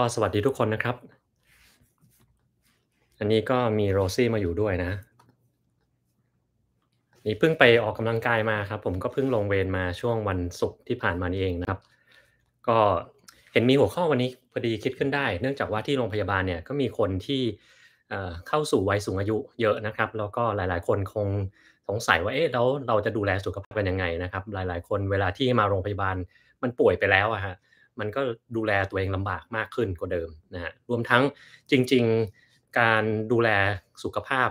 ก็สวัสดีทุกคนนะครับ อันนี้ก็มีโรซี่มาอยู่ด้วยนะ นี่เพิ่งไปออกกำลังกายมาครับผมก็เพิ่งลงเวรมาช่วงวันศุกร์ที่ผ่านมานี่เองนะครับ ก็เห็นมีหัวข้อวันนี้พอดีคิดขึ้นได้ เนื่องจากว่าที่โรงพยาบาลเนี่ยก็มีคนที่เข้าสู่วัยสูงอายุเยอะนะครับ แล้วก็หลายๆคนคงสงสัยว่าเอ๊ะแล้วเราจะดูแลสุขภาพกันยังไงนะครับหลายๆคนเวลาที่มาโรงพยาบาลมันป่วยไปแล้วอะฮะมันก็ดูแลตัวเองลำบากมากขึ้นกว่าเดิมนะฮะรวมทั้งจริงๆการดูแลสุขภาพ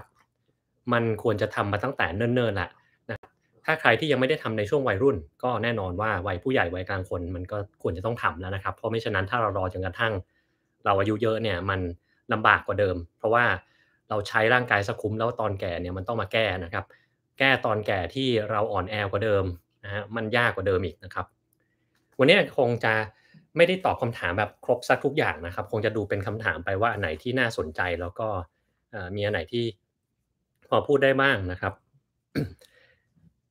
มันควรจะทำมาตั้งแต่เนิ่นๆละนะถ้าใครที่ยังไม่ได้ทำในช่วงวัยรุ่น ก็แน่นอนว่าวัยผู้ใหญ่วัยกลางคนมันก็ควรจะต้องทำแล้วนะครับเพราะไม่ฉะนั้นถ้าเรารอจนกระทั่งเราอายุเยอะเนี่ยมันลำบากกว่าเดิม เพราะว่าเราใช้ร่างกายสักคุ้มแล้วตอนแก่เนี่ยมันต้องมาแก้นะครับ แก้ตอนแก่ที่เราอ่อนแอกว่าเดิมนะฮะมันยากกว่าเดิมอีกนะครับ วันนี้คงจะไม่ได้ตอบคำถามแบบครบสักทุกอย่างนะครับ คงจะดูเป็นคำถามไปว่าอันไหนที่น่าสนใจแล้วก็มีอันไหนที่พอพูดได้บ้างนะครับ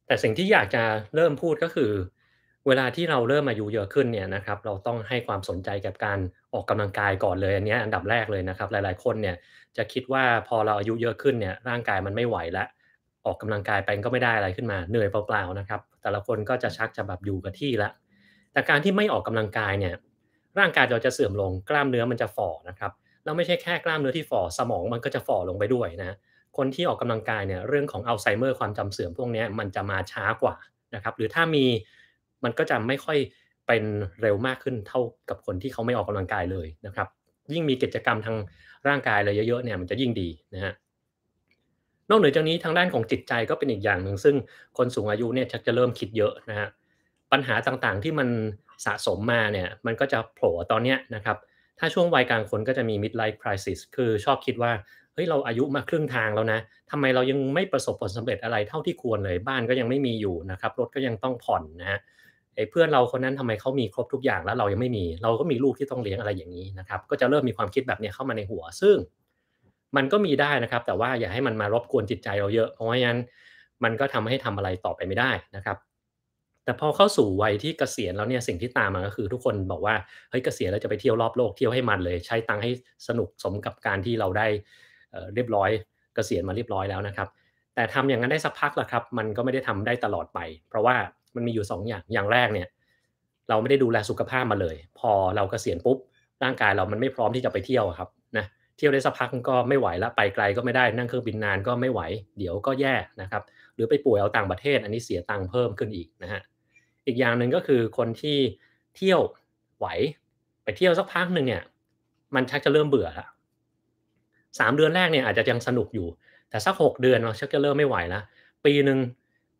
แต่สิ่งที่อยากจะเริ่มพูดก็คือ เวลาที่เราเริ่มอายุเยอะขึ้นเนี่ยนะครับ เราต้องให้ความสนใจกับการออกกำลังกายก่อนเลยอันนี้อันดับแรกเลยนะครับ หลายๆคนเนี่ยจะคิดว่าพอเราอายุเยอะขึ้นเนี่ย ร่างกายมันไม่ไหวแล้วออกกำลังกายไปก็ไม่ได้อะไรขึ้นมาเหนื่อยเปล่าๆนะครับ แต่ละคนก็จะชักจะแบบอยู่กับที่ละแต่การที่ไม่ออกกำลังกายเนี่ยร่างกายเราจะเสื่อมลงกล้ามเนื้อมันจะฝ่อนะครับแล้วไม่ใช่แค่กล้ามเนื้อที่ฝ่อสมองมันก็จะฝ่อลงไปด้วยนะคนที่ออกกำลังกายเนี่ยเรื่องของอัลไซเมอร์ความจำเสื่อมพวกนี้มันจะมาช้ากว่านะครับหรือถ้ามีมันก็จะไม่ค่อยเป็นเร็วมากขึ้นเท่ากับคนที่เขาไม่ออกกำลังกายเลยนะครับยิ่งมีกิจกรรมทางร่างกายเลยเยอะๆเนี่ยมันจะยิ่งดีนะฮะนอกเหนือจากนี้ทางด้านของจิตใจก็เป็นอีกอย่างหนึ่งซึ่ง คนสูงอายุเนี่ยชักจะเริ่มคิดเยอะนะฮะปัญหาต่างๆที่มันสะสมมาเนี่ย มันก็จะโผล่ตอนนี้นะครับ ถ้าช่วงวัยกลางคนก็จะมี midlife crisis คือชอบคิดว่าเฮ้ยเราอายุมาครึ่งทางแล้วนะทำไมเรายังไม่ประสบผลสำเร็จอะไรเท่าที่ควรเลยบ้านก็ยังไม่มีอยู่นะครับ รถก็ยังต้องผ่อนนะฮะไอ้เพื่อนเราคนนั้นทำไมเขามีครบทุกอย่างแล้วเรายังไม่มี เราก็มีลูกที่ต้องเลี้ยงอะไรอย่างนี้นะครับ ก็จะเริ่มมีความคิดแบบนี้เข้ามาในหัว ซึ่ง มันก็มีได้นะครับ แต่ว่าอย่าให้มันมารบกวนจิตใจเราเยอะเพราะงั้น มันก็ทำให้ทำอะไรต่อไปไม่ได้นะครับแต่พอเข้าสู่วัยที่เกษียณแล้วเนี่ยสิ่งที่ตามมาก็คือทุกคนบอกว่าเฮ้ยเกษียณแล้วจะไปเที่ยวรอบโลกเที่ยวให้มันเลย ใช้ตังค์ให้สนุกสมกับการที่เราได้เรียบร้อยเกษียณมาเรียบร้อยแล้วนะครับ แต่ทำอย่างนั้นได้สักพักและครับ มันก็ไม่ได้ทำได้ตลอดไป เพราะว่ามันมีอยู่ 2 อย่างอย่างแรกเนี่ยเราไม่ได้ดูแลสุขภาพมาเลย พอเราเกษียณปุ๊บร่างกายเรามันไม่พร้อมที่จะไปเที่ยวครับนะเที่ยวได้สักพักก็ไม่ไหวแล้วไปไกลก็ไม่ได้นั่งเครื่องบินนานก็ไม่ไหว เดี๋ยวก็แย่นะครับ หรือไปป่วยเอาต่างประเทศ อันนี้เสียตังค์เพิ่มขึ้นอีกนะฮะอีกอย่างหนึ่งก็คือคนที่เที่ยวไหว ไปเที่ยวสักพักหนึ่งเนี่ยมันชักจะเริ่มเบื่อแล้วสามเดือนแรกเนี่ยอาจจะยังสนุกอยู่ แต่สักหกเดือนเราชักจะเริ่มไม่ไหวแล้วปีหนึ่ง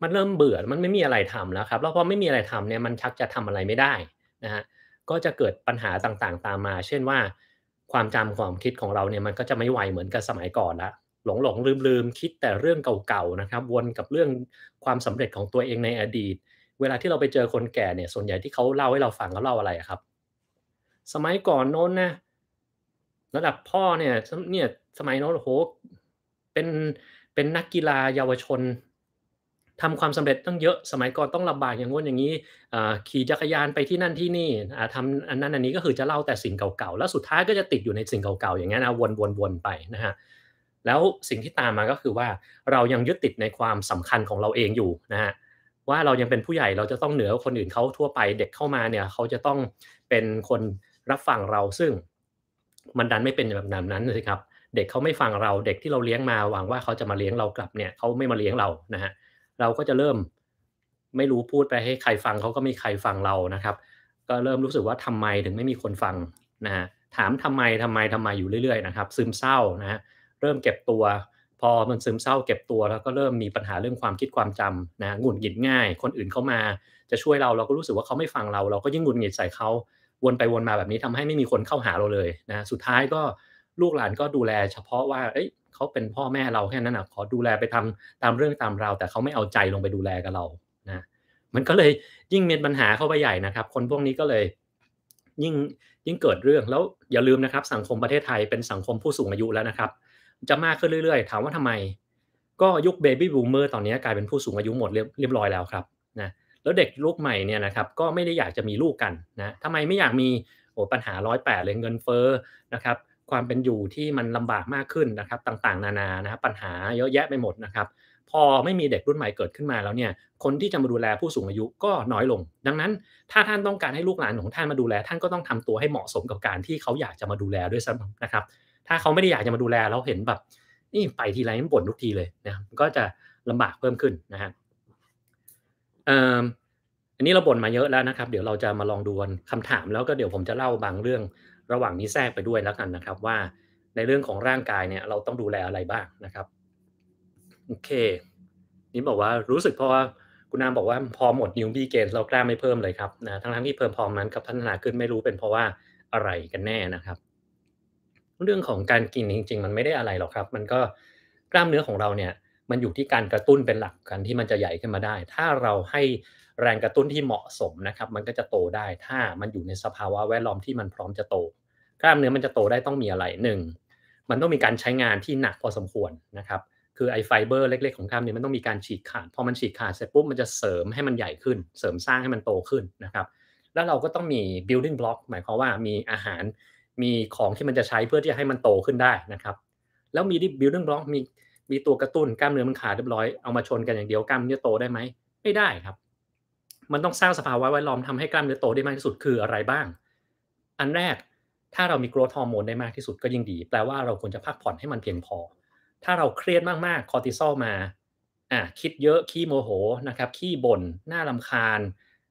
มันเริ่มเบื่อมันไม่มีอะไรทำแล้วครับแล้วพอไม่มีอะไรทำเนี่ยมันชักจะทำอะไรไม่ได้นะฮะก็จะเกิดปัญหาต่างๆตามมา เช่นว่าความจำความคิดของเราเนี่ยมันก็จะไม่ไวเหมือนกับสมัยก่อนละหลงหลงลืมลืมคิดแต่เรื่องเก่าๆนะครับ วนกับเรื่องความสำเร็จของตัวเองในอดีตเวลาที่เราไปเจอคนแก่เนี่ยส่วนใหญ่ที่เขาเล่าให้เราฟังเขาเล่าอะไรครับ สมัยก่อนโน้นนะระดับพ่อเนี่ยเนี่ยสมัยโน้นโหเป็นเป็นนักกีฬาเยาวชน ทำความสำเร็จตั้งเยอะสมัยก่อนต้องลำบากอย่างง้นอย่างนี้ขี่จักรยานไปที่นั่นที่นี่ทำอันนั้นอันนี้ก็คือจะเล่าแต่สิ่งเก่าๆแล้วสุดท้ายก็จะติดอยู่ในสิ่งเก่าๆอย่างนี้นะวนวๆไปนะฮะแล้วสิ่งที่ตามมาก็คือว่าเรายังยึดติดในความสำคัญของเราเองอยู่นะฮะว่าเรายังเป็นผู้ใหญ่เราจะต้องเหนือคนอื่นเขาทั่วไป เด็กเข้ามาเนี่ยเขาจะต้องเป็นคนรับฟังเราซึ่งมันดันไม่เป็นแบบนั้นนั้นเลครับเด็กเขาไม่ฟังเรา เด็กที่เราเลี้ยงมาหวังว่าเขาจะมาเลี้ยงเรากลับเนี่ยเขาไม่มาเลี้ยงเรานะฮะเราก็จะเริ่มไม่รู้พูดไปให้ใครฟังเขาก็ไม่ใครฟังเรานะครับ ก็เริ่มรู้สึกว่าทำไมถึงไม่มีคนฟังนะฮะถามทำไมทำไมทำไมอยู่เรื่อย ๆนะครับ ซึมเศร้านะฮะเริ่มเก็บตัวพอมันซึมเศร้าเก็บตัวแล้วก็เริ่มมีปัญหาเรื่องความคิดความจำนะหงุดหงิดง่าย คนอื่นเข้ามา จะช่วยเราเราก็รู้สึกว่าเขาไม่ฟังเรา เราก็ยิ่งหงุดหงิดใส่เขาวนไปวนมาแบบนี้ทำให้ไม่มีคนเข้าหาเราเลยนะสุดท้ายก็ลูกหลานก็ดูแลเฉพาะว่าเอ้ยเขาเป็นพ่อแม่เราแค่นั้นนะขอดูแลไปทำตามเรื่องตามราวแต่เขาไม่เอาใจลงไปดูแลกับเรานะ มันก็เลยยิ่งมีปัญหาเข้าไปใหญ่นะครับ คนพวกนี้ก็เลยยิ่งยิ่งเกิดเรื่องแล้วอย่าลืมนะครับ สังคมประเทศไทยเป็นสังคมผู้สูงอายุแล้วนะครับจะมากขึ้นเรื่อยๆ ถามว่าทำไม ก็ยุคเบบี้บูมเมอร์ตอนนี้กลายเป็นผู้สูงอายุหมดเรียบร้อยแล้วครับนะแล้วเด็กลูกใหม่เนี่ยนะครับก็ไม่ได้อยากจะมีลูกกันนะทำไมไม่อยากมีโอ้ปัญหาร้อยแปดเลยเงินเฟ้อนะครับ ความเป็นอยู่ที่มันลำบากมากขึ้นนะครับ ต่างๆ นานานะครับปัญหาเยอะแยะไปหมดนะครับ พอไม่มีเด็กรุ่นใหม่เกิดขึ้นมาแล้วเนี่ย คนที่จะมาดูแลผู้สูงอายุก็น้อยลง ดังนั้น ถ้าท่านต้องการให้ลูกหลานของท่านมาดูแล ท่านก็ต้องทำตัวให้เหมาะสมกับการที่เขาอยากจะมาดูแลด้วยซ้ำนะครับถ้าเขาไม่ได้อยากจะมาดูแลแล้วเห็นแบบนี่ไปทีไรมันบ่นทุกทีเลยนะครับก็จะลำบากเพิ่มขึ้นนะฮะอันนี้เราบ่นมาเยอะแล้วนะครับ เดี๋ยวเราจะมาลองดูคำถาม แล้วก็เดี๋ยวผมจะเล่าบางเรื่องระหว่างนี้แทรกไปด้วยแล้วกันนะครับ ว่าในเรื่องของร่างกายเนี่ยเราต้องดูแลอะไรบ้างนะครับโอเคนี่บอกว่ารู้สึกเพราะว่าคุณนามบอกว่าพอหมดนิวบีเกนเรากล้าไม่เพิ่มเลยครับนะทั้งทั้งที่เพิ่มพอมันกับพัฒนาขึ้นไม่รู้เป็นเพราะว่าอะไรกันแน่นะครับเรื่องของการกินจริง ๆ มันไม่ได้อะไรหรอกครับ มันก็กล้ามเนื้อของเราเนี่ยมันอยู่ที่การกระตุ้นเป็นหลักกัน ที่มันจะใหญ่ขึ้นมาได้ ถ้าเราให้แรงกระตุ้นที่เหมาะสมนะครับมันก็จะโตได้ถ้ามันอยู่ในสภาวะแวดล้อมที่มันพร้อมจะโต กล้ามเนื้อมันจะโตได้ต้องมีอะไรหนึ่งมันต้องมีการใช้งานที่หนักพอสมควรนะครับคือไอไฟเบอร์เล็กๆของกล้ามเนื้อมันต้องมีการฉีกขาดพอมันฉีกขาดเสร็จปุ๊บมันจะเสริมให้มันใหญ่ขึ้น เสริมสร้างให้มันโตขึ้นนะครับ แล้วเราก็ต้องมี building block หมายความว่า มีอาหารมีของที่มันจะใช้เพื่อที่จะให้มันโตขึ้นได้นะครับ แล้วมีดิบิลดิ้งบล็อกมีมีตัวกระตุ้นกล้ามเนื้อมันขาดเรียบร้อยเอามาชนกันอย่างเดียวกล้ามเนื้อโตได้ไหมไม่ได้ครับ มันต้องสร้างสภาวะไว้ล้อมทำให้กล้ามเนื้อโตได้มากที่สุดคืออะไรบ้าง อันแรกถ้าเรามีโกรทฮอร์โมนได้มากที่สุดก็ยิ่งดี แปลว่าเราควรจะพักผ่อนให้มันเพียงพอ ถ้าเราเครียดมากๆคอร์ติซอลมาอ่าคิดเยอะขี้โมโหนะครับขี้บ่นหน้าลำคาญ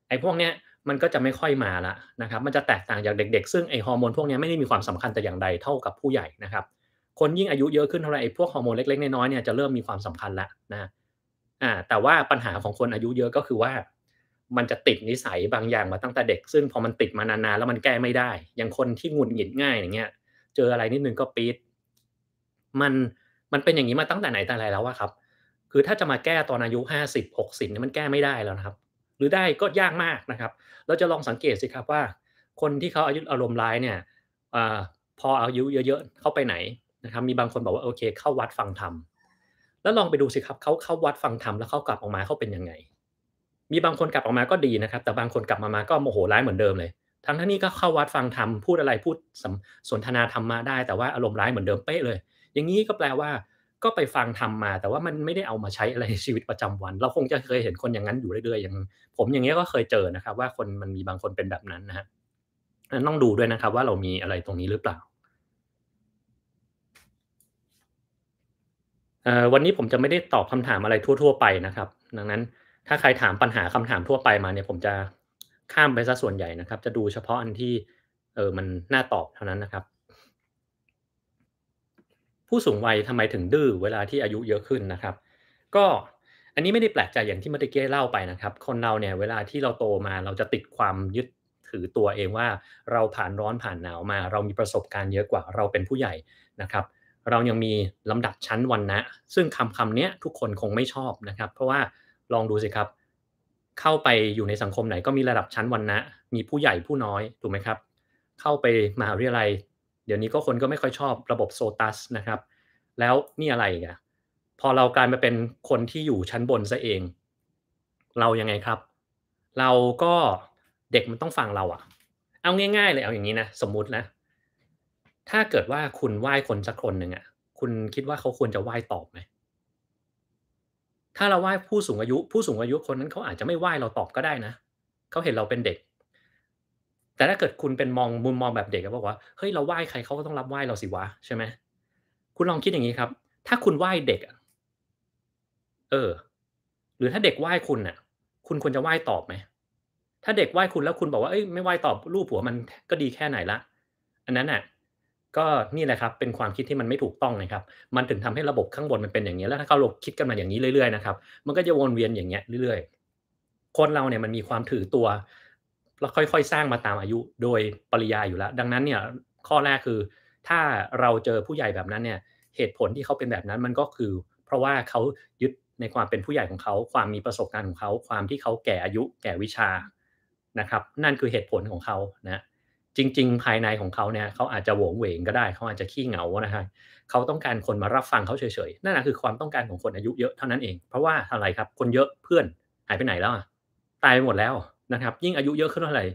ไอ้พวกเนี้ยมันก็จะไม่ค่อยมาละนะครับ มันจะแตกต่างจากเด็กๆ ซึ่งไอฮอร์โมนพวกนี้ไม่ได้มีความสำคัญแต่อย่างใดเท่ากับผู้ใหญ่นะครับ คนยิ่งอายุเยอะขึ้นเท่าไหร่ไอพวกฮอร์โมนเล็กๆ น้อยๆ เนี่ยจะเริ่มมีความสำคัญละนะอ่าแต่ว่าปัญหาของคนอายุเยอะก็คือว่า มันจะติดนิสัยบางอย่างมาตั้งแต่เด็ก ซึ่งพอมันติดมานานๆ แล้วมันแก้ไม่ได้ อย่างคนที่หงุดหงิดง่ายอย่างเงี้ย เจออะไรนิดนึงก็ปี๊ดมัน มันเป็นอย่างนี้มาตั้งแต่ไหนแต่ไรแล้ว่าครับ คือถ้าจะมาแก้ตอนอายุห้าสิบหกสิบเนี่ยมันแก้ไม่ได้แล้วนะครับหรือได้ก็ยากมากนะครับ เราจะลองสังเกตสิครับว่า คนที่เขาอายุอารมณ์ร้ายเนี่ยอพออายุเยอะๆเข้าไปไหนนะครับ มีบางคนบอกว่าโอเค เข้าวัดฟังธรรมแล้วลองไปดูสิครับเขาเข้าวัดฟังธรรมแล้วเขากลับออกมาเขาเป็นยังไง มีบางคนกลับออกมาก็ดีนะครับ แต่บางคนกลับมามาก็โมโหร้ายเหมือนเดิมเลย ทั้งท่านี้ก็เข้าวัดฟังธรรมพูดอะไรพูดสนทนาธรรมมาได้แต่ว่าอารมณ์ร้ายเหมือนเดิมเป๊ะเลย อย่างนี้ก็แปลว่าก็ไปฟังทำมาแต่ว่ามันไม่ได้เอามาใช้อะไรในชีวิตประจำวันเราคงจะเคยเห็นคนอย่างนั้นอยู่เรื่อย ๆ อย่าง ผมอย่างเงี้ยก็เคยเจอนะครับ ว่าคนมันมีบางคนเป็นแบบนั้นนะฮะต้องดูด้วยนะครับว่าเรามีอะไรตรงนี้หรือเปล่าวันนี้ผมจะไม่ได้ตอบคำถามอะไรทั่วๆ ไปนะครับ ดังนั้นถ้าใครถามปัญหาคำถามทั่วไปมาเนี่ยผมจะข้ามไปซะส่วนใหญ่นะครับ จะดูเฉพาะอันที่เออมันน่าตอบเท่านั้นนะครับผู้สูงวัยทำไมถึงดื้อเวลาที่อายุเยอะขึ้นนะครับ ก็อันนี้ไม่ได้แปลกใจอย่างที่มัตเก้เล่าไปนะครับ คนเราเนี่ยเวลาที่เราโตมาเราจะติดความยึดถือตัวเองว่า เราผ่านร้อนผ่านหนาวมาเรามีประสบการณ์เยอะกว่าเราเป็นผู้ใหญ่นะครับ เรายังมีลำดับชั้นวันนะ ซึ่งคำคำนี้ทุกคนคงไม่ชอบนะครับ เพราะว่าลองดูสิครับ เข้าไปอยู่ในสังคมไหนก็มีระดับชั้นวันนะมีผู้ใหญ่ผู้น้อยถูกไหมครับ เข้าไปมหาวิทยาลัยเดี๋ยวนี้ก็คนก็ไม่ค่อยชอบระบบโซตัสนะครับ แล้วนี่อะไรอ่ะ พอเรากลายมาเป็นคนที่อยู่ชั้นบนซะเอง เรายังไงครับ เราก็เด็กมันต้องฟังเราอะเอาง่ายๆเลยเอาอย่างนี้นะสมมุตินะ ถ้าเกิดว่าคุณไหว้คนสักคนหนึ่งอะคุณคิดว่าเขาควรจะไหว้ตอบไหม ถ้าเราไหว้ผู้สูงอายุผู้สูงอายุคนนั้นเขาอาจจะไม่ไหว้เราตอบก็ได้นะเขาเห็นเราเป็นเด็กแต่ถ้าเกิดคุณเป็นมองมุมมองแบบเด็กก็บอกว่าเฮ้ยเราไหว้ใครเขาก็ต้องรับไหว้เราสิวะใช่ไหมคุณลองคิดอย่างนี้ครับ ถ้าคุณไหว้เด็กเออ หรือถ้าเด็กไหว้คุณน่ะ คุณควรจะไหว้ตอบไหมถ้าเด็กไหว้คุณแล้วคุณบอกว่าเอ้ยไม่ไหว้ตอบรูปหัวมันก็ดีแค่ไหนละอันนั้นน่ะก็นี่แหละครับ เป็นความคิดที่มันไม่ถูกต้องนะครับ มันถึงทำให้ระบบข้างบนมันเป็นอย่างนี้แล้วถ้าเขาลงคิดกันมาอย่างนี้เรื่อยๆนะครับมันก็จะวนเวียนอย่างเงี้ยเรื่อยๆคนเราเนี่ยมันมีความถือตัวเล้วค่อย ๆสร้างมาตามอายุโดยปริยายอยู่แล้ว ดังนั้นเนี่ยข้อแรกคือถ้าเราเจอผู้ใหญ่แบบนั้นเนี่ย เหตุผลที่เขาเป็นแบบนั้นมันก็คือเพราะว่าเขายึดในความเป็นผู้ใหญ่ของเขา ความมีประสบการณ์ของเขา ความที่เขาแก่อายุแก่วิชานะครับ นั่นคือเหตุผลของเขานะจริงๆ ภายในของเขาเนี่ยเขาอาจจะหวงเหวงก็ได้เขาอาจจะขี้เหงานะฮะเขาต้องการคนมารับฟังเขาเฉยๆ นั่นแหะคือความต้องการของคนอายุเยอะเท่านั้นเอง เพราะว่าอะไรครับคนเยอะเพื่อนหายไปไหนแล้วตายไปหมดแล้วนะครับยิ่งอายุเยอะขึ้นเท่าไหร่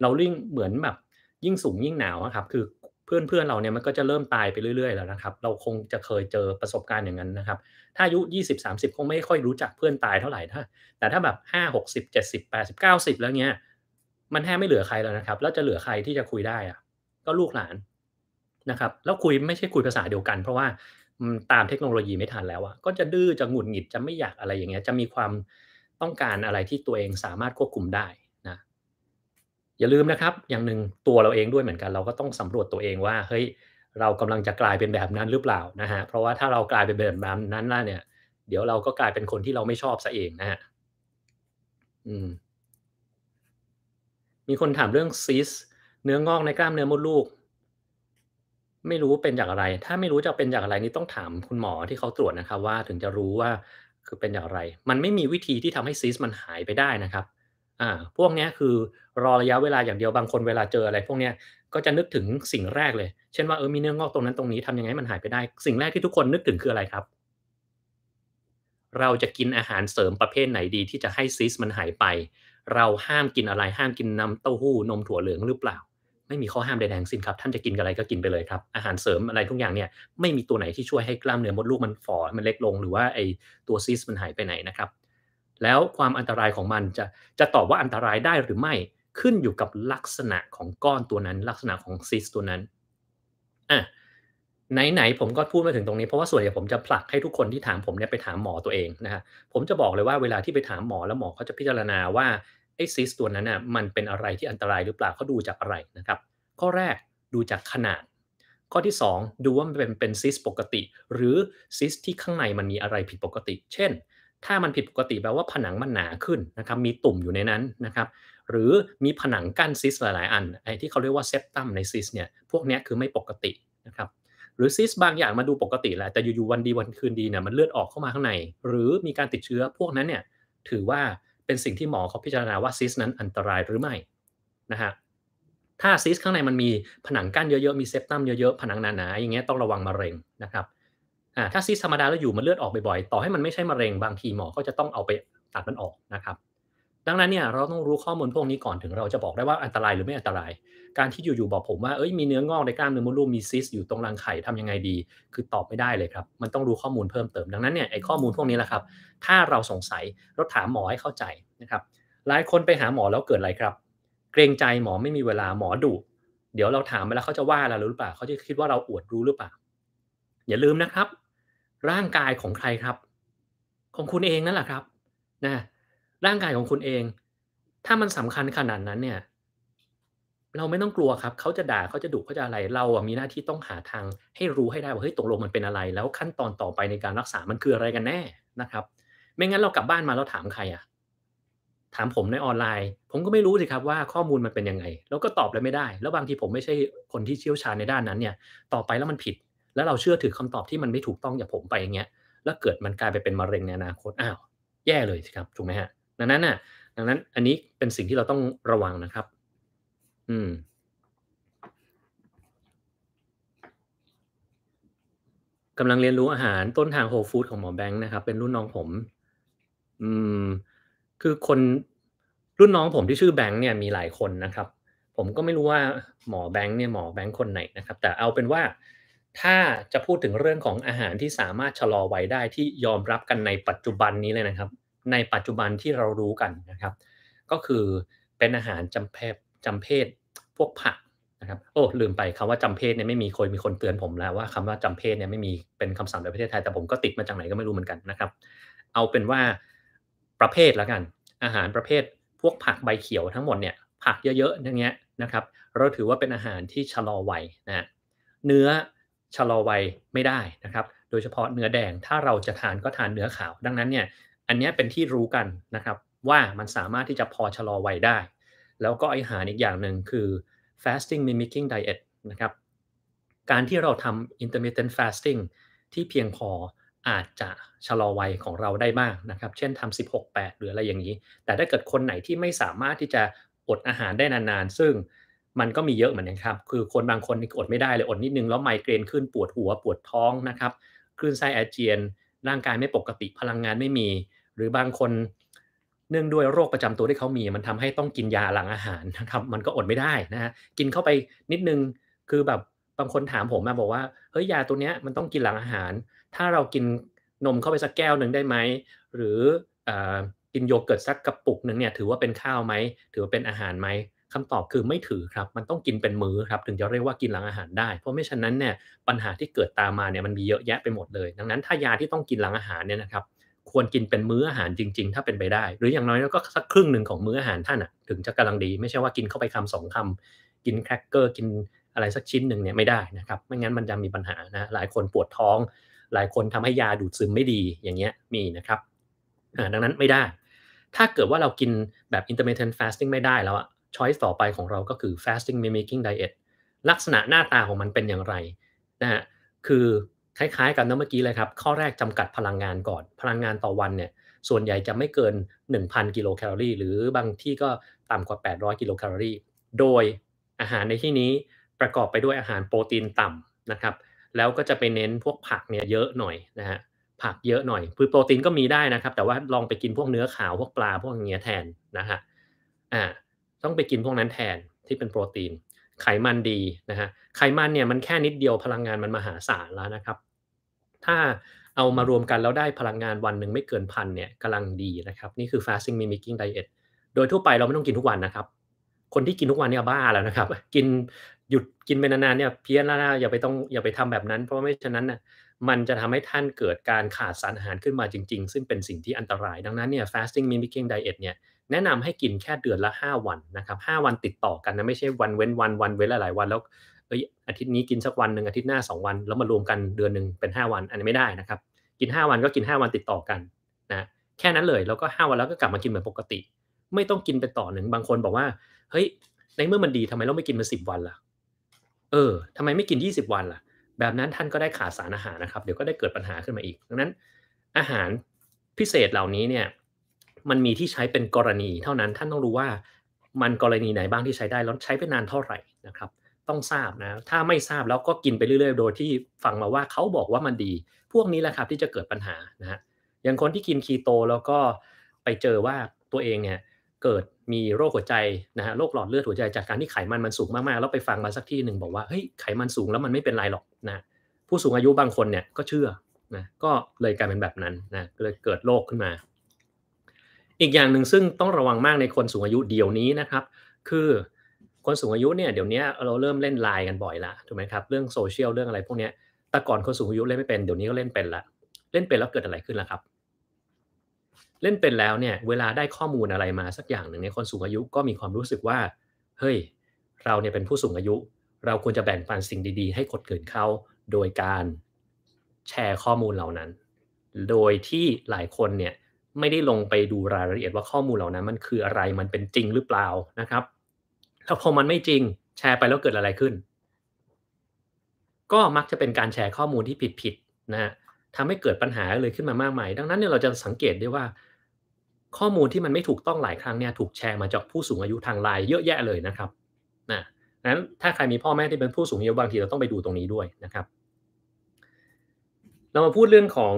เราลิ่งเหมือนแบบยิ่งสูงยิ่งหนาวครับคือเพื่อนเพื่อนเราเนี่ยมันก็จะเริ่มตายไปเรื่อย ๆแล้วนะครับ เราคงจะเคยเจอประสบการณ์อย่างนั้นนะครับ ถ้าอายุ20 30คงไม่ค่อยรู้จักเพื่อนตายเท่าไหร่ถ้าแต่ถ้าแบบ5 60 70 80 90แล้วเนี้ย มันแทบไม่เหลือใครแล้วนะครับแล้วจะเหลือใครที่จะคุยได้อะก็ลูกหลานนะครับแล้วคุยไม่ใช่คุยภาษาเดียวกันเพราะว่าตามเทคโนโลยีไม่ทันแล้วอะก็จะดื้อจะหงุดหงิด จะไม่อยากอะไรอย่างเงี้ยจะมีความต้องการอะไรที่ตัวเองสามารถควบคุมได้นะ อย่าลืมนะครับ อย่างหนึ่งตัวเราเองด้วยเหมือนกันเราก็ต้องสำรวจตัวเองว่าเฮ้ย เรากำลังจะกลายเป็นแบบนั้นหรือเปล่านะฮะเพราะว่าถ้าเรากลายเป็นแบบนั้นนล่ะเนี่ย เดี๋ยวเราก็กลายเป็นคนที่เราไม่ชอบซะเองนะฮะอืมมีคนถามเรื่องซิสเนื้องอกในกล้ามเนื้อมดลูก ไม่รู้เป็นจากอะไร ถ้าไม่รู้จะเป็นจากอะไร นี่ต้องถามคุณหมอที่เขาตรวจนะครับ ว่าถึงจะรู้ว่าคือเป็นอย่างไร มันไม่มีวิธีที่ทำให้ซีสมันหายไปได้นะครับ อ่า พวกนี้คือรอระยะเวลาอย่างเดียว บางคนเวลาเจออะไรพวกนี้ก็จะนึกถึงสิ่งแรกเลย เช่นว่าเออ มีเนื้องอกตรงนั้นตรงนี้ทำยังไงมันหายไปได้ สิ่งแรกที่ทุกคนนึกถึงคืออะไรครับ เราจะกินอาหารเสริมประเภทไหนดี ที่จะให้ซีสมันหายไป เราห้ามกินอะไร ห้ามกินน้ำเต้าหู้ นมถั่วเหลืองหรือเปล่าไม่มีข้อห้ามใดๆทั้งสิ้นครับท่านจะกินอะไรก็กินไปเลยครับอาหารเสริมอะไรทุกอย่างเนี่ย ไม่มีตัวไหนที่ช่วยให้กล้ามเนื้อมดลูกมันฝ่อมันเล็กลงหรือว่าไอตัวซีสมันหายไปไหนนะครับ แล้วความอันตรายของมันจะจะตอบว่าอันตรายได้หรือไม่ขึ้นอยู่กับลักษณะของก้อนตัวนั้นลักษณะของซีสตัวนั้นอ่ะไหนๆผมก็พูดมาถึงตรงนี้เพราะว่าส่วนใหญ่ผมจะผลักให้ทุกคนที่ถามผมเนี่ยไปถามหมอตัวเองนะฮะผมจะบอกเลยว่าเวลาที่ไปถามหมอแล้วหมอเขาจะพิจารณาว่าไอซิสตัวนั้นน่ะมันเป็นอะไรที่อันตรายหรือเปล่าเขาดูจากอะไรนะครับข้อแรกดูจากขนาด ข้อที่ 2 ดูว่ามันเป็นเป็นซิสปกติ หรือซิสที่ข้างในมันมีอะไรผิดปกติ เช่น ถ้ามันผิดปกติ แปลว่าผนังมันหนาขึ้นนะครับมีตุ่มอยู่ในนั้นนะครับ หรือมีผนังกั้นซิสหลายๆอันไอ้ที่เขาเรียกว่าเซปตัมในซิสเนี่ยพวกนี้คือไม่ปกตินะครับหรือซิสบางอย่างมาดูปกติแหละแต่อยู่ๆวันดีวันคืนดีเนี่ยมันเลือดออกเข้ามาข้างใน หรือมีการติดเชื้อพวกนั้นเนี่ยถือว่าเป็นสิ่งที่หมอเขาพิจารณาว่าซิสนั้นอันตรายหรือไม่นะฮะ ถ้าซิสข้างในมันมีผนังกั้นเยอะ ๆ มีเซปตัมเยอะ ๆ ผนังหนาๆอย่างเงี้ยต้องระวังมะเร็งนะครับ อ่าถ้าซิสธรรมดาแล้วอยู่มันเลือดออกบ่อยๆต่อให้มันไม่ใช่มะเร็งบางทีหมอก็จะต้องเอาไปตัดมันออกนะครับดังนั้นเนี่ยเราต้องรู้ข้อมูลพวกนี้ก่อนถึงเราจะบอกได้ว่าอันตรายหรือไม่อันตราย การที่อยู่ๆบอกผมว่าเอ้ยมีเนื้องอกในกล้ามเนื้อมดลูกมีซิสอยู่ตรงรังไข่ทำยังไงดี คือตอบไม่ได้เลยครับ มันต้องรู้ข้อมูลเพิ่มเติม ดังนั้นเนี่ยไอ้ข้อมูลพวกนี้แหละครับ ถ้าเราสงสัยเราถามหมอให้เข้าใจนะครับ หลายคนไปหาหมอแล้วเกิดอะไรครับ เกรงใจหมอไม่มีเวลาหมอดุเดี๋ยวเราถามไปแล้วเขาจะว่าเราหรือเปล่าเขาจะคิดว่าเราอวดรู้หรือเปล่า อย่าลืมนะครับ ร่างกายของใครครับ ของคุณเองนั่นแหละครับ นะร่างกายของคุณเอง ถ้ามันสำคัญขนาดนั้นเนี่ย เราไม่ต้องกลัวครับ เขาจะด่า เขาจะดุ เขาจะอะไร เราอ่ะมีหน้าที่ต้องหาทางให้รู้ให้ได้ว่าเฮ้ยตกลงมันเป็นอะไร แล้วขั้นตอนต่อไปในการรักษา มันคืออะไรกันแน่นะครับ ไม่งั้นเรากลับบ้านมาแล้วถามใครอ่ะถามผมในออนไลน์ ผมก็ไม่รู้สิครับว่าข้อมูลมันเป็นยังไง แล้วก็ตอบเลยไม่ได้ แล้วบางทีผมไม่ใช่คนที่เชี่ยวชาญในด้านนั้น เนี่ยต่อไปแล้วมันผิด แล้วเราเชื่อถือคำตอบที่มันไม่ถูกต้องอย่างผมไปอย่างเงี้ย แล้วเกิดมันกลายไปเป็นมะเร็งในอนาคต อ้าวแย่เลยสิครับถูกไหมฮะดังนั้นน่ะดังนั้นอันนี้เป็นสิ่งที่เราต้องระวังนะครับ อืมกำลังเรียนรู้อาหารต้นทางโฮลฟู้ดของหมอแบงค์นะครับ เป็นรุ่นน้องผม อืม คือคนรุ่นน้องผมที่ชื่อแบงค์เนี่ย มีหลายคนนะครับ ผมก็ไม่รู้ว่าหมอแบงค์เนี่ยหมอแบงค์คนไหนนะครับ แต่เอาเป็นว่าถ้าจะพูดถึงเรื่องของอาหารที่สามารถชะลอวัยได้ที่ยอมรับกันในปัจจุบันนี้เลยนะครับในปัจจุบันที่เรารู้กันนะครับ ก็คือเป็นอาหารจำเพศจำเพศพวกผักนะครับโอ้ลืมไปคำว่าจำเพศเนี่ยไม่มีคนมีคนเตือนผมแล้วว่า คำว่าจำเพศเนี่ยไม่มีเป็นคำศัพท์ในประเทศไทยแต่ผมก็ติดมาจากไหนก็ไม่รู้เหมือนกันนะครับ เอาเป็นว่าประเภทแล้วกัน อาหารประเภทพวกผักใบเขียวทั้งหมดเนี่ยผักเยอะๆอย่างเงี้ยนะครับ เราถือว่าเป็นอาหารที่ชะลอวัยนะเนื้อชะลอวัยไม่ได้นะครับโดยเฉพาะเนื้อแดงถ้าเราจะทานก็ทานเนื้อขาว ดังนั้นเนี่ยอันนี้เป็นที่รู้กันนะครับว่ามันสามารถที่จะพอชะลอวัยได้ แล้วก็ไอหารอีกอย่างหนึ่งคือ fasting mimicking diet นะครับการที่เราทำ intermittent fasting ที่เพียงพออาจจะชะลอวัยของเราได้บ้างนะครับ เช่นทำ 16 8 หรืออะไรอย่างนี้ แต่ถ้าเกิดคนไหนที่ไม่สามารถที่จะอดอาหารได้นานๆ ซึ่งมันก็มีเยอะเหมือนกันครับ คือคนบางคนอดไม่ได้เลยอดนิดนึงแล้วไมเกรนขึ้นปวดหัวปวดท้องนะครับคลื่นไส้อาเจียน ร่างกายไม่ปกติพลังงานไม่มีหรือบางคนเนื่องด้วยโรคประจำตัวที่เขามี มันทำให้ต้องกินยาหลังอาหารนะครับ มันก็อดไม่ได้นะฮะกินเข้าไปนิดนึงคือแบบบางคนถามผมมาบอกว่าเฮ้ยยาตัวเนี้ยมันต้องกินหลังอาหาร ถ้าเรากินนมเข้าไปสักแก้วหนึ่งได้ไหมหรือกินโยเกิร์ตสักกระปุกหนึ่งเนี่ยถือว่าเป็นข้าวไหมถือว่าเป็นอาหารไหมคำตอบคือไม่ถือครับ มันต้องกินเป็นมื้อครับถึงจะเรียกว่ากินหลังอาหารได้ เพราะไม่ฉะนั้นเนี่ยปัญหาที่เกิดตามมาเนี่ยมันมีเยอะแยะไปหมดเลย ดังนั้นถ้ายาที่ต้องกินหลังอาหารเนี่ยนะครับควรกินเป็นมื้ออาหารจริงๆ ถ้าเป็นไปได้ หรืออย่างน้อยก็สักครึ่งหนึ่งของมื้ออาหารท่านอ่ะ ถึงจะกำลังดี ไม่ใช่ว่ากินเข้าไปคำสองคำกินแครกเกอร์ กินอะไรสักชิ้นหนึ่งเนี่ยไม่ได้นะครับ ไม่งั้นมันจะมีปัญหา นะ หลายคนปวดท้อง หลายคนทำให้ยาดูดซึมไม่ดี อย่างเงี้ยมีนะครับดังนั้นไม่ได้ ถ้าเกิดว่าเรากินแบบ intermittent fasting ไม่ได้แล้วอะช้อยส์ต่อไปของเราก็คือ fasting mimicking diet ลักษณะหน้าตาของมันเป็นอย่างไรนะฮะ คือคล้าย ๆ กันนะเมื่อกี้เลยครับ ข้อแรกจำกัดพลังงานก่อนพลังงานต่อวันเนี่ย ส่วนใหญ่จะไม่เกิน 1,000กิโลแคลอรี่หรือบางที่ก็ต่ำกว่า 800 กิโลแคลอรี่ โดยอาหารในที่นี้ประกอบไปด้วยอาหารโปรตีนต่ำนะครับ แล้วก็จะไปเน้นพวกผักเนี่ยเยอะหน่อยนะฮะผักเยอะหน่อยคือโปรตีนก็มีได้นะครับ แต่ว่าลองไปกินพวกเนื้อขาว พวกปลาพวกเงี้ยแทนนะฮะอ่าต้องไปกินพวกนั้นแทนที่เป็นโปรตีน ไขมันดีนะฮะไขมันเนี่ยมันแค่นิดเดียวพลังงานมันมหาศาลแล้วนะครับถ้าเอามารวมกันแล้วได้พลังงานวันหนึ่งไม่เกินพันเนี่ยกำลังดีนะครับนี่คือ fasting mimicking diet โดยทั่วไปเราไม่ต้องกินทุกวันนะครับ คนที่กินทุกวันเนี่ยบ้าแล้วนะครับ กินหยุดกินไปนานๆเนี่ยเพี้ยนแล้วอย่าไปต้องอย่าไปทำแบบนั้นเพราะไม่ฉะนั้นน่ะมันจะทำให้ท่านเกิดการขาดสารอาหารขึ้นมาจริงๆ ซึ่งเป็นสิ่งที่อันตราย ดังนั้นเนี่ย fasting mimicking diet เนี่ยแนะนำให้กินแค่เดือนละ5 วันนะครับ5วันติดต่อกันนะไม่ใช่วันเว้นวันวันเว้นหลายๆวันแล้วเอ้ยอาทิตย์นี้กินสักวันหนึ่งอาทิตย์หน้า2วัน แล้วมารวมกันเดือนหนึ่งเป็น 5 วัน อันนี้ไม่ได้นะครับ กิน5วันก็กิน5 วันติดต่อกัน นะ แค่นั้นเลย แล้วก็5วันแล้วก็กลับมากินเหมือนปกติไม่ต้องกินไปต่อหนึ่งบางคนบอกว่า เฮ้ยในเมื่อมันดีทำไมเราไม่กินมาสิบวันล่ะเออ ทำไมไม่กินยี่สิบวันล่ะ แบบนั้นท่านก็ได้ขาดสารอาหารนะครับ เดี๋ยวก็ได้เกิดปัญหาขึ้นมาอีกดังนั้นอาหารพิเศษเหล่านี้เนี่ย มันมีที่ใช้เป็นกรณี เท่านั้นท่านต้องรู้ว่ามันกรณีไหนบ้างที่ใช้ได้แล้วใช้ไปนานเท่าไหร่นะครับต้องทราบนะ ถ้าไม่ทราบแล้วก็กินไปเรื่อย ๆ โดยที่ฟังมาว่าเขาบอกว่ามันดี พวกนี้แหละครับที่จะเกิดปัญหานะฮะ อย่างคนที่กินคีโตแล้วก็ไปเจอว่าตัวเองเนี่ยเกิดมีโรคหัวใจนะฮะโรคหลอดเลือดหัวใจจากการที่ไขมันมันสูงมากๆ แล้วไปฟังมาสักที่หนึ่งบอกว่าเฮ้ยไขมันสูงแล้วมันไม่เป็นไรหรอกนะ ผู้สูงอายุบางคนเนี่ยก็เชื่อนะ ก็เลยกลายเป็นแบบนั้นนะเลยเกิดโรคขึ้นมา อีกอย่างหนึ่งซึ่งต้องระวังมากในคนสูงอายุเดี๋ยวนี้นะครับ คือคนสูงอายุเนี่ยเดี๋ยวนี้เราเริ่มเล่นไลน์กันบ่อยละถูกไหมครับเรื่องโซเชียลเรื่องอะไรพวกนี้แต่ก่อนคนสูงอายุเล่นไม่เป็น เดี๋ยวนี้ก็เล่นเป็นละเล่นเป็นแล้วเกิดอะไรขึ้นล่ะครับ เล่นเป็นแล้วเนี่ย เวลาได้ข้อมูลอะไรมา สักอย่างหนึ่งเนี่ยคนสูงอายุก็มีความรู้สึกว่าเฮ้ยเราเนี่ยเป็นผู้สูงอายุ เราควรจะแบ่งปันสิ่งดีๆให้คนอื่นเขาโดยการแชร์ข้อมูลเหล่านั้น โดยที่หลายคนเนี่ยไม่ได้ลงไปดูรายละเอียดว่าข้อมูลเหล่านั้น มันคืออะไรมันเป็นจริงหรือเปล่านะครับแล้วพอมันไม่จริงแชร์ไปแล้วเกิดอะไรขึ้น ก็มักจะเป็นการแชร์ข้อมูลที่ผิดๆนะฮะทำให้เกิดปัญหาเลยขึ้นมามากมาย ดังนั้นเนี่ยเราจะสังเกตได้ว่า ข้อมูลที่มันไม่ถูกต้องหลายครั้งเนี่ยถูกแชร์มาจากผู้สูงอายุทางไลน์เยอะแยะเลยนะครับนะนั้นถ้าใครมีพ่อแม่ที่เป็นผู้สูงอายุบางทีเราต้องไปดูตรงนี้ด้วยนะครับ เรามาพูดเรื่องของ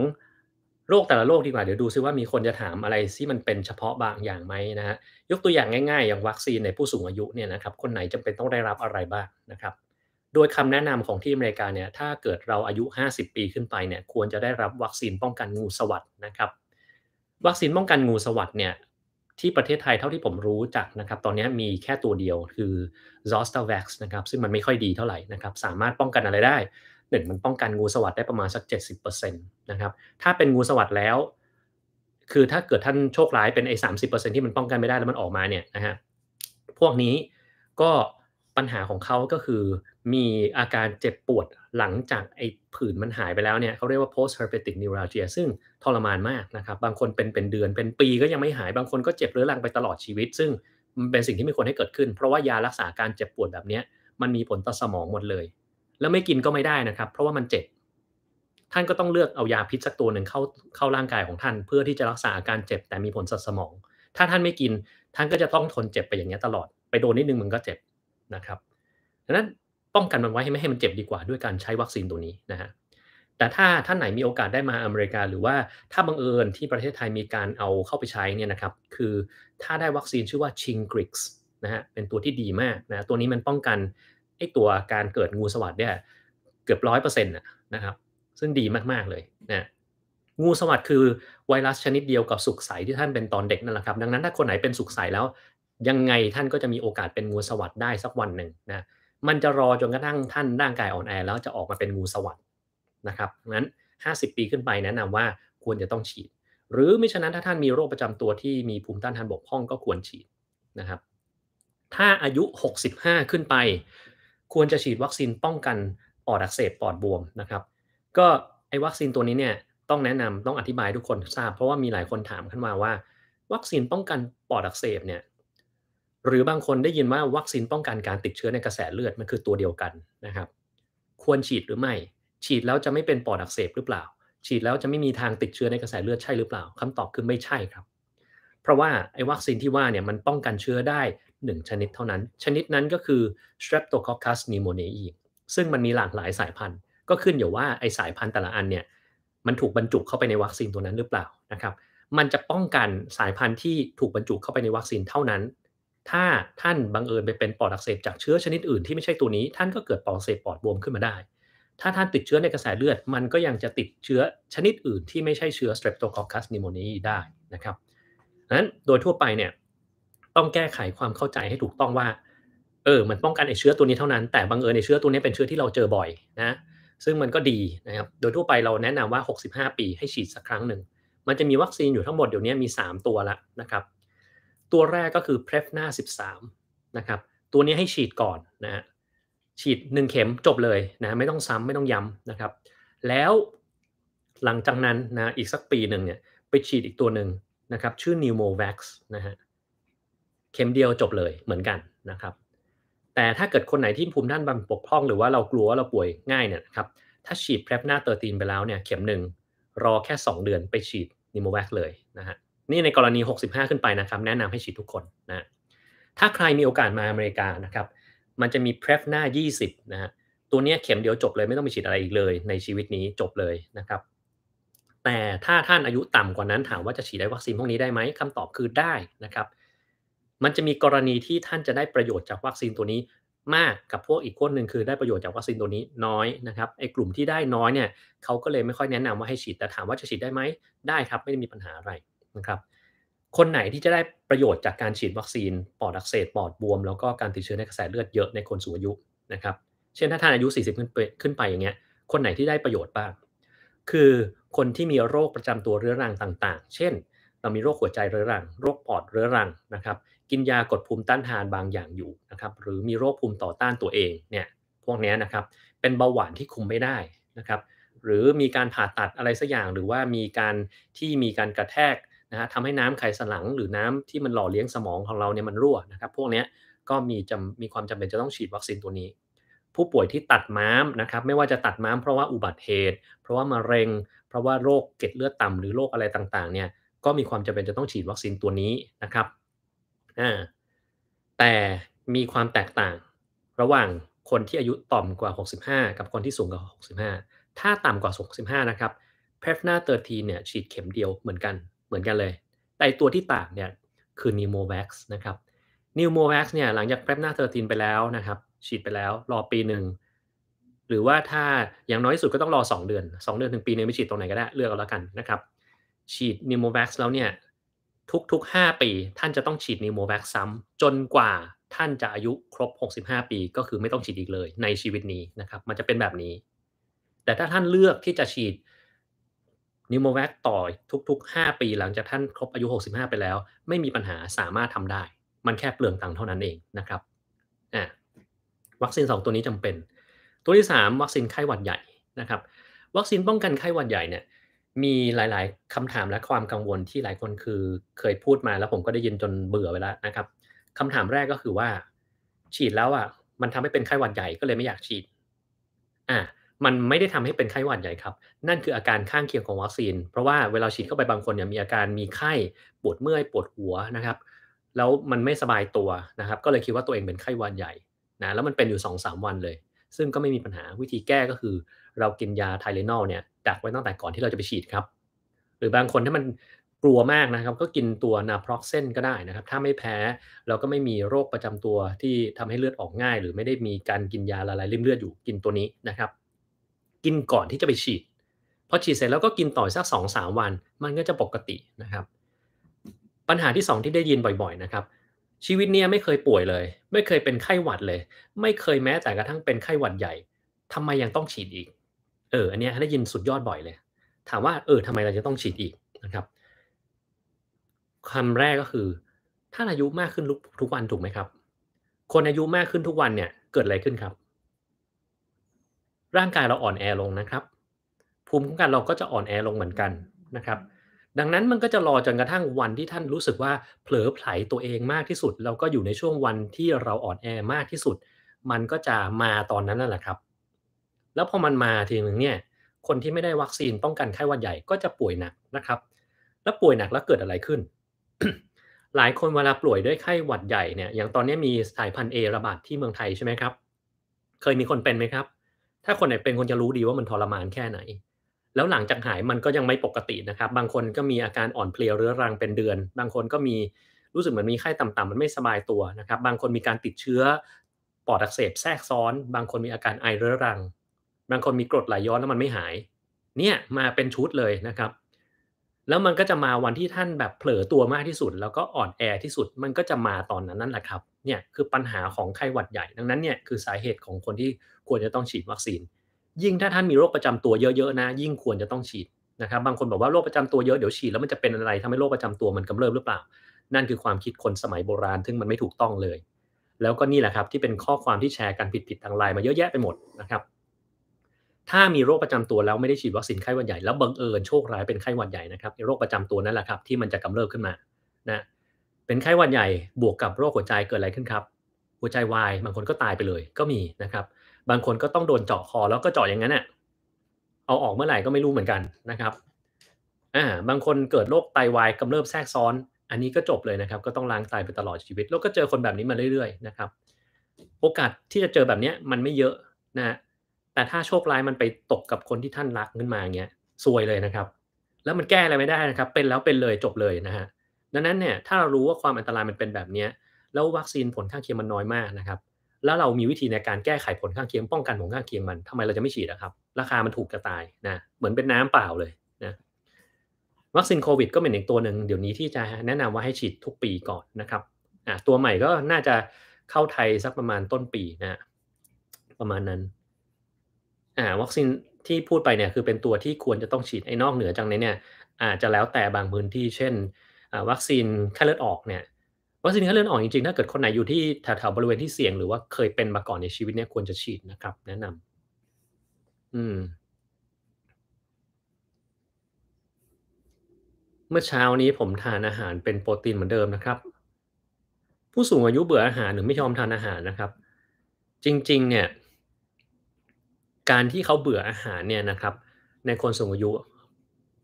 โรคแต่ละโรคดีกว่าเดี๋ยวดูซิว่ามีคนจะถามอะไรที่มันเป็นเฉพาะบางอย่างไหมนะฮะยกตัวอย่างง่ายๆ อย่างวัคซีนในผู้สูงอายุเนี่ยนะครับคนไหนจำเป็นต้องได้รับอะไรบ้างนะครับโดยคำแนะนำของที่อเมริกาเนี่ยถ้าเกิดเราอายุ 50 ปีขึ้นไปเนี่ยควรจะได้รับวัคซีนป้องกันงูสวัสดนะครับวัคซีนป้องกันงูสวัสดเนี่ยที่ประเทศไทยเท่าที่ผมรู้จักนะครับตอนนี้มีแค่ตัวเดียวคือ z o s t a v a x นะครับซึ่งมันไม่ค่อยดีเท่าไหร่นะครับสามารถป้องกันอะไรได้หนึ่งมันป้องกันงูสวัสดได้ประมาณสัก 70%นะครับ ถ้าเป็นงูสวัสดแล้ว คือถ้าเกิดท่านโชคร้ายเป็นไอ้สาที่มันป้องกันไม่ได้แล้วมันออกมาเนี่ยนะฮะ พวกนี้ก็ปัญหาของเขาก็คือมีอาการเจ็บปวดหลังจากไอ้ผื่นมันหายไปแล้วเนี่ยเขาเรียกว่า post herpetic neuralgia ซึ่งทรมานมากนะครับ บางคนเป็นเป็นเดือนเป็นปีก็ยังไม่หาย บางคนก็เจ็บเรื้อรังไปตลอดชีวิต ซึ่งมันเป็นสิ่งที่ไม่ควรให้เกิดขึ้น เพราะว่ายารักษาการเจ็บปวดแบบนี้มันมีผลต่อสมองหมดเลยแล้วไม่กินก็ไม่ได้นะครับ เพราะว่ามันเจ็บ ท่านก็ต้องเลือกเอายาพิษสักตัวหนึ่งเข้าเข้าร่างกายของท่านเพื่อที่จะรักษาอาการเจ็บแต่มีผลสัตสมอง ถ้าท่านไม่กิน ท่านก็จะต้องทนเจ็บไปอย่างนี้ตลอด ไปโดนนิดนึงมันก็เจ็บนะครับดังนั้นป้องกันมันไว้ให้ไม่ให้มันเจ็บดีกว่าด้วยการใช้วัคซีนตัวนี้นะฮะแต่ถ้าท่านไหนมีโอกาสได้มาอเมริกาหรือว่า ถ้าบังเอิญที่ประเทศไทยมีการเอาเข้าไปใช้เนี่ยนะครับคือถ้าได้วัคซีนชื่อว่าชิงกริกส์นะฮะเป็นตัวที่ดีมากนะตัวนี้มันป้องกันไอ้ตัวการเกิดงูสวัสด์เนี่ยเกือบร้อยเปอร์เซ็นต์นะครับ ซึ่งดีมาก ๆ เลยนะงูสวัสด์คือไวรัสชนิดเดียวกับสุกใสที่ท่านเป็นตอนเด็กนั่นแหละครับ ดังนั้นถ้าคนไหนเป็นสุกใสแล้ว ยังไงท่านก็จะมีโอกาสเป็นงูสวัสด์ได้สักวันหนึ่งนะมันจะรอจนกระทั่งท่านร่างกายอ่อนแอแล้วจะออกมาเป็นงูสวัสด์นะครับนั้น 50 ปีขึ้นไปแนะนำว่าควรจะต้องฉีด หรือไม่ฉะนั้นถ้าท่านมีโรคประจำตัวที่มีภูมิต้านทานบกพร่องก็ควรฉีดนะครับถ้าอายุ 65 ขึ้นไปควรจะฉีดวัคซีนป้องกันปอดอักเสบปอดบวมนะครับ ก็ไอ้วัคซีนตัวนี้เนี่ยต้องแนะนำต้องอธิบายทุกคนทราบเพราะว่ามีหลายคนถามขึ้นมาว่า วัคซีนป้องกันปอดอักเสบเนี่ยหรือบางคนได้ยินว่าวัคซีนป้องกันการติดเชื้อในกระแสเลือดมันคือตัวเดียวกันนะครับ ควรฉีดหรือไม่ ฉีดแล้วจะไม่เป็นปอดอักเสบหรือเปล่า ฉีดแล้วจะไม่มีทางติดเชื้อในกระแสเลือดใช่หรือเปล่า คำตอบคือไม่ใช่ครับ เพราะว่าไอ้วัคซีนที่ว่าเนี่ยมันป้องกันเชื้อได้่1ชนิดเท่านั้น ชนิดนั้นก็คือ Streptococcus pneumoniae ซึ่งมันมีหลากหลายสายพันธุ์ ก็ขึ้นอยู่ว่าไอสายพันธุ์แต่ละอันเนี่ย มันถูกบรรจุเข้าไปในวัคซีนตัวนั้นหรือเปล่านะครับ มันจะป้องกันสายพันธุ์ที่ถูกบรรจุเข้าไปในวัคซีนเท่านั้น ถ้าท่านบังเอิญไปเป็นปอดอักเสบจากเชื้อชนิดอื่นที่ไม่ใช่ตัวนี้ ท่านก็เกิดปอดอักเสบปอดบวมขึ้นมาได้ ถ้าท่านติดเชื้อในกระแสเลือดมันก็ยังจะติดเชื้อชนิดอื่นที่ไม่ใช่เชื้อ Streptococcus pneumoniae ได้นะครับนั้นโดยทั่วไปเนี่ยต้องแก้ไขความเข้าใจให้ถูกต้องว่า เออ มันป้องกันไอเชื้อตัวนี้เท่านั้น แต่บังเอิญไอเชื้อตัวนี้เป็นเชื้อที่เราเจอบ่อยนะ ซึ่งมันก็ดีนะครับ โดยทั่วไปเราแนะนำว่า 65 ปี ให้ฉีดสักครั้งหนึ่ง มันจะมีวัคซีนอยู่ทั้งหมดเดี๋ยวนี้มี 3 ตัวละนะครับ ตัวแรกก็คือเพลฟนา13นะครับ ตัวนี้ให้ฉีดก่อนนะ ฉีด1เข็มจบเลยนะไม่ต้องซ้ำไม่ต้องย้ำนะครับ แล้วหลังจากนั้นนะอีกสักปีหนึ่งเนี่ยไปฉีดอีกตัวหนึ่งนะครับ ชื่อ n e u m o v a x นะฮะเข็มเดียวจบเลยเหมือนกันนะครับ แต่ถ้าเกิดคนไหนที่ภูมิท่านบงปกพร่องหรือว่าเรากลัวว่าเราป่วยง่ายเนี่ยครับ ถ้าฉีดแพรปหน้าเตอร์ตีนไปแล้วเนี่ยเข็มหนึ่ง รอแค่ 2 เดือนไปฉีดนิโมแวคเลยนะฮะนี่ในกรณี 65 ขึ้นไปนะครับ แนะนำให้ฉีดทุกคนนะถ้าใครมีโอกาสมาอเมริกานะครับ มันจะมีแพรปหน้า 20นะฮะตัวนี้เข็มเดียวจบเลยไม่ต้องไปฉีดอะไรอีกเลยในชีวิตนี้จบเลยนะครับ แต่ถ้าท่านอายุต่ำกว่านั้นถามว่าจะฉีดได้วัคซีนพวกนี้ได้ไหมคำตอบคือได้นะครับมันจะมีกรณีที่ท่านจะได้ประโยชน์จากวัคซีนตัวนี้มากกับพวกอีกคนหนึ่งคือได้ประโยชน์จากวัคซีนตัวนี้น้อยนะครับไอ้กลุ่มที่ได้น้อยเนี่ยเขาก็เลยไม่ค่อยแนะนำว่าให้ฉีดแต่ถามว่าจะฉีดได้ไหมได้ครับไม่ได้มีปัญหาอะไรนะครับ คนไหนที่จะได้ประโยชน์จากการฉีดวัคซีนปอดอักเสบปอดบวม แล้วก็การติดเชื้อในกระแสเลือดเยอะในคนสูงอายุนะครับเช่นถ้าท่านอายุ40ขึ้นไปขึ้นไปอย่างเงี้ยคนไหนที่ได้ประโยชน์บ้างคือคนที่มีโรคประจำตัวเรื้อรังต่าง ๆ เช่นเรามีโรคหัวใจเรื้อรังโรคปอดเรื้อรังนะครับกินยากดภูมิต้านทานบางอย่างอยู่นะครับหรือมีโรคภูมิต่อต้านตัวเองเนี่ยพวกนี้นะครับเป็นเบาหวานที่คุมไม่ได้นะครับหรือมีการผ่าตัดอะไรสักอย่างหรือว่ามีการที่มีการกระแทกนะฮะทำให้น้ำไขสันหลัง หรือน้ำที่มันหล่อเลี้ยงสมองของเราเนี่ยมันรั่วนะครับพวกนี้ก็มีจำมีความจำเป็นจะต้องฉีดวัคซีนตัวนี้ ผู้ป่วยที่ตัดม้ามนะครับ ไม่ว่าจะตัดม้ามเพราะว่าอุบัติเหตุ เพราะว่ามะเร็ง เพราะว่าโรคเกล็ดเลือดต่ำหรือโรคอะไรต่างๆเนี่ยก็มีความจำเป็นจะต้องฉีดวัคซีนตัวนี้นะครับ แต่มีความแตกต่างระหว่างคนที่อายุต่ำกว่า 65 กับคนที่สูงกว่า 65 ถ้าต่ำกว่า 65 นะครับ เพฟนาเตอร์เนี่ยฉีดเข็มเดียวเหมือนกัน เหมือนกันเลย แต่ตัวที่ต่างเนี่ย คือ n e w ว็กซ์นะครับโม w ว็กซ์เนี่ยหลังจากเพฟนาเตอร์ไปแล้วนะครับ ฉีดไปแล้ว รอปีหนึ่ง หรือว่าถ้าอย่างน้อยที่สุดก็ต้องรอ2 เดือน2เดือนถึงปีนึงไม่ฉีดตรงไหนก็ได้เลือกเอาแล้วกันนะครับฉีดนิโมแว็กซ์แล้วเนี่ยทุกๆ 5 ปีท่านจะต้องฉีดนิโมแว็กซ์ซ้ำจนกว่าท่านจะอายุครบ 65 ปีก็คือไม่ต้องฉีดอีกเลยในชีวิตนี้นะครับมันจะเป็นแบบนี้ แต่ถ้าท่านเลือกที่จะฉีดนิโมแว็กต่อทุก ๆ 5 ปีหลังจากท่านครบอายุ 65 ไปแล้ว ไม่มีปัญหาสามารถทำได้มันแค่เปลืองตังค์เท่านั้นเองนะครับวัคซีน2 ตัวนี้จำเป็น ตัวที่ 3 วัคซีนไข้หวัดใหญ่นะครับวัคซีนป้องกันไข้หวัดใหญ่เนี่ยมีหลายๆ คำถามและความกังวลที่หลายคนคือเคยพูดมาแล้วผมก็ได้ยินจนเบื่อไปแล้วนะครับ คำถามแรกก็คือว่า ฉีดแล้วอ่ะมันทำให้เป็นไข้หวัดใหญ่ก็เลยไม่อยากฉีดอ่ะมันไม่ได้ทำให้เป็นไข้หวัดใหญ่ครับนั่นคืออาการข้างเคียงของวัคซีน เพราะว่าเวลาฉีดเข้าไปบางคนเนี่ยมีอาการมีไข้ปวดเมื่อยปวดหัวนะครับ แล้วมันไม่สบายตัวนะครับ ก็เลยคิดว่าตัวเองเป็นไข้หวัดใหญ่นะแล้วมันเป็นอยู่2อสวันเลย ซึ่งก็ไม่มีปัญหาวิธีแก้ก็คือ เรากินยาไทเลนอลเนี่ยดักไว้ตั้งแต่ก่อนที่เราจะไปฉีดครับ หรือบางคนถ้ามันกลัวมากนะครับ ก็กินตัวนาพร็อกเซนก็ได้นะครับถ้าไม่แพ้เราก็ไม่มีโรคประจำตัวที่ทำให้เลือดออกง่าย หรือไม่ได้มีการกินยาละลายริ่มเลือดอยู่กินตัวนี้นะครับ กินก่อนที่จะไปฉีดพอฉีดเสร็จแล้วก็กินต่อสักสองสาวัน มันก็จะปกตินะครับ ปัญหาที่ 2 ที่ได้ยินบ่อยๆนะครับ ชีวิตเนี้ยไม่เคยป่วยเลย ไม่เคยเป็นไข้หวัดเลย ไม่เคยแม้แต่กระทั่งเป็นไข้หวัดใหญ่ ทำไมยังต้องฉีดอีกเออ อันนี้ได้ยินสุดยอดบ่อยเลย ถามว่าเออทำไมเราจะต้องฉีดอีกนะครับคำแรกก็คือถ้าอายุมากขึ้นทุกวันถูกไหมครับ คนอายุมากขึ้นทุกวันเนี่ยเกิดอะไรขึ้นครับ ร่างกายเราอ่อนแอลงนะครับ ภูมิคุ้มกันเราก็จะอ่อนแอลงเหมือนกันนะครับ ดังนั้นมันก็จะรอจนกระทั่งวันที่ท่านรู้สึกว่า เผลอไผลตัวเองมากที่สุด เราก็อยู่ในช่วงวันที่เราอ่อนแอมากที่สุด มันก็จะมาตอนนั้นนั่นแหละครับแล้วพอมันมาทีหนึ่งเนี่ย คนที่ไม่ได้วัคซีนป้องกันไข้หวัดใหญ่ก็จะป่วยหนักนะครับ แล้วป่วยหนักแล้วเกิดอะไรขึ้น หลายคนเวลาป่วยด้วยไข้หวัดใหญ่เนี่ย อย่างตอนนี้มีสายพันธุ์เอระบาดที่เมืองไทยใช่ไหมครับ เคยมีคนเป็นไหมครับ ถ้าคนไหนเป็นคนจะรู้ดีว่ามันทรมานแค่ไหน แล้วหลังจากหายมันก็ยังไม่ปกตินะครับ บางคนก็มีอาการอ่อนเพลียเรื้อรังเป็นเดือน บางคนก็มีรู้สึกเหมือนมีไข้ต่ำๆมันไม่สบายตัวนะครับ บางคนมีการติดเชื้อปอดอักเสบแทรกซ้อน บางคนมีอาการไอเรื้อรังบางคนมีกรดไหลย้อนแล้วมันไม่หาย เนี่ยมาเป็นชุดเลยนะครับ แล้วมันก็จะมาวันที่ท่านแบบเผลอตัวมากที่สุด แล้วก็อ่อนแอที่สุด มันก็จะมาตอนนั้นนั่นแหละครับ เนี่ยคือปัญหาของไข้หวัดใหญ่ ดังนั้นเนี่ยคือสาเหตุของคนที่ควรจะต้องฉีดวัคซีน ยิ่งถ้าท่านมีโรคประจำตัวเยอะๆนะ ยิ่งควรจะต้องฉีดนะครับ บางคนบอกว่าโรคประจำตัวเยอะเดี๋ยวฉีดแล้วมันจะเป็นอะไรทำให้โรคประจำตัวมันกำเริบหรือเปล่า นั่นคือความคิดคนสมัยโบราณซึ่งมันไม่ถูกต้องเลย แล้วก็นี่แหละครับที่เป็นข้อความที่แชร์กันผิดๆทางไลน์มาเยอะแยะไปหมดนะครับถ้ามีโรคประจำตัวแล้วไม่ได้ฉีดวัคซีนไข้หวัดใหญ่แล้วบังเอิญโชคร้ายเป็นไข้หวัดใหญ่นะครับโรคประจำตัวนั่นแหละครับที่มันจะกำเริบขึ้นมา นะเป็นไข้หวัดใหญ่บวกกับโรคหัวใจเกิดอะไรขึ้นครับ หัวใจวายบางคนก็ตายไปเลยก็มีนะครับ บางคนก็ต้องโดนเจาะคอแล้วก็เจาะอย่างนั้นเนี่ยเอาออกเมื่อไหร่ก็ไม่รู้เหมือนกันนะครับอ่าบางคนเกิดโรคไตาวายกำเริบแทรกซ้อน อันนี้ก็จบเลยนะครับ ก็ต้องล้างไตไปตลอดชีวิตแล้วก็เจอคนแบบนี้มาเรื่อยๆ นะครับโอกาสที่จะเจอแบบนี้มันไม่เยอะนะแต่ถ้าโชคร้ายมันไปตกกับคนที่ท่านรักขึ้นมาเงี้ยซวยเลยนะครับ แล้วมันแก้อะไรไม่ได้นะครับ เป็นแล้วเป็นเลยจบเลยนะฮะดังนั้นเนี่ยถ้าเรารู้ว่าความอันตรายมันเป็นแบบนี้แล้ววัคซีนผลข้างเคียงมันน้อยมากนะครับ แล้วเรามีวิธีในการแก้ไขผลข้างเคียงป้องกันผลข้างเคียงมัน ทำไมเราจะไม่ฉีดนะครับ ราคามันถูกกระตายนะ เหมือนเป็นน้ำเปล่าเลยนะวัคซีนโควิดก็เป็นอีกตัวหนึ่งเดี๋ยวนี้ที่จะแนะนำว่าให้ฉีดทุกปีก่อนนะครับอ่าตัวใหม่ก็น่าจะเข้าไทยสักประมาณต้นปีนะ ประมาณนั้น่าวัคซีนที่พูดไปเนี่ยคือเป็นตัวที่ควรจะต้องฉีดไอ้นอกเหนือจากนี้เนี่ยอาจจะแล้วแต่บางพื้นที่เช่นวัคซีนไข้เลือดออกเนี่ยวัคซีนไข้เลือดออก จริงๆ ถ้าเกิดคนไหนอยู่ที่แถวๆบริเวณที่เสี่ยงหรือว่าเคยเป็นมาก่อนในชีวิตเนี่ยควรจะฉีดนะครับ แนะนำอืมเมื่อเช้านี้ผมทานอาหารเป็นโปรตีนเหมือนเดิมนะครับ ผู้สูงอายุเบื่ออาหารหรือไม่ชอบทานอาหารนะครับ จริง ๆ เนี่ยการที่เขาเบื่ออาหารเนี่ยนะครับ ในคนสูงอายุ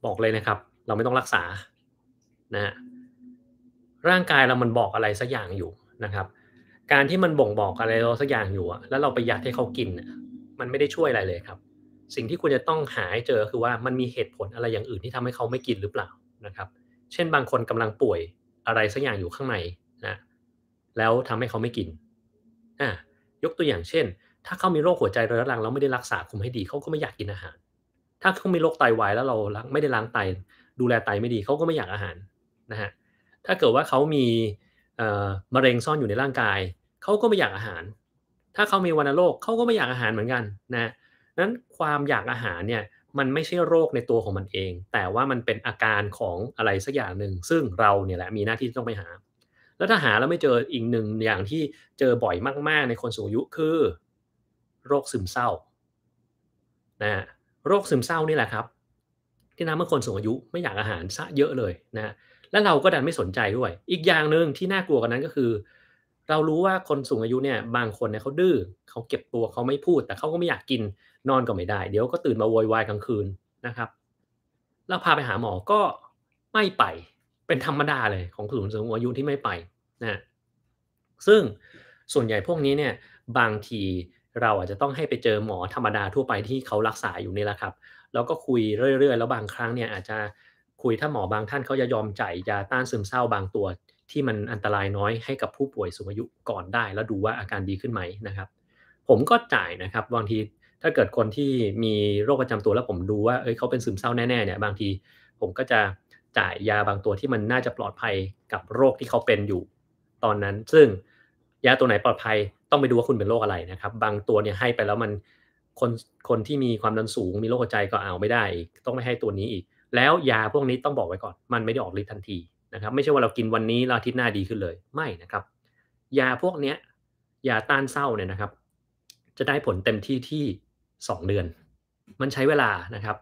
บอกเลยนะครับ เราไม่ต้องรักษานะฮะร่างกายเรา มันบอกอะไรสักอย่างอยู่นะครับ การที่มันบ่งบอกอะไรเราสักอย่างอยู่แล้วเราไปอยากให้เขากิน มันไม่ได้ช่วยอะไรเลยครับ สิ่งที่คุณจะต้องหาให้เจอคือว่ามันมีเหตุผลอะไรอย่างอื่นที่ทำให้เขาไม่กินหรือเปล่านะครับ เช่นบางคนกำลังป่วยอะไรสักอย่างอยู่ข้างในนะแล้วทำให้เขาไม่กินอ่ายกตัวอย่างเช่นถ้าเขามีโรคหัวใจเรื้อรังแล้วไม่ได้รักษาคุมให้ดีเขาก็ไม่อยากกินอาหาร ถ้าเขามีโรคไตวายแล้วเราไม่ได้ล้างไตดูแลไตไม่ดีเขาก็ไม่อยากอาหารนะฮะ ถ้าเกิดว่าเขามีมะเร็งซ่อนอยู่ในร่างกาย เขาก็ไม่อยากอาหาร ถ้าเขามีวัณโรคเขาก็ไม่อยากอาหารเหมือนกันนะนั้นความอยากอาหารเนี่ยมันไม่ใช่โรคในตัวของมันเอง แต่ว่ามันเป็นอาการของอะไรสักอย่างหนึ่งซึ่งเราเนี่ยแหละมีหน้าที่ต้องไปหา แล้วถ้าหาแล้วไม่เจออีกหนึ่งอย่างที่เจอบ่อยมากๆในคนสูงอายุคือโรคซึมเศร้านะโรคซึมเศร้านี่แหละครับ ที่ทำื่อคนสูงอายุไม่อยากอาหารซะเยอะเลยนะและเราก็ดันไม่สนใจด้วย อีกอย่างหนึ่งที่น่ากลัวกันนั้นก็คือ เรารู้ว่าคนสูงอายุเนี่ย บางคนเนี่ยเขาดื้อเขาเก็บตัวเขาไม่พูด แต่เขาก็ไม่อยากกินนอนก็ไม่ได้ เดี๋ยวก็ตื่นมาโวยวายกลางคืนนะครับเราพาไปหาหมอก็ไม่ไปเป็นธรรมดาเลยของคนสูงอายุที่ไม่ไปนะซึ่งส่วนใหญ่พวกนี้เนี่ยบางทีเราอาจจะต้องให้ไปเจอหมอธรรมดาทั่วไปที่เขารักษาอยู่นี่แหละครับ แล้วก็คุยเรื่อยๆแล้วบางครั้งเนี่ยอาจจะคุยถ้าหมอบางท่านเขาจะยอมจ่ายยาต้านซึมเศร้าบางตัวที่มันอันตรายน้อยให้กับผู้ป่วยสูงอายุก่อนได้ แล้วดูว่าอาการดีขึ้นไหมนะครับ ผมก็จ่ายนะครับบางที ถ้าเกิดคนที่มีโรคประจำตัวแล้วผมดูว่าเอ้ยเขาเป็นซึมเศร้าแน่ๆเนี่ยบางทีผมก็จะจ่ายยาบางตัวที่มันน่าจะปลอดภัยกับโรคที่เขาเป็นอยู่ ตอนนั้นซึ่งยาตัวไหนปลอดภัยต้องไปดูว่าคุณเป็นโรคอะไรนะครับ บางตัวเนี่ยให้ไปแล้วมันคนคนที่มีความดันสูงมีโรคหัวใจก็เอาไม่ได้ต้องไม่ให้ตัวนี้อีกแล้วยาพวกนี้ต้องบอกไว้ก่อน มันไม่ได้ออกฤทธิ์ทันทีนะครับ ไม่ใช่ว่าเรากินวันนี้เราอาทิตย์หน้าดีขึ้นเลยไม่นะครับยาพวกเนี้ยยาต้านเศร้าเนี่ยนะครับ จะได้ผลเต็มที่ที่ 2 เดือน มันใช้เวลานะครับ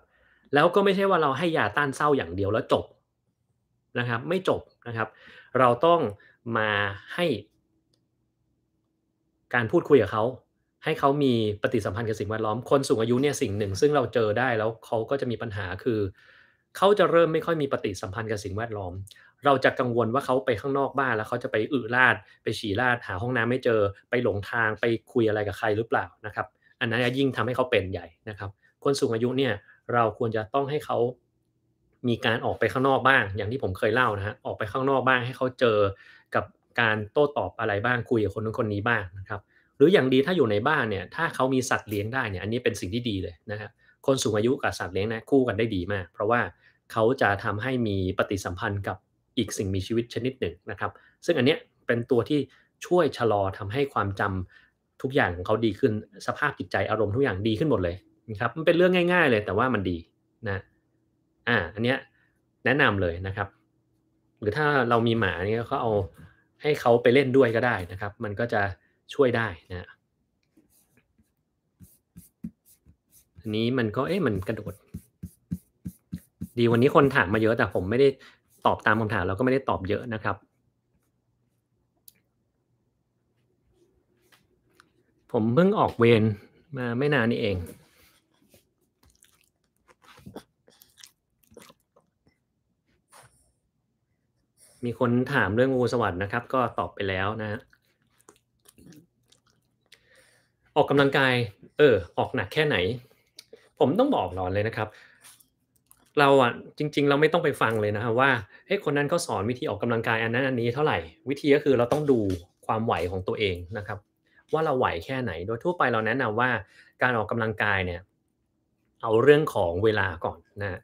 แล้วก็ไม่ใช่ว่าเราให้ยาต้านเศร้าอย่างเดียวแล้วจบนะครับ ไม่จบนะครับ เราต้องมาใหการพูดคุยกับเขาให้เขามีปฏิสัมพันธ์กับสิ่งแวดล้อมคนสูงอายุเนี่ยสิ่งหนึ่งซึ่งเราเจอได้ แล้วเขาก็จะมีปัญหาคือเขาจะเริ่มไม่ค่อยมีปฏิสัมพันธ์กับสิ่งแวดล้อม เราจะกังวลว่าเขาไปข้างนอกบ้านแล้วเขาจะไปอึราดไปฉี่ราดหาห้องน้ำไม่เจอไปหลงทางไปคุยอะไรกับใครหรือเปล่านะครับอันนั้นยิ่งทำให้เขาเป็นใหญ่นะครับ คนสูงอายุเนี่ย เราควรจะต้องให้เขามีการออกไปข้างนอกบ้าง อย่างที่ผมเคยเล่านะฮะออกไปข้างนอกบ้าง ให้เขาเจอกับการโต้ตอบอะไรบ้างคุยกับคนนู้นคนนี้บ้างนะครับ หรืออย่างดีถ้าอยู่ในบ้านเนี่ย ถ้าเขามีสัตว์เลี้ยงได้เนี่ยอันนี้เป็นสิ่งที่ดีเลยนะครับคนสูงอายุกับสัตว์เลี้ยงนะคู่กันได้ดีมาก เพราะว่าเขาจะทำให้มีปฏิสัมพันธ์กับอีกสิ่งมีชีวิตชนิดหนึ่งนะครับ ซึ่งอันนี้เป็นตัวที่ช่วยชะลอทำให้ความจำทุกอย่างของเขาดีขึ้นสภาพจิตใจอารมณ์ทุกอย่างดีขึ้นหมดเลยนะครับมันเป็นเรื่องง่าย ๆ เลยแต่ว่ามันดีนะอ่าอันนี้แนะนำเลยนะครับ หรือถ้าเรามีหมาเนี่ยเขาเอาให้เขาไปเล่นด้วยก็ได้นะครับ มันก็จะช่วยได้นะ อันนี้มันก็เอ๊ะ มันกระโดด ดีวันนี้คนถามมาเยอะแต่ผมไม่ได้ตอบตามคำถามแล้วก็ไม่ได้ตอบเยอะนะครับ ผมเพิ่งออกเวรมาไม่นานนี้เองมีคนถามเรื่องงูสวัสด์นะครับ ก็ตอบไปแล้วนะ ออกกำลังกายเออออกหนักแค่ไหน ผมต้องบอกหลอนเลยนะครับ เราอ่ะจริง ๆเราไม่ต้องไปฟังเลยนะครับว่าเฮ้ยคนนั้นเขาสอนวิธีออกกำลังกายอันนั้นอันนี้เท่าไหร่วิธีก็คือเราต้องดูความไหวของตัวเองนะครับ ว่าเราไหวแค่ไหนโดยทั่วไปเราแนะนำว่าการออกกำลังกายเนี่ย เอาเรื่องของเวลาก่อนนะ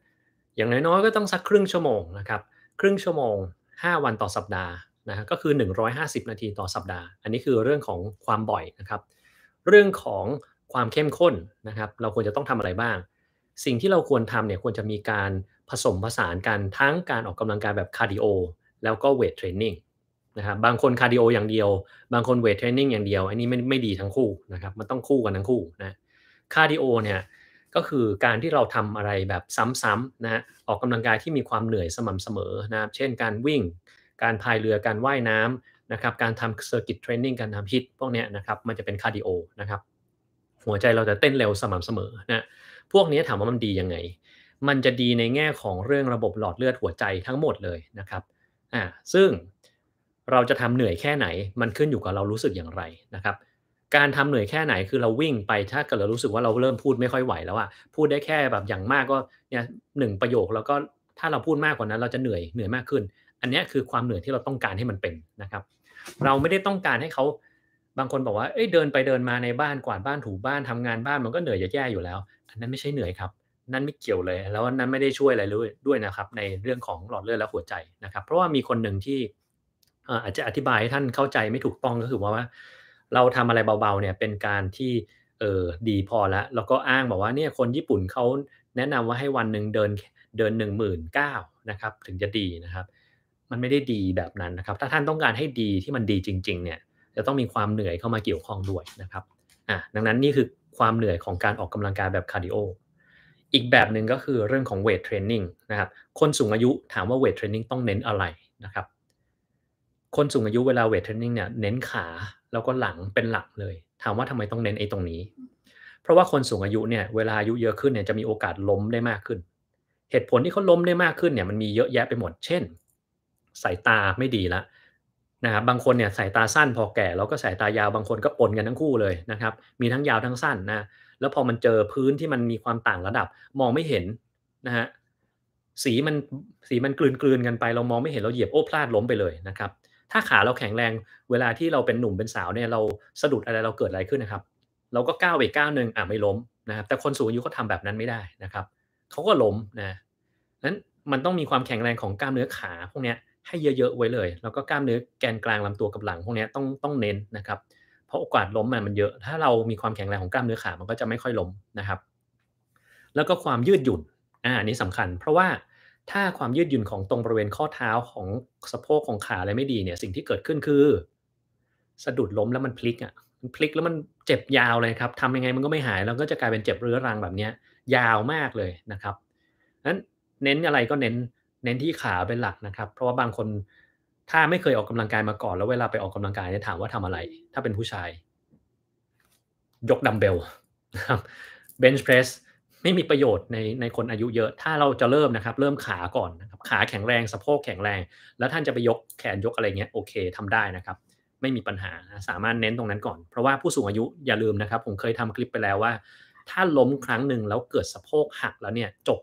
อย่างน้อยๆก็ต้องสักครึ่งชั่วโมงนะครับครึ่งชั่วโมง5วันต่อสัปดาห์นะฮะก็คือ 150 นาทีต่อสัปดาห์อันนี้คือเรื่องของความบ่อยนะครับเรื่องของความเข้มข้นนะครับเราควรจะต้องทำอะไรบ้าง สิ่งที่เราควรทำเนี่ยควรจะมีการผสมผสานกันทั้งการออกกำลังกายแบบคาร์ดิโอแล้วก็เวทเทรนนิ่งนะครับบางคนคาร์ดิโออย่างเดียวบางคนเวทเทรนนิ่งอย่างเดียวอันนี้ไม่ไม่ดีทั้งคู่นะครับมันต้องคู่กันทั้งคู่นะคาร์ดิโอเนี่ยก็คือการที่เราทำอะไรแบบซ้ำ ๆ นะฮะออกกำลังกายที่มีความเหนื่อยสม่ำเสมอนะครับเช่นการวิ่ง การพายเรือการว่ายน้ำนะครับ การทำเซอร์กิตเทรนนิ่งการทำฮิต พวกนี้นะครับ มันจะเป็นคาร์ดิโอนะครับ หัวใจเราจะเต้นเร็วสม่ำเสมอนะ พวกนี้ถามว่ามันดียังไง มันจะดีในแง่ของเรื่องระบบหลอดเลือดหัวใจทั้งหมดเลยนะครับอ่าซึ่งเราจะทำเหนื่อยแค่ไหน มันขึ้นอยู่กับเรารู้สึกอย่างไรนะครับการทำเหนื่อยแค่ไหนคือเราวิ่งไปถ้าเกิดเรารู้สึกว่าเราเริ่มพูดไม่ค่อยไหวแล้วอะพูดได้แค่แบบอย่างมากก็เนี่ยหนึ่งประโยคแล้วก็ถ้าเราพูดมากกว่านั้น เราจะเหนื่อยเหนื่อยมากขึ้น อันนี้คือความเหนื่อยที่เราต้องการให้มันเป็นนะครับ เราไม่ได้ต้องการให้เขาบางคนบอกว่าเอ้ยเดินไปเดินมาในบ้านกวาดบ้านถูบ้านทำงานบ้านมันก็เหนื่อยจะแย่อยู่แล้วอันนั้นไม่ใช่เหนื่อยครับนั่นไม่เกี่ยวเลย แล้วนั้นไม่ได้ช่วยอะไรเลยด้วยนะครับ ในเรื่องของหลอดเลือดและหัวใจนะครับ เพราะว่ามีคนหนึ่งที่อาจจะอธิบายให้ท่านเข้าใจไม่ถูกต้องก็คือว่าเราทำอะไรเบาๆ เนี่ยเป็นการที่เออดีพอแล้วแล้วก็อ้างบอกว่าเนี่ยคนญี่ปุ่นเขาแนะนำว่าให้วันหนึ่งเดินเดินหนึ่งหมื่นเก้านะครับถึงจะดีนะครับ มันไม่ได้ดีแบบนั้นนะครับ ถ้าท่านต้องการให้ดีที่มันดีจริง ๆเนี่ยจะต้องมีความเหนื่อยเข้ามาเกี่ยวข้องด้วยนะครับอ่ะดังนั้นนี่คือความเหนื่อยของการออกกำลังกายแบบคาร์ดิโออีกแบบหนึ่งก็คือเรื่องของเวทเทรนนิ่งนะครับ คนสูงอายุถามว่าเวทเทรนนิ่งต้องเน้นอะไรนะครับ คนสูงอายุเวลาเวทเทรนนิ่งเนี่ยเน้นขาแล้วก็หลังเป็นหลักเลย ถามว่าทำไมต้องเน้นไอ้ตรงนี้ เพราะว่าคนสูงอายุเนี่ยเวลาอายุเยอะขึ้นเนี่ยจะมีโอกาสล้มได้มากขึ้น เหตุผลที่เขาล้มได้มากขึ้นเนี่ยมันมีเยอะแยะไปหมดเช่นสายตาไม่ดีละนะครับบางคนเนี่ยสายตาสั้นพอแก่ แล้วก็สายตายาวบางคนก็ปนกันทั้งคู่เลยนะครับ มีทั้งยาวทั้งสั้นนะแล้วพอมันเจอพื้นที่มันมีความต่างระดับ มองไม่เห็นนะฮะสีมันสีมันกลืนกลืนกันไปเรามองไม่เห็นเราเหยียบโอ้พลาดล้มไปเลยนะครับถ้าขาเราแข็งแรงเวลาที่เราเป็นหนุ่มเป็นสาวเนี่ยเราสะดุดอะไรเราเกิดอะไรขึ้นนะครับ เราก็ก้าวไปก้าวหนึ่งอ่ะไม่ล้มนะครับแต่คนสูงอายุเขาทาแบบนั้นไม่ได้นะครับเขาก็ล้มนะนั้นมันต้องมีความแข็งแรงของกล้ามเนื้อขาพวกนี้ให้เยอะๆไว้เลย แล้วก็กล้ามเนื้อแกนกลางลำตัวกับหลัง พวกนี้ต้องต้องเน้นนะครับ เพราะโอกาสล้มมันมันเยอะ ถ้าเรามีความแข็งแรงของกล้ามเนื้อขามันก็จะไม่ค่อยล้มนะครับ แล้วก็ความยืดหยุ่นอ่านนี้สำคัญ เพราะว่าถ้าความยืดหยุ่นของตรงบริเวณข้อเท้าของสะโพกของขาอะไรไม่ดีเนี่ย สิ่งที่เกิดขึ้นคือ สะดุดล้มแล้วมันพลิกอ่ะมันพลิกแล้วมันเจ็บยาวเลยครับทำยังไงมันก็ไม่หายแล้วก็จะกลายเป็นเจ็บเรื้อรังแบบนี้ยาวมากเลยนะครับนั้นเน้นอะไรก็เน้นเน้นที่ขาเป็นหลักนะครับ เพราะว่าบางคนถ้าไม่เคยออกกำลังกายมาก่อน แล้วเวลาไปออกกำลังกายเนี่ยถามว่าทำอะไร ถ้าเป็นผู้ชาย ยกดัมเบลนะครับเบนช์เพรสไม่มีประโยชน์ในในคนอายุเยอะถ้าเราจะเริ่มนะครับ เริ่มขาก่อนนะครับขาแข็งแรง สะโพกแข็งแรง แล้วท่านจะไปยกแขนยกอะไรเงี้ยโอเค ทำได้นะครับ ไม่มีปัญหาสามารถเน้นตรงนั้นก่อน เพราะว่าผู้สูงอายุอย่าลืมนะครับผมเคยทำคลิปไปแล้วว่า ถ้าล้มครั้งหนึ่งแล้วเกิดสะโพกหักแล้วเนี่ยจบ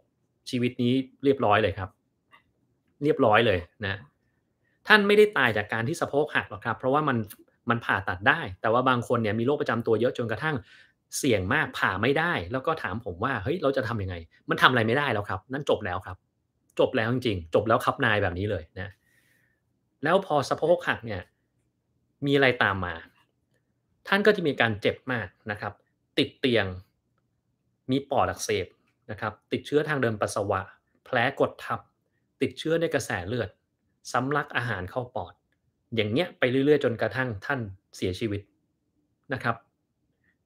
ชีวิตนี้เรียบร้อยเลยครับ เรียบร้อยเลยนะท่านไม่ได้ตายจากการที่สะโพกหักหรอกครับ เพราะว่ามันมันผ่าตัดได้แต่ว่าบางคนเนี่ยมีโรคประจำตัวเยอะจนกระทั่งเสี่ยงมากผ่าไม่ได้แล้วก็ถามผมว่าเฮ้ยเราจะทํำยังไง มันทำอะไรไม่ได้แล้วครับ นั่นจบแล้วครับ จบแล้วจริงจบแล้วครับนายแบบนี้เลยนะ แล้วพอสะโพกหักเนี่ย มีอะไรตามมา ท่านก็จะมีการเจ็บมากนะครับ ติดเตียงมีปอดอักเสบนะครับ ติดเชื้อทางเดินปัสสาวะแผลกดทับ ติดเชื้อในกระแสเลือด สำลักอาหารเข้าปอด อย่างเงี้ยไปเรื่อยๆ จนกระทั่งท่านเสียชีวิตนะครับ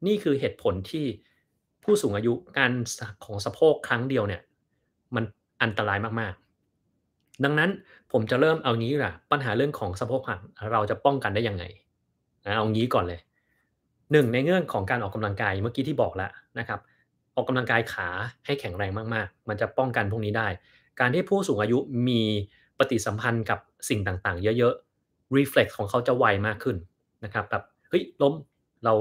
นี่คือเหตุผลที่ผู้สูงอายุการของสะโพกครั้งเดียวเนี่ย มันอันตรายมากๆ ดังนั้นผมจะเริ่มเอางี้ล่ะปัญหาเรื่องของสะโพกหักเราจะป้องกันได้ยังไงเอางี้ก่อนเลยหนึ่งในเรื่องของการออกกำลังกายเมื่อกี้ที่บอกแล้วนะครับ ออกกำลังกายขาให้แข็งแรงมาก ๆ มันจะป้องกันพวกนี้ได้ การที่ผู้สูงอายุมีปฏิสัมพันธ์กับสิ่งต่างๆเยอะๆรีเฟล็กซ์ของเขาจะไวมากขึ้นนะครับแบบเฮ้ยล้มเรา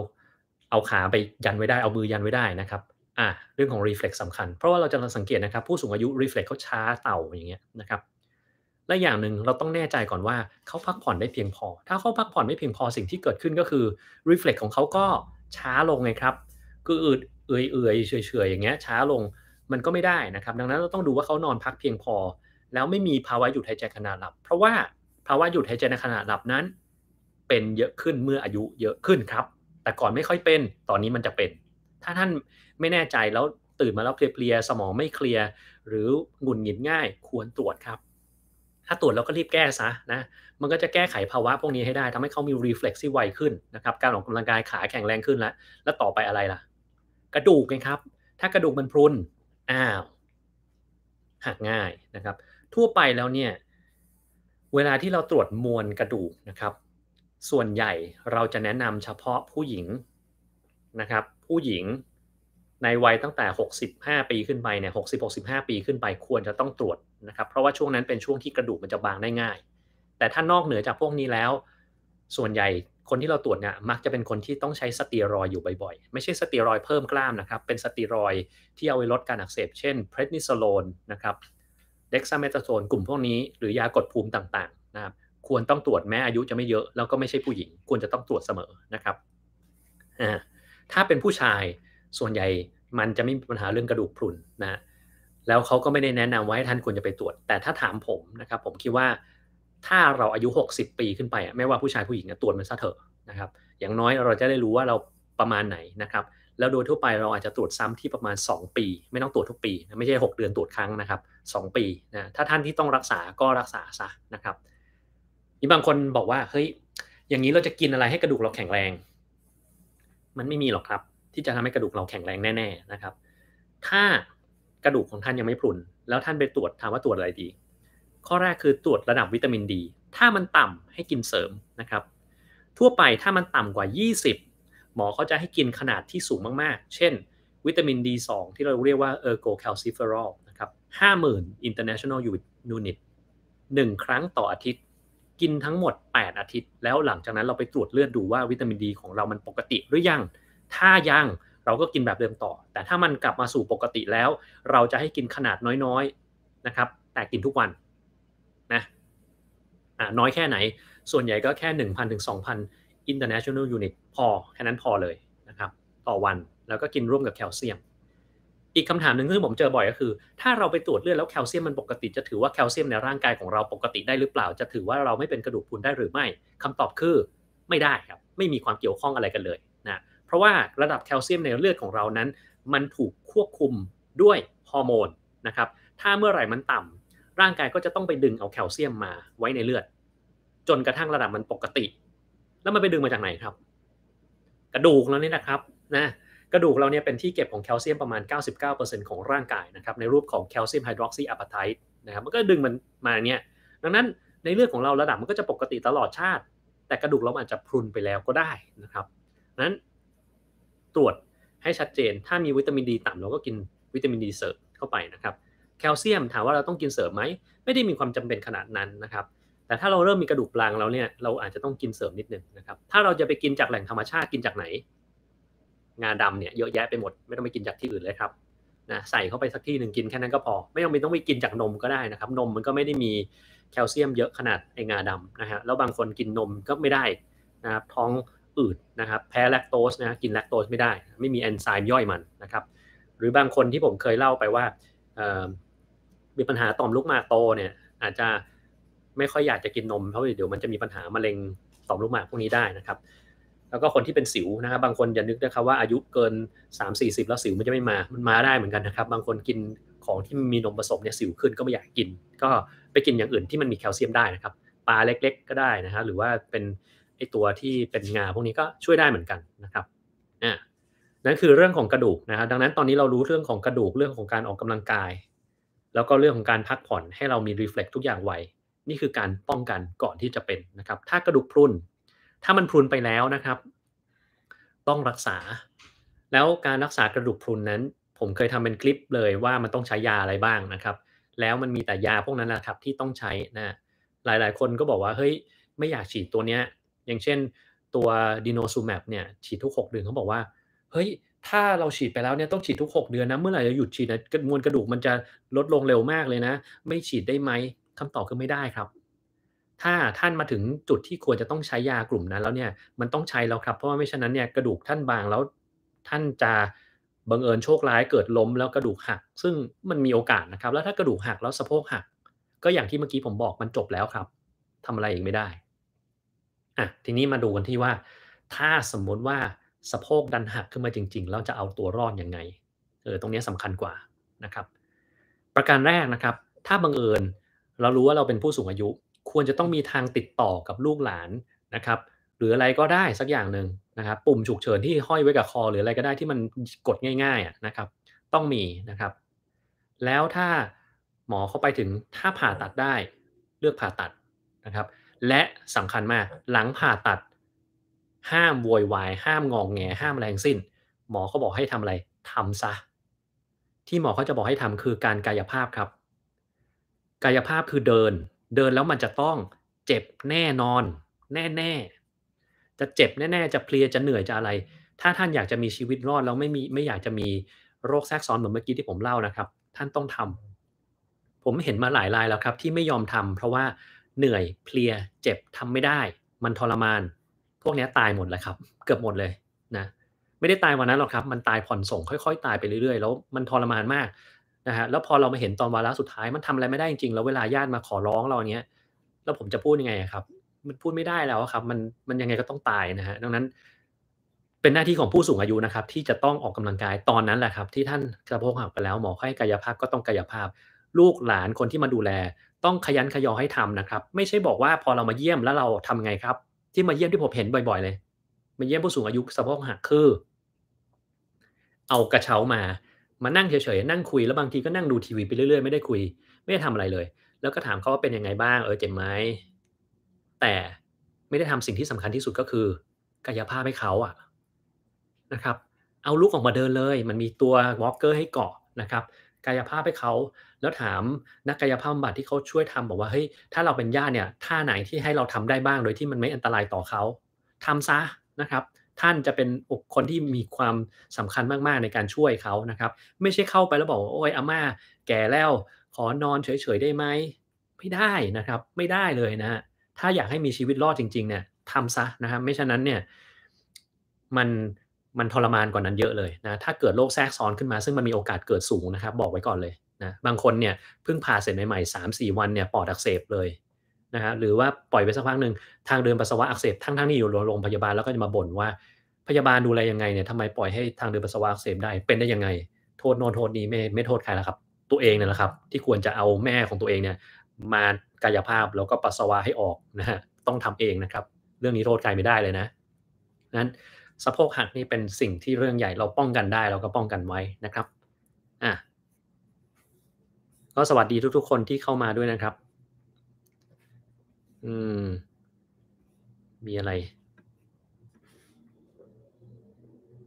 เอาขาไปยันไว้ได้ เอามือ ยันไว้ได้นะครับ อ่ะเรื่องของรฟล็กซ์สำคัญ เพราะว่าเราจะสังเกตนะครับ ผู้สูงอายุรฟล็กซ์เขาช้าเต่าอย่างเงี้ยนะครับ และอย่างหนึ่งเราต้องแน่ใจก่อนว่าเขาพักผ่อนได้เพียงพอ ถ้าเขาพักผ่อนไม่เพียงพอสิ่งที่เกิดขึ้นก็คือรฟล็กซ์ของเขาก็ช้าลงไงครับ ก็อืดเอื่อยเอื่อยเฉยเฉยอย่างเงี้ยช้าลงมันก็ไม่ได้นะครับ ดังนั้นเราต้องดูว่าเขานอนพักเพียงพอ แล้วไม่มีภาวะหยุดหายใจขณะหลับ เพราะว่าภาวะหยุดหายใจในขณะหลับนั้น เป็นเยอะขึ้นเมื่ออายุเยอะขึ้นครับแต่ก่อนไม่ค่อยเป็น ตอนนี้มันจะเป็น ถ้าท่านไม่แน่ใจแล้วตื่นมาแล้วเพลียๆสมองไม่เคลียร์ หรือหงุดหงิดง่าย ควรตรวจครับ ถ้าตรวจแล้วก็รีบแก้ซะนะ มันก็จะแก้ไขภาวะพวกนี้ให้ได้ ทำให้เขามีรีเฟล็กซ์ที่ไวขึ้นนะครับการออกกำลังกายขาแข็งแรงขึ้นแล้ว แล้วต่อไปอะไรล่ะ กระดูกไงครับ ถ้ากระดูกมันพรุนอ้าวหักง่ายนะครับ ทั่วไปแล้วเนี่ย เวลาที่เราตรวจมวลกระดูกนะครับส่วนใหญ่เราจะแนะนำเฉพาะผู้หญิงนะครับ ผู้หญิงในวัยตั้งแต่ 65 ปีขึ้นไปเนี่ยหกสปีขึ้นไปควรจะต้องตรวจนะครับเพราะว่าช่วงนั้นเป็นช่วงที่กระดูกมันจะบางได้ง่าย แต่ถ้านอกเหนือจากพวกนี้แล้ว ส่วนใหญ่คนที่เราตรวจเนี่ยมักจะเป็นคนที่ต้องใช้สเตียรอยอยู่บ่อยๆ ไม่ใช่สเตียรอยเพิ่มกล้ามนะครับเป็นสเตียรอยที่เอาไว้ลดการอักเสบเช่นเพรดนิโโลนนะครับเด็กซาเมตาโซนกลุ่มพวกนี้หรือยากดภูมิต่างๆ นะครับควรต้องตรวจแม้อายุจะไม่เยอะแล้วก็ไม่ใช่ผู้หญิง ควรจะต้องตรวจเสมอนะครับถ้าเป็นผู้ชายส่วนใหญ่มันจะไม่มีปัญหาเรื่องกระดูกพรุนนะแล้วเขาก็ไม่ได้แนะนำว้ท่านควรจะไปตรวจ แต่ถ้าถามผมนะครับ ผมคิดว่าถ้าเราอายุ 60 ปีขึ้นไปไม่ว่าผู้ชายผู้หญิงตรวจมันซะเถอะนะครับ อย่างน้อยเราจะได้รู้ว่าเราประมาณไหนนะครับแล้วโดยทั่วไปเราอาจจะตรวจซ้ำที่ประมาณ 2 ปี ไม่ต้องตรวจทุกปี ไม่ใช่ 6 เดือนตรวจครั้งนะครับ 2 ปีนะถ้าท่านที่ต้องรักษาก็รักษาซะนะครับมีบางคนบอกว่า เฮ้ย อย่างนี้เราจะกินอะไรให้กระดูกเราแข็งแรง มันไม่มีหรอกครับที่จะทำให้กระดูกเราแข็งแรงแน่ๆนะครับ ถ้ากระดูกของท่านยังไม่พรุน แล้วท่านไปตรวจถามว่าตรวจอะไรดี ข้อแรกคือตรวจระดับวิตามินดี ถ้ามันต่ำให้กินเสริมนะครับ ทั่วไปถ้ามันต่ำกว่า 20 หมอเขาจะให้กินขนาดที่สูงมากๆ เช่นวิตามิน D2 ที่เราเรียกว่าเออร์โกแคลซิฟอรอลนะครับ50,000 international unit 1 ครั้งต่ออาทิตย์กินทั้งหมด 8 อาทิตย์แล้วหลังจากนั้นเราไปตรวจเลือดดูว่าวิตามินดีของเรามันปกติหรือยัง ถ้ายังเราก็กินแบบเดิมต่อ แต่ถ้ามันกลับมาสู่ปกติแล้ว เราจะให้กินขนาดน้อยๆ นะครับ แต่กินทุกวันนะอ่าน้อยแค่ไหน ส่วนใหญ่ก็แค่ 1,000ถึง2,000 international unit พอ แค่นั้นพอเลยนะครับ ต่อวันแล้วก็กินร่วมกับแคลเซียมอีกคำถามหนึ่งที่ผมเจอบ่อยก็คือ ถ้าเราไปตรวจเลือดแล้วแคลเซียมมันปกติจะถือว่าแคลเซียมในร่างกายของเราปกติได้หรือเปล่าจะถือว่าเราไม่เป็นกระดูกพรุนได้หรือไม่ คำตอบคือไม่ได้ครับ ไม่มีความเกี่ยวข้องอะไรกันเลยนะ เพราะว่าระดับแคลเซียมในเลือดของเรานั้น มันถูกควบคุมด้วยฮอร์โมนนะครับถ้าเมื่อไหร่มันต่ำ ร่างกายก็จะต้องไปดึงเอาแคลเซียมมาไว้ในเลือด จนกระทั่งระดับมันปกติ แล้วมันไปดึงมาจากไหนครับ กระดูกเราเนี่นะครับนะกระดูกเราเนี่ยเป็นที่เก็บของแคลเซียมประมาณ 99%ของร่างกายนะครับในรูปของแคลเซียมไฮดรอกซีอะพาไทต์นะครับมันก็ดึงมันมาเนี่ยดังนั้นในเลือดของเราระดับมันก็จะปกติตลอดชาติ แต่กระดูกเราอาจจะพรุนไปแล้วก็ได้นะครับนั้นตรวจให้ชัดเจนถ้ามีวิตามินดีต่ำเราก็กินวิตามินดีเสริมเข้าไปนะครับแคลเซียม ถามว่าเราต้องกินเสริมไหมไม่ได้มีความจำเป็นขนาดนั้นนะครับแต่ถ้าเราเริ่มมีกระดูกปลางแล้วเนี่ยเราอาจจะต้องกินเสริมนิดนึงนะครับถ้าเราจะไปกินจากแหล่งธรรมชาติกินจากไหนงาดำเนี่ยเยอะแยะไปหมดไม่ต้องไปกินจากที่อื่นเลยครับนะใส่เข้าไปสักที่หนึ่งกินแค่นั้นก็พอไม่ต้องไปต้องไปกินจากนมก็ได้นะครับนมมันก็ไม่ได้มีแคลเซียมเยอะขนาดไองาดำนะฮะแล้วบางคนกินนมก็ไม่ได้นะครับท้องอืดนะครับ แพ้แลคโตสนะกินแลคโตสไม่ได้ไม่มีเอนไซม์ย่อยมันนะครับ หรือบางคนที่ผมเคยเล่าไปว่ามีปัญหาต่อมลูกหมากโตเนี่ยอาจจะไม่ค่อยอยากจะกินนมเพราะเดี๋ยวมันจะมีปัญหามะเร็งต่อมลูกหมากพวกนี้ได้นะครับแล้วก็คนที่เป็นสิวนะครับบางคนอย่านึกนะครับว่าอายุเกิน3 4 0 แล้วสิวมันจะไม่มา มันมาได้เหมือนกันนะครับบางคนกินของที่มีนมผสมเนี่ยสิวขึ้นก็ไม่อยากกิน ก็ไปกินอย่างอื่นที่มันมีแคลเซียมได้นะครับ ปลาเล็กๆ ก็ได้นะฮะหรือว่าเป็นไอตัวที่เป็นงาพวกนี้ก็ช่วยได้เหมือนกันนะครับอ่านั่นคือเรื่องของกระดูกนะครับดังนั้นตอนนี้เรารู้เรื่องของกระดูกเรื่องของการออกกำลังกาย แล้วก็เรื่องของการพักผ่อนให้เรามีรีเฟล็กทุกอย่างไวนี่คือการป้องกันก่อนที่จะเป็นนะครับถ้ากระดูกพรุนถ้ามันพรุนไปแล้วนะครับ ต้องรักษา แล้วการรักษากระดูกพรุนนั้น ผมเคยทำเป็นคลิปเลยว่ามันต้องใช้ยาอะไรบ้างนะครับ แล้วมันมีแต่ยาพวกนั้นแหะครับที่ต้องใช้นะหลายๆคนก็บอกว่าเฮ้ยไม่อยากฉีดตัวเนี้ยอย่างเช่นตัวดีโนซูแมปเนี่ย ฉีดทุก6เดือนเขาบอกว่า เฮ้ย ถ้าเราฉีดไปแล้วเนี่ยต้องฉีดทุก 6 เดือนนะเมื่อไหร่จะหยุดฉีดนะมวลกระดูกมันจะลดลงเร็วมากเลยนะ ไม่ฉีดได้ไหมคำตอบคือไม่ได้ครับถ้าท่านมาถึงจุดที่ควรจะต้องใช้ยากลุ่มนั้น แล้วเนี่ย มันต้องใช้แล้วครับ เพราะว่าไม่ฉะนั้นเนี่ยกระดูกท่านบางแล้วท่านจะบังเอิญโชคร้ายเกิดล้มแล้วกระดูกหัก ซึ่งมันมีโอกาสนะครับ แล้วถ้ากระดูกหักแล้วสะโพกหัก ก็อย่างที่เมื่อกี้ผมบอกมันจบแล้วครับ ทำอะไรอีกไม่ได้ อ่ะ ทีนี้มาดูกันที่ว่าถ้าสมมุติว่าสะโพกดันหักขึ้นมาจริง ๆ เราจะเอาตัวรอดยังไงเออ ตรงนี้สำคัญกว่านะครับ ประการแรกนะครับ ถ้าบังเอิญเรารู้ว่าเราเป็นผู้สูงอายุควรจะต้องมีทางติดต่อกับลูกหลานนะครับ หรืออะไรก็ได้สักอย่างหนึ่งนะครับ ปุ่มฉุกเฉินที่ห้อยไว้กับคอ หรืออะไรก็ได้ที่มันกดง่ายๆนะครับต้องมีนะครับ แล้วถ้าหมอเขาไปถึงถ้าผ่าตัดได้เลือกผ่าตัดนะครับ และสำคัญมากหลังผ่าตัดห้ามโวยวายห้ามงองแงห้ามแรงสิ้น หมอเขาบอกให้ทำอะไรทำซะ ที่หมอเขาจะบอกให้ทำคือการกายภาพครับ กายภาพคือเดินเดินแล้วมันจะต้องเจ็บแน่นอน แน่ๆ จะเจ็บแน่ๆ จะเพลียจะเหนื่อยจะอะไร ถ้าท่านอยากจะมีชีวิตรอดแล้วไม่มีไม่อยากจะมีโรคแทรกซ้อนเหมือนเมื่อกี้ที่ผมเล่านะครับ ท่านต้องทำ ผมเห็นมาหลายรายแล้วครับ ที่ไม่ยอมทำ เพราะว่าเหนื่อยเพลียเจ็บทำไม่ได้ มันทรมาน พวกนี้ตายหมดแล้วครับ เกือบหมดเลยนะ ไม่ได้ตายวันนั้นหรอกครับมันตายผ่อนส่งค่อย ๆ ตายไปเรื่อยๆ แล้วมันทรมานมากะฮะแล้วพอเรามาเห็นตอนวาระสุดท้าย มันทำอะไรไม่ได้จริงๆแล้วเวลาญาติมาขอร้องเราเนี้ยแล้วผมจะพูดยังไงครับ มันพูดไม่ได้แล้วครับ มันมันยังไงก็ต้องตายนะฮะดังนั้นเป็นหน้าที่ของผู้สูงอายุนะครับ ที่จะต้องออกกำลังกาย ตอนนั้นแหละครับ ที่ท่านกระโปงหักไปแล้วหมอให้กายภาพก็ต้องกายภาพ ลูกหลานคนที่มาดูแล ต้องขยันขยอให้ทำนะครับ ไม่ใช่บอกว่าพอเรามาเยี่ยมแล้วเราทำไงครับ ที่มาเยี่ยมที่ผมเห็นบ่อยๆเลยมาเยี่ยมผู้สูงอายุสะโพกหักคือ เอากระเช้ามามานั่งเฉยๆนั่งคุยแล้วบางทีก็นั่งดูทีวีไปเรื่อยๆไม่ได้คุย ไม่ได้ทำอะไรเลย แล้วก็ถามเขาว่าเป็นยังไงบ้างเออเจ็บไหมแต่ไม่ได้ทำสิ่งที่สำคัญที่สุดก็คือ กายภาพให้เขาอะนะครับ เอาลุกออกมาเดินเลย มันมีตัววอล์กเกอร์ให้เกาะนะครับ กายภาพให้เขาแล้วถามนักกายภาพบำบัดที่เขาช่วยทำบอกว่าเฮ้ยถ้าเราเป็นญาติเนี่ยท่าไหนที่ให้เราทำได้บ้างโดยที่มันไม่อันตรายต่อเขาทำซะนะครับท่านจะเป็นคนที่มีความสำคัญมากๆในการช่วยเขานะครับ ไม่ใช่เข้าไปแล้วบอกว่าโอ้ยอาม่าแก่แล้ว ขอนอนเฉยๆได้ไหม ไม่ได้นะครับ ไม่ได้เลยนะถ้าอยากให้มีชีวิตรอดจริงๆเนี่ยทำซะนะครับไม่ฉะนั้นเนี่ย มันมันทรมานกว่านนั้นเยอะเลยนะถ้าเกิดโรคแทรกซ้อนขึ้นมาซึ่งมันมีโอกาสเกิดสูงนะครับ บอกไว้ก่อนเลยนะบางคนเนี่ยเพิ่งผ่าเสร็จใหม่ๆสามสี่วันเนี่ยปอดอักเสบเลยนะฮะหรือว่าปล่อยไปสักพักหนึ่งทางเดินปัสสาวะอักเสบทั้งทั้งที่ อยู่โรงพยาบาลแล้วก็จะมาบ่นว่า พยาบาลดูแลยังไงเนี่ยทำไมปล่อยให้ทางเดินปัสสาวะอักเสบได้ เป็นได้ยังไง โทษโนโทษนี้ไม่ไม่โทษใครละครับ ตัวเองเนี่ยแหละครับ ที่ควรจะเอาแม่ของตัวเองเนี่ยมากายภาพแล้วก็ปัสสาวะให้ออกนะฮะต้องทำเองนะครับ เรื่องนี้โทษใครไม่ได้เลยนะนั้นสะโพกหักนี่เป็นสิ่งที่เรื่องใหญ่เราป้องกันได้ เราก็ป้องกันไว้นะครับอ่ะก็สวัสดีทุกๆ คนที่เข้ามาด้วยนะครับอืม มีอะไร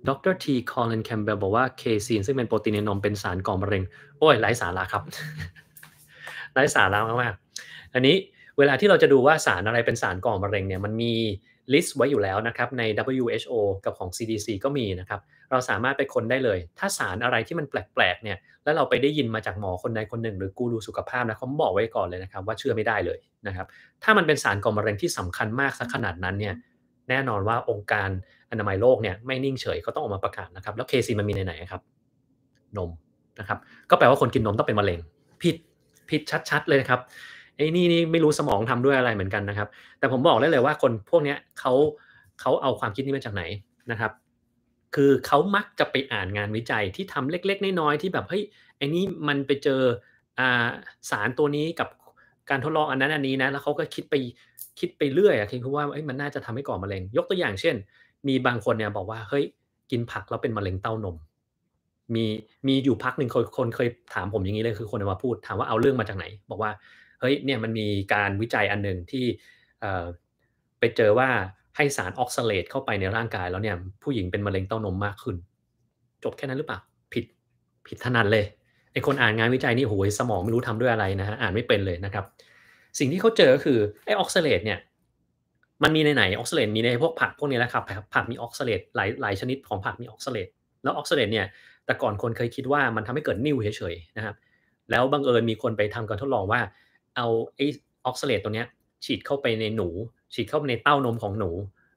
ดรที คอลินแคมเบลบอกว่า เคซีนซึ่งเป็นโปรตีนในนม เป็นสารก่อมะเร็ง โอ้ยไร้สาระครับไร้สาระมากๆอันนี้เวลาที่เราจะดูว่าสารอะไรเป็นสารก่อมะเร็งเนี่ย มันมีลิสต์ไว้อยู่แล้วนะครับใน WHO กับของ CDC ก็มีนะครับเราสามารถไปค้นได้เลย ถ้าสารอะไรที่มันแปลกๆเนี่ยแล้วเราไปได้ยินมาจากหมอคนใดคนหนึ่ง หรือกูรูสุขภาพนะเขาบอกไว้ก่อนเลยนะครับว่าเชื่อไม่ได้เลยนะครับถ้ามันเป็นสารก่อมะเร็งที่สำคัญมากสักขนาดนั้นเนี่ยแน่นอนว่าองค์การอนามัยโลกเนี่ยไม่นิ่งเฉยก็ต้องออกมาประกาศนะครับแล้วเคซีมันมีไหนๆครับนมนะครับก็แปลว่าคนกินนมต้องเป็นมะเร็งผิดผิดชัด ๆ เลยนะครับไอ้นี่นี่ไม่รู้สมองทำด้วยอะไรเหมือนกันนะครับ แต่ผมบอกได้เลยว่าคนพวกนี้เขาเขาเอาความคิดนี้มาจากไหนนะครับ คือเขามักจะไปอ่านงานวิจัยที่ทำเล็กๆ น้อยๆที่แบบเฮ้ยไอ้นี่มันไปเจอสารตัวนี้กับการทดลองอันนั้นอันนี้นะแล้วเขาก็คิดไปคิดไปเรื่อยอะคิดว่ามันน่าจะทำให้ก่อมะเร็ง ยกตัวอย่างเช่น มีบางคนเนี่ยบอกว่าเฮ้ยกินผักแล้วเป็นมะเร็งเต้านมมีมีอยู่พักหนึ่งคนคนเคยถามผมอย่างนี้เลยคือคนมาพูดถามว่าเอาเรื่องมาจากไหน บอกว่าเฮ้ยเนี่ย มันมีการวิจัยอันหนึ่งที่ไปเจอว่าให้สารออกซาเลตเข้าไปในร่างกายแล้วเนี่ยผู้หญิงเป็นมะเร็งเต้านมมากขึ้น จบแค่นั้นหรือเปล่า ผิดผิดทนันเลยไอคนอ่านงานวิจัยนี่โหยสมองไม่รู้ทำด้วยอะไรนะฮะอ่านไม่เป็นเลยนะครับ สิ่งที่เขาเจอก็คือไอออกซาเลตเนี่ยมันมีในไหนออกซาเลตมีในพวกผักพวกนี้แหละครับ ผักมีออกซาเลตหลายหลายชนิดของผักมีออกซาเลตแล้วออกซาเลตเนี่ยแต่ก่อนคนเคยคิดว่ามันทำให้เกิดนิ่วเฉยๆนะครับแล้วบังเอิญมีคนไปทำการทดลองว่าเอาไอออกซาเลตตัวเนี้ยฉีดเข้าไปในหนู ฉีดเข้าไปในเต้านมของหนู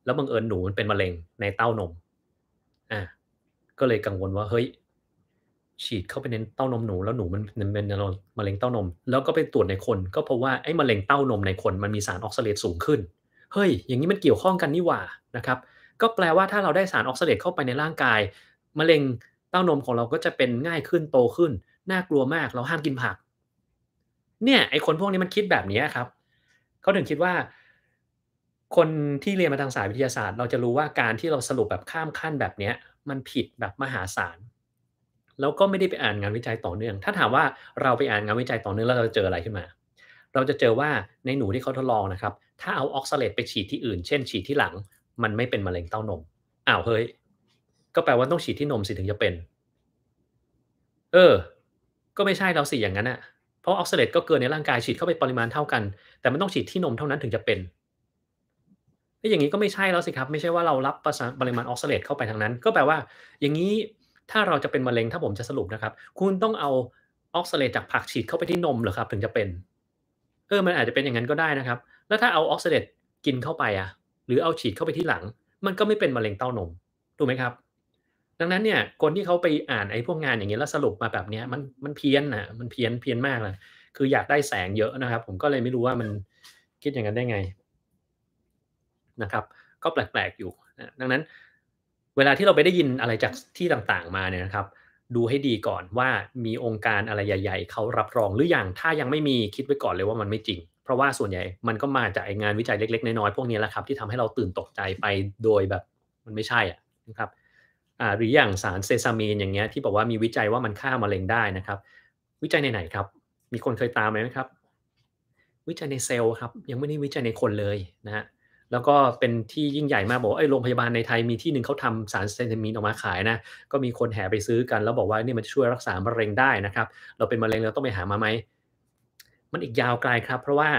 แล้วบังเอิญหนูมันเป็นมะเร็งในเต้านมอ่ะก็เลยกังวลว่าเฮ้ยฉีดเข้าไปในเต้านมหนู แล้วหนูมันเป็นมะเร็งเต้านมแล้วก็ไปตรวจในคนก็พบว่าไอ้มะเร็งเต้านมในคนมันมีสารออกซาเลตสูงขึ้น เฮ้ยอย่างนี้มันเกี่ยวข้องกันนี่หว่านะครับก็แปลว่าถ้าเราได้สารออกซาเลตเข้าไปในร่างกายมะเร็งเต้านมของเราก็จะเป็นง่ายขึ้นโตขึ้น น่ากลัวมากเราห้ามกินผักเนี่ยไอคนพวกนี้มันคิดแบบนี้ครับ เขาถึงคิดว่า คนที่เรียนมาทางสายวิทยาศาสตร์ เราจะรู้ว่าการที่เราสรุปแบบข้ามขั้นแบบเนี้ย มันผิดแบบมหาศาล แล้วก็ไม่ได้ไปอ่านงานวิจัยต่อเนื่อง ถ้าถามว่าเราไปอ่านงานวิจัยต่อเนื่องแล้วเราจะเจออะไรขึ้นมา เราจะเจอว่าในหนูที่เขาทดลองนะครับ ถ้าเอาออกซาเลตไปฉีดที่อื่นเช่นฉีดที่หลัง มันไม่เป็นมะเร็งเต้านม อ้าวเฮ้ย ก็แปลว่าต้องฉีดที่นมสิถึงจะเป็น เออ ก็ไม่ใช่เราสิอย่างนั้นอะเพราะออกซาเลตก็เกินในร่างกายฉีดเข้าไปปริมาณเท่ากัน แต่มันต้องฉีดที่นมเท่านั้นถึงจะเป็น แล้อย่างนี้ก็ไม่ใช่แล้วสิครับ ไม่ใช่ว่าเรารับปริมาณออกซาเลตเข้าไปทางนั้นก็แปลว่า อย่างนี้ถ้าเราจะเป็นมะเร็งถ้าผมจะสรุปนะครับคุณต้องเอาออกซาเลตจากผักฉีดเข้าไปที่นมเหรอครับถึงจะเป็นเออมันอาจจะเป็นอย่างนั้นก็ได้นะครับแล้วถ้าเอาออกซาเลตกินเข้าไปอะหรือเอาฉีดเข้าไปที่หลัง มันก็ไม่เป็นมะเร็งเต้านมถูกไหมครับดังนั้นเนี่ย คนที่เขาไปอ่านไอ้พวกงานอย่างเงี้ยแล้วสรุปมาแบบเนี้ย มันมันเพี้ยนอ่ะมันเพี้ยนเพี้ยนมากเลยคืออยากได้แสงเยอะนะครับ ผมก็เลยไม่รู้ว่ามันคิดอย่างนั้นได้ไงนะครับ ก็แปลกๆอยู่ดังนั้น เวลาที่เราไปได้ยินอะไรจากที่ต่างๆมาเนี่ยนะครับ ดูให้ดีก่อนว่ามีองค์การอะไรใหญ่ ๆเขารับรองหรืออยังถ้ายังไม่มีคิดไว้ก่อนเลยว่ามันไม่จริง เพราะว่าส่วนใหญ่มันก็มาจากงานวิจัยเล็กๆ น้อยๆพวกนี้แหละครับ ที่ทำให้เราตื่นตกใจไปโดยแบบมันไม่ใช่อ่ะนะครับหรืออย่างสารเซซามีนอย่างเงี้ยที่บอกว่ามีวิจัยว่ามันฆ่ามะเร็งได้นะครับ วิจัยในไหนครับ มีคนเคยตามไหมครับ วิจัยในเซลล์ครับยังไม่ได้วิจัยในคนเลยนะฮะแล้วก็เป็นที่ยิ่งใหญ่มากบอกว่าไอ้โรงพยาบาลในไทยมีที่หนึ่งเขาทำสารเซซามีนออกมาขายนะก็มีคนแห่ไปซื้อกันแล้วบอกว่านี่มันช่วยรักษามะเร็งได้นะครับ เราเป็นมะเร็งเราต้องไปหามาไหมมันอีกยาวไกลครับ เพราะว่า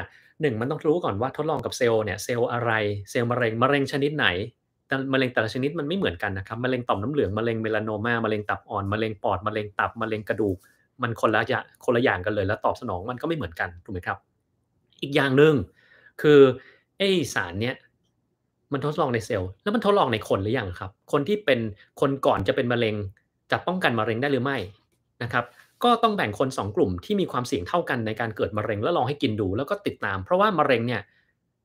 หนึ่งมันต้องรู้ก่อนว่าทดลองกับ เซลล์เนี่ยเซลล์อะไรเซลล์มะเร็งมะเร็งชนิดไหนมะเร็งแต่ละชนิดมันไม่เหมือนกันนะครับมะเร็งต่อมน้ำเหลืองมะเร็งเมลานโนมามะเร็งตับอ่อนมะเร็งปอดมะเร็งตับมะเร็งกระดูกมันคนละอย่างคนละอย่างกันเลย แล้วตอบสนองมันก็ไม่เหมือนกันถูกไหมครับ อีกอย่างหนึ่งคือไอสารเนี้ยมันทดลองในเซลล์แล้วมันทดลองในคนหรือยังครับ คนที่เป็นคนก่อนจะเป็นมะเร็งจะป้องกันมะเร็งได้หรือไม่นะครับ ก็ต้องแบ่งคน 2 กลุ่มที่มีความเสี่ยงเท่ากันในการเกิดมะเร็งแล้วลองให้กินดู แล้วก็ติดตาม เพราะว่ามะเร็งเนี่ย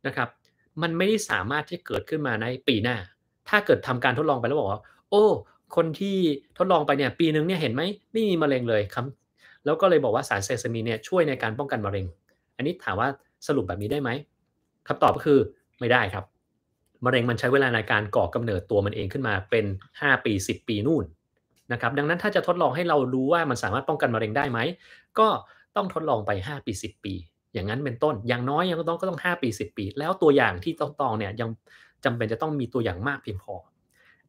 นะครับมันไม่ได้สามารถที่เกิดขึ้นมาในปีหน้า ถ้าเกิดทำการทดลองไปแล้วบอกว่า โอ้ คนที่ทดลองไปเนี่ยปีนึงเนี่ยเห็นไหมไม่มีมะเร็งเลยครับ แล้วก็เลยบอกว่าสารเซซามีเนี่ยช่วยในการป้องกันมะเร็ง อันนี้ถามว่าสรุปแบบนี้ได้ไหมคำตอบก็คือไม่ได้ครับ มะเร็งมันใช้เวลาในการก่อกำเนิดตัวมันเองขึ้นมาเป็น 5 ปี 10 ปีนู่นนะครับ ดังนั้นถ้าจะทดลองให้เรารู้ว่ามันสามารถป้องกันมะเร็งได้ไหม ก็ต้องทดลองไป 5 ปี 10 ปีอย่างนั้นเป็นต้น อย่างน้อยยังต้องก็ต้อง 5 ปี 10 ปี แล้วตัวอย่างที่ต้องตองเนี่ยยังจำเป็นจะต้องมีตัวอย่างมากเพียงพอ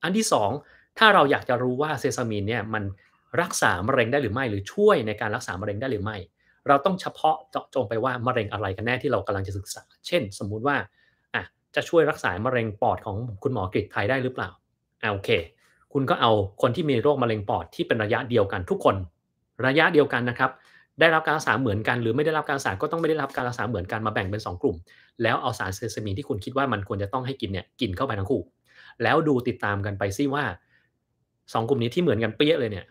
อันที่ 2 ถ้าเราอยากจะรู้ว่าเซซามีนเนี่ยมันรักษามะเร็งได้หรือไม่ หรือช่วยในการรักษามะเร็งได้หรือไม่ เราต้องเฉพาะเจาะจงไปว่ามะเร็งอะไรกันแน่ที่เรากำลังจะศึกษา เช่นสมมุติว่าอ่ะจะช่วยรักษามะเร็งปอดของคุณหมอกฤษไทยได้หรือเปล่าอ่ะโอเค คุณก็เอาคนที่มีโรคมะเร็งปอดที่เป็นระยะเดียวกันทุกคน ระยะเดียวกันนะครับได้รับการรักษาเหมือนกันหรือไม่ได้รับการรักษาก็ต้องไม่ได้รับการรักษาเหมือนกันมาแบ่งเป็น2กลุ่มแล้วเอาสารเซซามีนที่คุณคิดว่ามันควรจะต้องให้กินเนี่ยกินเข้าไปทั้งคู่ แล้วดูติดตามกันไปซิว่า 2 กลุ่มนี้ที่เหมือนกันเปี้ยเลยเนี่ย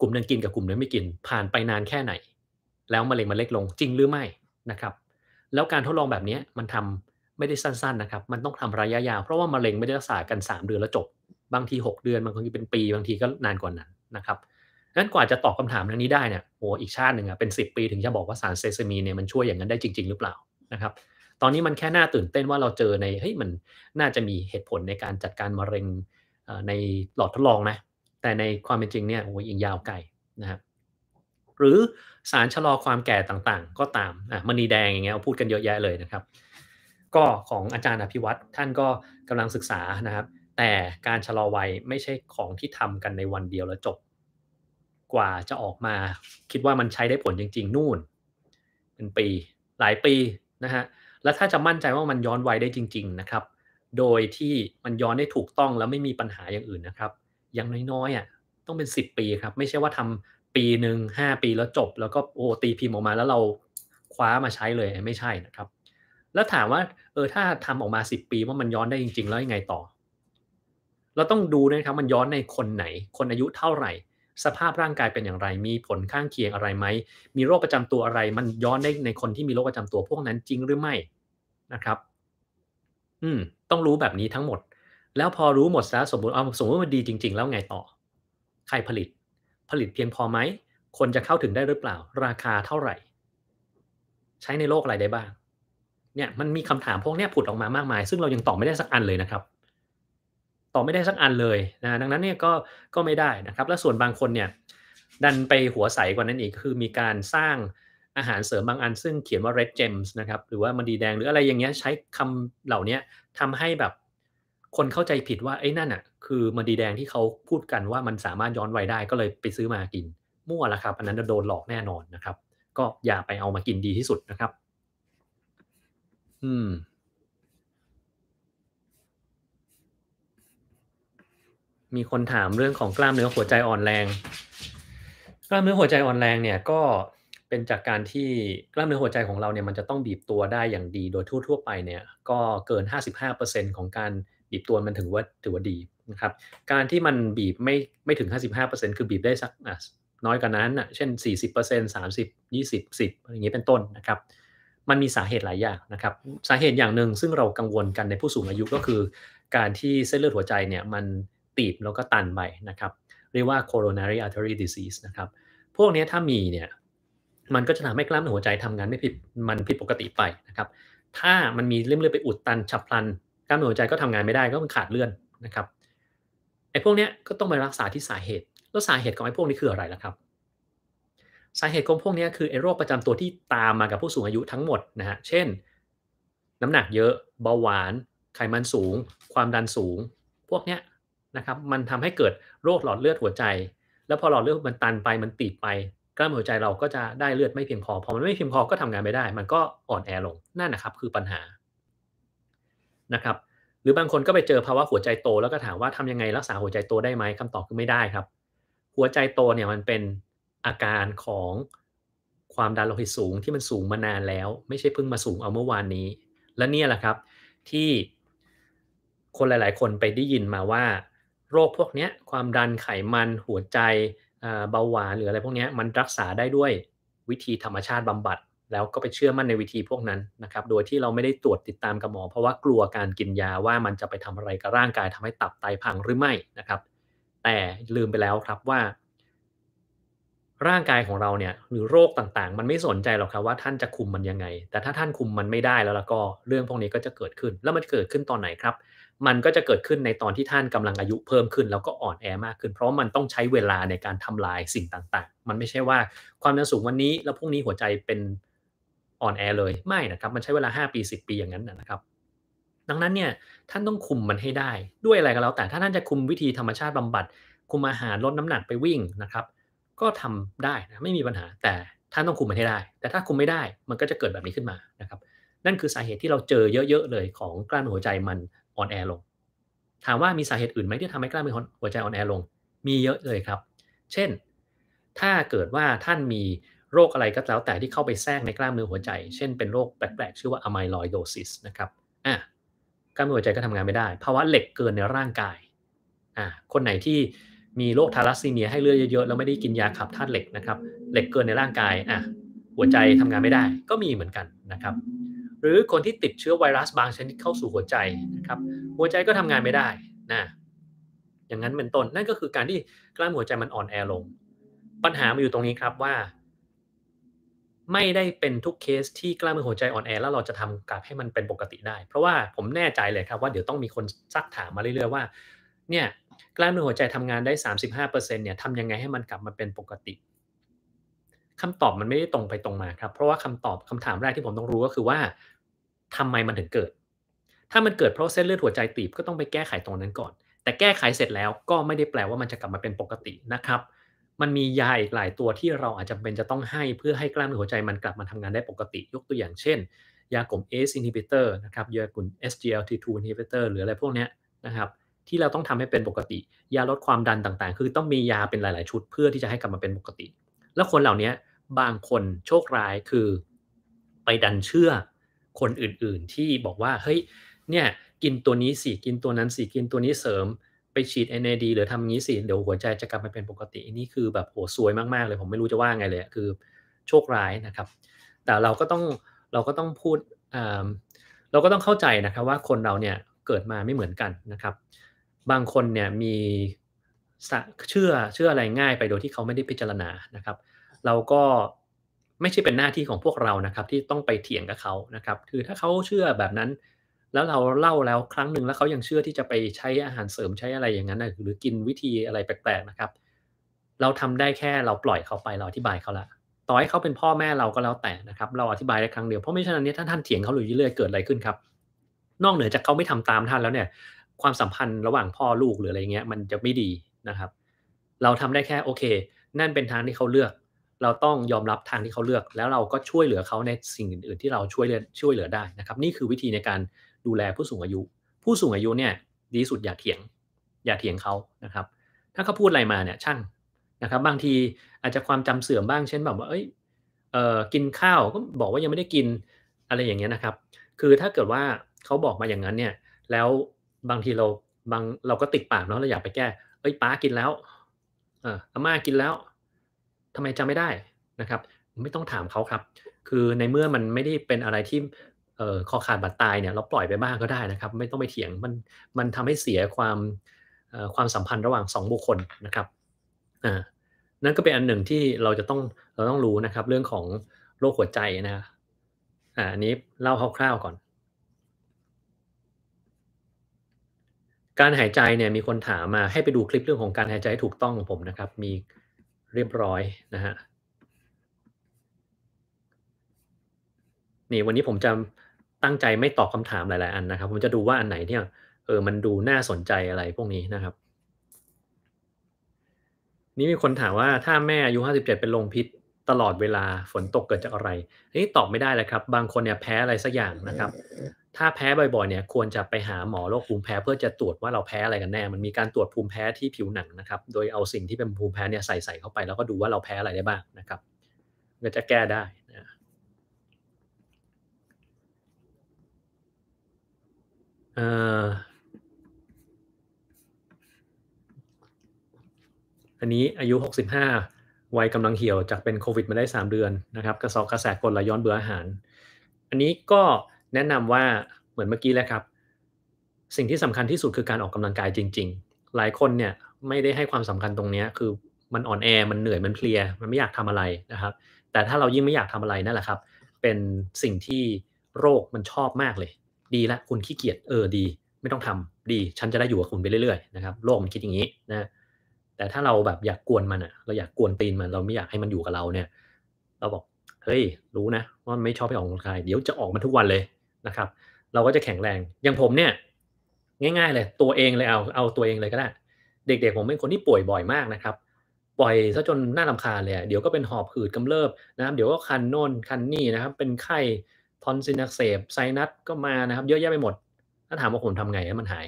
กลุ่มนึงกินกับกลุ่มนึงไม่กินผ่านไปนานแค่ไหน แล้วมะเร็งมันเล็กลงจริงหรือไม่นะครับ แล้วการทดลองแบบนี้มันทำไม่ได้สั้นๆนะครับมันต้องทำระยะยาวเพราะว่ามะเร็งไม่ได้รักษากัน 3 เดือนแล้วจบ บางที 6 เดือนบางทีเป็นปีบางทีก็นานกว่านั้นนะครับงั้นกว่าจะตอบคำถามเรื่องนี้ได้เนี่ย โอ้ อีกชาติหนึ่งอะเป็น 10 ปีถึงจะบอกว่าสารเซซามีเนี่ยมันช่วยอย่างนั้นได้จริงๆหรือเปล่านะครับ ตอนนี้มันแค่น่าตื่นเต้นว่าเราเจอใน เฮ้ย มันน่าจะมีเหตุผลในการจัดการมะเร็งในหลอดทดลองนะ แต่ในความเป็นจริงเนี่ย โอ้ยองยาวไกลนะครับ หรือสารชะลอความแก่ต่างๆ ก็ตาม อ่ะ มณีแดงอย่างเงี้ย พูดกันเยอะแยะเลยนะครับ ก็ของอาจารย์อภิวัตรท่านก็กำลังศึกษานะครับ แต่การชะลอวัยไม่ใช่ของที่ทำกันในวันเดียวแล้วจบกว่าจะออกมาคิดว่ามันใช้ได้ผลจริง ๆ นู่นเป็นปีหลายปีนะฮะและถ้าจะมั่นใจว่ามันย้อนไวได้จริงๆนะครับโดยที่มันย้อนได้ถูกต้องแล้วไม่มีปัญหาอย่างอื่นนะครับอย่างน้อยๆอ่ะต้องเป็น 10 ปีครับไม่ใช่ว่าทำปีหนึ่งหปีแล้วจบ แล้วก็โอ้ตีพิมพ์ออกมาแล้วเราคว้ามาใช้เลยไม่ใช่นะครับ แล้วถามว่าเออถ้าทำออกมา 10 ปีว่ามันย้อนได้จริงๆแล้วยังไงต่อ เราต้องดูนะครับมันย้อนในคนไหน คนอายุเท่าไหร่สภาพร่างกายเป็นอย่างไร มีผลข้างเคียงอะไรไหม มีโรคประจำตัวอะไร มันย้อนได้ในคนที่มีโรคประจำตัวพวกนั้นจริงหรือไม่นะครับ อืม ต้องรู้แบบนี้ทั้งหมด แล้วพอรู้หมดแล้วสมมติเอาสมมติว่ามันดีจริง ๆ แล้วไงต่อ ใครผลิต ผลิตเพียงพอไหม คนจะเข้าถึงได้หรือเปล่า ราคาเท่าไหร่ ใช้ในโลกอะไรได้บ้าง เนี่ย มันมีคำถามพวกนี้ผุดออกมามากมาย ซึ่งเรายังตอบไม่ได้สักอันเลยนะครับต่อไม่ได้สักอันเลยนะดังนั้นเนี่ยก็ก็ไม่ได้นะครับ แล้วส่วนบางคนเนี่ย ดันไปหัวใสกว่านั้นอีกคือมีการสร้างอาหารเสริมบางอันซึ่งเขียนว่า red gems นะครับ หรือว่ามันดีแดง หรืออะไรอย่างเงี้ยใช้คำเหล่านี้ทำให้แบบคนเข้าใจผิดว่าไอ้นั่นอ่ะ คือมันดีแดงที่เขาพูดกันว่ามันสามารถย้อนวัยได้ก็เลยไปซื้อมากิน มั่วละครับ อันนั้นจะโดนหลอกแน่นอนนะครับ ก็อย่าไปเอามากินดีที่สุดนะครับ อืมมีคนถามเรื่องของกล้ามเนื้อหัวใจอ่อนแรง กล้ามเนื้อหัวใจอ่อนแรงเนี่ยก็เป็นจากการที่กล้ามเนื้อหัวใจของเราเนี่ยมันจะต้องบีบตัวได้อย่างดีโดยทั่ว ๆ ไปเนี่ย ก็เกิน 55%ของการบีบตัวมันถึงว่าถือว่าดีนะครับการที่มันบีบไม่ไม่ถึง 55%คือบีบได้สักน้อยกว่านั้นอ่ะเช่น 40% 30 20 10อย่างนี้เป็นต้นนะครับ มันมีสาเหตุหลายอย่างนะครับสาเหตุอย่างหนึ่งซึ่งเรากังวลกันในผู้สูงอายุก็คือ การที่เส้นเลือดหัวใจเนี่ยมันตีบแล้วก็ตันไปนะครับ เรียกว่า coronary artery disease นะครับพวกนี้ถ้ามีเนี่ยมันก็จะทำให้กล้ามเนื้อหัวใจทำงานไม่ผิดมันผิดปกติไปนะครับ ถ้ามันมีเ่เลือดไปอุดตันฉับพลันกล้ามเนื้อหัวใจก็ทำงานไม่ได้ก็มันขาดเลือดนะครับไอ้พวกนี้ก็ต้องไปรักษาที่สาเหตุแล้วสาเหตุของไอ้พวกนี้คืออะไรล่ะครับ สาเหตุของพวกนี้คือไอ้โรคประจำตัวที่ตามมากับผู้สูงอายุทั้งหมดนะฮะเช่น น้ำหนักเยอะเบาหวาน ไขมันสูง ความดันสูง พวกเนี้ยนะครับมันทำให้เกิดโรคหลอดเลือดหัวใจ แล้วพอหลอดเลือดมันตันไปมันตีบไปกล้ามหัวใจเราก็จะได้เลือดไม่เพียงพอพอมันไม่เพียงพอก็ทำงานไม่ได้ มันก็อ่อนแอลงนั่นนะครับ คือปัญหานะครับ หรือบางคนก็ไปเจอภาวะหัวใจโต แล้วก็ถามว่าทำยังไงรักษาหัวใจโตได้ไหมคำตอบคือไม่ได้ครับ หัวใจโตเนี่ยมันเป็นอาการของความดันโลหิตสูงที่มันสูงมานานแล้วไม่ใช่เพิ่งมาสูงเอาเมื่อวานนี้ และเนี่ยแหละครับที่คนหลายๆ คนไปได้ยินมาว่าโรคพวกนี้ความดันไขมันหัวใจเบาหวานหรืออะไรพวกนี้มันรักษาได้ด้วยวิธีธรรมชาติบำบัดแล้วก็ไปเชื่อมั่นในวิธีพวกนั้นนะครับ โดยที่เราไม่ได้ตรวจติดตามกับหมอ เพราะว่ากลัวการกินยาว่ามันจะไปทำอะไร กับร่างกายทำให้ตับไตพังหรือไม่นะครับ แต่ลืมไปแล้วครับว่า ร่างกายของเราเนี่ย หรือโรคต่างๆ มันไม่สนใจหรอกครับว่าท่านจะคุมมันยังไง แต่ถ้าท่านคุมมันไม่ได้แล้วแล้วก็เรื่องพวกนี้ก็จะเกิดขึ้น แล้วมันเกิดขึ้นตอนไหนครับมันก็จะเกิดขึ้นในตอนที่ท่านกำลังอายุเพิ่มขึ้นแล้วก็อ่อนแอมากขึ้นเพราะมันต้องใช้เวลาในการทำลายสิ่งต่าง ๆ มันไม่ใช่ว่าความดันสูงวันนี้แล้วพรุ่งนี้หัวใจเป็นอ่อนแอเลย ไม่นะครับ มันใช้เวลา 5 ปี 10 ปีอย่างนั้นนะครับ ดังนั้นเนี่ย ท่านต้องคุมมันให้ได้ด้วยอะไรก็แล้วแต่ถ้าท่านจะคุมวิธีธรรมชาติบำบัด คุมอาหารลดน้ำหนักไปวิ่งนะครับ ก็ทำได้นะไม่มีปัญหาแต่ท่านต้องคุมมันให้ได้ แต่ถ้าคุมไม่ได้มันก็จะเกิดแบบนี้ขึ้นมานะครับนั่นคือสาเหตุที่เราเจอเยอะๆเลยของกล้ามหัวใจมันอ่อนแอลง ถามว่ามีสาเหตุอื่นไหมที่ทำให้กล้ามเนื้อหัวใจอ่อนแอลง มีเยอะเลยครับ เช่น ถ้าเกิดว่าท่านมีโรคอะไรก็แล้วแต่ที่เข้าไปแทรกในกล้ามเนื้อหัวใจ เช่นเป็นโรคแปลกๆชื่อว่าอะไมลอยโดซิสนะครับอ่ะกล้ามเนื้อหัวใจก็ทำงานไม่ได้ภาวะเหล็กเกินในร่างกายอ่ะคนไหนที่มีโรคทารัสซีเมียให้เลือดเยอะๆ แล้วไม่ได้กินยาขับธาตุเหล็กนะครับเหล็กเกินในร่างกายอ่ะ หัวใจทำงานไม่ได้ ก็มีเหมือนกันนะครับหรือคนที่ติดเชื้อไวรัสบางชนิดเข้าสู่หัวใจนะครับหัวใจก็ทำงานไม่ได้นะ อย่างนั้นเป็นต้น นั่นก็คือการที่กล้ามหัวใจมันอ่อนแอลงปัญหามาอยู่ตรงนี้ครับว่า ไม่ได้เป็นทุกเคส ที่กล้ามหัวใจอ่อนแอแล้วเราจะทำกลับให้มันเป็นปกติได้ เพราะว่าผมแน่ใจเลยครับว่าเดี๋ยวต้องมีคนซักถามมาเรื่อย ๆ ว่า เนี่ยกล้ามเนื้อหัวใจทำงานได้สสามิบห35%เนี่ยทำยังไงให้มันกลับมาเป็นปกติ คำตอบมันไม่ได้ตรงไปตรงมาครับเพราะว่าคำตอบคำถามแรกที่ผมต้องรู้ก็คือว่าทำไมมันถึงเกิด ถ้ามันเกิดเพราะเส้นเลือดหัวใจตีบก็ต้องไปแก้ไขตรงนั้นก่อน แต่แก้ไขเสร็จแล้วก็ไม่ได้แปลว่ามันจะกลับมาเป็นปกตินะครับ มันมียาอีกหลายตัวที่เราอาจจะเป็นจะต้องให้เพื่อให้กล้ามเนื้อหัวใจมันกลับมาทำงานได้ปกติ ยกตัวอย่างเช่น ยากลุ่ม ACE inhibitor นะครับยากลุ่ม SGLT2 inhibitor หรืออะไรพวกนี้นะครับที่เราต้องทำให้เป็นปกติ ยาลดความดันต่างๆ คือต้องมียาเป็นหลาย ๆชุด เพื่อที่จะให้กลับมาเป็นปกติ แล้วคนเหล่านี้บางคนโชคร้ายคือ ไปดันเชื่อคนอื่นๆที่บอกว่าเฮ้ยเนี่ยกินตัวนี้สิกินตัวนั้นสิกินตัวนี้เสริม ไปฉีด NAD หรือทำงี้สิเดี๋ยวหัวใจจะกลับมาเป็นปกตินี่คือ แบบโหซวยมากๆเลยผมไม่รู้จะว่าไงเลยคือโชคร้ายนะครับ แต่เราก็ต้องเราก็ต้องพูดเราก็ต้องเข้าใจนะครับว่าคนเราเนี่ยเกิดมาไม่เหมือนกันนะครับ บางคนเนี่ยมีเชื่อเชื่ออะไรง่าย ไปโดยที่เขาไม่ได้พิจารณานะครับ เราก็ไม่ใช่เป็นหน้าที่ของพวกเรานะครับ ที่ต้องไปเถียงกับเขานะครับ คือถ้าเขาเชื่อแบบนั้น แล้วเราเล่าแล้วครั้งหนึ่งแล้วเขายังเชื่อที่จะไปใช้อาหารเสริมใช้อะไรอย่างนั้นนะหรือกินวิธีอะไรแปลกๆนะครับ เราทำได้แค่เราปล่อยเขาไปเราอธิบายเขาละ ต่อให้เขาเป็นพ่อแม่เราก็แล้วแต่นะครับเราอธิบายได้ครั้งเดียว เพราะไม่ฉชนั้นนี้ถ้าท่านเถียงเขาหรือเรื่อยเกิดอะไรขึ้นครับ นอกเหนือจากเขาไม่ทำตามท่านแล้วเนี่ย ความสัมพันธ์ระหว่างพ่อลูกหรืออะไรเงี้ยมันจะไม่ดีนะครับ เราทำได้แค่โอเค นั่นเป็นทางที่เขาเลือกเราต้องยอมรับทางที่เขาเลือกแล้วเราก็ช่วยเหลือเขาในสิ่งอื่นๆที่เราช่วยช่วยเหลือได้นะครับนี่คือวิธีในการดูแลผู้สูงอายุ ผู้สูงอายุเนี่ย ดีสุดอย่าเถียงอย่าเถียงเขานะครับ ถ้าเขาพูดอะไรมาเนี่ยช่างนะครับ บางทีอาจจะความจำเสื่อมบ้างเช่นแบบว่าเอ้ยเออกินข้าวก็บอกว่ายังไม่ได้กินอะไรอย่างเงี้ยนะครับคือถ้าเกิดว่าเขาบอกมาอย่างนั้นเนี่ยแล้วบางทีเราบางเราก็ติดปากเนาะเราอยากไปแก้เอ้ยป้ากินแล้วอ่าอาม่ากินแล้วทำไมจำไม่ได้นะครับ ไม่ต้องถามเขาครับ คือในเมื่อมันไม่ได้เป็นอะไรที่เอ่อคอขาดบาดตายเนี่ยเราปล่อยไปบ้างก็ได้นะครับ ไม่ต้องไปเถียงมันมันทำให้เสียความความสัมพันธ์ระหว่าง 2 บุคคลนะครับอ่านั่นก็เป็นอันหนึ่งที่เราจะต้องเราต้องรู้นะครับเรื่องของโรคหัวใจนะอ่าอันนี้เล่าคร่าวๆก่อน การหายใจเนี่ยมีคนถามมาให้ไปดูคลิปเรื่องของการหายใจถูกต้องของผมนะครับ มีเรียบร้อยนะฮะนี่วันนี้ผมจะตั้งใจไม่ตอบคำถามหลาย ๆ อันนะครับ ผมจะดูว่าอันไหนเนี่ยเออมันดูน่าสนใจอะไรพวกนี้นะครับ นี่มีคนถามว่าถ้าแม่อายุ 57 เป็นลมพิษตลอดเวลาฝนตกเกิดจากอะไร นี่ตอบไม่ได้เลยครับ บางคนเนี่ยแพ้อะไรสักอย่างนะครับถ้าแพ้บ่อยๆเนี่ยควรจะไปหาหมอโรคภูมิแพ้เพื่อจะตรวจว่าเราแพ้อะไรกันแน่ มันมีการตรวจภูมิแพ้ที่ผิวหนังนะครับ โดยเอาสิ่งที่เป็นภูมิแพ้เนี่ยใส่ใส่เข้าไปแล้วก็ดูว่าเราแพ้อะไรได้บ้างนะครับก็จะแก้ได้นะออันนี้อายุ 65วัยกำลังเหี่ยวจากเป็นโควิดมาได้3เดือนนะครับ กระสอบกระแสกลไหย้อนเบื่ออาหาร อันนี้ก็แนะนำว่าเหมือนเมื่อกี้แล้วครับสิ่งที่สำคัญที่สุดคือการออกกำลังกายจริง ๆ หลายคนเนี่ยไม่ได้ให้ความสำคัญตรงนี้ คือมันอ่อนแอมันเหนื่อยมันเพลียมันไม่อยากทำอะไรนะครับ แต่ถ้าเรายิ่งไม่อยากทำอะไรนั่นแหละครับ เป็นสิ่งที่โรคมันชอบมากเลย ดีละคุณขี้เกียจเออดี ไม่ต้องทำ ดี ฉันจะได้อยู่กับคุณไปเรื่อยๆนะครับโรคมันคิดอย่างนี้นะแต่ถ้าเราแบบอยากกวนมันอะเราอยากกวนตีนมันเราไม่อยากให้มันอยู่กับเราเนี่ยเราบอกเฮ้ยรู้นะ ว่าไม่ชอบไปออกกำลังกายเดี๋ยวจะออกมาทุกวันเลยนะครับเราก็จะแข็งแรง อย่างผมเนี่ย ง่าย ๆ เลยตัวเองเลยเอาเอาตัวเองเลยก็ได้ เด็ก ๆ ผมเป็นคนที่ป่วยบ่อยมากนะครับป่อยซะจนน่าลำคาเลยเดี๋ยวก็เป็นหอบหืดกำเริบนะครับเดี๋ยวก็คันโน่นคันนี่นะครับ เป็นไข้ทอนซิลนักเสบไซนัสก็มานะครับเยอะแยะไปหมด ถ้าถามว่าผมทำไงให้มันหาย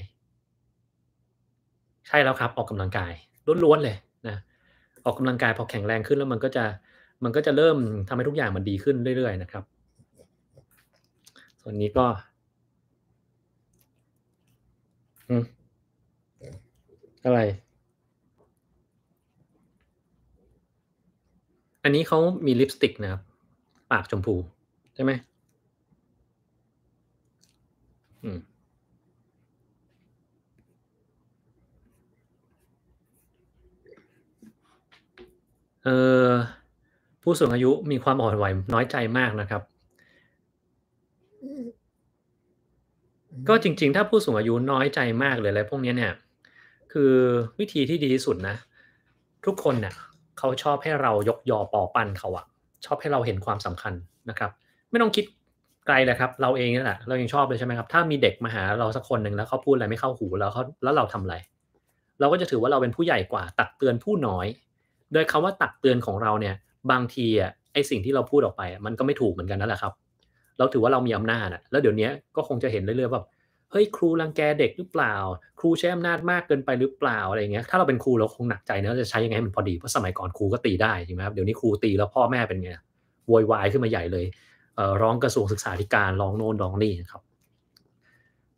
ใช่แล้วครับออกกำลังกายล้วนๆเลยนะออกกำลังกายพอแข็งแรงขึ้นแล้วมันก็จะมันก็จะเริ่มทำให้ทุกอย่างมันดีขึ้นเรื่อยๆนะครับค่วนนี้ก็อะไร อันนี้เขามีลิปสติกนะครับ ปากชมพูใช่ไหมอืมเออผู้สูงอายุมีความอ่อนไหวน้อยใจมากนะครับก็จริง ๆ ถ้าผู้สูงอายุน้อยใจมากเลยอะไรพวกนี้เนี่ย คือวิธีที่ดีที่สุดนะ ทุกคนเนี่ยเขาชอบให้เรายกยอปอปั้นเขาอะชอบให้เราเห็นความสำคัญนะครับ ไม่ต้องคิดไกลเลยครับ เราเองนี่แหละเรายังชอบเลยใช่ไหมครับถ้ามีเด็กมาหาเราสักคนหนึ่งแล้วเขาพูดอะไรไม่เข้าหูแล้วเขาแล้วเราทำอะไร เราก็จะถือว่าเราเป็นผู้ใหญ่กว่า ตักเตือนผู้น้อย โดยคำว่าตักเตือนของเราเนี่ย บางทีอะไอสิ่งที่เราพูดออกไป มันก็ไม่ถูกเหมือนกันนั่นแหละครับเราถือว่าเรามีอำนาจอะแล้วเดี๋ยวนี้ก็คงจะเห็นเรื่อยๆ ว่าเฮ้ยครูรังแกเด็กหรือเปล่า ครูใช้อำนาจมากเกินไปหรือเปล่าอะไรเงี้ย ถ้าเราเป็นครูเราคงหนักใจนะจะใช้ยังไงมันพอดี เพราะสมัยก่อนครูก็ตีได้ใช่ไหมครับ เดี๋ยวนี้ครูตีแล้วพ่อแม่เป็นไงโวยวายขึ้นมาใหญ่เลย ร้องกระทรวงศึกษาธิการ ร้องโน่นร้องนี่นครับ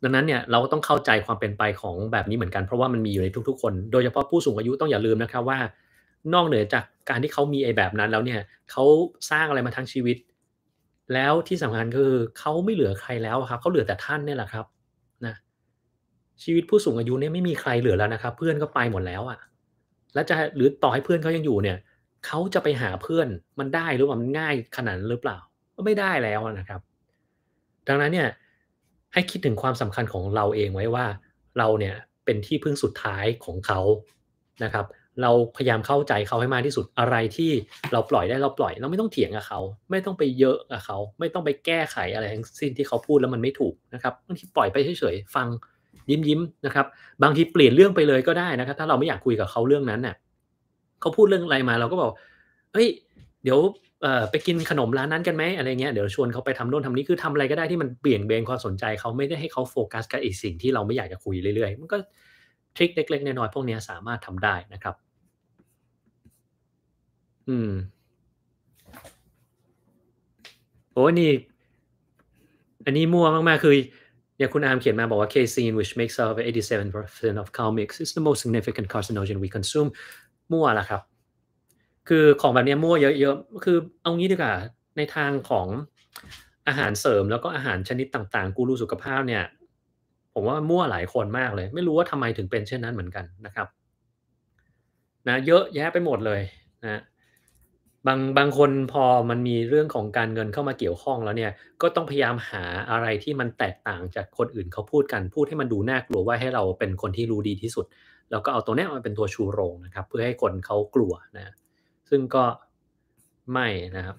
ดังนั้นเนี่ยเราก็ต้องเข้าใจความเป็นไปของแบบนี้เหมือนกัน เพราะว่ามันมีอยู่ในทุกๆ คน โดยเฉพาะผู้สูงอายุต้องอย่าลืมนะครับว่า นอกเหนือจากการที่เขามีไอ้แบบนั้นแล้วเนี่ยเขาสร้างอะไรมาทั้งชีวิตแล้วที่สำคัญคือเขาไม่เหลือใครแล้วครับเขาเหลือแต่ท่านนี่แหละครับนะชีวิตผู้สูงอายุเนี่ยไม่มีใครเหลือแล้วนะครับ เพื่อนก็ไปหมดแล้วอะ่ะ แล้วจะหรือต่อให้เพื่อนเขายังอยู่เนี่ยเขาจะไปหาเพื่อนมันได้หรือว่ามันง่ายขนาดหรือเปล่า ก็ไม่ได้แล้วนะครับ ดังนั้นเนี่ย ให้คิดถึงความสำคัญของเราเองไว้ว่า เราเนี่ยเป็นที่พึ่งสุดท้ายของเขานะครับเราพยายามเข้าใจเขาให้มากที่สุดอะไรที่เราปล่อยได้เราปล่อย เราไม่ต้องเถียงกับเขาไม่ต้องไปเยอะกับเขา ไม่ต้องไปแก้ไขอะไรทั้งสิ้นที่เขาพูดแล้วมันไม่ถูกนะครับบางทีปล่อยไปเฉยๆฟังยิ้มยิ้มนะครับบางทีเปลี่ยนเรื่องไปเลยก็ได้นะครับ ถ้าเราไม่อยากคุยกับเขาเรื่องนั้นเนะ่ยเขาพูดเรื่องอะไรมาเราก็บอกเฮ้ยเดี๋ยวไปกินขนมร้านนั้นกันไหมอะไรเงี้ยเดี๋ยวชวนเขาไปทำโน่นทำนี้คือทำอะไรก็ได้ที่มันเปลี่ยนเบนความสนใจ เขาไม่ได้ให้เขาโฟกัสกับอีกสิ่งที่เราไม่อยากจะคุยเรื่อยๆมันก็ทริคเล็กๆน้อยๆพวกนี้สามารถทำได้นะครับอืมโอ้นี่อันนี้มั่วมากๆคือเนี่ยคุณอามเขียนมาบอกว่า casein which makes up 87% of cow m i l k is the most significant carcinogen we consume มั่วละครับ คือของแบบนี้มั่วเยอะ ๆ คือเอางี้ดีกว่าในทางของอาหารเสริมแล้วก็อาหารชนิดต่าง ๆ กูรู้สุขภาพเนี่ย ผมว่ามั่วหลายคนมากเลย ไม่รู้ว่าทำไมถึงเป็นเช่นนั้นเหมือนกันนะครับ นะ เยอะแยะไปหมดเลยนะบางบางคนพอมันมีเรื่องของการเงินเข้ามาเกี่ยวข้องแล้วเนี่ยก็ต้องพยายามหาอะไรที่มันแตกต่างจากคนอื่นเขาพูดกันพูดให้มันดูน่ากลัวว่าให้เราเป็นคนที่รู้ดีที่สุด แล้วก็เอาตัวนี้มาเป็นตัวชูโรงนะครับเพื่อให้คนเขากลัวนะซึ่งก็ไม่นะครับ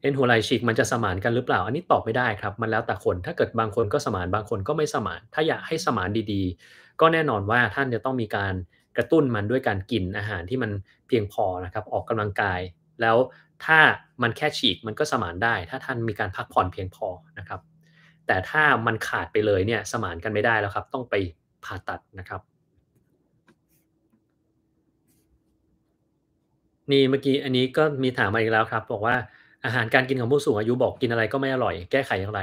เอ็นหัวไหลฉีกมันจะสมานกันหรือเปล่า อันนี้ตอบไม่ได้ครับ มันแล้วแต่คนถ้าเกิดบางคนก็สมานบางคนก็ไม่สมานถ้าอยากให้สมานดีๆ ก็แน่นอนว่าท่านจะต้องมีการกระตุ้นมันด้วยการกินอาหารที่มันเพียงพอนะครับออกกำลังกาย แล้วถ้ามันแค่ฉีกมันก็สมานได้ ถ้าท่านมีการพักผ่อนเพียงพอนะครับแต่ถ้ามันขาดไปเลยเนี่ยสมานกันไม่ได้แล้วครับต้องไปผ่าตัดนะครับ นี่เมื่อกี้อันนี้ก็มีถามมาอีกแล้วครับบอกว่าอาหารการกินของผู้สูงอายุบอกกินอะไรก็ไม่อร่อยแก้ไขอย่างไร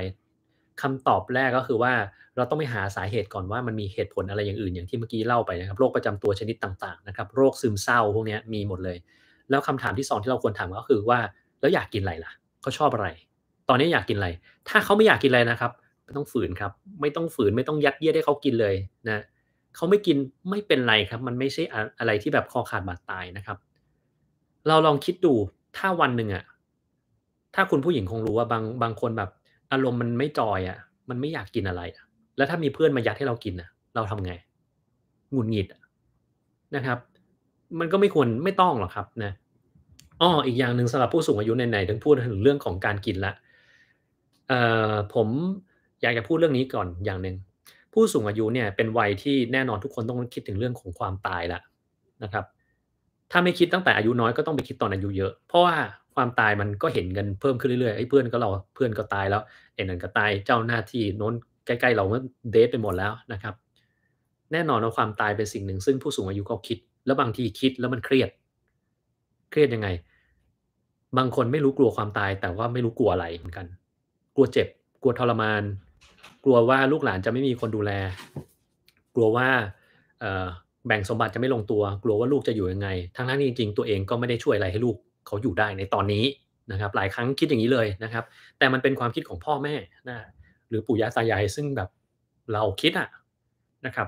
คำตอบแรกก็คือว่าเราต้องไปหาสาเหตุก่อนว่ามันมีเหตุผลอะไรอย่างอื่นอย่างที่เมื่อกี้เล่าไปนะครับ โรคประจำตัวชนิดต่างๆนะครับโรคซึมเศร้าพวกนี้มีหมดเลย แล้วคำถามที่ 2 ที่เราควรถามก็คือว่าแล้วอยากกินอะไรล่ะเขาชอบอะไร ตอนนี้อยากกินอะไร ถ้าเขาไม่อยากกินอะไรนะครับไม่ต้องฝืนครับไม่ต้องฝืนไม่ต้องยัดเยียดให้เขากินเลยนะเขาไม่กินไม่เป็นไรครับ มันไม่ใช่อะไรที่แบบคอขาดบาดตายนะครับ เราลองคิดดูถ้าวันหนึ่งอะถ้าคุณผู้หญิงคงรู้ว่าบางบางคนแบบอารมณ์มันไม่จอยอ่ะ มันไม่อยากกินอะไรอ่ะ แล้วถ้ามีเพื่อนมายัดให้เรากินอ่ะ เราทำไงหงุดหงิดนะครับ มันก็ไม่ควรไม่ต้องหรอกครับนะอ้ออีกอย่างหนึ่งสำหรับผู้สูงอายุในไหนถึงพูดถึงเรื่องของการกินละเอ่อผมอยากจะพูดเรื่องนี้ก่อนอย่างหนึ่งผู้สูงอายุเนี่ยเป็นวัยที่แน่นอนทุกคนต้องคิดถึงเรื่องของความตายละนะครับถ้าไม่คิดตั้งแต่อายุน้อยก็ต้องไปคิดตอนอายุเยอะ เพราะว่าความตายมันก็เห็นเงินเพิ่มขึ้นเรื่อยๆไอ้เพื่อนก็เราเพื่อนก็ตายแล้วเอ็นนั่นก็ตายเจ้าหน้าที่โน้น ใกล้ๆเรา่อเดทไปหมดแล้วนะครับ แน่นอนว่าความตายเป็นสิ่งหนึ่ง ซึ่งผู้สูงอายุก็คิดแล้วบางทีคิดแล้วมันเครียด เครียดยังไง บางคนไม่รู้กลัวความตาย แต่ว่าไม่รู้กลัวอะไรเหมือนกัน กลัวเจ็บ กลัวทรมาน กลัวว่าลูกหลานจะไม่มีคนดูแล กลัวว่าแบ่งสมบัติจะไม่ลงตัวกลัวว่าลูกจะอยู่ยังไง ทั้งนั้นจริงๆตัวเองก็ไม่ได้ช่วยอะไรให้ลูกเขาอยู่ได้ในตอนนี้นะครับ หลายครั้งคิดอย่างนี้เลยนะครับ แต่มันเป็นความคิดของพ่อแม่นะหรือปู่ย่าตายายซึ่งแบบเราคิดอะนะครับ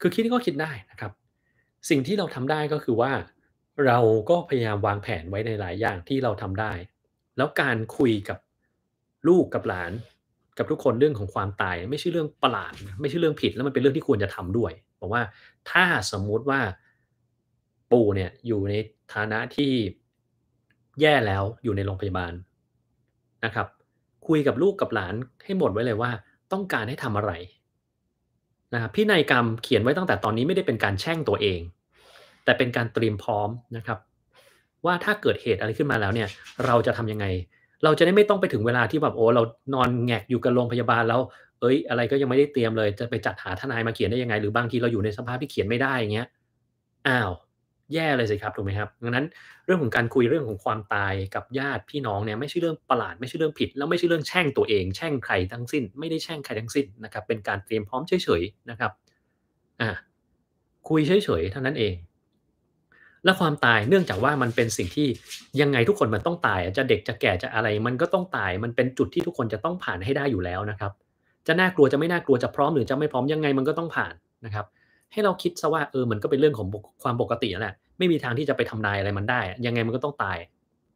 คือคิดก็คิดได้นะครับ สิ่งที่เราทำได้ก็คือว่า เราก็พยายามวางแผนไว้ในหลายอย่างที่เราทำได้ แล้วการคุยกับลูกกับหลาน กับทุกคนเรื่องของความตาย ไม่ใช่เรื่องประหลาดไม่ใช่เรื่องผิด แล้วมันเป็นเรื่องที่ควรจะทำด้วยบอกว่า ถ้าสมมุติว่าปู่เนี่ยอยู่ในฐานะที่แย่แล้วอยู่ในโรงพยาบาลนะครับ คุยกับลูกกับหลานให้หมดไว้เลยว่า ต้องการให้ทำอะไรนะครับพี่นายกรรมเขียนไว้ตั้งแต่ตอนนี้ไม่ได้เป็นการแช่งตัวเอง แต่เป็นการเตรียมพร้อมนะครับ ว่าถ้าเกิดเหตุอะไรขึ้นมาแล้วเนี่ยเราจะทำยังไง เราจะได้ไม่ต้องไปถึงเวลาที่แบบโอ้เรานอนแงกอยู่กับโรงพยาบาลแล้วเอ้ยอะไรก็ยังไม่ได้เตรียมเลยจะไปจัดหาทนายมาเขียนได้ยังไง หรือบางทีเราอยู่ในสภาพที่เขียนไม่ได้อย่างเงี้ยอ้าว แย่เลยสิครับถูกไหมครับดังนั้น เรื่องของการคุยเรื่องของความตายกับญาติพี่น้องเนี่ยไม่ใช่เรื่องประหลาดไม่ใช่เรื่องผิดแล้วไม่ใช่เรื่องแช่งตัวเองแช่งใครทั้งสิ้นไม่ได้แช่งใครทั้งสิ้นนะครับเป็นการเตรียมพร้อมเฉยๆนะครับอ่าคุยเฉยๆเท่านั้นเอง และความตายเนื่องจากว่ามันเป็นสิ่งที่ยังไงทุกคนมันต้องตายจะเด็กจะแก่จะอะไร มันก็ต้องตายมันเป็นจุดที่ทุกคนจะต้องผ่านให้ได้อยู่แล้วนะครับจะน่ากลัวจะไม่น่ากลัวจะพร้อมหรือจะไม่พร้อมยังไงมันก็ต้องผ่านนะครับ ให้เราคิดซะว่าเออมันก็เป็นเรื่องของความปกติแหละไม่มีทางที่จะไปทำายอะไรมันได้ ยังไงมันก็ต้องตาย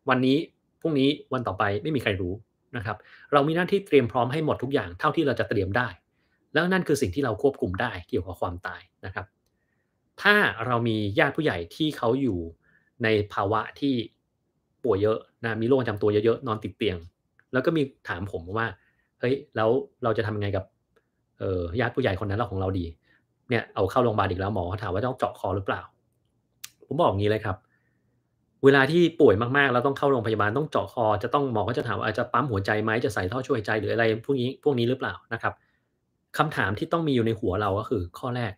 วันนี้พรุ่งนี้วันต่อไปไม่มีใครรู้นะครับเรามีหน้าที่เตรียมพร้อมให้หมดทุกอย่างเท่า ที่เราจะเตรียมได้ แล้วนั่นคือสิ่งที่เราควบคุมได้เกี่ยวกับความตายนะครับ ถ้าเรามีญาติผู้ใหญ่ที่เขาอยู่ในภาวะที่ป่วยเยอะนะมีโรคประจำตัวเยอะๆนอนติดเตียง แล้วก็มีถามผมว่าเฮ้ยแล้วเราจะทำยังไงกับเออญาติผู้ใหญ่คนนั้นเราของเราดีเนี่ยเอาเข้าโรงพยาบาลอีกแล้วหมอเขาถามว่าต้องเจาะคอหรือเปล่า ผมบอกงี้เลยครับ เวลาที่ป่วยมากๆแล้วต้องเข้าโรงพยาบาลต้องเจาะคอ จะต้องหมอก็จะถามว่าจะปั๊มหัวใจไหมจะใส่ท่อช่วยใจ หรืออะไรพวกนี้พวกนี้หรือเปล่านะครับ คำถามที่ต้องมีอยู่ในหัวเราก็คือ ข้อแรก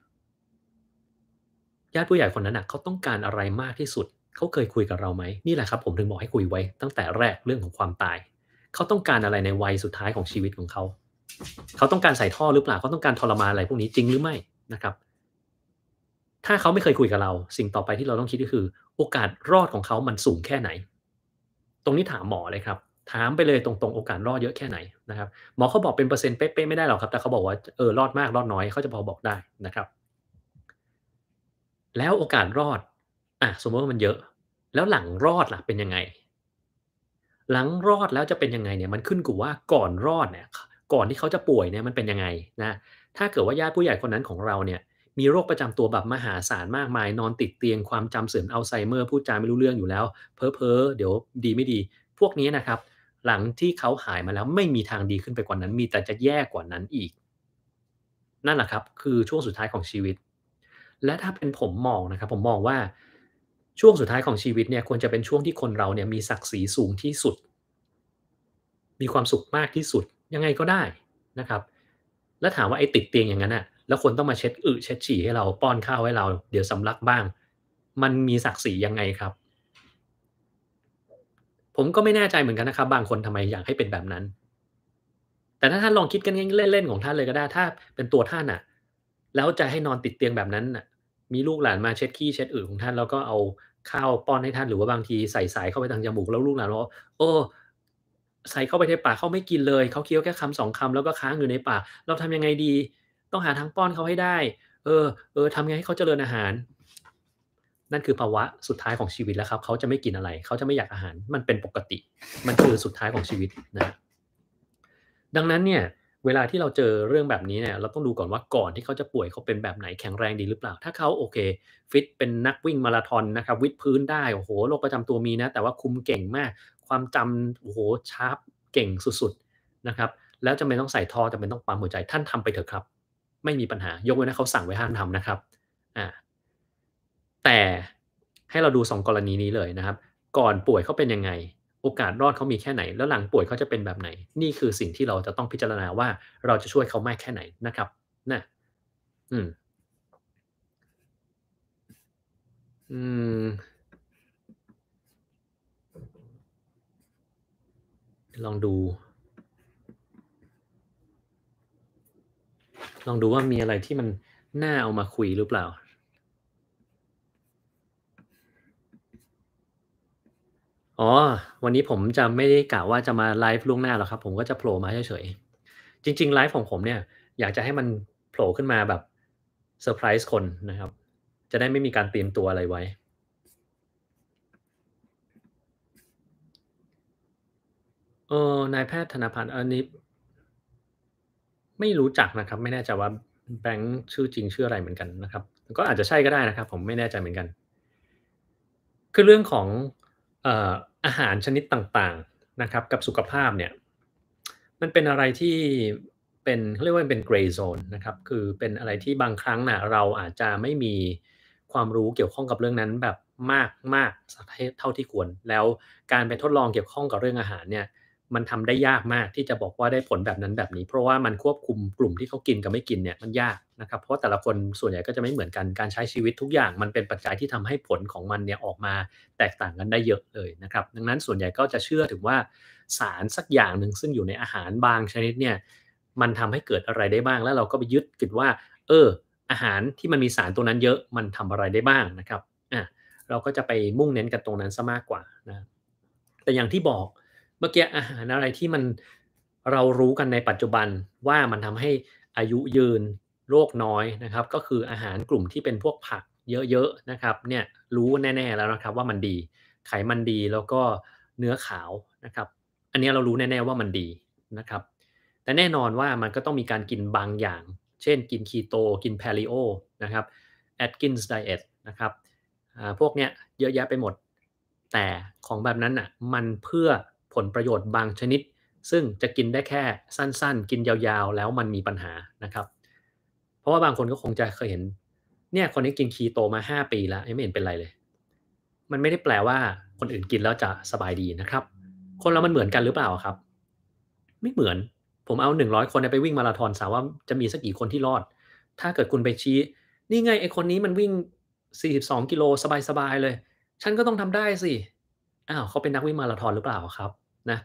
ญาติผู้ใหญ่คนนั้นนะเขาต้องการอะไรมากที่สุดเขาเคยคุยกับเราไหมนี่แหละครับ ผมถึงบอกให้คุยไว้ ตั้งแต่แรกเรื่องของความตายเขาต้องการอะไรในวัยสุดท้ายของชีวิตของเขา เขาต้องการใส่ท่อหรือเปล่า เขาต้องการทรมานอะไรพวกนี้จริงหรือไม่นะครับ ถ้าเขาไม่เคยคุยกับเรา สิ่งต่อไปที่เราต้องคิดก็คือ โอกาสรอดของเขามันสูงแค่ไหน ตรงนี้ถามหมอเลยครับ ถามไปเลยตรงๆ โอกาสรอดเยอะแค่ไหนนะครับหมอเขาบอกเป็นเปอร์เซ็นต์เป๊ะๆ ไม่ได้หรอกครับ แต่เขาบอกว่าเออรอดมากรอดน้อย เขาจะพอบอกได้นะครับ แล้วโอกาสรอดอ่ะสมมติว่ามันเยอะ แล้วหลังรอดล่ะเป็นยังไงหลังรอดแล้วจะเป็นยังไงเนี่ยมันขึ้นกับว่าก่อนรอดเนี่ยก่อนที่เขาจะป่วยเนี่ยมันเป็นยังไงนะถ้าเกิดว่าญาติผู้ใหญ่คนนั้นของเราเนี่ยมีโรคประจำตัวแบบมหาศาลมากมาย นอนติดเตียงความจำเสื่อมอัลไซเมอร์พูดจาไม่รู้เรื่องอยู่แล้ว เพ้อเพอเดี๋ยวดีไม่ดี พวกนี้นะครับ หลังที่เขาหายมาแล้วไม่มีทางดีขึ้นไปกว่านั้นมีแต่จะแย่กว่านั้นอีก นั่นแหละครับ คือช่วงสุดท้ายของชีวิต และถ้าเป็นผมมองนะครับผมมองว่าช่วงสุดท้ายของชีวิตเนี่ยควรจะเป็นช่วงที่คนเราเนี่ยมีศักดิ์ศรีสูงที่สุด มีความสุขมากที่สุดยังไงก็ได้นะครับ แล้วถามว่าไอ้ติดเตียงอย่างนั้นอะแล้วคนต้องมาเช็ดอึเช็ดฉี่ให้เราป้อนข้าวให้เรา เดี๋ยวสำลักบ้าง มันมีศักดิ์ศรียังไงครับ ผมก็ไม่แน่ใจเหมือนกันนะครับบางคนทำไมอยากให้เป็นแบบนั้น แต่ถ้าท่านลองคิดกันเล่นๆ ของท่านเลยก็ได้ถ้าเป็นตัวท่านอะแล้วจะให้นอนติดเตียงแบบนั้นอะมีลูกหลานมาเช็ดขี้เช็ดอึของท่านแล้วก็เอาข้าวป้อนให้ท่านหรือว่าบางทีใส่สายเข้าไปทางจมูกแล้วลูกหลานว่าโอ้ใส่เข้าไปในปากเขาไม่กินเลยเขาเคี้ยวแค่คำสองคำแล้วก็ค้างอยู่ในปากเราทำยังไงดี ต้องหาทางป้อนเขาให้ได้ เออเออทำไงให้เขาเจริญอาหาร นั่นคือภาวะสุดท้ายของชีวิตแล้วครับเขาจะไม่กินอะไรเขาจะไม่อยากอาหารมันเป็นปกติ มันคือสุดท้ายของชีวิตนะ ดังนั้นเนี่ยเวลาที่เราเจอเรื่องแบบนี้เนี่ยเราต้องดูก่อนว่าก่อนที่เขาจะป่วยเขาเป็นแบบไหนแข็งแรงดีหรือเปล่าถ้าเขาโอเคฟิตเป็นนักวิ่งมาราธอนนะครับวิ่งพื้นได้โอ้โหโรคประจำตัวมีนะแต่ว่าคุมเก่งมาก ความจำโอ้โหชาร์ปเก่งสุดๆนะครับแล้วจำเป็นต้องใส่ท่อจำเป็นต้องปั๊มหัวใจท่านทำไปเถอะครับ ไม่มีปัญหายกเว้นนะเขาสั่งไว้ห้ามทำนะครับอ่าแต่ให้เราดู 2 กรณีนี้เลยนะครับ ก่อนป่วยเขาเป็นยังไงโอกาสรอดเขามีแค่ไหน แล้วหลังป่วยเขาจะเป็นแบบไหน นี่คือสิ่งที่เราจะต้องพิจารณาว่าเราจะช่วยเขามากแค่ไหนนะครับนะอืมอืม ลองดู ลองดูว่ามีอะไรที่มันน่าเอามาคุยหรือเปล่าอ๋อ วันนี้ผมจะไม่ได้กล่วว่าจะมาไลฟ์ล่วงหน้าหรอกครับ ผมก็จะโผล่มาเฉยๆจริงๆไลฟ์ของผมเนี่ยอยากจะให้มันโผล่ขึ้นมาแบบเซอร์ไพรส์คนนะครับ จะได้ไม่มีการเตรียมตัวอะไรไว้เออนายแพทย์ธนพันธ์อันนี้ไม่รู้จักนะครับ ไม่แน่ใจว่าแบงค์ชื่อจริงชื่ออะไรเหมือนกันนะครับ ก็อาจจะใช่ก็ได้นะครับ ผมไม่แน่ใจเหมือนกัน คือเรื่องของอาหารชนิดต่างๆ นะครับกับสุขภาพเนี่ยมันเป็นอะไรที่เป็นเรียกว่าเป็น gray zone นะครับคือเป็นอะไรที่บางครั้งนะ่ะเราอาจจะไม่มีความรู้เกี่ยวข้องกับเรื่องนั้นแบบมากมากเท่าที่ควร แล้วการไปทดลองเกี่ยวข้องกับเรื่องอาหารเนี่ยมันทำได้ยากมากที่จะบอกว่าได้ผลแบบนั้นแบบนี้เพราะว่ามันควบคุมกลุ่มที่เขากินกับไม่กินเนี่ยมันยากนะครับ เพราะแต่ละคนส่วนใหญ่ก็จะไม่เหมือนกันการใช้ชีวิตทุกอย่าง มันเป็นปัจจัยที่ทำให้ผลของมันเนี่ยออกมาแตกต่างกันได้เยอะเลยนะครับดังนั้นส่วนใหญ่ก็จะเชื่อถึงว่าสารสักอย่างหนึ่งซึ่งอยู่ในอาหารบางชนิด เนี่ยมันทำให้เกิดอะไรได้บ้าง แล้วเราก็ไปยึดกิดว่า เออ อาหารที่มันมีสารตัวนั้นเยอะมันทำอะไรได้บ้างนะครับอ่ะเราก็จะไปมุ่งเน้นกันตรงนั้นซะมากกว่านะแต่อย่างที่บอกเมื่อกี้อาหารอะไรที่มันเรารู้กันในปัจจุบันว่ามันทำให้อายุยืนโรคน้อยนะครับ ก็คืออาหารกลุ่มที่เป็นพวกผักเยอะๆนะครับเนี่ยรู้แน่ ๆแล้วนะครับว่ามันดีไขมันดีแล้วก็เนื้อขาวนะครับ อันนี้เรารู้แน่ๆว่ามันดีนะครับ แต่แน่นอนว่ามันก็ต้องมีการกินบางอย่าง เช่นกินคีโตกินแพลิโอนะครับแอดกินส์ไดเอทนะครับพวกเนี้ยเยอะแยะไปหมด แต่ของแบบนั้นอ่ะมันเพื่อผลประโยชน์บางชนิด ซึ่งจะกินได้แค่สั้น ๆ กินยาวๆแล้วมันมีปัญหานะครับ เพราะว่าบางคนก็คงจะเคยเห็นเนี่ยคนนี้กินคีโตมา 5 ปีแล้วไม่เห็นเป็นไรเลย มันไม่ได้แปลว่าคนอื่นกินแล้วจะสบายดีนะครับ คนเรามันเหมือนกันหรือเปล่าครับ ไม่เหมือนผมเอา 100 คนไปวิ่งมาราธอนสาวว่าจะมีสักกี่คนที่รอด ถ้าเกิดคุณไปชี้ นี่ไงไอคนนี้มันวิ่ง42กิโลสบายๆเลยฉันก็ต้องทำได้สิอ้าวเขาเป็นนักวิ่งมาราธอนหรือเปล่าครับนะ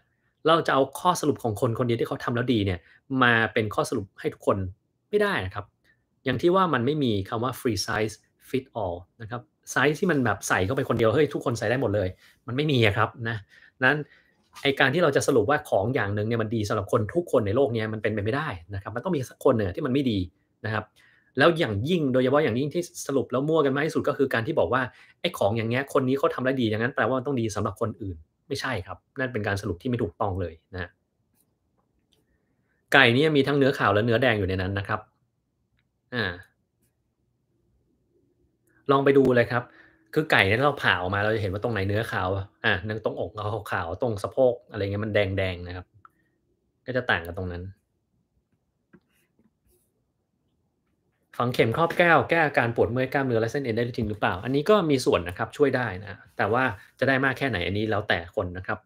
เราจะเอาข้อสรุปของคนคนเดียวที่เขาทำแล้วดีเนี่ยมาเป็นข้อสรุปให้ทุกคนไม่ได้นะครับอย่างที่ว่ามันไม่มีคำว่า free size fit all นะครับไซส์ที่มันแบบใส่เข้าไปคนเดียวเฮ้ยทุกคนใส่ได้หมดเลย มันไม่มีครับนะนั้นไอการที่เราจะสรุปว่าของอย่างหนึ่งเนี่ยมันดีสำหรับคนทุกคนในโลกนี้มันเป็นไปไม่ได้นะครับมันต้องมีสักคนเนี่ยที่มันไม่ดีนะครับแล้วอย่างยิ่งโดยเฉพาะอย่างยิ่งที่สรุปแล้วมั่วกันมากที่สุดก็คือการที่บอกว่าไอ้ของอย่างเงี้ยคนนี้เขาทำได้ดีอย่างนั้นแปลว่ามันต้องดีสำหรับคนอื่นไม่ใช่ครับนั่นเป็นการสรุปที่ไม่ถูกต้องเลยนะ ไก่นี่มีทั้งเนื้อขาวและเนื้อแดงอยู่ในนั้นนะครับอลองไปดูเลยครับ คือไก่เนี่ยเราผ่าออกมาเราจะเห็นว่าตรงไหนเนื้อขาวอ่ะนั่งตรงอกเราขาวตรงสะโพกอะไรเงี้ยมันแดงแดงนะครับ ก็จะต่างกันตรงนั้นฝังเข็มครอบแก้วแก้อาการปวดเมื่อยกล้ามเนื้อ และเส้นเอ็นได้จริงหรือเปล่า อันนี้ก็มีส่วนนะครับช่วยได้นะ แต่ว่าจะได้มากแค่ไหนอันนี้แล้วแต่คนนะครับ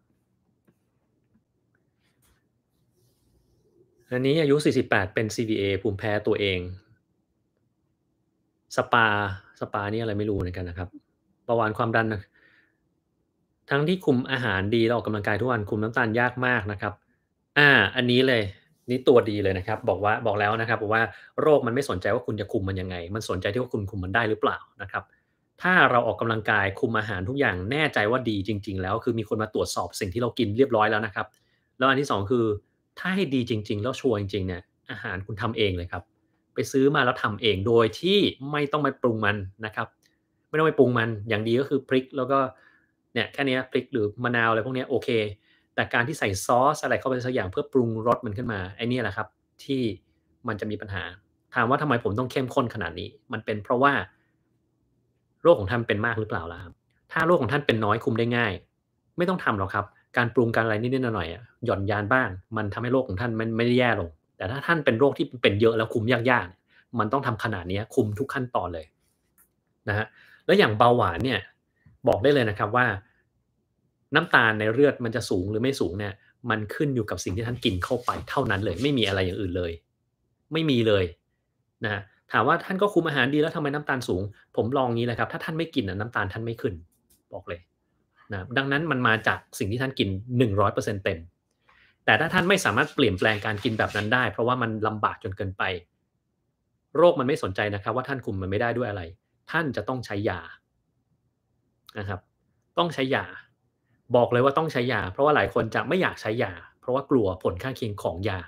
อันนี้อายุ 48 เป็น CVA ภูมิแพ้ตัวเอง สปาสปานี่อะไรไม่รู้เหมือนกันนะครับ ประววานความดันนะทั้งที่คุมอาหารดีเราออกกำลังกายทุกวันคุมน้ำตาลยากมากนะครับ อ่า อันนี้เลยนี่ตัวดีเลยนะครับบอกว่าบอกแล้วนะครับบอกว่าโรคมันไม่สนใจว่าคุณจะคุมมันยังไง มันสนใจที่ว่าคุณคุมมันได้หรือเปล่านะครับ ถ้าเราออกกำลังกายคุมอาหารทุกอย่างแน่ใจว่าดีจริงๆแล้วคือมีคนมาตรวจสอบสิ่งที่เรากินเรียบร้อยแล้วนะครับ แล้วอันที่ 2 คือ ถ้าให้ดีจริง ๆ แล้วชัวร์จริงๆเนี่ยอาหารคุณทำเองเลยครับไปซื้อมาแล้วทำเองโดยที่ไม่ต้องไปปรุงมันนะครับ ไม่ต้องไปปรุงมันอย่างดีก็คือพริกแล้วก็เนี่ยแค่นี้พริกหรือมะนาวอะไรพวกนี้โอเคแต่การที่ใส่ซอสอะไรเข้าไปสักอย่างเพื่อปรุงรสมันขึ้นมา ไอ้นี่แหละครับที่มันจะมีปัญหา ถามว่าทำไมผมต้องเข้มข้นขนาดนี้ มันเป็นเพราะว่า โรคของท่านเป็นมากหรือเปล่าล่ะครับถ้าโรคของท่านเป็นน้อยคุมได้ง่าย ไม่ต้องทำหรอกครับ การปรุงการอะไรนิดๆหน่อยๆหย่อนยานบ้างมันทำให้โรคของท่านมันไม่ได้แย่ลง แต่ถ้าท่านเป็นโรคที่เป็นเยอะแล้วคุมยากๆมันต้องทำขนาดนี้คุมทุกขั้นตอนเลยนะฮะแล้วอย่างเบาหวานเนี่ยบอกได้เลยนะครับว่าน้ำตาลในเลือดมันจะสูงหรือไม่สูงเนี่ยมันขึ้นอยู่กับสิ่งที่ท่านกินเข้าไปเท่านั้นเลย ไม่มีอะไรอย่างอื่นเลย ไม่มีเลยนะถามว่าท่านก็คุมอาหารดีแล้วทำไมน้ำตาลสูง ผมลองนี้แหละครับ ถ้าท่านไม่กินน้ำตาลท่านไม่ขึ้นบอกเลยนะดังนั้นมันมาจากสิ่งที่ท่านกิน100%เต็มแต่ถ้าท่านไม่สามารถเปลี่ยนแปลงการกินแบบนั้น ได้ เพราะว่ามันลำบากจนเกินไป โรคมันไม่สนใจนะครับ ว่าท่านคุมมันไม่ได้ด้วยอะไร ท่านจะต้องใช้ยานะครับ ต้องใช้ยาบอกเลยว่าต้องใช้ยาเพราะว่าหลายคนจะไม่อยากใช้ยา เพราะว่ากลัวผลข้างเคียงของยา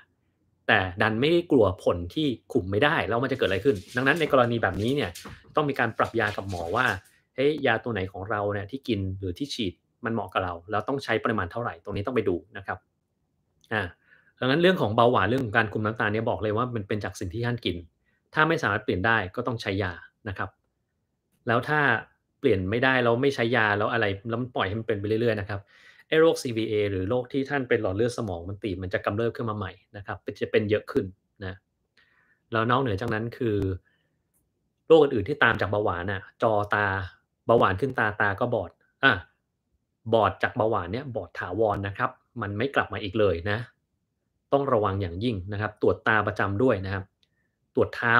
แต่ดันไม่กลัวผลที่ขุมไม่ได้ แล้วมันจะเกิดอะไรขึ้น ดังนั้นในกรณีแบบนี้เนี่ยต้องมีการปรับยากับหมอว่าเฮ้ยยาตัวไหนของเราเนี่ยที่กินหรือที่ฉีดมันเหมาะกับเรา แล้วต้องใช้ปริมาณเท่าไหร่ตรงนี้ต้องไปดูนะครับอ่าดังนั้นเรื่องของเบาหวานเรื่องของการคุมน้ำตาลเนี่ยบอกเลยว่ามันเป็นจากสิ่งที่ท่านกิน ถ้าไม่สามารถเปลี่ยนได้ก็ต้องใช้ยานะครับ แล้วถ้าเปลี่ยนไม่ได้แล้วไม่ใช้ยาแล้วอะไรแล้วปล่อยให้มันเป็นไปเรื่อย ๆนะครับไอ้โรค CVA หรือโรคที่ท่านเป็นหลอดเลือดสมองมันตีมันจะกำเริบขึ้นมาใหม่นะครับจะเป็นเยอะขึ้นนะแล้วนอกเหนือจากนั้นคือโรคอื่นๆที่ตามจากเบาหวานอ่ะจอตาเบาหวานขึ้นตาตาก็บอดอ่ะบอดจากเบาหวานเนี่ยบอดถาวรนนะครับ มันไม่กลับมาอีกเลยนะ ต้องระวังอย่างยิ่งนะครับ ตรวจตาประจำด้วยนะครับ ตรวจเท้า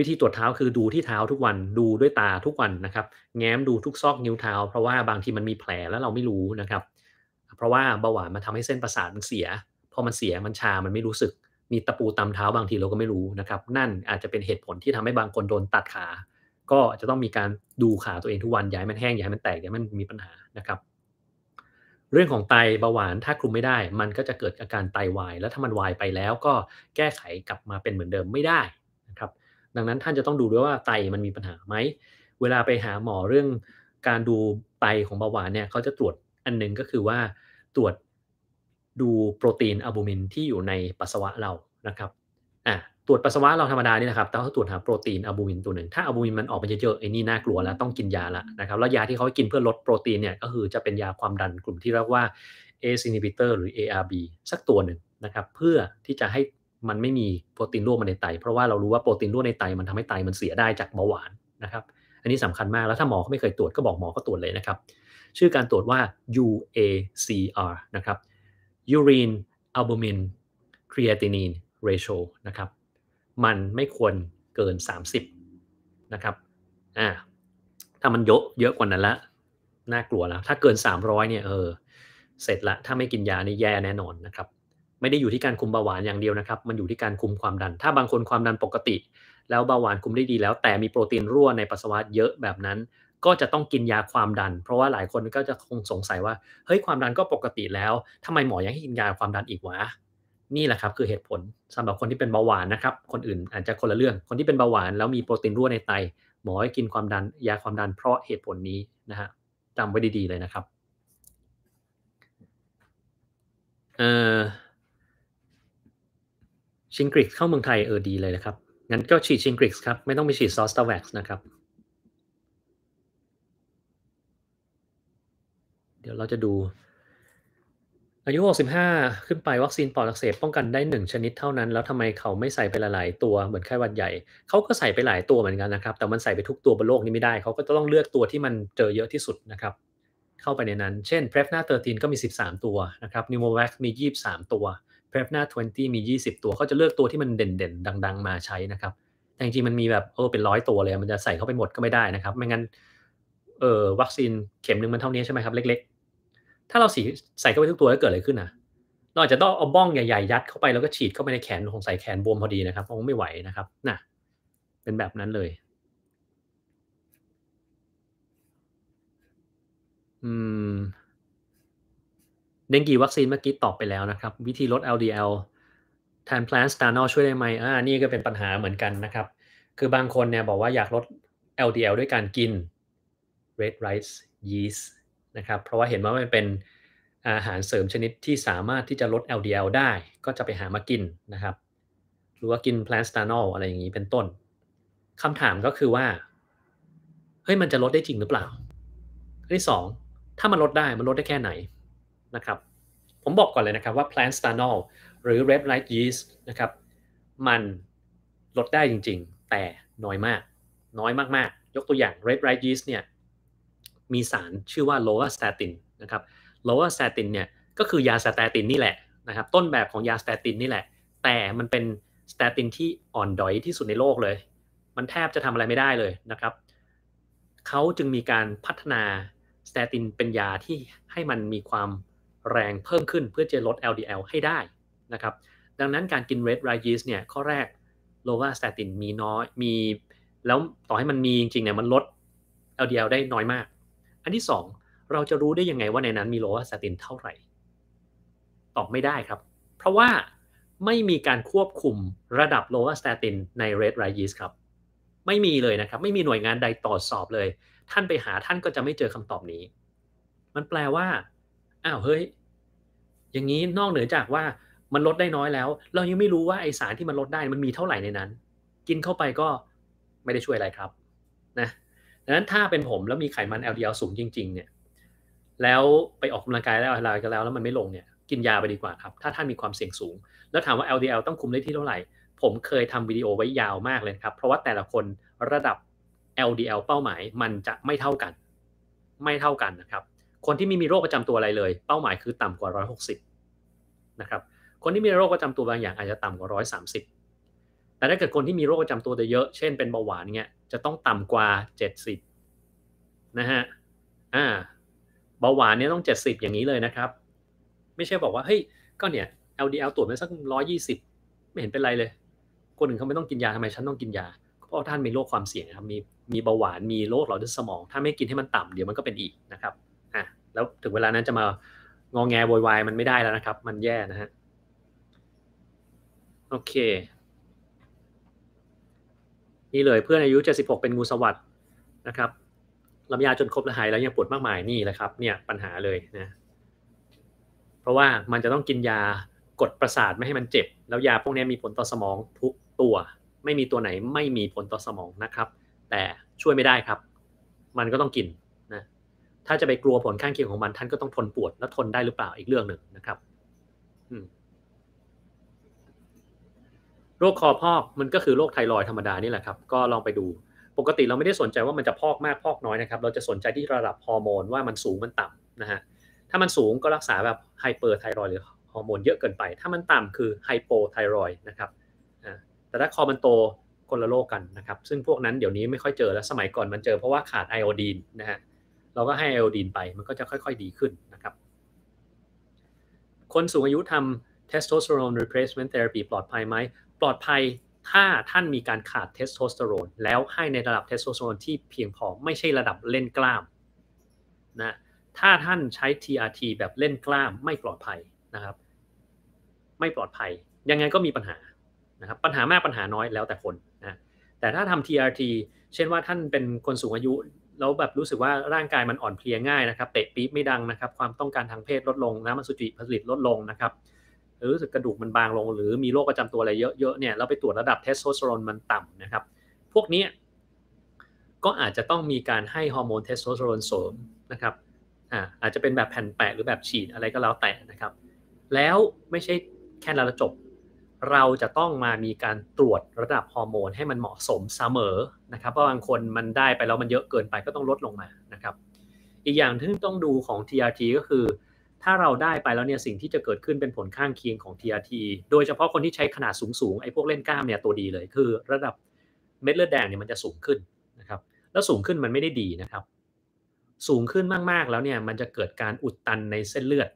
วิธีตรวจเท้าคือดูที่เท้าทุกวันดูด้วยตาทุกวันนะครับแง้มดูทุกซอกนิ้วเท้า เพราะว่าบางทีมันมีแผลแล้วเราไม่รู้นะครับ เพราะว่าเบาหวานมันทำให้เส้นประสาทมันเสียพอมันเสียมันชามันไม่รู้สึก มีตะปูตามเท้าบางทีเราก็ไม่รู้นะครับนั่นอาจจะเป็นเหตุผลที่ทำให้บางคนโดนตัดขา ก็จะต้องมีการดูขาตัวเองทุกวันย้ายมันแห้งอย่าให้มันแตกอย่าให้มันมีปัญหานะครับ เรื่องของไตเบาหวานถ้าคุมไม่ได้มันก็จะเกิดอาการไตาวายแล้วถ้ามันวายไปแล้ว ก็แก้ไขกลับมาเป็นเหมือนเดิมไม่ได้ดังนั้นท่านจะต้องดูด้วยว่าไตมันมีปัญหาไหม เวลาไปหาหมอเรื่องการดูไตของเบาหวานเนี่ยเขาจะตรวจอันนึงก็คือว่าตรวจดูโปรตีนอะบูมินที่อยู่ในปัสสาวะเรานะครับ อ่ะตรวจปัสสาวะเราธรรมดานี่นะครับ แต่เขาตรวจหาโปรตีนอะบูมินตัวหนึ่ง ถ้าอะบูมินมันออกมาเยอะๆไอ้นี่น่ากลัวแล้วต้องกินยาละนะครับ แล้วยาที่เขากินเพื่อลดโปรตีนเนี่ยก็คือจะเป็นยาความดันกลุ่มที่เรียกว่า ACE inhibitor หรือ ARB สักตัวหนึ่งนะครับ เพื่อที่จะใหมันไม่มีโปรตีนรั่วมาในไต เพราะว่าเรารู้ว่าโปรตีนรั่วในไต มันทำให้ไตมันเสียได้จากเบาหวานนะครับ อันนี้สำคัญมากแล้วถ้าหมอเขาไม่เคยตรวจก็บอกหมอก็ตรวจเลยนะครับ ชื่อการตรวจว่า UACR นะครับ Urine Albumin Creatinine Ratio นะครับมันไม่ควรเกิน 30 นะครับอ่าถ้ามันเยอะเยอะกว่านั้นละน่ากลัวแล้ว ถ้าเกิน 300 เนี่ยเออเสร็จละถ้าไม่กินยานี่แย่แน่นอนนะครับไม่ได้อยู่ที่การคุมเบาหวานอย่างเดียวนะครับ มันอยู่ที่การคุมความดัน ถ้าบางคนความดันปกติ แล้วเบาหวานคุมได้ดี แล้ว แต่มีโปรตีนรั่วในปัสสาวะเยอะแบบนั้น ก็จะต้องกินยาความดัน เพราะว่าหลายคนก็จะคงสงสัยว่าเฮ้ยความดันก็ปกติแล้ว ทำไมหมอยังให้กินยาความดันอีกวะ นี่แหละครับคือเหตุผลสำหรับคนที่เป็นเบาหวานนะครับ คนอื่น อาจจะคนละเรื่องคนที่เป็นเบาหวาน แล้วมีโปรตีนรั่วในไตหมอให้กินความดันยาความดันเพราะเหตุผลนี้นะฮะจำไว้ดี ๆ เลยนะครับเอ่อชิงกริกเข้าเมืองไทย เออดีเลยนะครับ งั้นก็ฉีดชิงกริกครับ ไม่ต้องไปฉีดซอสตาแว็กซ์นะครับ เดี๋ยวเราจะดูอายุ 65 ขึ้นไปวัคซีนปอดอักเสบป้องกันได้ 1 ชนิดเท่านั้น แล้วทำไมเขาไม่ใส่ไปหลายๆ ตัวเหมือนไข้หวัดใหญ่ เขาก็ใส่ไปหลายตัวเหมือนกันนะครับ แต่มันใส่ไปทุกตัวบนโลกนี้ไม่ได้ เขาก็ต้องเลือกตัวที่มันเจอเยอะที่สุดนะครับ เข้าไปในนั้น เช่นเพฟนาเตอร์ตินก็มี13 ตัวนะครับนิโมแว็กมี23ตัว p r e p หน้า20มี20 ตัวเขาจะเลือกตัวที่มันเด่นๆดัง ๆ มาใช้นะครับ แต่จริงๆมันมีแบบเออเป็นร้อยตัวเลย มันจะใส่เข้าไปหมดก็ไม่ได้นะครับ ไม่งั้น เออวัคซีนเข็มหนึ่งมันเท่านี้ใช่ไหมครับ เล็ก ๆ ถ้าเราสีใส่เข้าไปทุกตัวแล้วเกิดอะไรขึ้นนะเราอาจจะต้องเอาบ้องใหญ่ๆยัดเข้าไปแล้วก็ฉีดเข้าไปในแขนของใส่แขนบวมพอดีนะครับคงไม่ไหวนะครับ น่ะ เป็นแบบนั้นเลย อืมเดงกีวัคซีนเมื่อกี้ตอบไปแล้วนะครับ วิธีลด LDL แทนพลาสตานอลช่วยได้ไหมอ่า นี่ก็เป็นปัญหาเหมือนกันนะครับ คือบางคนเนี่ยบอกว่าอยากลด LDL ด้วยการกิน red rice yeast นะครับ เพราะว่าเห็นว่ามันเป็นอาหารเสริมชนิดที่สามารถที่จะลด LDL ได้ก็จะไปหามากินนะครับ หรือว่ากินพลาสตานอลอะไรอย่างนี้เป็นต้น คำถามก็คือว่า เฮ้ยมันจะลดได้จริงหรือเปล่า ที่สองถ้ามันลดได้มันลดได้แค่ไหนนะครับผมบอกก่อนเลยนะครับว่า plant stanol หรือ red light yeast นะครับมันลดได้จริง ๆ แต่น้อยมาก น้อยมากๆ ยกตัวอย่าง red light yeast เนี่ยมีสารชื่อว่า lower statin นะครับ lower statin เนี่ยก็คือยาสเตตินนี่แหละนะครับต้นแบบของยาสเตตินนี่แหละ แต่มันเป็นสเตตินที่อ่อนดอยที่สุดในโลกเลย มันแทบจะทำอะไรไม่ได้เลยนะครับเขาจึงมีการพัฒนาสเตตินเป็นยาที่ให้มันมีความแรงเพิ่มขึ้นเพื่อจะลด LDL ให้ได้นะครับดังนั้นการกิน red rice yeast เนี่ยข้อแรกโลวาส s ตตินมีน้อยมี แล้วต่อให้มันมีจริงๆเนี่ยมันลด LDL ได้น้อยมาก อันที่ 2 เราจะรู้ได้ยังไงว่าในนั้นมีโลวาส s ตตินเท่าไหร่ ตอบไม่ได้ครับ เพราะว่าไม่มีการควบคุมระดับโลวาส s ตตินใน red rice yeast ครับ ไม่มีเลยนะครับไม่มีหน่วยงานใดตรวจสอบเลย ท่านไปหาท่านก็จะไม่เจอคำตอบนี้ มันแปลว่าอ้าวเฮ้ยอย่างนี้นอกเหนือจากว่ามันลดได้น้อยแล้ว เรายังไม่รู้ว่าไอสารที่มันลดได้มันมีเท่าไหร่ในนั้น กินเข้าไปก็ไม่ได้ช่วยอะไรครับนะดังนั้นถ้าเป็นผมแล้วมีไขมัน LDL สูงจริงๆเนี่ยแล้วไปออกกำลังกายแล้วอะไรก็แล้ว แล้วมันไม่ลงเนี่ย กินยาไปดีกว่าครับ ถ้าท่านมีความเสี่ยงสูง แล้วถามว่า LDL ต้องคุมได้ที่เท่าไหร่ ผมเคยทำวิดีโอไว้ยาวมากเลยครับ เพราะว่าแต่ละคนระดับ LDL เป้าหมายมันจะไม่เท่ากัน ไม่เท่ากันนะครับคนที่ไม่มีโรคประจำตัวอะไรเลย เป้าหมายคือต่ำกว่า160นะครับ คนที่มีโรคประจำตัวบางอย่างอาจจะต่ำกว่า 130 แต่ถ้าเกิดคนที่มีโรคประจำตัวเยอะ เช่นเป็นเบาหวานเงี้ยจะต้องต่ำกว่า 70นะฮะ อ่า เบาหวานเนี่ยต้อง 70 อย่างนี้เลยนะครับ ไม่ใช่บอกว่า เฮ้ยก็เนี่ย LDL ตรวจมาสัก 120 ไม่เห็นเป็นไรเลย คนหนึ่งเขาไม่ต้องกินยาทำไมฉันต้องกินยา เพราะท่านมีโรคความเสี่ยงครับ มีมีเบาหวาน มีโรคหลอดเลือดสมอง ถ้าไม่กินให้มันต่ำเดี๋ยวมันก็เป็นอีกนะครับอ่ะแล้วถึงเวลานั้นจะมางองแงโวยวายมันไม่ได้แล้วนะครับ มันแย่นะฮะโอเค นี่เลยเพื่อนอายุ76เป็นงูสวัสด์นะครับลำยาจนครบลวหายแล้วยังปวดมากมายนี่แหละครับ เนี่ยปัญหาเลยนะ เพราะว่ามันจะต้องกินยากดประสาทไม่ให้มันเจ็บแล้วยาพวกนี้มีผลต่อสมองทุกตัว ไม่มีตัวไหนไม่มีผลต่อสมองนะครับ แต่ช่วยไม่ได้ครับ มันก็ต้องกินถ้าจะไปกลัวผลข้างเคียงของมัน ท่านก็ต้องทนปวดแล้วทนได้หรือเปล่าอีกเรื่องหนึ่งนะครับ โรคคอพอก มันก็คือโรคไทรอยธรรมดา นี่แหละครับ ก็ลองไปดูปกติเราไม่ได้สนใจว่ามันจะพอกมากพอกน้อยนะครับ เราจะสนใจที่ระดับฮอร์โมนว่ามันสูงมันต่ำนะฮะถ้ามันสูงก็รักษาแบบไฮเปอร์ไทรอยหรือฮอร์โมนเยอะเกินไป ถ้ามันต่ำคือไฮโปไทรอยนะครับแต่ถ้าคอมันโตคนละโลกกันนะครับซึ่งพวกนั้นเดี๋ยวนี้ไม่ค่อยเจอแล้วสมัยก่อนมันเจอ เพราะว่าขาดไอโอดีนนะฮะเราก็ให้ไอโอดีนไปมันก็จะค่อยๆ ดีขึ้นนะครับ คนสูงอายุทำเทสโทสเตอโรน replacement therapy ปลอดภัยไหมปลอดภัยถ้าท่านมีการขาดเทสโทสเตอโรนแล้วให้ในระดับเทสโทสเตอโรนที่เพียงพอไม่ใช่ระดับเล่นกล้ามนะถ้าท่านใช้ TRT แบบเล่นกล้ามไม่ปลอดภัยนะครับ ไม่ปลอดภัย ยังไงก็มีปัญหานะครับปัญหามากปัญหาน้อยแล้วแต่คนนะแต่ถ้าทำ TRT เช่นว่าท่านเป็นคนสูงอายุแล้วแบบรู้สึกว่าร่างกายมันอ่อนเพลียง่ายนะครับ เตะปี๊บไม่ดังนะครับ ความต้องการทางเพศลดลงน้ำมันสุจิผลิตลดลงนะครับรู้สึกกระดูกมันบางลง หรือมีโรคประจำตัวอะไรเยอะๆเนี่ยเราไปตรวจระดับเทสโทสเตอโรนมันต่ำนะครับ พวกนี้ก็อาจจะต้องมีการให้ฮอร์โมนเทสโทสเตอโรนเสริมนะครับอ่าอาจจะเป็นแบบแผ่นแปะหรือแบบฉีดอะไรก็แล้วแต่นะครับ แล้วไม่ใช่แค่เราจบเราจะต้องมามีการตรวจระดับฮอร์โมนให้มันเหมาะสม เสมอนะครับเพราะบางคนมันได้ไปแล้วมันเยอะเกินไปก็ต้องลดลงมานะครับอีกอย่างที่ต้องดูของ TRT ก็คือ ถ้าเราได้ไปแล้วเนี่ยสิ่งที่จะเกิดขึ้นเป็นผลข้างเคียงของ TRT โดยเฉพาะคนที่ใช้ขนาดสูงสูงไอ้พวกเล่นกล้ามเนี่ยตัวดีเลย คือระดับเม็ดเลือดแดงเนี่ยมันจะสูงขึ้นนะครับแล้วสูงขึ้นมันไม่ได้ดีนะครับ สูงขึ้นมากๆแล้วเนี่ยมันจะเกิดการอุดตันในเส้นเลือด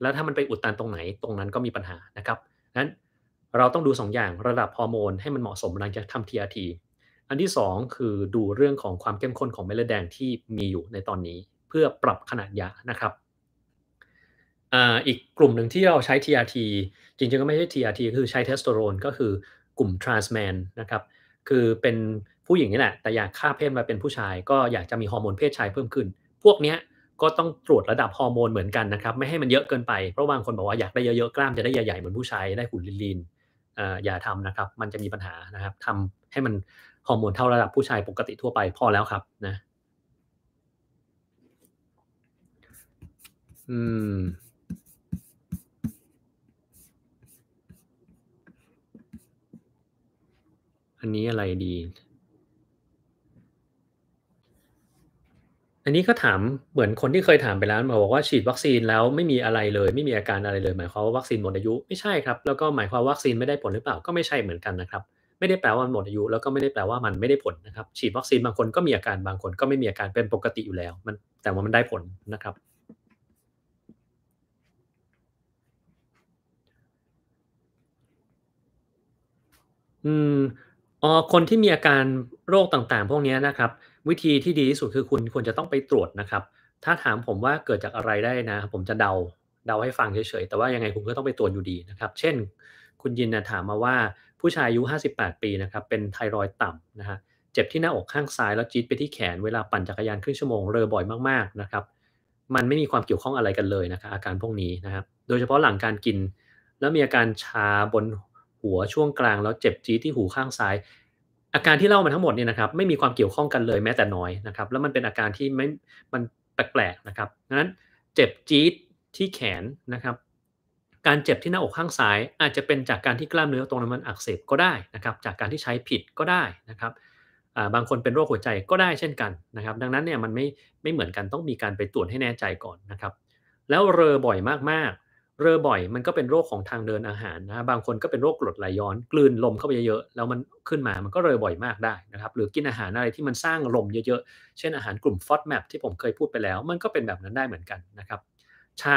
แล้วถ้ามันไปอุดตันตรงไหนตรงนั้นก็มีปัญหานะครับนั้นเราต้องดู2ออย่างระดับฮอร์โมนให้มันเหมาะสมหลังจากทำ TRT อันที่ 2 คือดูเรื่องของความเข้มข้นของเม็ดเลือดแดงที่มีอยู่ในตอนนี้ เพื่อปรับขนาดยานะครับ อีกกลุ่มหนึ่งที่เราใช้ TRT จริงๆ ก็ไม่ใช่ TRT คือใช้เทสโทสเตอโรนก็คือกลุ่ม trans man นะครับ คือเป็นผู้หญิงนี่แหละแต่อยากข้าเพศมาเป็นผู้ชาย ก็อยากจะมีฮอร์โมนเพศชายเพิ่มขึ้น พวกนี้ก็ต้องตรวจระดับฮอร์โมน เหมือนกันนะครับไม่ให้มันเยอะเกินไปเพราะบางคนบอกว่าอยากได้เยอะๆกล้ามจะได้ใหญ่ๆเหมือนผู้ชายได้หุ่นลีนๆอย่าทำนะครับ มันจะมีปัญหานะครับทำให้มันฮอร์โมนเท่าระดับผู้ชายปกติทั่วไปพอแล้วครับนะอืมอันนี้อะไรดีอันนี้ก็ถามเหมือนคนที่เคยถามไปแล้วมาบอกว่าฉีดวัคซีนแล้วไม่มีอะไรเลย ไม่มีอาการอะไรเลยหมายความว่าวัคซีนหมดอายุไม่ใช่ครับแล้วก็หมายความวัคซีนไม่ได้ผลหรือเปล่าก็ไม่ใช่เหมือนกันนะครับ ไม่ได้แปลว่าหมดอายุแล้วก็ไม่ได้แปลว่ามันไม่ได้ผลนะครับ ฉีดวัคซีนบางคนก็มีอาการบางคนก็ไม่มีอาการเป็นปกติอยู่แล้ว มันแต่ว่ามันได้ผลนะครับอืมอ๋อคนที่มีอาการโรคต่างๆพวกนี้นะครับวิธีที่ดีที่สุดคือคุณควรจะต้องไปตรวจนะครับ ถ้าถามผมว่าเกิดจากอะไรได้นะ ผมจะเดาเดาให้ฟังเฉยๆแต่ว่ายังไงคุณก็ต้องไปตรวจอยู่ดีนะครับ เช่น คุณยินนะถามมาว่าผู้ชายอายุ58 ปีนะครับเป็นไทรอยต่ำนะฮะเจ็บที่หน้าอกข้างซ้าย แล้วจี๊ดไปที่แขนเวลาปั่นจักรยานครึ่งชั่วโมงเรอบ่อยมากๆนะครับมันไม่มีความเกี่ยวข้องอะไรกันเลยนะครับอาการพวกนี้นะครับโดยเฉพาะหลังการกิน แล้วมีอาการชาบนหัวช่วงกลาง แล้วเจ็บจี๊ดที่หูข้างซ้ายอาการที่เล่ามาทั้งหมดเนี่ยนะครับไม่มีความเกี่ยวข้องกันเลยแม้แต่น้อยนะครับแล้วมันเป็นอาการที่ไม่มันแปลกๆนะครับดังนั้นเจ็บจี๊ดที่แขนนะครับการเจ็บที่หน้าอกข้างซ้ายอาจจะเป็นจากการที่กล้ามเนื้อตรงนั้นมันอักเสบก็ได้นะครับ จากการที่ใช้ผิดก็ได้นะครับบางคนเป็นโรคหัวใจก็ได้เช่นกันนะครับ ดังนั้นเนี่ยมันไม่ไม่เหมือนกันต้องมีการไปตรวจให้แน่ใจก่อนนะครับ แล้วเรอบ่อยมากเรอบ่อยมันก็เป็นโรคของทางเดินอาหารนะบางคนก็เป็นโรคกรดไหลย้อน กลืนลมเข้าไปเยอะๆแล้วมันขึ้นมามันก็เรอบ่อยมากได้นะครับหรือกินอาหารอะไรที่มันสร้างลมเยอะๆ เช่นอาหารกลุ่มฟอสแมปที่ผมเคยพูดไปแล้ว มันก็เป็นแบบนั้นได้เหมือนกันนะครับชา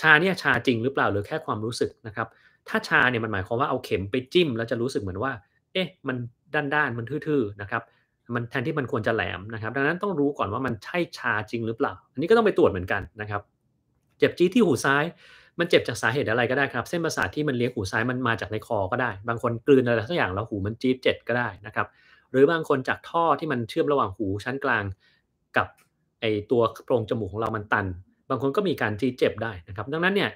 ชาเนี่ยชาจริงหรือเปล่าหรือแค่ความรู้สึกนะครับถ้าชาเนี่ยมันหมายความว่าเอาเข็มไปจิ้มแล้วจะรู้สึกเหมือนว่า เอ๊ะ มันด้านๆมันทื่อๆนะครับมันแทนที่มันควรจะแหลมนะครับดังนั้นต้องรู้ก่อนว่ามันใช่ชาจริงหรือเปล่า อันนี้ก็ต้องไปตรวจเหมือนกันนะครับ เจ็บจี้ที่หูซ้ายมันเจ็บจากสาเหตุอะไรก็ได้ครับเส้นประสาทที่มันเลี้ยงหูซ้ายมันมาจากในคอก็ได้ บางคนกลืนอะไรสักอย่างแล้วหูมันจี๊บเจ็บก็ได้นะครับ หรือบางคนจากท่อที่มันเชื่อมระหว่างหูชั้นกลางกับไอตัวโพรงจมูกของเรามันตัน บางคนก็มีการจี๊เจ็บได้นะครับ ดังนั้นเนี่ย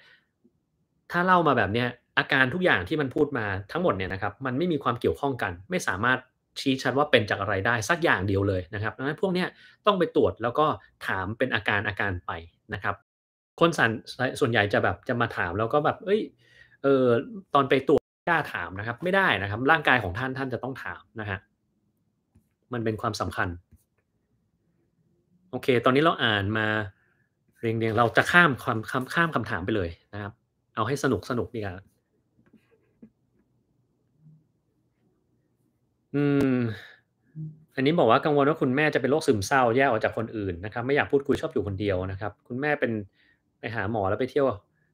ถ้าเล่ามาแบบเนี้ยอาการทุกอย่างที่มันพูดมาทั้งหมดเนี่ยนะครับ มันไม่มีความเกี่ยวข้องกัน ไม่สามารถชี้ชัดว่าเป็นจากอะไรได้สักอย่างเดียวเลยนะครับดังนั้นพวกเนี้ยต้องไปตรวจแล้วก็ถามเป็นอาการอาการไปนะครับคนสันส่วนใหญ่จะแบบจะมาถาม แล้วก็แบบเอ้ยเออตอนไปตรวจกล้าถามนะครับ ไม่ได้นะครับ ร่างกายของท่านท่านจะต้องถามนะฮะมันเป็นความสำคัญ โอเค ตอนนี้เราอ่านมา เรียงเรียงเราจะข้ามความข้ามข้ามคำถามไปเลยนะครับ เอาให้สนุกสนุกดีกว่าอืมอันนี้บอกว่ากังวลว่าคุณแม่จะเป็นโรคซึมเศร้าแยกออกจากคนอื่นนะครับ ไม่อยากพูดคุยชอบอยู่คนเดียวนะครับ คุณแม่เป็นไปหาหมอแล้วไปเที่ยว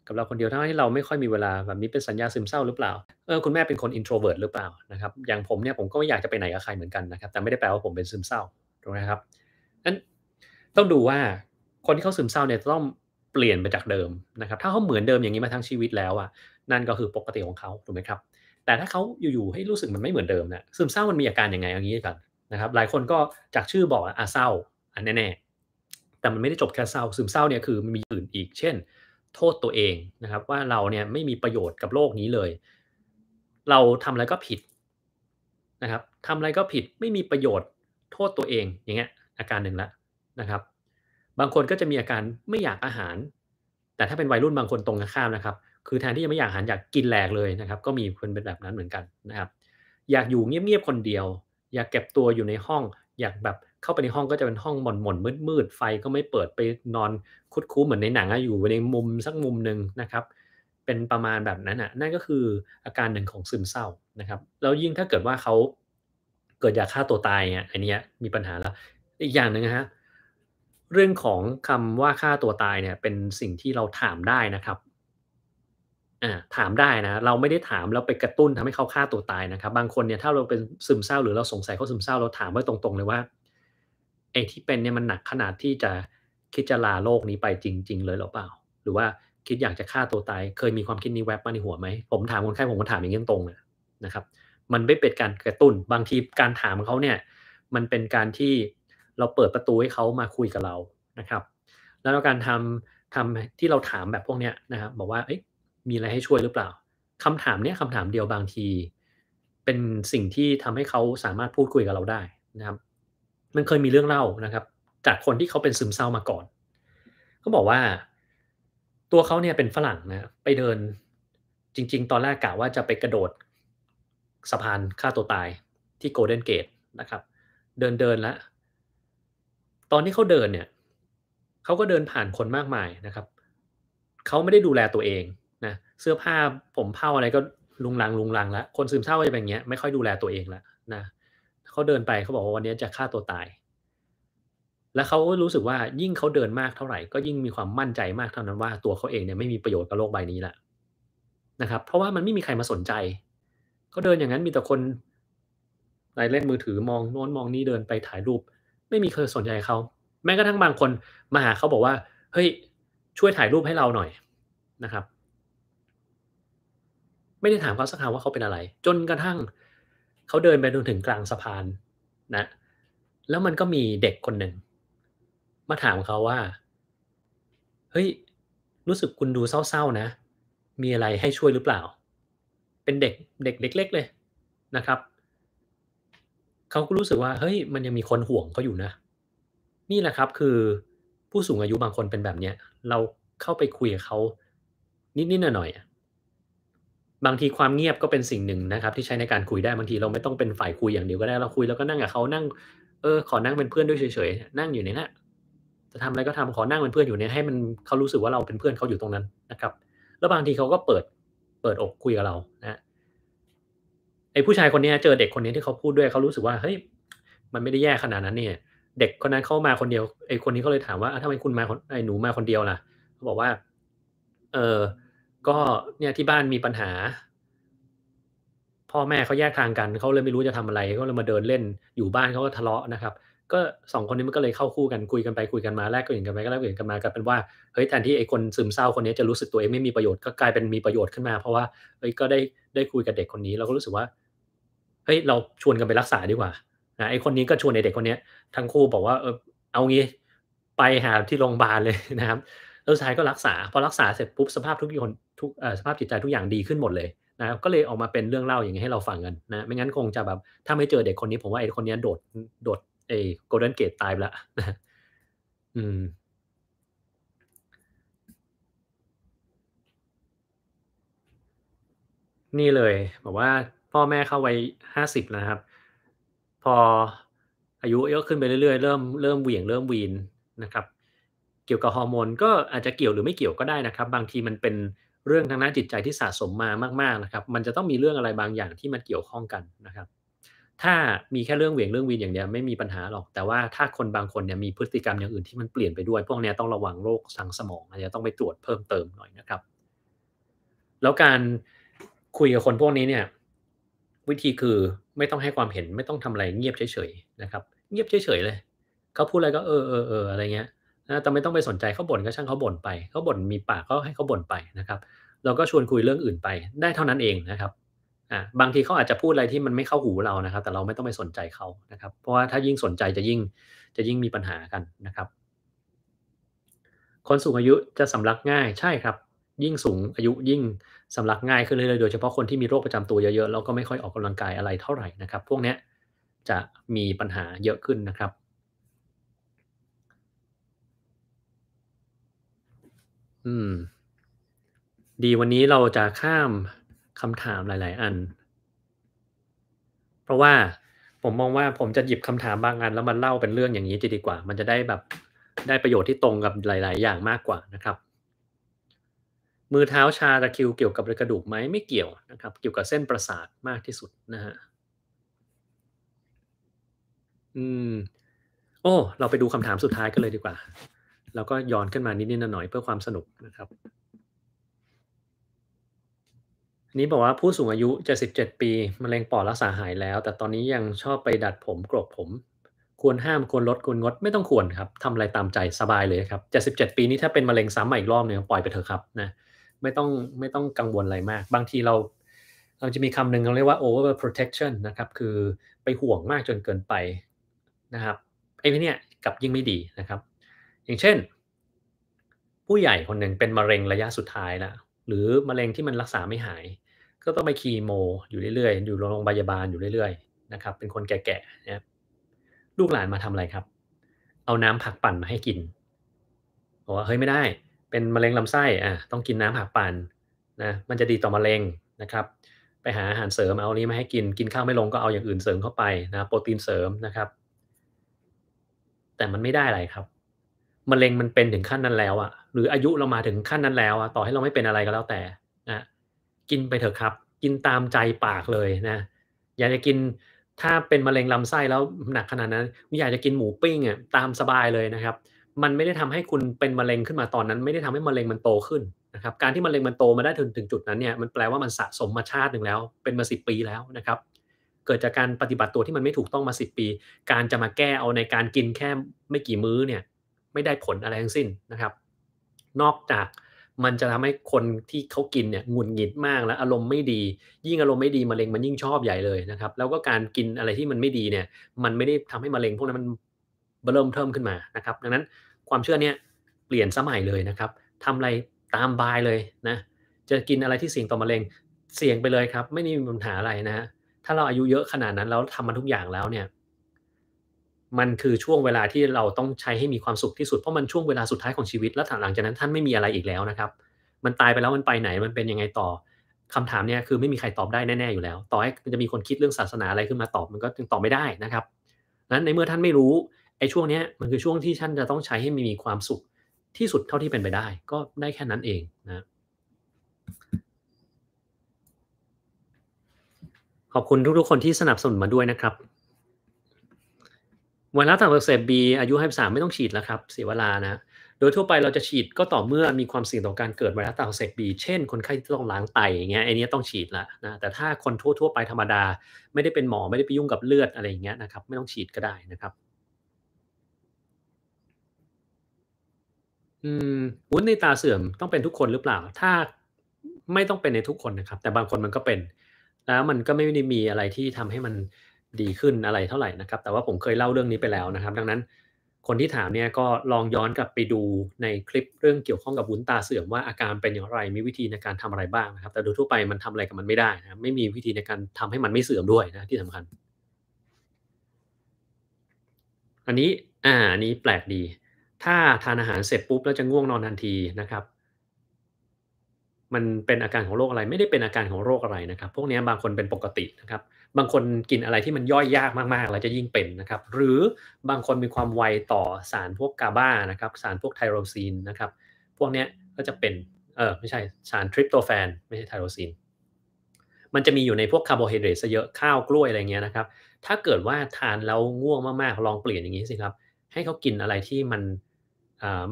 กับเราคนเดียวทั้งที่เราไม่ค่อยมีเวลาแบบนี้เป็นสัญญาซึมเศร้าหรือเปล่าเออคุณแม่เป็นคนอินโทรเวิร์ดหรือเปล่านะครับอย่างผมเนี่ยผมก็ไม่อยากจะไปไหนกับใครเหมือนกันนะครับแต่ไม่ได้แปลว่าผมเป็นซึมเศร้าถูกไหมครับนั้นต้องดูว่าคนที่เขาซึมเศร้าเนี่ยต้องเปลี่ยนไปจากเดิมนะครับถ้าเขาเหมือนเดิมอย่างนี้มาทั้งชีวิตแล้วอ่ะนั่นก็คือปกติของเขาถูกไหมครับแต่ถ้าเขาอยู่ๆให้รู้สึกมันไม่เหมือนเดิมนะซึมเศร้ามันมีอาการยังไงอย่างนี้กันนะครับหลายคนก็จากชื่อบอกอ่ะเศร้า อันแน่ๆแต่มันไม่ได้จบแค่เศร้าซึมเศร้าเนี่ยคือมันมีอื่นอีก เช่น โทษตัวเองนะครับ ว่าเราเนี่ยไม่มีประโยชน์กับโลกนี้เลย เราทำอะไรก็ผิดนะครับทำอะไรก็ผิดไม่มีประโยชน์โทษตัวเอง อย่างเงี้ยอาการหนึ่งละนะครับ บางคนก็จะมีอาการไม่อยากอาหาร แต่ถ้าเป็นวัยรุ่นบางคนตรงกันข้ามนะครับ คือแทนที่จะไม่อยากอาหารอยากกินแหลกเลยนะครับ ก็มีคนเป็นแบบนั้นเหมือนกันนะครับ อยากอยู่เงียบๆคนเดียว อยากเก็บตัวอยู่ในห้องอยากแบบเข้าไปในห้องก็จะเป็นห้องหม่นหม่นมืดมืดไฟก็ไม่เปิดไปนอนคุดคู้เหมือนในหนังอะอยู่ในมุมสักมุมหนึ่งนะครับ เป็นประมาณแบบนั้นอะนั่นก็คืออาการหนึ่งของซึมเศร้านะครับแล้วยิ่งถ้าเกิดว่าเขาเกิดอยากฆ่าตัวตายเนี่ยอันนี้มีปัญหาแล้ว อีกอย่างหนึ่งฮะเรื่องของคำว่าฆ่าตัวตายเนี่ยเป็นสิ่งที่เราถามได้นะครับอ่าถามได้นะ เราไม่ได้ถามแล้วไปกระตุ้นทำให้เขาฆ่าตัวตายนะครับ บางคนเนี่ยถ้าเราเป็นซึมเศร้าหรือเราสงสัยเขาซึมเศร้าเราถามไว้ตรงๆเลยว่าไอ้ที่เป็นเนี่ยมันหนักขนาดที่จะคิดจะลาโลกนี้ไปจริง ๆ เลยหรือเปล่า หรือว่าคิดอยากจะฆ่าตัวตายเคยมีความคิดนี้แวบมาในหัวไหมผมถามคนไข้ผมก็ถามอย่างนี้ตรงเลยนะครับ มันไม่เป็นการกระตุ้นบางทีการถามเขาเนี่ย มันเป็นการที่เราเปิดประตูให้เขามาคุยกับเรานะครับ แล้วการทำทำที่เราถามแบบพวกเนี้ยนะครับ บอกว่าเอ๊ะมีอะไรให้ช่วยหรือเปล่า คำถามเนี้ยคำถามเดียวบางที เป็นสิ่งที่ทำให้เขาสามารถพูดคุยกับเราได้นะครับมันเคยมีเรื่องเล่านะครับ จากคนที่เขาเป็นซึมเศร้ามาก่อน เขาบอกว่าตัวเขาเนี่ยเป็นฝรั่งนะ ไปเดินจริง ๆ ตอนแรกกะว่าจะไปกระโดดสะพานฆ่าตัวตาย ที่โกลเด้นเกตนะครับ เดินเดินแล้วตอนที่เขาเดินเนี่ยเขาก็เดินผ่านคนมากมายนะครับเขาไม่ได้ดูแลตัวเองนะเสื้อผ้าผมเผ้าอะไรก็ลุงลังลุงลังแล้วคนซึมเศร้าจะเป็นอย่างเงี้ยไม่ค่อยดูแลตัวเองแล้วนะเขาเดินไปเขาบอกว่าวันนี้จะฆ่าตัวตาย และเขาก็รู้สึกว่ายิ่งเขาเดินมากเท่าไหร่ ก็ยิ่งมีความมั่นใจมากเท่านั้นว่าตัวเขาเองเนี่ยไม่มีประโยชน์กับโลกใบนี้และนะครับเพราะว่ามันไม่มีใครมาสนใจ เขาเดินอย่างนั้นมีแต่คนในเล่นมือถือมองโน้นมองนี่เดินไปถ่ายรูป ไม่มีใครสนใจเขา แม้กระทั่งบางคนมาหาเขาบอกว่าเฮ้ยช่วยถ่ายรูปให้เราหน่อยนะครับ ไม่ได้ถามเขาสักคำว่าเขาเป็นอะไร จนกระทั่งเขาเดินไปจนถึงกลางสะพานนะ แล้วมันก็มีเด็กคนหนึ่งมาถามเขาว่า เฮ้ย รู้สึกคุณดูเศร้าๆนะ มีอะไรให้ช่วยหรือเปล่า เป็นเด็กเด็กเล็ก ๆเลยนะครับ เขาก็รู้สึกว่า เฮ้ย มันยังมีคนห่วงเขาอยู่นะ นี่แหละครับคือผู้สูงอายุบางคนเป็นแบบเนี้ย เราเข้าไปคุยกับเขานิดๆหน่อยๆบางทีความเงียบก็เป็นสิ่งหนึ่งนะครับ ที่ใช้ในการคุยได้ บางทีเราไม่ต้องเป็นฝ่ายคุยอย่างเดียวก็ได้เราคุยแล้วก็นั่งกับเขานั่งเออขอนั่งเป็นเพื่อนด้วยเฉยๆนั่งอยู่ในนั้นจะทำอะไรก็ทำขอนั่งเป็นเพื่อนอยู่เนี่ยให้มันเขารู้สึกว่าเราเป็นเพื่อนเขาอยู่ตรงนั้นนะครับ แล้วบางทีเขาก็เปิดเปิดอกคุยกับเรานะไอ้ผู้ชายคนนี้เจอเด็กคนนี้ที่เขาพูดด้วยเขารู้สึกว่าเฮ้ยมันไม่ได้แย่ขนาดนั้นเนี่ยเด็กคนนั้นเข้ามาคนเดียวไอ้คนนี้เขาเลยถามว่าทำไมคุณมาไอ้หนูมาคนเดียวล่ะเขาบอกว่า เออก็เนี่ยที่บ้านมีปัญหา พ่อแม่เขาแยกทางกันเขาเลยไม่รู้จะทำอะไร ก็เลยมาเดินเล่นอยู่บ้านเขาก็ทะเลาะนะครับ ก็สองคนนี้มันก็เลยเข้าคู่กันคุยกันไปคุยกันมาแลกเปลี่ยนกันไปก็แลกเปลี่ยนกันมากลายเป็นว่าเฮ้ยแทนที่ไอ้คนซึมเศร้าคนนี้จะรู้สึกตัวเองไม่มีประโยชน์ก็กลายเป็นมีประโยชน์ขึ้นมา เพราะว่าเฮ้ยก็ได้ได้คุยกับเด็กคนนี้เราก็รู้สึกว่า เฮ้ยเราชวนกันไปรักษาดีกว่านะไอ้คนนี้ก็ชวนไอ้เด็กคนนี้ทั้งคู่บอกว่าเออเอางี้ไปหาที่โรงพยาบาลเลยนะครับแล้วสุดท้ายก็รักษาพอรักษาเสร็จปุ๊บสภาพทุกคนุกสภาพจิตใจทุกอย่างดีขึ้นหมดเลย นะก็เลยออกมาเป็นเรื่องเล่าอย่างนี้ให้เราฟังกันนะไม่งั้นคงจะแบบ ถ้าไม่เจอเด็กคนนี้ผมว่าไอ้คนนี้โดดโดดไอ้โกลเด้นเกตตายไปละอืม นี่เลย บอกว่าพ่อแม่เข้าวัยห้าสิบนะครับ พออายุเยอะขึ้นไปเรื่อยๆ เริ่มเริ่มเหวี่ยง เริ่มวีนนะครับ เกี่ยวกับฮอร์โมนก็อาจจะเกี่ยวหรือไม่เกี่ยวก็ได้นะครับ บางทีมันเป็นเรื่องทางด้านจิตใจที่สะสมมามากๆนะครับ มันจะต้องมีเรื่องอะไรบางอย่างที่มันเกี่ยวข้องกันนะครับ ถ้ามีแค่เรื่องเหวี่ยงเรื่องวีนอย่างเดียวไม่มีปัญหาหรอก แต่ว่าถ้าคนบางคนเนี่ยมีพฤติกรรมอย่างอื่นที่มันเปลี่ยนไปด้วยพวกนี้ต้องระวังโรคทางสมองอาจจะต้องไปตรวจเพิ่มเติมหน่อยนะครับแล้วการคุยกับคนพวกนี้เนี่ยวิธีคือไม่ต้องให้ความเห็นไม่ต้องทำอะไร เงียบเฉยๆนะครับ เงียบเฉยๆเลยเขาพูดอะไรก็เออเออเอออะไรเงี้ยนะแต่ไม่ต้องไปสนใจเขาบ่นก็ช่างเขาบ่นไป เขาบ่นมีปากก็ให้เขาบ่นไปนะครับ เราก็ชวนคุยเรื่องอื่นไป ได้เท่านั้นเองนะครับอ่าบางทีเขาอาจจะพูดอะไรที่มันไม่เข้าหูเรานะครับ แต่เราไม่ต้องไปสนใจเขานะครับ เพราะว่าถ้ายิ่งสนใจจะยิ่งจะยิ่งมีปัญหากันนะครับ คนสูงอายุจะสำลักง่ายใช่ครับ ยิ่งสูงอายุยิ่งสำลักง่ายขึ้นเรื่อยๆโดยเฉพาะคนที่มีโรคประจำตัวเยอะๆแล้วก็ไม่ค่อยออกกำลังกายอะไรเท่าไหร่นะครับ พวกนี้จะมีปัญหาเยอะขึ้นนะครับอืม ดีวันนี้เราจะข้ามคำถามหลายๆอัน เพราะว่าผมมองว่าผมจะหยิบคำถามบางอันแล้วมันเล่าเป็นเรื่องอย่างนี้จะดีกว่า มันจะได้แบบได้ประโยชน์ที่ตรงกับหลาย ๆ อย่างมากกว่านะครับมือเท้าชาตะคิวเกี่ยวกับกระดูกไหมไม่เกี่ยวนะครับ เกี่ยวกับเส้นประสาทมากที่สุดนะฮะอืม โอ้ เราไปดูคำถามสุดท้ายกันเลยดีกว่าแล้วก็ย้อนขึ้นมานิดๆ หน่อยๆเพื่อความสนุกนะครับนี้บอกว่าผู้สูงอายุ 77 ปี มะเร็งปอดรักษาหายแล้ว แต่ตอนนี้ยังชอบไปดัดผมกรบผม ควรห้ามควรลดควรงดไม่ต้องควรครับทำอะไรตามใจสบายเลยครับ 77 ปีนี้ถ้าเป็นมะเร็งซ้ำมาอีกรอบเนี่ยปล่อยไปเถอะครับนะไม่ต้องไม่ต้องกังวลอะไรมาก บางทีเราเราจะมีคำหนึ่งเราเรียกว่า over protection นะครับ คือไปห่วงมากจนเกินไปนะครับไอ้เนี่ยกับยิ่งไม่ดีนะครับอย่างเช่น ผู้ใหญ่คนหนึ่งเป็นมะเร็งระยะสุดท้ายแล้วหรือมะเร็งที่มันรักษาไม่หาย ก็ต้องไปคีโมอยู่เรื่อยๆ อยู่โรงพยาบาลอยู่เรื่อยๆนะครับเป็นคนแก่ๆนะลูกหลานมาทำอะไรครับ เอาน้ำผักปั่นมาให้กินบอกว่าเฮ้ยไม่ได้ เป็นมะเร็งลำไส้อ่ะต้องกินน้ำผักปั่นนะมันจะดีต่อมะเร็งนะครับ ไปหาอาหารเสริมเอานี้มาให้กินกินข้าวไม่ลงก็เอาอย่างอื่นเสริมเข้าไปนะโปรตีนเสริมนะครับ แต่มันไม่ได้อะไรครับมะเร็งมันเป็นถึงขั้นนั้นแล้วอะหรืออายุเรามาถึงขั้นนั้นแล้วอะต่อให้เราไม่เป็นอะไรก็แล้วแต่นะกินไปเถอะครับ กินตามใจปากเลยนะอยากจะกินถ้าเป็นมะเร็งลำไส้แล้วหนักขนาดนั้นอยากจะกินหมูปิ้งอ่ะตามสบายเลยนะครับ มันไม่ได้ทำให้คุณเป็นมะเร็งขึ้นมาตอนนั้นไม่ได้ทำให้มะเร็งมันโตขึ้นนะครับการที่มะเร็งมันโตมาได้ถึงถึงจุดนั้นเนี่ย มันแปลว่ามันสะสมมาชาติหนึ่งแล้ว เป็นมาสิปีแล้วนะครับ เกิดจากการปฏิบัติตัวที่มันไม่ถูกต้องมาสิปี การจะมาแก้เอาในการกินแค่ไม่กี่มื้อเนี่ยไม่ได้ผลอะไรทั้งสิ้นนะครับ นอกจากมันจะทำให้คนที่เขากินเนี่ยหงุดหงิดมากและอารมณ์ไม่ดี ยิ่งอารมณ์ไม่ดีมะเร็งมันยิ่งชอบใหญ่เลยนะครับ แล้วก็การกินอะไรที่มันไม่ดีเนี่ย มันไม่ได้ทำให้มะเร็งพวกนั้นมันเริ่มเพิ่มขึ้นมานะครับ ดังนั้นความเชื่อเนี่ยเปลี่ยนสมัยเลยนะครับ ทำอะไรตามบายเลยนะ จะกินอะไรที่เสี่ยงต่อมะเร็งเสี่ยงไปเลยครับ ไม่มีปัญหาอะไรนะถ้าเราอายุเยอะขนาดนั้นแล้วทำมันทุกอย่างแล้วเนี่ยมันคือช่วงเวลาที่เราต้องใช้ให้มีความสุขที่สุด เพราะมันช่วงเวลาสุดท้ายของชีวิตแล้วหลังจากนั้นท่านไม่มีอะไรอีกแล้วนะครับ มันตายไปแล้วมันไปไหน มันเป็นยังไงต่อคำถามเนี่ยคือไม่มีใครตอบได้แน่ๆอยู่แล้ว ต่อให้จะมีคนคิดเรื่องศาสนาอะไรขึ้นมาตอบมันก็ยังตอบไม่ได้นะครับนั้นในเมื่อท่านไม่รู้ไอ้ช่วงนี้มันคือช่วงที่ท่านจะต้องใช้ให้มีความสุขที่สุดเท่าที่เป็นไปได้ ก็ได้แค่นั้นเองนะขอบคุณทุกๆคนที่สนับสนุนมาด้วยนะครับไวรัสตับอักเสบบีอายุ53ไม่ต้องฉีดแล้วครับเสียเวลานะ โดยทั่วไปเราจะฉีดก็ต่อเมื่อมีความเสี่ยงต่อการเกิดไวรัสตับอักเสบบี เช่นคนไข้ที่ต้องล้างไตอย่างเงี้ยไอ้นี้ต้องฉีดละนะ แต่ถ้าคนทั่วๆไปธรรมดา ไม่ได้เป็นหมอไม่ได้ไปยุ่งกับเลือดอะไรอย่างเงี้ยนะครับไม่ต้องฉีดก็ได้นะครับ อืม วุ้นในตาเสื่อมต้องเป็นทุกคนหรือเปล่า ถ้าไม่ต้องเป็นในทุกคนนะครับ แต่บางคนมันก็เป็นแล้วมันก็ไม่ได้มีอะไรที่ทำให้มันดีขึ้นอะไรเท่าไหร่นะครับ แต่ว่าผมเคยเล่าเรื่องนี้ไปแล้วนะครับ ดังนั้น คนที่ถามเนี่ยก็ลองย้อนกลับไปดูในคลิปเรื่องเกี่ยวข้องกับวุ้นตาเสื่อมว่าอาการเป็นอย่างไรมีวิธีในการทำอะไรบ้างนะครับ แต่โดยทั่วไปมันทำอะไรกับมันไม่ได้นะไม่มีวิธีในการทำให้มันไม่เสื่อมด้วยนะที่สำคัญ อันนี้อ่าอันนี้แปลกดี ถ้าทานอาหารเสร็จปุ๊บแล้วจะง่วงนอนทันทีนะครับ มันเป็นอาการของโรคอะไร ไม่ได้เป็นอาการของโรคอะไรนะครับ พวกนี้บางคนเป็นปกตินะครับบางคนกินอะไรที่มันย่อยยากมากๆแล้วจะยิ่งเป็นนะครับ หรือบางคนมีความไวต่อสารพวกกาบานะครับ สารพวกไทโรซีนนะครับ พวกนี้ก็จะเป็น เออไม่ใช่ สารทริปโตแฟนไม่ใช่ไทโรซีน มันจะมีอยู่ในพวกคาร์โบไฮเดรตซะเยอะข้าวกล้วยอะไรเงี้ยนะครับ ถ้าเกิดว่าทานแล้วง่วงมากๆ ลองเปลี่ยนอย่างนี้สิครับ ให้เขากินอะไรที่มัน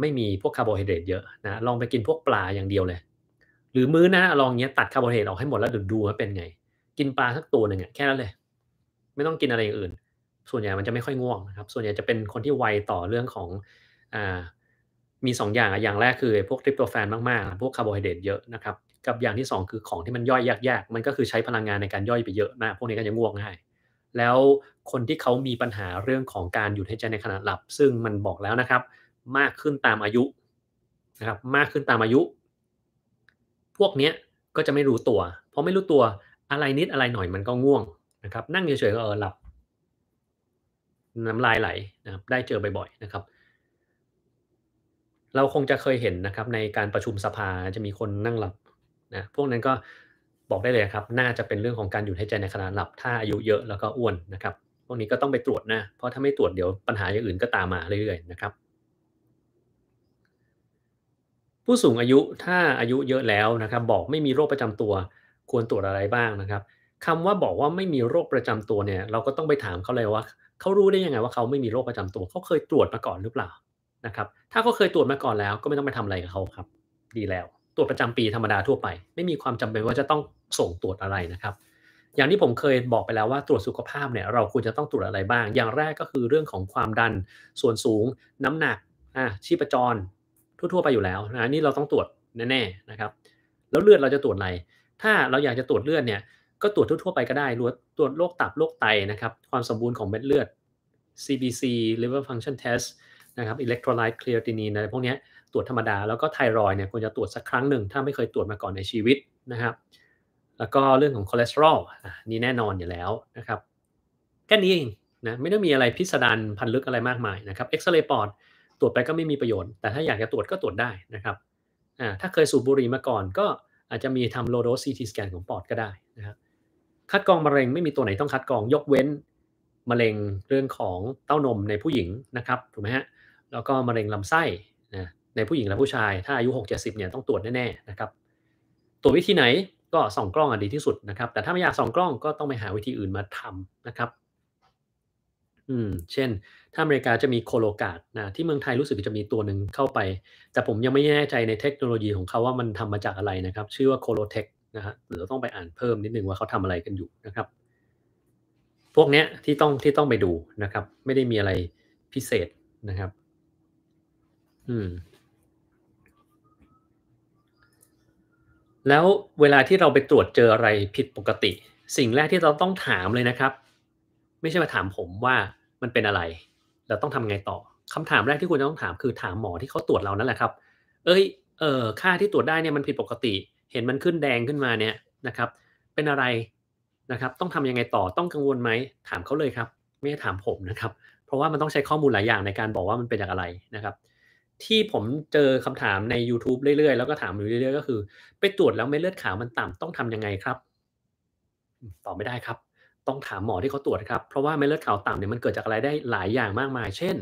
ไม่มีพวกคาร์โบไฮเดรตเยอะนะ ลองไปกินพวกปลาอย่างเดียวเลย หรือมื้อนะลองเงี้ยตัดคาร์โบไฮเดรตออกให้หมดแล้วดูดูว่าเป็นไงกินปลาสักตัวหนึ่งแค่นั้นเลย ไม่ต้องกินอะไรอย่างอื่น ส่วนใหญ่มันจะไม่ค่อยง่วงนะครับส่วนใหญ่จะเป็นคนที่ไวต่อเรื่องของอมี2ออย่างอะอย่างแรกคือ พวกทริปโตแฟนมากๆพวกคาร์โบไฮเดรตเยอะนะครับกับอย่างที่ 2 คือของที่มันย่อยยากๆ มันก็คือใช้พลังงานในการย่อยไปเยอะมากพวกนี้ก็จะง่วงง่าย แล้วคนที่เขามีปัญหาเรื่องของการหยุดหายใจในขณะหลับ ซึ่งมันบอกแล้วนะครับ มากขึ้นตามอายุนะครับมากขึ้นตามอายุ พวกนี้ก็จะไม่รู้ตัวเพราะไม่รู้ตัวอะไรนิดอะไรหน่อยมันก็ง่วงนะครับนั่งเฉยๆก็เออหลับ น้ำลายไหลนะครับได้เจอบ่อยๆนะครับ เราคงจะเคยเห็นนะครับในการประชุมสภาจะมีคนนั่งหลับนะพวกนั้นก็บอกได้เลยครับ น่าจะเป็นเรื่องของการหยุดหายใจในขณะหลับ ถ้าอายุเยอะแล้วก็อ้วนนะครับ พวกนี้ก็ต้องไปตรวจนะ เพราะถ้าไม่ตรวจเดี๋ยวปัญหาอย่างอื่นก็ตามมาเรื่อย ๆ นะครับ ผู้สูงอายุถ้าอายุเยอะแล้วนะครับ บอกไม่มีโรคประจำตัวควรตรวจอะไรบ้างนะครับคำว่าบอกว่าไม่มีโรคประจำตัวเนี่ยเราก็ต้องไปถามเขาเลยว่าเขารู้ได้ยังไงว่าเขาไม่มีโรคประจำตัวเขาเคยตรวจมาก่อนหรือเปล่านะครับถ้าเขาเคยตรวจมาก่อนแล้ว ก็ไม่ต้องไปทำอะไรกับเขาครับ ดีแล้วตรวจประจำปีธรรมดาทั่วไป ไม่มีความจำเป็นว่าจะต้องส่งตรวจอะไรนะครับอย่างที่ผมเคยบอกไปแล้วว่าตรวจสุขภาพเนี่ยเราควรจะต้องตรวจอะไรบ้าง อย่างแรกก็คือเรื่องของความดันส่วนสูง น้ำหนักอ่ะชีพจรทั่วๆ ไปอยู่แล้วนะนี่เราต้องตรวจแน่ๆนะครับ แล้วเลือดเราจะตรวจอะไรถ้าเราอยากจะตรวจเลือดเนี่ยก็ตรวจทั่วๆไปก็ได้รวตรวจโรคตับโรคไตนะครับความสมบูรณ์ของเม็ดเลือด CBC liver function test นะครับ electrolyte creatinine อะไรพวกนี้ตรวจธรรมดาแล้วก็ไทรอยเนี่ยควรจะตรวจสักครั้งหนึ่ง ถ้าไม่เคยตรวจมาก่อนในชีวิตนะครับแล้วก็เรื่องของคอเลสเตอรอลนี่แน่นอนอยู่แล้วนะครับแค่นี้เองนะไม่ต้องมีอะไรพิสดารพันลึกอะไรมากมายนะครับเอ็กซเรย์ปอดตรวจไปก็ไม่มีประโยชน์ แต่ถ้าอยากจะตรวจก็ตรวจได้นะครับอ่าถ้าเคยสูบบุหรี่มาก่อนก็อาจจะมีทำโลโดซีทีสแกนของปอดก็ได้นะครับคัดกรองมะเร็งไม่มีตัวไหนต้องคัดกรองยกเว้นมะเร็งเรื่องของเต้านมในผู้หญิงนะครับถูกไหมฮะแล้วก็มะเร็งลำไส้นะในผู้หญิงและผู้ชาย ถ้าอายุ 6 70เนี่ยต้องตรวจแน่ๆนะครับตรวจวิธีไหนก็ส่องกล้องอดีที่สุดนะครับแต่ถ้าไม่อยากส่องกล้องก็ต้องไปหาวิธีอื่นมาทำนะครับอืม เช่น ถ้าอเมริกาจะมีโคโลกาดนะ ที่เมืองไทยรู้สึกจะมีตัวหนึ่งเข้าไป แต่ผมยังไม่แน่ใจในเทคโนโลยีของเขาว่ามันทำมาจากอะไรนะครับ ชื่อว่าโคโลเทคนะฮะ หรือต้องไปอ่านเพิ่มนิดนึงว่าเขาทำอะไรกันอยู่นะครับ พวกเนี้ยที่ต้องที่ต้องไปดูนะครับ ไม่ได้มีอะไรพิเศษนะครับ อืม แล้วเวลาที่เราไปตรวจเจออะไรผิดปกติ สิ่งแรกที่เราต้องถามเลยนะครับ ไม่ใช่มาถามผมว่ามันเป็นอะไร เราต้องทำไงต่อ คำถามแรกที่คุณจะต้องถามคือถามหมอที่เขาตรวจเรานั่นแหละครับ เอ้ย เออค่าที่ตรวจได้เนี่ยมันผิดปกติ เห็นมันขึ้นแดงขึ้นมาเนี่ยนะครับ เป็นอะไรนะครับ ต้องทำยังไงต่อ ต้องกังวลไหม ถามเขาเลยครับ ไม่ถามผมนะครับ เพราะว่ามันต้องใช้ข้อมูลหลายอย่างในการบอกว่ามันเป็นจากอะไรนะครับ ที่ผมเจอคำถามใน YouTube เรื่อยๆแล้วก็ถามอยู่เรื่อยๆก็คือ ไปตรวจแล้วเม็ดเลือดขาวมันต่ำต้องทํำยังไงครับ ตอบไม่ได้ครับต้องถามหมอที่เขาตรวจครับ เพราะว่าเม็ดเลือดขาวต่ำเนี่ยมันเกิดจากอะไรได้หลายอย่างมากมาย เช่น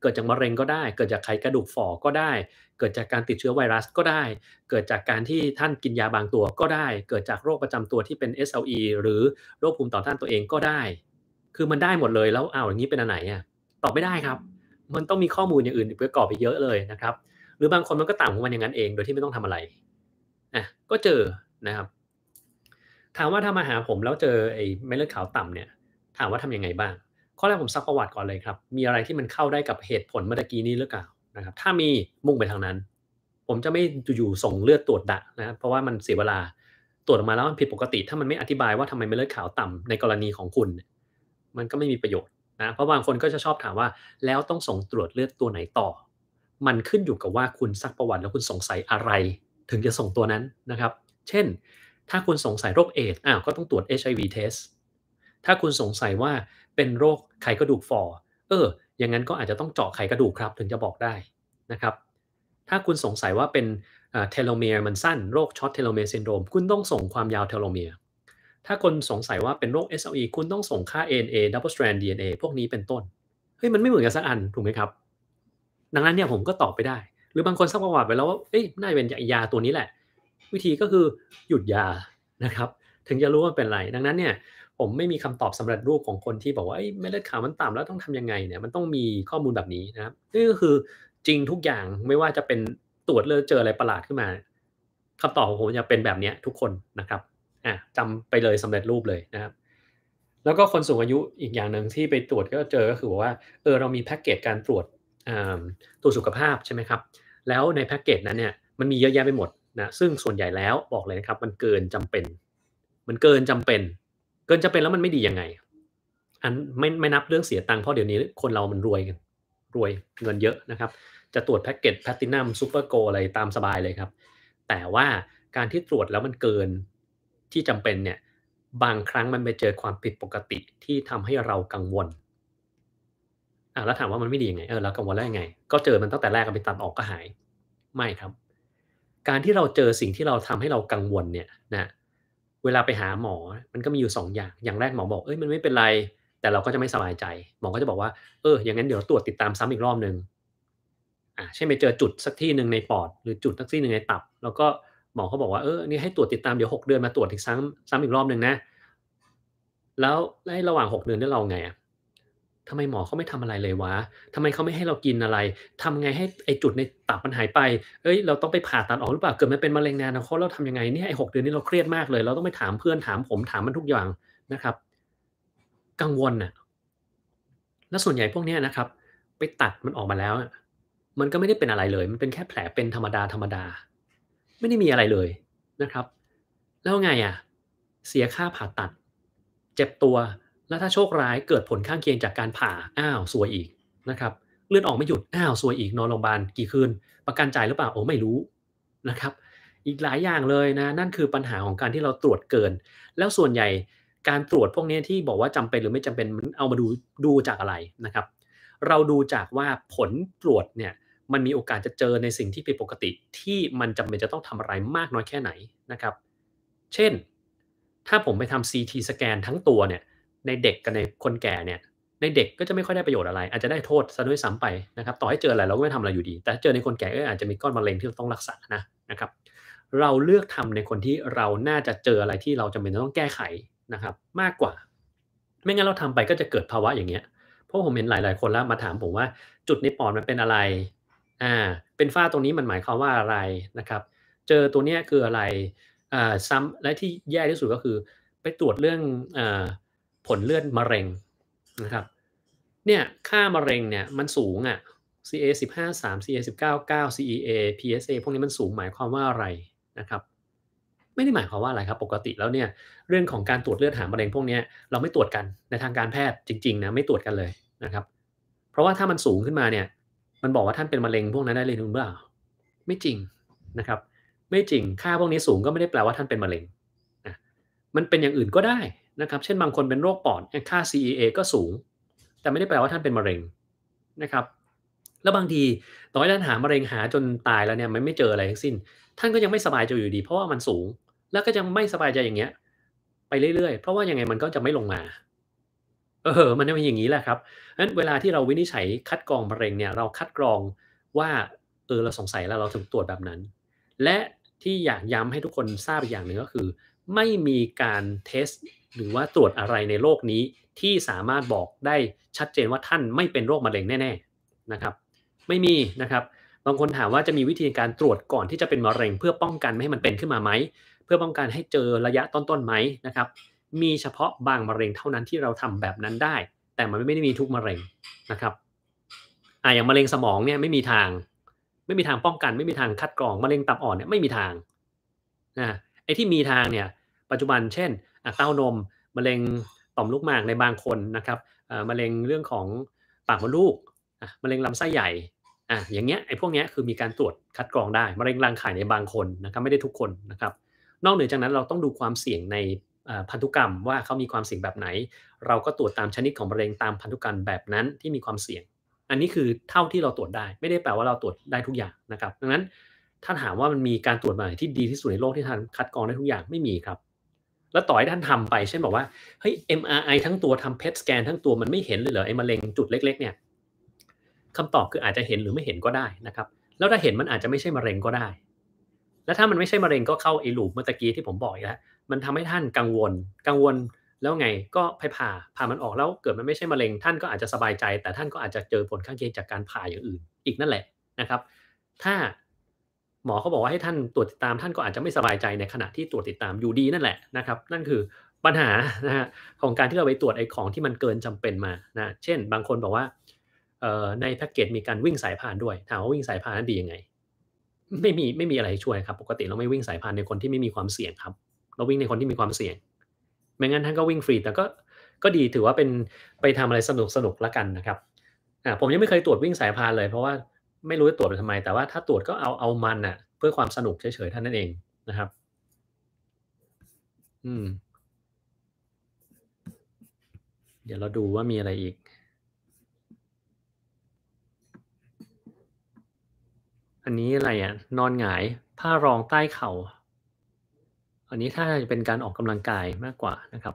เกิดจากมะเร็งก็ได้ เกิดจากไขกระดูกฝ่อก็ได้ เกิดจากการติดเชื้อไวรัสก็ได้ เกิดจากการที่ท่านกินยาบางตัวก็ได้ เกิดจากโรคประจำตัวที่เป็น SLE หรือโรคภูมิต่อต้านตัวเองก็ได้ คือมันได้หมดเลยแล้ว อ้าวอย่างนี้เป็นอันไหนอ่ะ ตอบไม่ได้ครับ มันต้องมีข้อมูลอย่างอื่นประกอบไปเยอะเลยนะครับ หรือบางคนมันก็ต่ำของมันอย่างนั้นเอง โดยที่ไม่ต้องทำอะไรอ่ะก็เจอนะครับถามว่าถ้ามาหาผมแล้วเจอไอ้เม็ดเลือดขาวต่ำเนี่ยถามว่าทํำยังไงบ้าง ข้อแรกผมซักประวัติก่อนเลยครับ มีอะไรที่มันเข้าได้กับเหตุผลเมื่อกี้นี้หรือเปล่านะครับ ถ้ามีมุ่งไปทางนั้น ผมจะไม่อยู่ส่งเลือดตรวจดะนะเพราะว่ามันเสียเวลาตรวจออกมาแล้วมันผิดปกติ ถ้ามันไม่อธิบายว่าทำไมเม็ดเลือดขาวต่ำในกรณีของคุณมันก็ไม่มีประโยชน์ นะเพราะบางคนก็จะชอบถามว่าแล้วต้องส่งตรวจเลือดตัวไหนต่อ มันขึ้นอยู่กับว่าคุณซักประวัติแล้วคุณสงสัยอะไร ถึงจะส่งตัวนั้นนะครับ เช่นถ้าคุณสงสัยโรคเอดอ้าวก็ต้องตรวจ HIV test ถ้าคุณสงสัยว่าเป็นโรคไขกระดูกฟอเอออย่างนั้นก็อาจจะต้องเจาะไขกระดูกครับถึงจะบอกได้นะครับถ้าคุณสงสัยว่าเป็นเทโลเมียร์มันสั้น โรคช็อตเทโลเมียร์ซินโดรมคุณต้องส่งความยาวเทโลเมียร์ถ้าคนสงสัยว่าเป็นโรค SLE คุณต้องส่งค่า ANA double strand DNA พวกนี้เป็นต้นเฮ้ยมันไม่เหมือนกันสักอันถูกไหมครับ ดังนั้นเนี่ยผมก็ตอบไปได้ หรือบางคนสักประวัติไปแล้วว่าเอ้ยน่าจะเป็นยาตัวนี้แหละวิธีก็คือหยุดยานะครับ ถึงจะรู้ว่าเป็นอะไร ดังนั้นเนี่ยผมไม่มีคำตอบสำเร็จรูปของคนที่บอกว่าเม็ดเลือดขาวมันต่ำแล้วต้องทํำยังไงเนี่ย มันต้องมีข้อมูลแบบนี้นะครับนี่ก็คือจริงทุกอย่างไม่ว่าจะเป็นตรวจเลือดเจออะไรประหลาดขึ้นมา คำตอบของผมจะเป็นแบบนี้ทุกคนนะครับอ่ะจำไปเลยสำเร็จรูปเลยนะครับ แล้วก็คนสูงอายุอีกอย่างหนึ่งที่ไปตรวจก็เจอ ก็คือว่าเออเรามีแพ็กเกจการตรวจตรวจสุขภาพใช่ไหมครับแล้วในแพ็กเกจนั้นเนี่ยมันมีเยอะแยะไปหมดนะซึ่งส่วนใหญ่แล้วบอกเลยนะครับ มันเกินจำเป็น มันเกินจำเป็น เกินจำเป็นแล้วมันไม่ดียังไง อันไม่ไม่นับเรื่องเสียตังค์เพราะเดี๋ยวนี้คนเรา มันรวยกันรวยเงินเยอะนะครับ จะตรวจแพ็กเกจแพลตินัมซูเปอร์โกอะไรตามสบายเลยครับ แต่ว่าการที่ตรวจแล้วมันเกินที่จำเป็นเนี่ย บางครั้งมันไปเจอความผิดปกติที่ทำให้เรากังวลอ่ะแล้วถามว่ามันไม่ดียังไงเออแล้วกังวลได้ยังไง ก็เจอมันตั้งแต่แรกก็ไปตัดออกก็หายไม่ครับการที่เราเจอสิ่งที่เราทำให้เรากังวลเนี่ยนะ เวลาไปหาหมอมันก็มีอยู่2ออย่างอย่างแรกหมอบอกเอ้ยมันไม่เป็นไรแต่เราก็จะไม่สบายใจ หมอก็จะบอกว่าเออ อย่างนั้นเดี๋ยวตรวจติดตามซ้ำอีกรอบหนึ่งอ่าใช่ไหมเจอจุดสักที่หนึ่งในปอดหรือจุดสักที่หนึ่งในตับแล้วก็หมอเขาบอกว่าเออ นี่ให้ตรวจติดตามเดี๋ยว 6 เดือนมาตรวจอีกซ้ำซ้ำอีกรอบหนึ่งนะแล้วในระหว่าง 6 เดือนนี่เราไงอ่ะทำไมหมอเขาไม่ทำอะไรเลยวะ ทำไมเขาไม่ให้เรากินอะไร ทำไงให้ไอจุดในตับมันหายไป เอ้ย เราต้องไปผ่าตัดออกหรือเปล่า เกิดมันเป็นมะเร็งนานนเขาเราทำยังไง นี่ไอหกเดือนนี้เราเครียดมากเลย เราต้องไปถามเพื่อน ถามผม ถามมันทุกอย่างนะครับ กังวลน่ะ แล้วส่วนใหญ่พวกนี้นะครับ ไปตัดมันออกมาแล้ว มันก็ไม่ได้เป็นอะไรเลย มันเป็นแค่แผลเป็นธรรมดาธรรมดา ไม่ได้มีอะไรเลยนะครับ แล้วไงอ่ะ เสียค่าผ่าตัด เจ็บตัวแล้วถ้าโชคร้ายเกิดผลข้างเคียงจากการผ่า อ้าวซวยอีกนะครับ เลื่อนออกไม่หยุดอ้าวซวยอีกนอนโรงพยาบาลกี่คืนประกันจ่ายหรือเปล่าโอ้ไม่รู้นะครับ อีกหลายอย่างเลยนะนั่นคือปัญหาของการที่เราตรวจเกิน แล้วส่วนใหญ่การตรวจพวกนี้ที่บอกว่าจำเป็นหรือไม่จำเป็นมันเอามาดูดูจากอะไรนะครับ เราดูจากว่าผลตรวจเนี่ยมันมีโอกาสจะเจอในสิ่งที่ผิดปกติที่มันจำเป็นจะต้องทำอะไรมากน้อยแค่ไหนนะครับ เช่น ถ้าผมไปทำ CT สแกนทั้งตัวเนี่ยในเด็กกับในคนแก่เนี่ยในเด็กก็จะไม่ค่อยได้ประโยชน์อะไร อาจจะได้โทษซะด้วยซ้ำไปนะครับ ต่อให้เจออะไรเราก็ไม่ทำอะไรอยู่ดี แต่เจอในคนแก่ก็อาจจะมีก้อนมะเร็งที่ต้องรักษานะนะครับ เราเลือกทำในคนที่เราน่าจะเจออะไรที่เราจำเป็นต้องแก้ไขนะครับ มากกว่า ไม่งั้นเราทำไปก็จะเกิดภาวะอย่างเงี้ยเพราะผมเห็นหลายๆคนแล้วมาถามผมว่า จุดในปอดมันเป็นอะไรอ่าเป็นฝ้าตรงนี้มันหมายความว่าอะไรนะครับ เจอตัวเนี้ยคืออะไรอ่าซ้ำและที่แย่ที่สุดก็คือ ไปตรวจเรื่องอ่าผลเลือดมะเร็งนะครับเนี่ยค่ามะเร็งเนี่ยมันสูงอะ่ะ CA 15 3 CA 19 9 CEA PSA พวกนี้มันสูงหมายความว่าอะไรนะครับ ไม่ได้หมายความว่าอะไรครับ ปกติแล้วเนี่ยเรื่องของการตรวจเลือดหามะเร็งพวกนี้เราไม่ตรวจกันในทางการแพทย์จริงๆนะไม่ตรวจกันเลยนะครับ เพราะว่าถ้ามันสูงขึ้นมาเนี่ยมันบอกว่าท่านเป็นมะเร็งพวกนั้นได้เลยหรือเปล่า ไม่จริงนะครับไม่จริงค่าพวกนี้สูงก็ไม่ได้แปลว่าท่านเป็นมะเร็งนะมันเป็นอย่างอื่นก็ได้นะครับ เช่นบางคนเป็นโรคปอด ค่า CEA ก็สูง แต่ไม่ได้แปลว่าท่านเป็นมะเร็งนะครับ แล้วบางทีต่อให้ท่านหามะเร็งหาจนตายแล้วเนี่ย มันไม่เจออะไรทั้งสิ้น ท่านก็ยังไม่สบายใจอยู่ดี เพราะว่ามันสูง แล้วก็ยังไม่สบายใจอย่างเงี้ย ไปเรื่อยๆ เพราะว่ายังไงมันก็จะไม่ลงมา เออ มันจะเป็นอย่างนี้แหละครับงั้นเวลาที่เราวินิจฉัยคัดกรองมะเร็งเนี่ย เราคัดกรองว่า เออ เราสงสัยแล้ว เราถึงตรวจแบบนั้น และที่อยากย้ำให้ทุกคนทราบอีกอย่างหนึ่งก็คือ ไม่มีการเทสหรือว่าตรวจอะไรในโลกนี้ที่สามารถบอกได้ชัดเจนว่าท่านไม่เป็นโรคมะเร็งแน่ๆนะครับ ไม่มีนะครับบางคนถามว่าจะมีวิธีการตรวจก่อนที่จะเป็นมะเร็งเพื่อป้องกัน ไม่ให้มันเป็นขึ้นมาไหม เพื่อป้องกันให้เจอระยะต้นๆไหมนะครับมีเฉพาะบางมะเร็งเท่านั้นที่เราทำแบบนั้นได้ แต่มันไม่ได้มีทุกมะเร็งนะครับอ่าอย่างมะเร็งสมองเนี่ยไม่มีทางไม่มีทางป้องกัน ไม่มีทางคัดกรองมะเร็งตับอ่อนเนี่ยไม่มีทางนะไอ้ที่มีทางเนี่ยปัจจุบันเช่นเต้านม มะเร็งต่อมลูกหมากในบางคนนะครับมะเร็งเรื่องของปากมดลูกมะเร็งลำไส้ใหญ่ออย่างเงี้ยไอ้พวกเนี้ยคือมีการตรวจคัดกรองได้มะเร็งรังไข่ในบางคนนะครับไม่ได้ทุกคนนะครับนอกเหนือจากนั้นเราต้องดูความเสี่ยงในพันธุกรรมว่าเขามีความเสี่ยงแบบไหน เราก็ตรวจตามชนิดของมะเร็งตามพันธุกรรมแบบนั้นที่มีความเสี่ยง อันนี้คือเท่าที่เราตรวจได้ ไม่ได้แปลว่าเราตรวจได้ทุกอย่างนะครับดังนั้นถ้าถามว่ามันมีการตรวจแบบไหนที่ดีที่สุดในโลกที่ทันคัดกรองได้ทุกอย่างไม่มีครับแล้วต่อให้ท่านทำไปเช่นบอกว่าเฮ้ย MRI ทั้งตัวทำเพ t สแกนทั้งตัวมันไม่เห็นเลยเหรอไอ้มะเร็งจุดเล็กๆเนี่ยคำตอบคืออาจจะเห็นหรือไม่เห็นก็ได้นะครับ แล้วถ้าเห็นมันอาจจะไม่ใช่มะเร็งก็ได้ แล้วถ้ามันไม่ใช่มะเร็งก็เข้าไอ้ลูปเมื่อกี้ที่ผมบอกอกแล้วมันทำให้ท่านกังวล กังวลแล้วไง ก็ไปผ่าผ่ามันออกแล้วเกิดมันไม่ใช่มะเร็ง ท่านก็อาจจะสบายใจแต่ท่านก็อาจจะเจอผลข้างเคียงจากการผ่าอย่างอื่น อีกนั่นแหละนะครับ ถ้าหมอเขาบอกว่าให้ท่านตรวจติดตามท่านก็อาจจะไม่สบายใจในขณะที่ตรวจติดตามอยู่ดีนั่นแหละนะครับนั่นคือปัญหานะฮะของการที่เราไปตรวจไอ้ของที่มันเกินจำเป็นมานะเช่น บางคนบอกว่าในแพ็กเกจมีการวิ่งสายพานด้วยถามว่าวิ่งสายพานนั้นดียังไงไม่มีไม่มีอะไรช่วยครับ ปกติเราไม่วิ่งสายพานในคนที่ไม่มีความเสี่ยงครับเราวิ่งในคนที่มีความเสี่ยงไม่งั้นท่านก็วิ่งฟรีแต่ก็ก็ดีถือว่าเป็นไปทำอะไรสนุกสนุกละกันนะครับผมยังไม่เคยตรวจวิ่งสายพานเลยเพราะว่าไม่รู้จะตรวจไปทำไม แต่ว่าถ้าตรวจก็เอาเอามันอะ่ะเพื่อความสนุกเฉยๆท่านนั่นเองนะครับ อืม เดี๋ยวเราดูว่ามีอะไรอีก อันนี้อะไรอะ่ะ นอนหงาย ผ้ารองใต้เขา่า อันนี้ถ้าจะเป็นการออกกำลังกายมากกว่านะครับ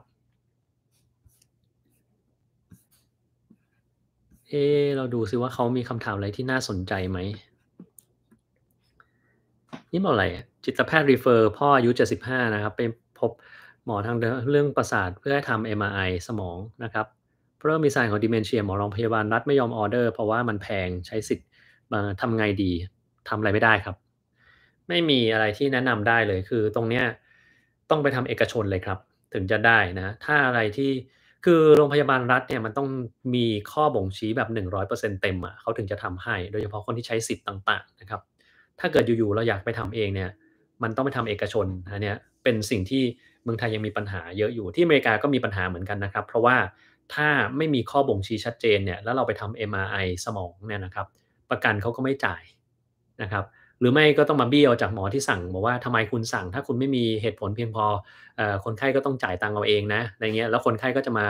เอเราดูซิว่าเขามีคำถามอะไรที่น่าสนใจไหมนี่บอกอะไรจิตแพทย์รีเฟอร์พ่ออายุ75นะครับ ไปพบหมอทางเรื่องประสาทเพื่อให้ทำ MRI สมองนะครับ เพริ่มมีสายของดิเมนเชียหมอโรงพยาบาลรัฐไม่ยอมออเดอร์ เพราะว่ามันแพง ใช้สิทธิ์ทำไงดีทำอะไรไม่ได้ครับ ไม่มีอะไรที่แนะนำได้เลยคือตรงเนี้ยต้องไปทำเอกชนเลยครับ ถึงจะได้นะถ้าอะไรที่คือโรงพยาบาลรัฐเนี่ยมันต้องมีข้อบ่งชี้แบบ 100%เต็มอ่ะเขาถึงจะทำให้โดยเฉพาะคนที่ใช้สิทธิ์ต่างๆนะครับ ถ้าเกิดอยู่ๆเราอยากไปทำเองเนี่ยมันต้องไปทำเอกชนนะเนี่ยเป็นสิ่งที่เมืองไทยยังมีปัญหาเยอะอยู่ที่อเมริกาก็มีปัญหาเหมือนกันนะครับ เพราะว่าถ้าไม่มีข้อบ่งชี้ชัดเจนเนี่ยแล้วเราไปทำ MRI สมองเนี่ยนะครับ ประกันเขาก็ไม่จ่ายนะครับหรือไม่ก็ต้องมาเบี้ยวจากหมอที่สั่งบอกว่าทำไมคุณสั่งถ้าคุณไม่มีเหตุผลเพียงพอ คนไข้ก็ต้องจ่ายตังค์เอาเองนะอะไรเงี้ยแล้วคนไข้ก็จะมา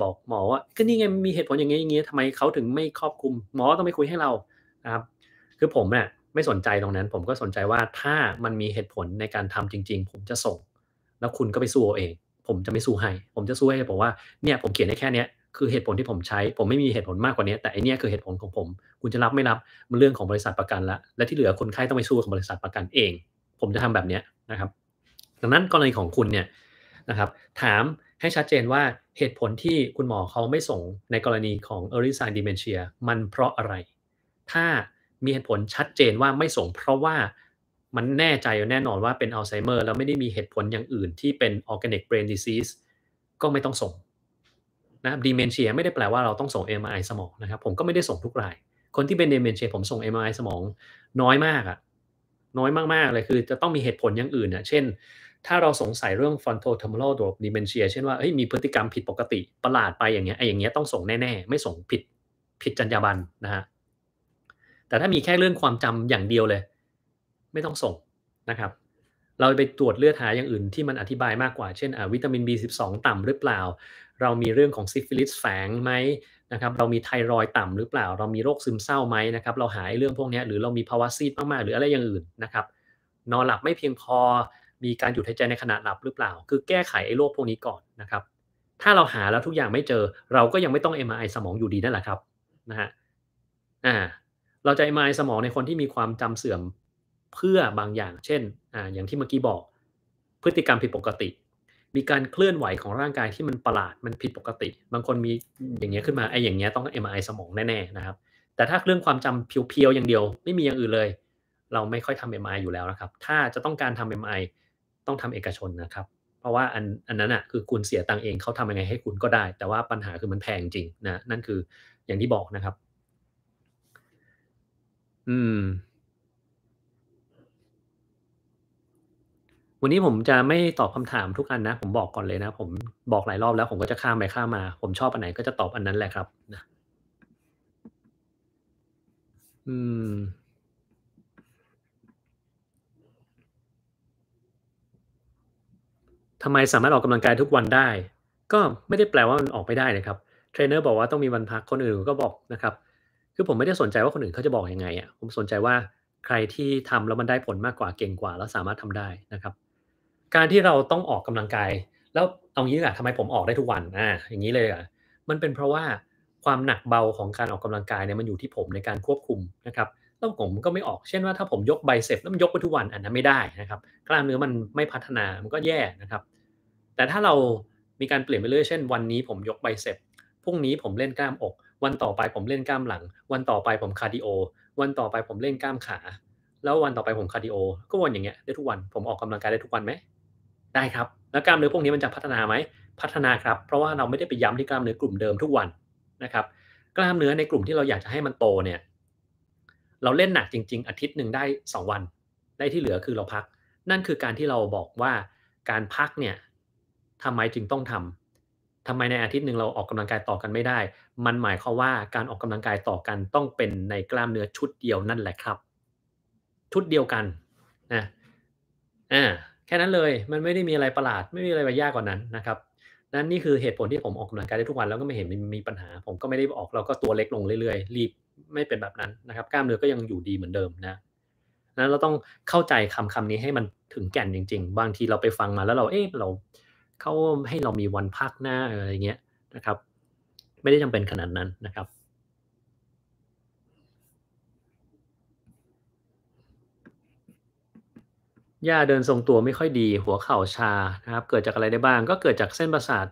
บอกหมอว่าก็นี่ไงมีเหตุผลอย่างเงี้ยอย่างเงี้ยทำไมเขาถึงไม่ครอบคลุมหมอต้องไปคุยให้เราครับ คือผมเนี่ยไม่สนใจตรงนั้น ผมก็สนใจว่าถ้ามันมีเหตุผลในการทำจริงๆ ผมจะส่ง แล้วคุณก็ไปสู้เอาเอง ผมจะไม่สู้ให้ผมจะสู้ให้บอกว่าเนี่ยผมเขียนได้แค่เนี้ยคือเหตุผลที่ผมใช้ผมไม่มีเหตุผลมากกว่านี้ แต่อันนี้คือเหตุผลของผม คุณจะรับไม่รับมันเรื่องของบริษัทประกันละและที่เหลือคนไข้ต้องไปสู้กับบริษัทประกันเอง ผมจะทำแบบนี้นะครับดังนั้นกรณีของคุณเนี่ยนะครับถามให้ชัดเจนว่าเหตุผลที่คุณหมอเขาไม่ส่งในกรณีของ early sign dementia มันเพราะอะไร ถ้ามีเหตุผลชัดเจนว่าไม่ส่ง เพราะว่ามันแน่ใจแน่นอนว่าเป็นอัลไซเมอร์ แล้วไม่ได้มีเหตุผลอย่างอื่นที่เป็นออร์แกนิกเบรนดิซิสก็ไม่ต้องส่งนะครับดีเมนเชียไม่ได้แปลว่าเราต้องส่ง MRI สมองนะครับผมก็ไม่ได้ส่งทุกราย คนที่เป็นดีเมนเชียผมส่ง MRI สมองน้อยมากอะน้อยมาก ๆ เลยคือจะต้องมีเหตุผลอย่างอื่นนะเช่น ถ้าเราสงสัยเรื่องฟอนโ t เทมโล o r บดีเมนเชียเช่นว่าเฮ้ยมีพฤติกรรมผิดปกติประหลาดไปอย่างเงี้ยไออย่างเงี้ยต้องส่งแน่ ๆ ไม่ส่งผิดผิดจรรยาบรรณนะฮะแต่ถ้ามีแค่เรื่องความจำอย่างเดียวเลย ไม่ต้องส่งนะครับ เราไปตรวจเลือดหาอย่างอื่นที่มันอธิบายมากกว่าเช่นวิตามิน B12 ต่ำหรือเปล่าเรามีเรื่องของซิฟิลิสแฝงไหมนะครับเรามีไทรอยต่ำหรือเปล่า เรามีโรคซึมเศร้าไหมนะครับเราหายเรื่องพวกนี้หรือเรามีภาวะซีดมากๆหรืออะไรอย่างอื่นนะครับนอนหลับไม่เพียงพอมีการหยุดหายใจในขณะหลับหรือเปล่า คือแก้ไขไอ้โรคพวกนี้ก่อนนะครับถ้าเราหาแล้วทุกอย่างไม่เจอเราก็ยังไม่ต้อง MRI สมองอยู่ดีนั่นแหละครับนะฮะอ่าเราจะ MRI สมองในคนที่มีความจำเสื่อมเพื่อบางอย่าง เช่นอ่าอย่างที่เมื่อกี้บอกพฤติกรรมผิดปกติมีการเคลื่อนไหวของร่างกายที่มันประหลาด มันผิดปกติ บางคนมีอย่างเงี้ยขึ้นมา ไอ้อย่างเงี้ยต้อง m ไอสมองแน่ ๆ นะครับ แต่ถ้าเรื่องความจำเพียวๆอย่างเดียวไม่มีอย่างอื่นเลย เราไม่ค่อยทำ m i อยู่แล้วนะครับ ถ้าจะต้องการทำ m i ต้องทำเอกชนนะครับ เพราะว่าอันอันนั้นอ่ะคือคุณเสียตังเองเขาทำยังไงให้คุณก็ได้ แต่ว่าปัญหาคือมันแพงจริงนะ นั่นคืออย่างที่บอกนะครับ อืมวันนี้ผมจะไม่ตอบคำถามทุกอันนะ ผมบอกก่อนเลยนะ ผมบอกหลายรอบแล้วผมก็จะข้ามไปข้ามมา ผมชอบอันไหน ก็จะตอบอันนั้นแหละครับนะอืมทำไมสามารถออกกำลังกายทุกวันได้ ก็ไม่ได้แปลว่ามันออกไปได้นะครับเทรนเนอร์บอกว่าต้องมีวันพักคนอื่นก็บอกนะครับ คือผมไม่ได้สนใจว่าคนอื่นเขาจะบอกอยังไงอ่ะผมสนใจว่าใครที่ทำแล้วมันได้ผลมากกว่าเก่งกว่าแล้วสามารถทำได้นะครับการที่เราต้องออกกำลังกาย แล้วเอางี้แหละทำไมผมออกได้ทุกวันอ่าอย่างนี้เลยอ่ะมันเป็นเพราะว่าความหนักเบาของการออกกำลังกายเนี่ยมันอยู่ที่ผมในการควบคุมนะครับแล้วผมก็ไม่ออกเช่นว่าถ้าผมยกไบเซ็ปแล้วมันยกไปทุกวัน อันนั้นไม่ได้นะครับกล้ามเนื้อมันไม่พัฒนามันก็แย่นะครับ แต่ถ้าเรามีการเปลี่ยนไปเรื่อยเช่น วันนี้ผมยกไบเซ็ปพรุ่งนี้ผมเล่นกล้ามอก วันต่อไปผมเล่นกล้ามหลัง วันต่อไปผมคาร์ดิโอวันต่อไปผมเล่นกล้ามขา แล้ววันต่อไปผมคาร์ดิโอก็วนอย่างเงี้ยได้ทุกวันผมออกกำลังกายได้ทุกวันไหมได้ครับ แล้วกล้ามเนื้อพวกนี้มันจะพัฒนาไหมพัฒนาครับเพราะว่าเราไม่ได้ไปย้ำที่กล้ามเนื้อกลุ่มเดิมทุกวันนะครับ กล้ามเนื้อในกลุ่มที่เราอยากจะให้มันโตเนี่ย เราเล่นหนักจริง ๆ อาทิตย์หนึ่งได้2วัน ได้ที่เหลือคือเราพัก นั่นคือการที่เราบอกว่าการพักเนี่ยทำไมจึงต้องทำ ทำไมในอาทิตย์หนึ่งเราออกกำลังกายต่อกันไม่ได้ มันหมายความว่าการออกกำลังกายต่อกันต้องเป็นในกล้ามเนื้อชุดเดียวนั่นแหละครับชุดเดียวกันนะอ่าแค่นั้นเลย มันไม่ได้มีอะไรประหลาด ไม่มีอะไรไยากกว่านั้นนะครับ นั่นนี่คือเหตุผลที่ผมออกกำลังกายได้ทุกวันแล้วก็ไม่เห็นมีปัญหา ผมก็ไม่ได้ออกเราก็ตัวเล็กลงเรื่อย ๆ รีบไม่เป็นแบบนั้นนะครับกล้ามเนื้อก็ยังอยู่ดีเหมือนเดิมนะ นั้นเราต้องเข้าใจคำคำนี้ให้มันถึงแก่นจริง ๆ บางทีเราไปฟังมาแล้วเรา เอ๊ะเราเขาให้เรามีวันพักหน้าอะไรเงี้ยนะครับ ไม่ได้จำเป็นขนาดนั้นนะครับย่าเดินทรงตัวไม่ค่อยดี หัวเข่าชานะครับ เกิดจากอะไรได้บ้าง ก็เกิดจากเส้นประสาท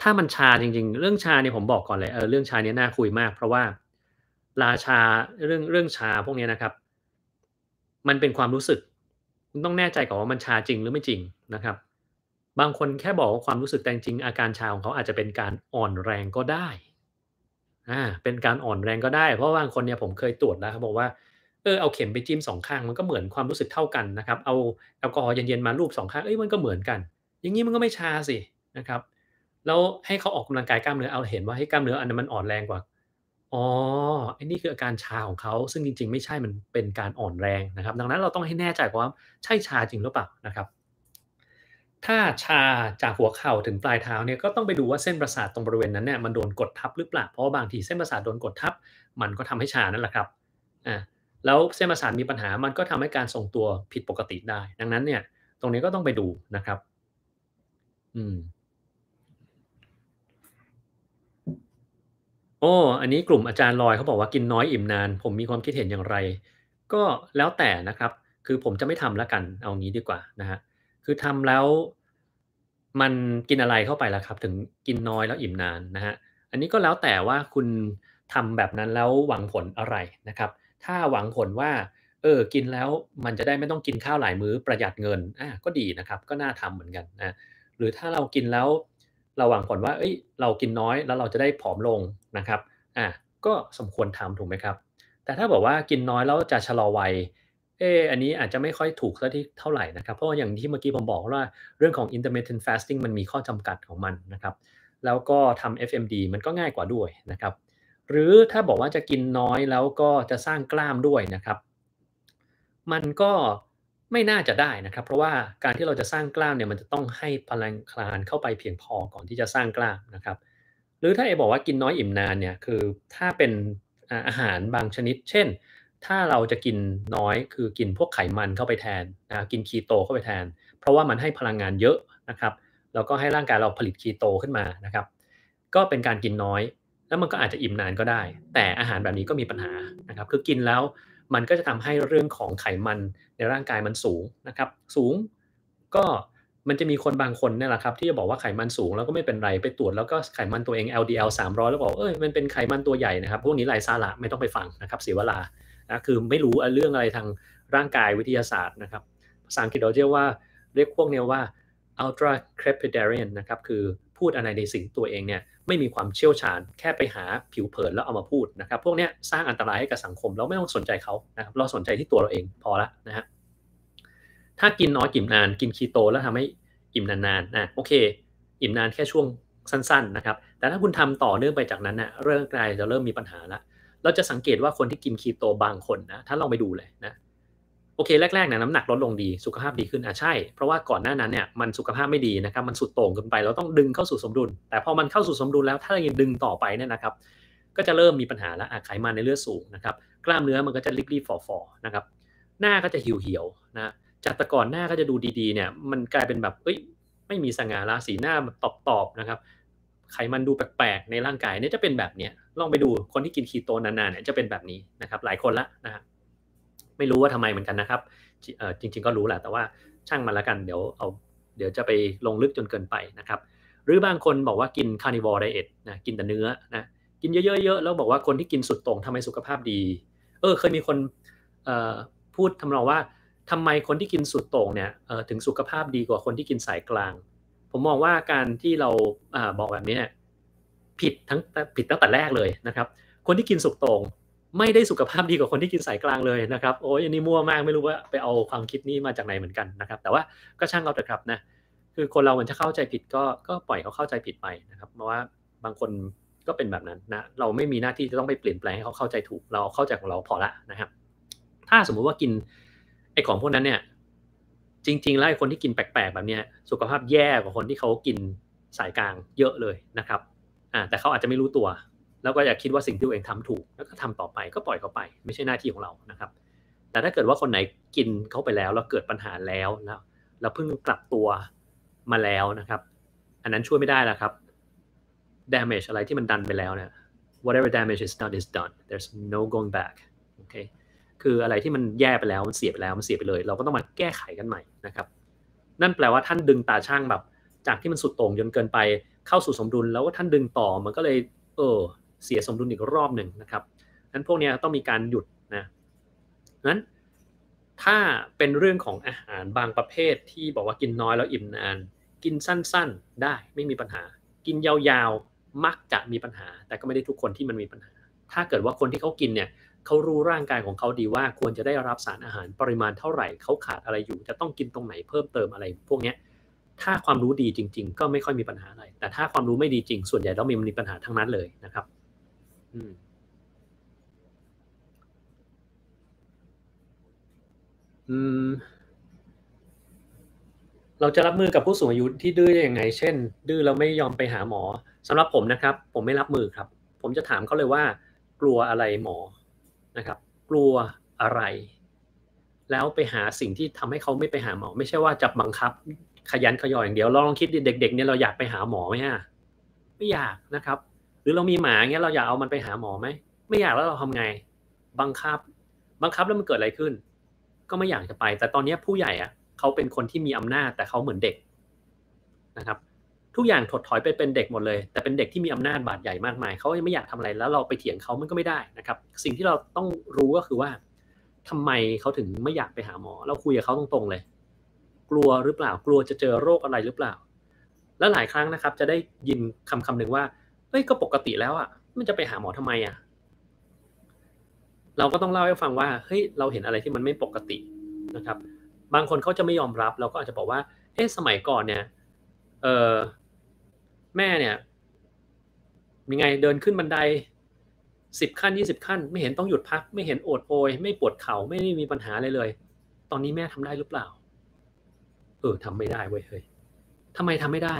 ถ้ามันชาจริงๆ เรื่องชาเนี่ยผมบอกก่อนเลยเออเรื่องชาเนี่ยน่าคุยมาก เพราะว่า ราชาเรื่องเรื่องชาพวกนี้นะครับ มันเป็นความรู้สึกคุณต้องแน่ใจก่อนว่ามันชาจริงหรือไม่จริงนะครับ บางคนแค่บอกว่าความรู้สึกแต่จริงอาการชาของเขาอาจจะเป็นการอ่อนแรงก็ได้อ่าเป็นการอ่อนแรงก็ได้เพราะบางคนเนี่ยผมเคยตรวจแล้วเขาบอกว่าเออเอาเข็มไปจิ้มสองข้างมันก็เหมือนความรู้สึกเท่ากันนะครับเอาแอลกอฮอล์เย็นๆมาลูบสองข้างเอ้ยมันก็เหมือนกัน อย่างนี้มันก็ไม่ชาสินะครับแล้วให้เขาออกกำลังกายกล้ามเนื้อเอาเห็นว่าให้กล้ามเนื้ออันนั้นมันอ่อนแรงกว่าอ๋อไอ้นี่คืออาการชาของเขาซึ่งจริง ๆไม่ใช่มันเป็นการอ่อนแรงนะครับ ดังนั้นเราต้องให้แน่ใจว่าใช่ชาจริงหรือเปล่านะครับ ถ้าชาจากหัวเข่าถึงปลายเท้าเนี่ยก็ต้องไปดูว่าเส้นประสาทตรงบริเวณนั้นเนี่ยมันโดนกดทับ หรือเปล่าเพราะบางทีเส้นประสาทโดนกดทับมันก็ทำให้ชานั่นแหละครับอ่าแล้วเส้นประสาทมีปัญหา มันก็ทำให้การทรงตัวผิดปกติได้ ดังนั้นเนี่ย ตรงนี้ก็ต้องไปดูนะครับ อืมโอ้อันนี้กลุ่มอาจารย์ลอยเขาบอกว่ากินน้อยอิ่มนาน ผมมีความคิดเห็นอย่างไร ก็แล้วแต่นะครับ คือผมจะไม่ทำแล้วกัน เอางี้ดีกว่านะฮะ คือทำแล้ว มันกินอะไรเข้าไปล่ะครับ ถึงกินน้อยแล้วอิ่มนานนะฮะ อันนี้ก็แล้วแต่ว่าคุณทำแบบนั้นแล้วหวังผลอะไรนะครับถ้าหวังผลว่าเออกินแล้วมันจะได้ไม่ต้องกินข้าวหลายมื้อประหยัดเงินอ่ะก็ดีนะครับ ก็น่าทำเหมือนกันนะหรือถ้าเรากินแล้วเราหวังผลว่าเอ้ย เรากินน้อยแล้วเราจะได้ผอมลงนะครับอ่ะก็สมควรทำถูกไหมครับ แต่ถ้าบอกว่ากินน้อยแล้วจะชะลอวัยเอออันนี้อาจจะไม่ค่อยถูก่าที่เท่าไหร่นะครับเพราะว่าอย่างที่เมื่อกี้ผมบอกว่า เรื่องของ intermittent fasting มันมีข้อจำกัดของมันนะครับ แล้วก็ทำ FMD มันก็ง่ายกว่าด้วยนะครับหรือถ้าบอกว่าจะกินน้อยแล้วก็จะสร้างกล้ามด้วยนะครับ มันก็ไม่น่าจะได้นะครับ เพราะว่าการที่เราจะสร้างกล้ามเนี่ยมันจะต้องให้พลังคลานเข้าไปเพียงพอก่อนที่จะสร้างกล้ามนะครับหรือถ้าไอบอกว่ากินน้อยอิ่มนานเนี่ยคือ ถ้าเป็นอาหารบางชนิด เช่น ถ้าเราจะกินน้อย คือกินพวกไขมันเข้าไปแทนนะกินคีโตเข้าไปแทน เพราะว่ามันให้พลังงานเยอะนะครับแล้วก็ให้ร่างกายเราผลิตคีโตขึ้นมานะครับ ก็เป็นการกินน้อยแล้วมันก็อาจจะอิ่มนานก็ได้ แต่อาหารแบบนี้ก็มีปัญหานะครับ คือกินแล้วมันก็จะทำให้เรื่องของไขมันในร่างกายมันสูงนะครับ สูงก็มันจะมีคนบางคนนี่แหละครับ ที่จะบอกว่าไขมันสูงแล้วก็ไม่เป็นไรไปตรวจแล้วก็ไขมันตัวเอง LDL 300แล้วบอกเอ้ยมันเป็นไขมันตัวใหญ่นะครับพวกนี้ไรซาละไม่ต้องไปฟังนะครับเสียเวลานะคือไม่รู้เรื่องอะไรทางร่างกายวิทยาศาสตร์นะครับ ภาษาอังกฤษเราเรียกว่าเรียกพวกนี้ว่า ultra crepidarian นะครับ คือพูดอะไรในสิ่งตัวเองเนี่ยไม่มีความเชี่ยวชาญแค่ไปหาผิวเผินแล้วเอามาพูดนะครับ พวกนี้สร้างอันตรายให้กับสังคมเราไม่ต้องสนใจเขานะครับเราสนใจที่ตัวเราเองพอละนะฮะถ้ากินน้อยกิมนาน กินคีโตแล้วทำให้อิ่มนานๆนะโอเค อิ่มนานแค่ช่วงสั้นๆนะครับแต่ถ้าคุณทำต่อเนื่องไปจากนั้นนะเรื่องกายจะเริ่มมีปัญหาละเราจะสังเกตว่าคนที่กินคีโตบางคนนะถ้าลองไปดูเลยนะโอเค แรกๆเนี่ยน้ำหนักลดลงดีสุขภาพดีขึ้นอ่ะใช่ เพราะว่าก่อนหน้านั้นเนี่ยมันสุขภาพไม่ดีนะครับ มันสุดโต่งเกินไปเราต้องดึงเข้าสู่สมดุลแต่พอมันเข้าสู่สมดุลแล้วถ้าเรายังดึงต่อไปเนี่ยนะครับ ก็จะเริ่มมีปัญหาแล้วไขมันในเลือดสูงนะครับ กล้ามเนื้อมันก็จะรีบรีบฝ่อๆนะครับหน้าก็จะหิวเหี่ยวนะจากแต่ก่อนหน้าก็จะดูดีๆเนี่ย มันกลายเป็นแบบเอ้ยไม่มีสง่าราศีหน้าบตอบๆนะครับ ไขมันดูแปลกๆ ในร่างกายเนี่ยจะเป็นแบบเนี้ยลองไปดูคนที่กินคีโตนานๆ เนี่ยจะเป็นแบบนี้นะครับ หลายคนละนะครับไม่รู้ว่าทำไมเหมือนกันนะครับ จริง ๆก็รู้แหละแต่ว่าช่างมันละกันเดี๋ยวเอาเดี๋ยวจะไปลงลึกจนเกินไปนะครับ หรือบางคนบอกว่ากินคาร์นิวอร์ไดเอทนะกินแต่เนื้อนะกินเยอะๆแล้วบอกว่าคนที่กินสุดตรงทำให้สุขภาพดี เออเคยมีคนพูดทำนองว่าทำไมคนที่กินสุดตรงเนี่ยถึงสุขภาพดีกว่าคนที่กินสายกลาง ผมมองว่าการที่เราบอกแบบนี้ผิดทั้งผิดตั้งแต่แรกเลยนะครับ คนที่กินสุกตรงไม่ได้สุขภาพดีกว่าคนที่กินสายกลางเลยนะครับโอ้ยอันนี้มั่วมากไม่รู้ว่าไปเอาความคิดนี้มาจากไหนเหมือนกันนะครับ แต่ว่าก็ช่างเอาเถอะครับนะคือคนเรามันจะเข้าใจผิดก็ก็ปล่อยเขาเข้าใจผิดไปนะครับเพราะว่าบางคนก็เป็นแบบนั้นนะเราไม่มีหน้าที่จะต้องไปเปลี่ยนแปลงให้เขาเข้าใจถูกเราเข้าใจของเราพอละนะครับ ถ้าสมมุติว่ากินไอของพวกนั้นเนี่ย จริงๆแล้วคนที่กินแปลกๆ แบบเนี้ยสุขภาพแย่กว่าคนที่เขากินสายกลางเยอะเลยนะครับอ่าแต่เขาอาจจะไม่รู้ตัวแล้วก็อย่าคิดว่าสิ่งที่ตัวเองทำถูก แล้วก็ทำต่อไปก็ปล่อยเขาไป ไม่ใช่หน้าที่ของเรา นะครับ แต่ถ้าเกิดว่าคนไหนกินเขาไปแล้ว แล้วเกิดปัญหาแล้ว แล้วเราเพิ่งกลับตัวมาแล้วนะครับ อันนั้นช่วยไม่ได้แล้วครับ damage อะไรที่มันดันไปแล้วเนี่ย whatever damage is done is done there's no going back โอเค คืออะไรที่มันแย่ไปแล้ว มันเสียไปแล้ว มันเสียไปเลย เราก็ต้องมาแก้ไขกันใหม่นะครับ นั่นแปลว่าท่านดึงตาช่างแบบ จากที่มันสุดโต่งจนเกินไป เข้าสู่สมดุล แล้วว่าท่านดึงต่อ มันก็เลย เออเสียสมดุลอีกรอบหนึ่งนะครับนั้นพวกนี้ต้องมีการหยุดนะนั้น ถ้าเป็นเรื่องของอาหารบางประเภทที่บอกว่ากินน้อยแล้วอิ่มนาน กินสั้น ๆได้ไม่มีปัญหา กินยาวๆมักจะมีปัญหา แต่ก็ไม่ได้ทุกคนที่มันมีปัญหา ถ้าเกิดว่าคนที่เขากินเนี่ยเขารู้ร่างกายของเขาดีว่าควรจะได้รับสารอาหารปริมาณเท่าไหร่เขาขาดอะไรอยู่ จะต้องกินตรงไหนเพิ่มเติมอะไร พวกนี้ ถ้าความรู้ดีจริง ๆ ก็ไม่ค่อยมีปัญหาอะไร แต่ถ้าความรู้ไม่ดีจริงส่วนใหญ่แล้วมีปัญหาทั้งนั้นเลยนะครับอืม เราจะรับมือกับผู้สูงอายุที่ดื้อยังไง เช่น ดื้อแล้วไม่ยอมไปหาหมอ สำหรับผมนะครับ ผมไม่รับมือครับ ผมจะถามเขาเลยว่า กลัวอะไรหมอนะครับ กลัวอะไร แล้วไปหาสิ่งที่ทำให้เขาไม่ไปหาหมอ ไม่ใช่ว่าจับบังคับ ขยันขยอยอย่างเดียวลองคิดเด็กๆเนี่ยเราอยากไปหาหมอไหมฮะไม่อยากนะครับรือเรามีหมาเงี้ยเราอยากเอามันไปหาหมอไหม ไม่อยากแล้วเราทำไง บังคับบังคับแล้วมันเกิดอะไรขึ้น ก็ไม่อยากจะไป แต่ตอนนี้ผู้ใหญ่อะเขาเป็นคนที่มีอำนาจแต่เขาเหมือนเด็กนะครับ ทุกอย่างถดถอยไปเป็นเด็กหมดเลย แต่เป็นเด็กที่มีอำนาจ บาดใหญ่มากมายเขาไม่อยากทำอะไร แล้วเราไปเถียงเขามันก็ไม่ได้นะครับ สิ่งที่เราต้องรู้ก็คือว่า ทำไมเขาถึงไม่อยากไปหาหมอ เราคุยกับเขาตรงๆเลย กลัวหรือเปล่ากลัวจะเจอโรคอะไรหรือเปล่า และหลายครั้งนะครับ จะได้ยินคำคำหนึ่งว่าเฮ้ยก็ปกติแล้วอ่ะ มันจะไปหาหมอทำไมอ่ะ เราก็ต้องเล่าให้ฟังว่า เฮ้ยเราเห็นอะไรที่มันไม่ปกตินะครับ บางคนเขาจะไม่ยอมรับ เราก็อาจจะบอกว่าเอ๊ะสมัยก่อนเนี่ยเออแม่เนี่ย มีไงเดินขึ้นบันไดสิบขั้นยี่สิบขั้น ไม่เห็นต้องหยุดพัก ไม่เห็นโอดโอย ไม่ปวดเขา่าไม่มีปัญหาอะไรเลย ตอนนี้แม่ทำได้หรือเปล่า เออทำไม่ได้เว้ย เฮ้ยทำไมทำไม่ได้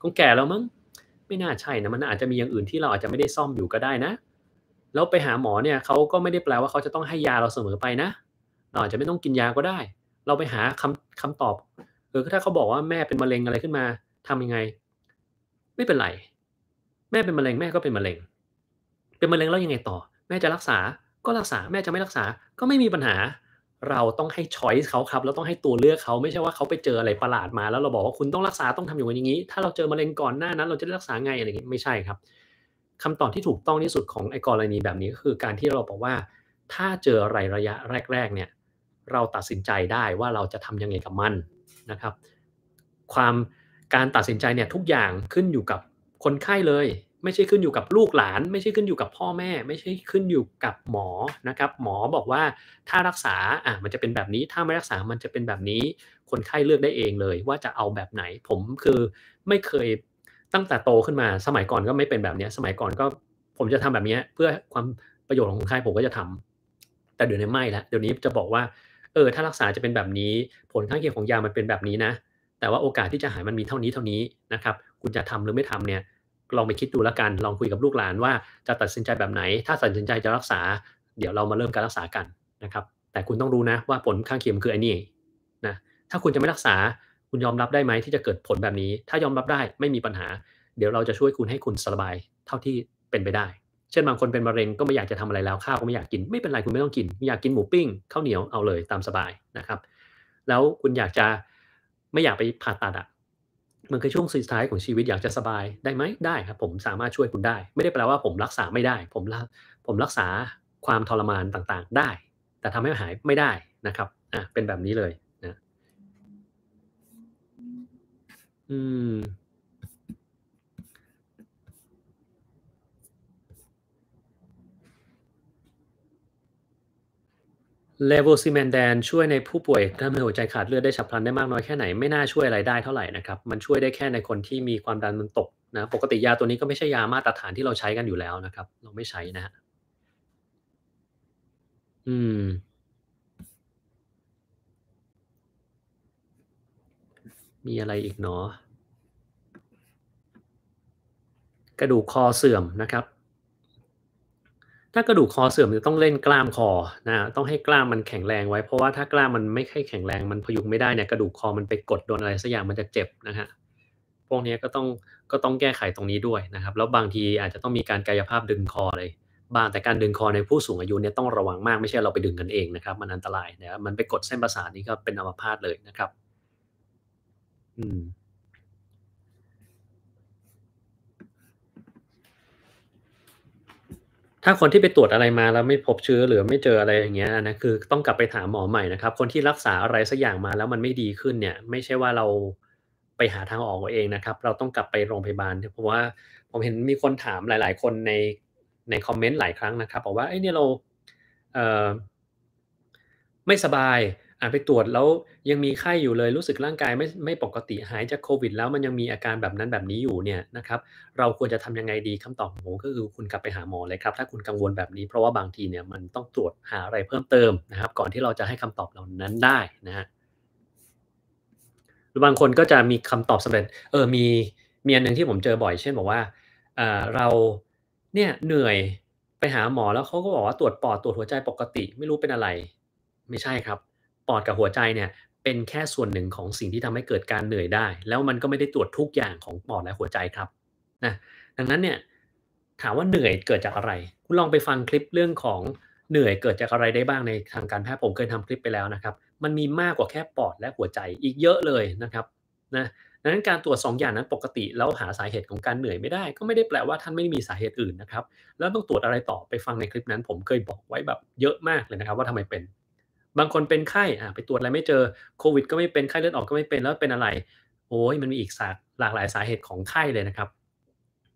คงแก่แล้วมั้งไม่น่าใช่นะมันอาจจะมีอย่างอื่นที่เราอาจจะไม่ได้ซ่อมอยู่ก็ได้นะแล้วไปหาหมอเนี่ยเขาก็ไม่ได้แปลว่าเขาจะต้องให้ยาเราเสมอไปนะ เราอาจจะไม่ต้องกินยาก็ได้ เราไปหาคำคำตอบเออถ้าเขาบอกว่าแม่เป็นมะเร็งอะไรขึ้นมา ทำยังไง ไม่เป็นไรแม่เป็นมะเร็งแม่ก็เป็นมะเร็ง เป็นมะเร็งแล้วยังไงต่อ แม่จะรักษาก็รักษาแม่จะไม่รักษา ก็ไม่มีปัญหาเราต้องให้ช้อยส์เขาครับแล้วต้องให้ตัวเลือกเขาไม่ใช่ว่าเขาไปเจออะไรประหลาดมา แล้วเราบอกว่าคุณต้องรักษาต้องทำอย่างนี้นี้ ถ้าเราเจอมะเร็งก่อนหน้านั้นเราจะรักษาไงอะไรอย่างนี้ไม่ใช่ครับ คำตอบที่ถูกต้องที่สุดของไอ้กรณีแบบนี้ก็คือการที่เราบอกว่าถ้าเจออะไรระยะแรกๆ เนี่ย เราตัดสินใจได้ว่าเราจะทํำยังไงกับมันนะครับ ความการตัดสินใจเนี่ยทุกอย่างขึ้นอยู่กับคนไข้เลยไม่ใช่ขึ้นอยู่กับลูกหลาน ไม่ใช่ขึ้นอยู่กับพ่อแม่ ไม่ใช่ขึ้นอยู่กับหมอนะครับ หมอบอกว่าถ้ารักษาอ่ะมันจะเป็นแบบนี้ถ้าไม่รักษามันจะเป็นแบบนี้ คนไข้เลือกได้เองเลย ว่าจะเอาแบบไหนผมคือไม่เคยตั้งแต่โตขึ้นมาสมัยก่อนก็ไม่เป็นแบบนี้สมัยก่อนก็ผมจะทำแบบนี้เพื่อความประโยชน์ของคนไข้ผมก็จะทำ แต่เดี๋ยวนี้ไม่ละเดี๋ยวนี้จะบอกว่าเออถ้ารักษาจะเป็นแบบนี้ ผลข้างเคียงของยามันเป็นแบบนี้นะ แต่ว่าโอกาสที่จะหายมันมีเท่านี้เท่านี้นะครับ คุณจะทำหรือไม่ทำเนี่ยลองไปคิดดูแล้วกัน ลองคุยกับลูกหลานว่าจะตัดสินใจแบบไหน ถ้าตัดสินใจจะรักษา เดี๋ยวเรามาเริ่มการรักษากันนะครับ แต่คุณต้องรู้นะว่าผลข้างเคียงคืออันนี้นะ ถ้าคุณจะไม่รักษา คุณยอมรับได้ไหมที่จะเกิดผลแบบนี้ ถ้ายอมรับได้ไม่มีปัญหา เดี๋ยวเราจะช่วยคุณให้คุณสบายเท่าที่เป็นไปได้ เช่นบางคนเป็นมะเร็งก็ไม่อยากจะทำอะไรแล้วข้าวก็ไม่อยากกิน ไม่เป็นไรคุณไม่ต้องกินอยากกินหมูปิ้งข้าวเหนียวเอาเลยตามสบายนะครับ แล้วคุณอยากจะไม่อยากไปผ่าตัดอะมันคือช่วงสุดท้ายของชีวิตอยากจะสบายได้ไหมได้ครับ ผมสามารถช่วยคุณได้ ไม่ได้แปลว่าผมรักษาไม่ได้ ผมผมรักษาความทรมานต่าง ๆ ได้ แต่ทำให้หายไม่ได้นะครับอ่ะเป็นแบบนี้เลยนะ อืมเลเวซิเมนแดน ช่วยในผู้ป่วยกล้ามเนื้อหัวใจขาดเลือดได้ฉับพลันได้มากน้อยแค่ไหนไม่น่าช่วยอะไรได้เท่าไหร่นะครับ มันช่วยได้แค่ในคนที่มีความดันมันตกนะ ปกติยาตัวนี้ก็ไม่ใช่ยามาตรฐานที่เราใช้กันอยู่แล้วนะครับ เราไม่ใช้นะฮะอืม มีอะไรอีกเนาะกระดูกคอเสื่อมนะครับถ้ากระดูกคอเสื่อมจะต้องเล่นกล้ามคอนะต้องให้กล้ามมันแข็งแรง ไว้ เพราะว่าถ้ากล้ามมันไม่ค่อยแข็งแรงมันพยุงไม่ได้เนี่ยกระดูกคอมันไปกดโดนอะไรสักอย่างมันจะเจ็บนะฮะพวกนี้ก็ต้องก็ต้องแก้ไขตรงนี้ด้วยนะครับ แล้วบางทีอาจจะต้องมีการกายภาพดึงคอเลยบางแต่การดึงคอในผู้สูงอายุเนี่ยต้องระวังมากไม่ใช่เราไปดึงกันเองนะครับ มันอันตรายนะมันไปกดเส้นประสาทนี่ก็เป็นอัมพาตเลยนะครับ อืมถ้าคนที่ไปตรวจอะไรมาแล้วไม่พบเชื้อหรือไม่เจออะไรอย่างเงี้ยนะคือต้องกลับไปถามหมอใหม่นะครับคนที่รักษาอะไรสักอย่างมาแล้วมันไม่ดีขึ้นเนี่ย ไม่ใช่ว่าเราไปหาทางออกเองนะครับ เราต้องกลับไปโรงพยาบาลเพราะว่าผมเห็นมีคนถามหลาย ๆ คนในในคอมเมนต์หลายครั้งนะครับบอกว่าไอ้นี่เราเไม่สบายอ่าไปตรวจแล้วยังมีไข้อยู่เลยรู้สึกร่างกายไม่ไม่ปกติหายจากโควิด แล้วมันยังมีอาการแบบนั้นแบบนี้อยู่เนี่ยนะครับ เราควรจะทำยังไงดีคำตอบของผมก็คือคุณกลับไปหาหมอเลยครับถ้าคุณกังวลแบบนี้ เพราะว่าบางทีเนี่ยมันต้องตรวจหาอะไรเพิ่มเติมนะครับ ก่อนที่เราจะให้คำตอบเหล่านั้นได้นะฮะหรือบางคนก็จะมีคำตอบสำเร็จเออมีมีอันหนึ่งที่ผมเจอบ่อยเช่นบอกว่าอ่าเราเนี่ยเหนื่อยไปหาหมอแล้วเขาก็บอกว่าตรวจปอดตรวจหัวใจปกติไม่รู้เป็นอะไร ไม่ใช่ครับปอดกับหัวใจเนี่ยเป็นแค่ส่วนหนึ่งของสิ่งที่ทำให้เกิดการเหนื่อยได้ แล้วมันก็ไม่ได้ตรวจทุกอย่างของปอดและหัวใจครับนะดังนั้นเนี่ยถามว่าเหนื่อยเกิดจากอะไร คุณลองไปฟังคลิปเรื่องของเหนื่อยเกิดจากอะไรได้บ้างในทางการแพทย์ผมเคยทำคลิปไปแล้วนะครับ มันมีมากกว่าแค่ปอดและหัวใจอีกเยอะเลยนะครับนะดังนั้นการตรวจ2อย่างนั้นปกติแล้วหาสาเหตุของการเหนื่อยไม่ได้ ก็ไม่ได้แปลว่าท่านไม่มีสาเหตุอื่นนะครับแล้วต้องตรวจอะไรต่อไปฟังในคลิปนั้นผมเคยบอกไว้แบบเยอะมากเลยนะครับ ว่าทำไมเป็นบางคนเป็นไข้อ่าไปตรวจอะไรไม่เจอโควิด ก็ไม่เป็นไข้เลือดออกก็ไม่เป็นแล้วเป็นอะไรโอ้ยมันมีอีกสาหลากหลายสาเหตุของไข้เลยนะครับ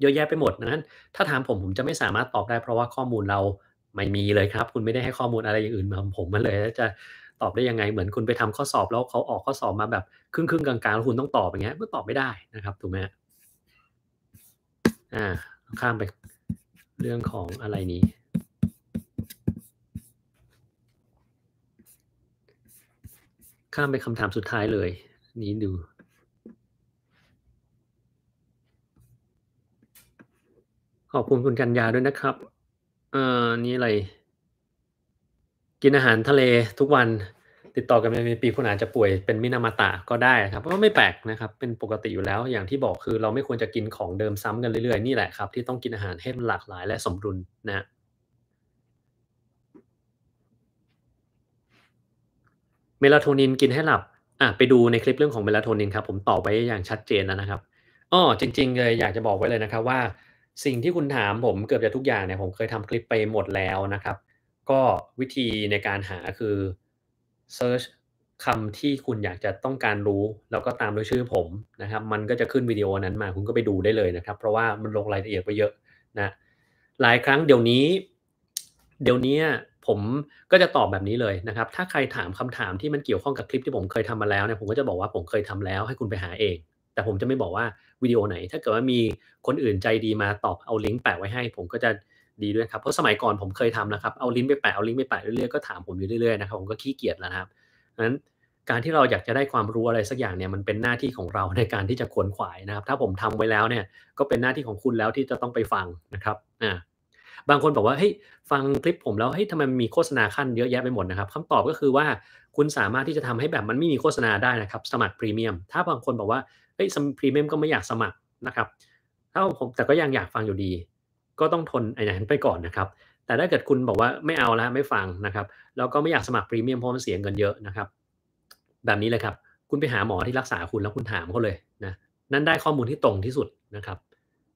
เยอะแยะไปหมดนั้น ถ้าถามผมผมจะไม่สามารถตอบได้เพราะว่าข้อมูลเราไม่มีเลยครับ คุณไม่ได้ให้ข้อมูลอะไรอย่างอื่นมาผมมาเลยแล้วจะตอบได้ยังไง เหมือนคุณไปทำข้อสอบแล้วเขาออกข้อสอบมาแบบครึ่งครึ่งกลางๆแล้วคุณต้องตอบอย่างเงี้ยก็ตอบไม่ได้นะครับถูกไหมอ่าข้ามไปเรื่องของอะไรนี้ข้ามไปคำถามสุดท้ายเลย นี้ดู ขอบคุณคุณกัญญาด้วยนะครับ เอ่อ นี่อะไร กินอาหารทะเลทุกวัน ติดต่อกันเป็นปีคุณอาจจะป่วยเป็นมินามาตะก็ได้ครับก็ไม่แปลกนะครับเป็นปกติอยู่แล้วอย่างที่บอกคือเราไม่ควรจะกินของเดิมซ้ำกันเรื่อยๆ นี่แหละครับที่ต้องกินอาหารให้มันหลากหลายและสมดุลนะเมลาโทนินกินให้หลับ อ่ะไปดูในคลิปเรื่องของเมลาโทนินครับ ผมตอบไปอย่างชัดเจนแล้วนะครับอ๋อจริงๆเลยอยากจะบอกไว้เลยนะครับ ว่าสิ่งที่คุณถามผมเกือบจะทุกอย่างเนี่ยผมเคยทำคลิปไปหมดแล้วนะครับ ก็วิธีในการหาคือเซิร์ชคำที่คุณอยากจะต้องการรู้ แล้วก็ตามด้วยชื่อผมนะครับ มันก็จะขึ้นวิดีโอนั้นมา คุณก็ไปดูได้เลยนะครับ เพราะว่ามันลงรายละเอียดไปเยอะนะ หลายครั้งเดี๋ยวนี้ เดี๋ยวนี้มก็จะตอบแบบนี้เลยนะครับถ้าใครถามคำถามที่มันเกี่ยวข้องกับคลิปที่ผมเคยทำมาแล้วเนี่ยผมก็จะบอกว่าผมเคยทำแล้วให้คุณไปหาเอง แต่ผมจะไม่บอกว่าวิดีโอไหน ถ้าเกิดว่ามีคนอื่นใจดีมาตอบเอาลิงก์แปะไว้ให้ผมก็จะดีด้วยครับเพราะสมัยก่อนผมเคยทำนะครับเอาลิงก์ไปแปะเอาลิงก์ไปแปะเรื่อยๆก็ถามผมอยู่เรื่อยๆนะครับผมก็ขี้เกียจแล้วนะครับนั้นการที่เราอยากจะได้ความรู้อะไรสักอย่างเนี่ยมันเป็นหน้าที่ของเราในการที่จะขวนขวายนะครับ ถ้าผมทำไว้แล้วเนี่ยก็เป็นหน้าที่ของคุณแล้วที่จะต้องไปฟังนะครับอ่าบางคนบอกว่าเฮ้ยฟังคลิปผมแล้วเฮ้ยทำไมมีโฆษณาขั้นเยอะแยะไปหมดนะครับคำตอบก็คือว่าคุณสามารถที่จะทำให้แบบมันไม่มีโฆษณาได้นะครับ สมัครพรีเมียมถ้าบางคนบอกว่าเฮ้ยสมัครพรีเมียมก็ไม่อยากสมัครนะครับ ถ้าผมแต่ก็ยังอยากฟังอยู่ดี ก็ต้องทนไอ้นั้นไปก่อนนะครับ แต่ถ้าเกิดคุณบอกว่าไม่เอาแล้วไม่ฟังนะครับแล้วก็ไม่อยากสมัครพรีเมียมเพราะมันเสียเงินเยอะนะครับ แบบนี้เลยครับ คุณไปหาหมอที่รักษาคุณแล้วคุณถามเขาเลยนะนั่นได้ข้อมูลที่ตรงที่สุดนะครับ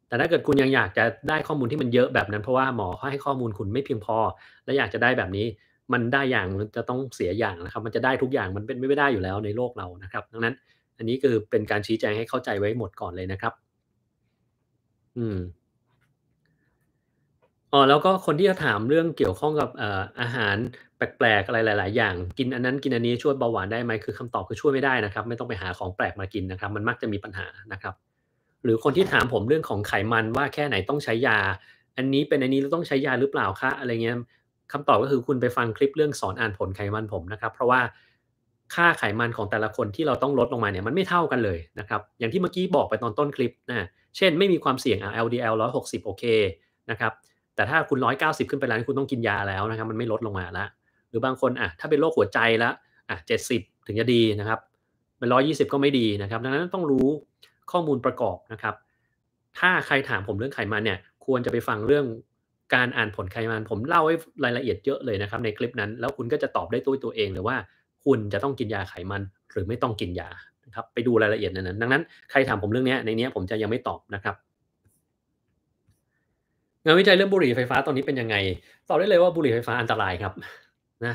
แต่ถ้าเกิดคุณยังอยากจะได้ข้อมูลที่มันเยอะแบบนั้นเพราะว่าหมอเขาให้ข้อมูลคุณไม่เพียงพอ และอยากจะได้แบบนี้ มันได้อย่างมันจะต้องเสียอย่างนะครับ มันจะได้ทุกอย่างมันเป็นไม่ได้อยู่แล้วในโลกเรานะครับ ดังนั้น อันนี้คือเป็นการชี้แจงให้เข้าใจไว้หมดก่อนเลยนะครับ อืมอ๋อแล้วก็คนที่จะถามเรื่องเกี่ยวข้องกับอาหาร แปลกๆอะไร หลาย ๆ อย่างกิน อันนั้น กินอันนี้ช่วยเบาหวานได้ไหมคือคำตอบคือช่วยไม่ได้นะครับ ไม่ต้องไปหาของแปลกมากินนะครับ มันมักจะมีปัญหานะครับหรือคนที่ถามผมเรื่องของไขมันว่าแค่ไหนต้องใช้ยา อันนี้เป็นอันนี้แล้วต้องใช้ยาหรือเปล่าคะ อะไรเงี้ยคำตอบก็คือคุณไปฟังคลิปเรื่องสอนอ่านผลไขมันผมนะครับเพราะว่าค่าไขมันของแต่ละคนที่เราต้องลดลงมาเนี่ยมันไม่เท่ากันเลยนะครับอย่างที่เมื่อกี้บอกไปตอนต้นคลิปนะเช่นไม่มีความเสี่ยง LDL 160โอเคนะครับแต่ถ้าคุณ 190ขึ้นไปแล้วคุณต้องกินยาแล้วนะครับมันไม่ลดลงมาละหรือบางคนอ่ะถ้าเป็นโรคหัวใจละอ่ะ70 ถึงจะดีนะครับป็น120 ก็ไม่ดีนะครับดังนั้นต้องรู้ข้อมูลประกอบนะครับ ถ้าใครถามผมเรื่องไขมันเนี่ย ควรจะไปฟังเรื่องการอ่านผลไขมัน ผมเล่าให้รายละเอียดเยอะเลยนะครับในคลิปนั้น แล้วคุณก็จะตอบได้ตัวตัวเองเลยว่าคุณจะต้องกินยาไขมันหรือไม่ต้องกินยานะครับไปดูรายละเอียดนั้นดังนั้นใครถามผมเรื่องนี้ ในนี้ผมจะยังไม่ตอบนะครับ งานวิจัยเรื่องบุหรี่ไฟฟ้าตอนนี้เป็นยังไงตอบได้เลยว่าบุหรี่ไฟฟ้าอันตรายครับนะ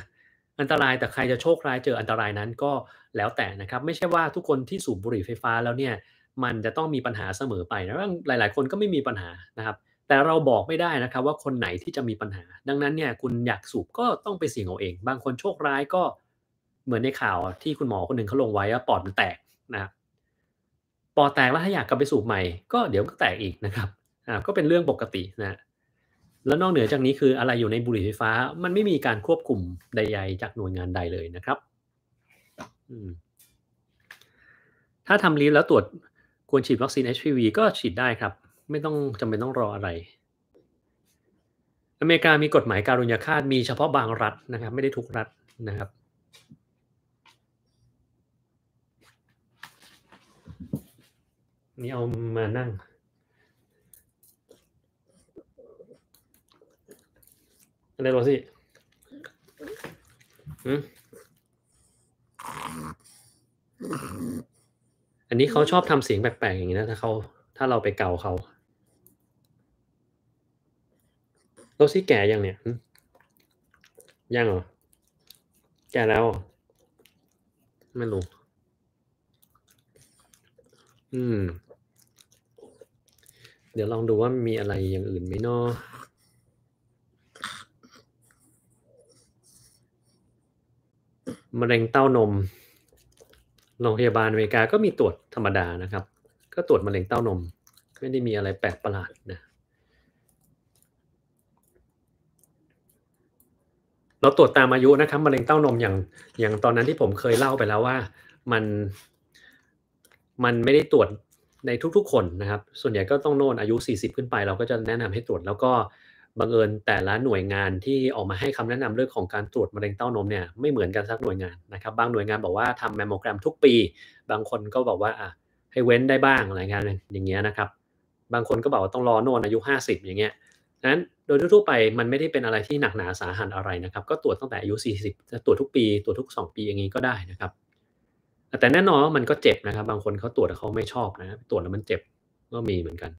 อันตราย แต่ใครจะโชคร้ายเจออันตรายนั้นก็แล้วแต่นะครับ ไม่ใช่ว่าทุกคนที่สูบบุหรี่ไฟฟ้าแล้วเนี่ยมันจะต้องมีปัญหาเสมอไปนะหลาย ๆ คนก็ไม่มีปัญหา นะครับ แต่เราบอกไม่ได้นะครับ ว่าคนไหนที่จะมีปัญหา ดังนั้นเนี่ย คุณอยากสูบก็ต้องไปเสี่ยงเอาเอง บางคนโชคร้ายก็เหมือนในข่าวที่คุณหมอคนหนึ่งเขาลงไว้ว่าปอดมันแตกนะครับปอดแตกแล้วถ้าอยากกลับไปสูบใหม่ก็เดี๋ยวก็แตกอีกนะครับ อ่าก็เป็นเรื่องปกตินะ แล้วนอกเหนือจากนี้คืออะไรอยู่ในบุหรี่ไฟฟ้ามันไม่มีการควบคุมใด ๆ จากหน่วยงานใดเลยนะครับ ถ้าทำรีแล้วตรวจควรฉีดวัคซีน HPV ก็ฉีดได้ครับ ไม่ต้องจำเป็นต้องรออะไร อเมริกามีกฎหมายการุญยคาต มีเฉพาะบางรัฐนะครับ ไม่ได้ทุกรัฐนะครับนี่เอามานั่ง อะไรรอสิอืมอันนี้เขาชอบทำเสียงแปลก ๆ อย่างนี้นะ ถ้าเขาถ้าเราไปเกาเขาโรซี่แก่ยังเนี่ยยังเหรอแก่แล้ว ไม่รู้อืม เดี๋ยวลองดูว่ามีอะไรอย่างอื่นไหมเนาะมะเร็งเต้านมโรงพยาบาลอเมริกาก็มีตรวจธรรมดานะครับ ก็ตรวจมะเร็งเต้านมไม่ได้มีอะไรแปลกประหลาดนะเราตรวจตามอายุนะครับมะเร็งเต้านมอย่างอย่างตอนนั้นที่ผมเคยเล่าไปแล้วว่ามันมันไม่ได้ตรวจในทุกๆคนนะครับส่วนใหญ่ก็ต้องโน่นอายุ 40 ขึ้นไป เราก็จะแนะนำให้ตรวจแล้วก็บังเอิญแต่ละหน่วยงานที่ออกมาให้คำแนะนำเรื่องของการตรวจมะเร็งเต้านมเนี่ยไม่เหมือนกันสักหน่วยงาน นะครับ บางหน่วยงานบอกว่าทำแมมโมแกรมทุกปีบางคนก็บอกว่าอ่ะให้เว้นได้บ้างอะไรเงี้ยอย่างเงี้ยนะครับบางคนก็บอกว่าต้องรอโน่นอายุ 50 อย่างเงี้ยนั้นโดยทั่วไปมันไม่ได้เป็นอะไรที่หนักหนาสาหัสอะไรนะครับ ก็ตรวจตั้งแต่อายุ 40ตรวจทุกปีตรวจทุก2ปีอย่างนี้ก็ได้นะครับแต่แน่นอนว่ามันก็เจ็บนะครับ บางคนเขาตรวจแล้วเขาไม่ชอบนะตรวจแล้วมันเจ็บก็มีเหมือนกัน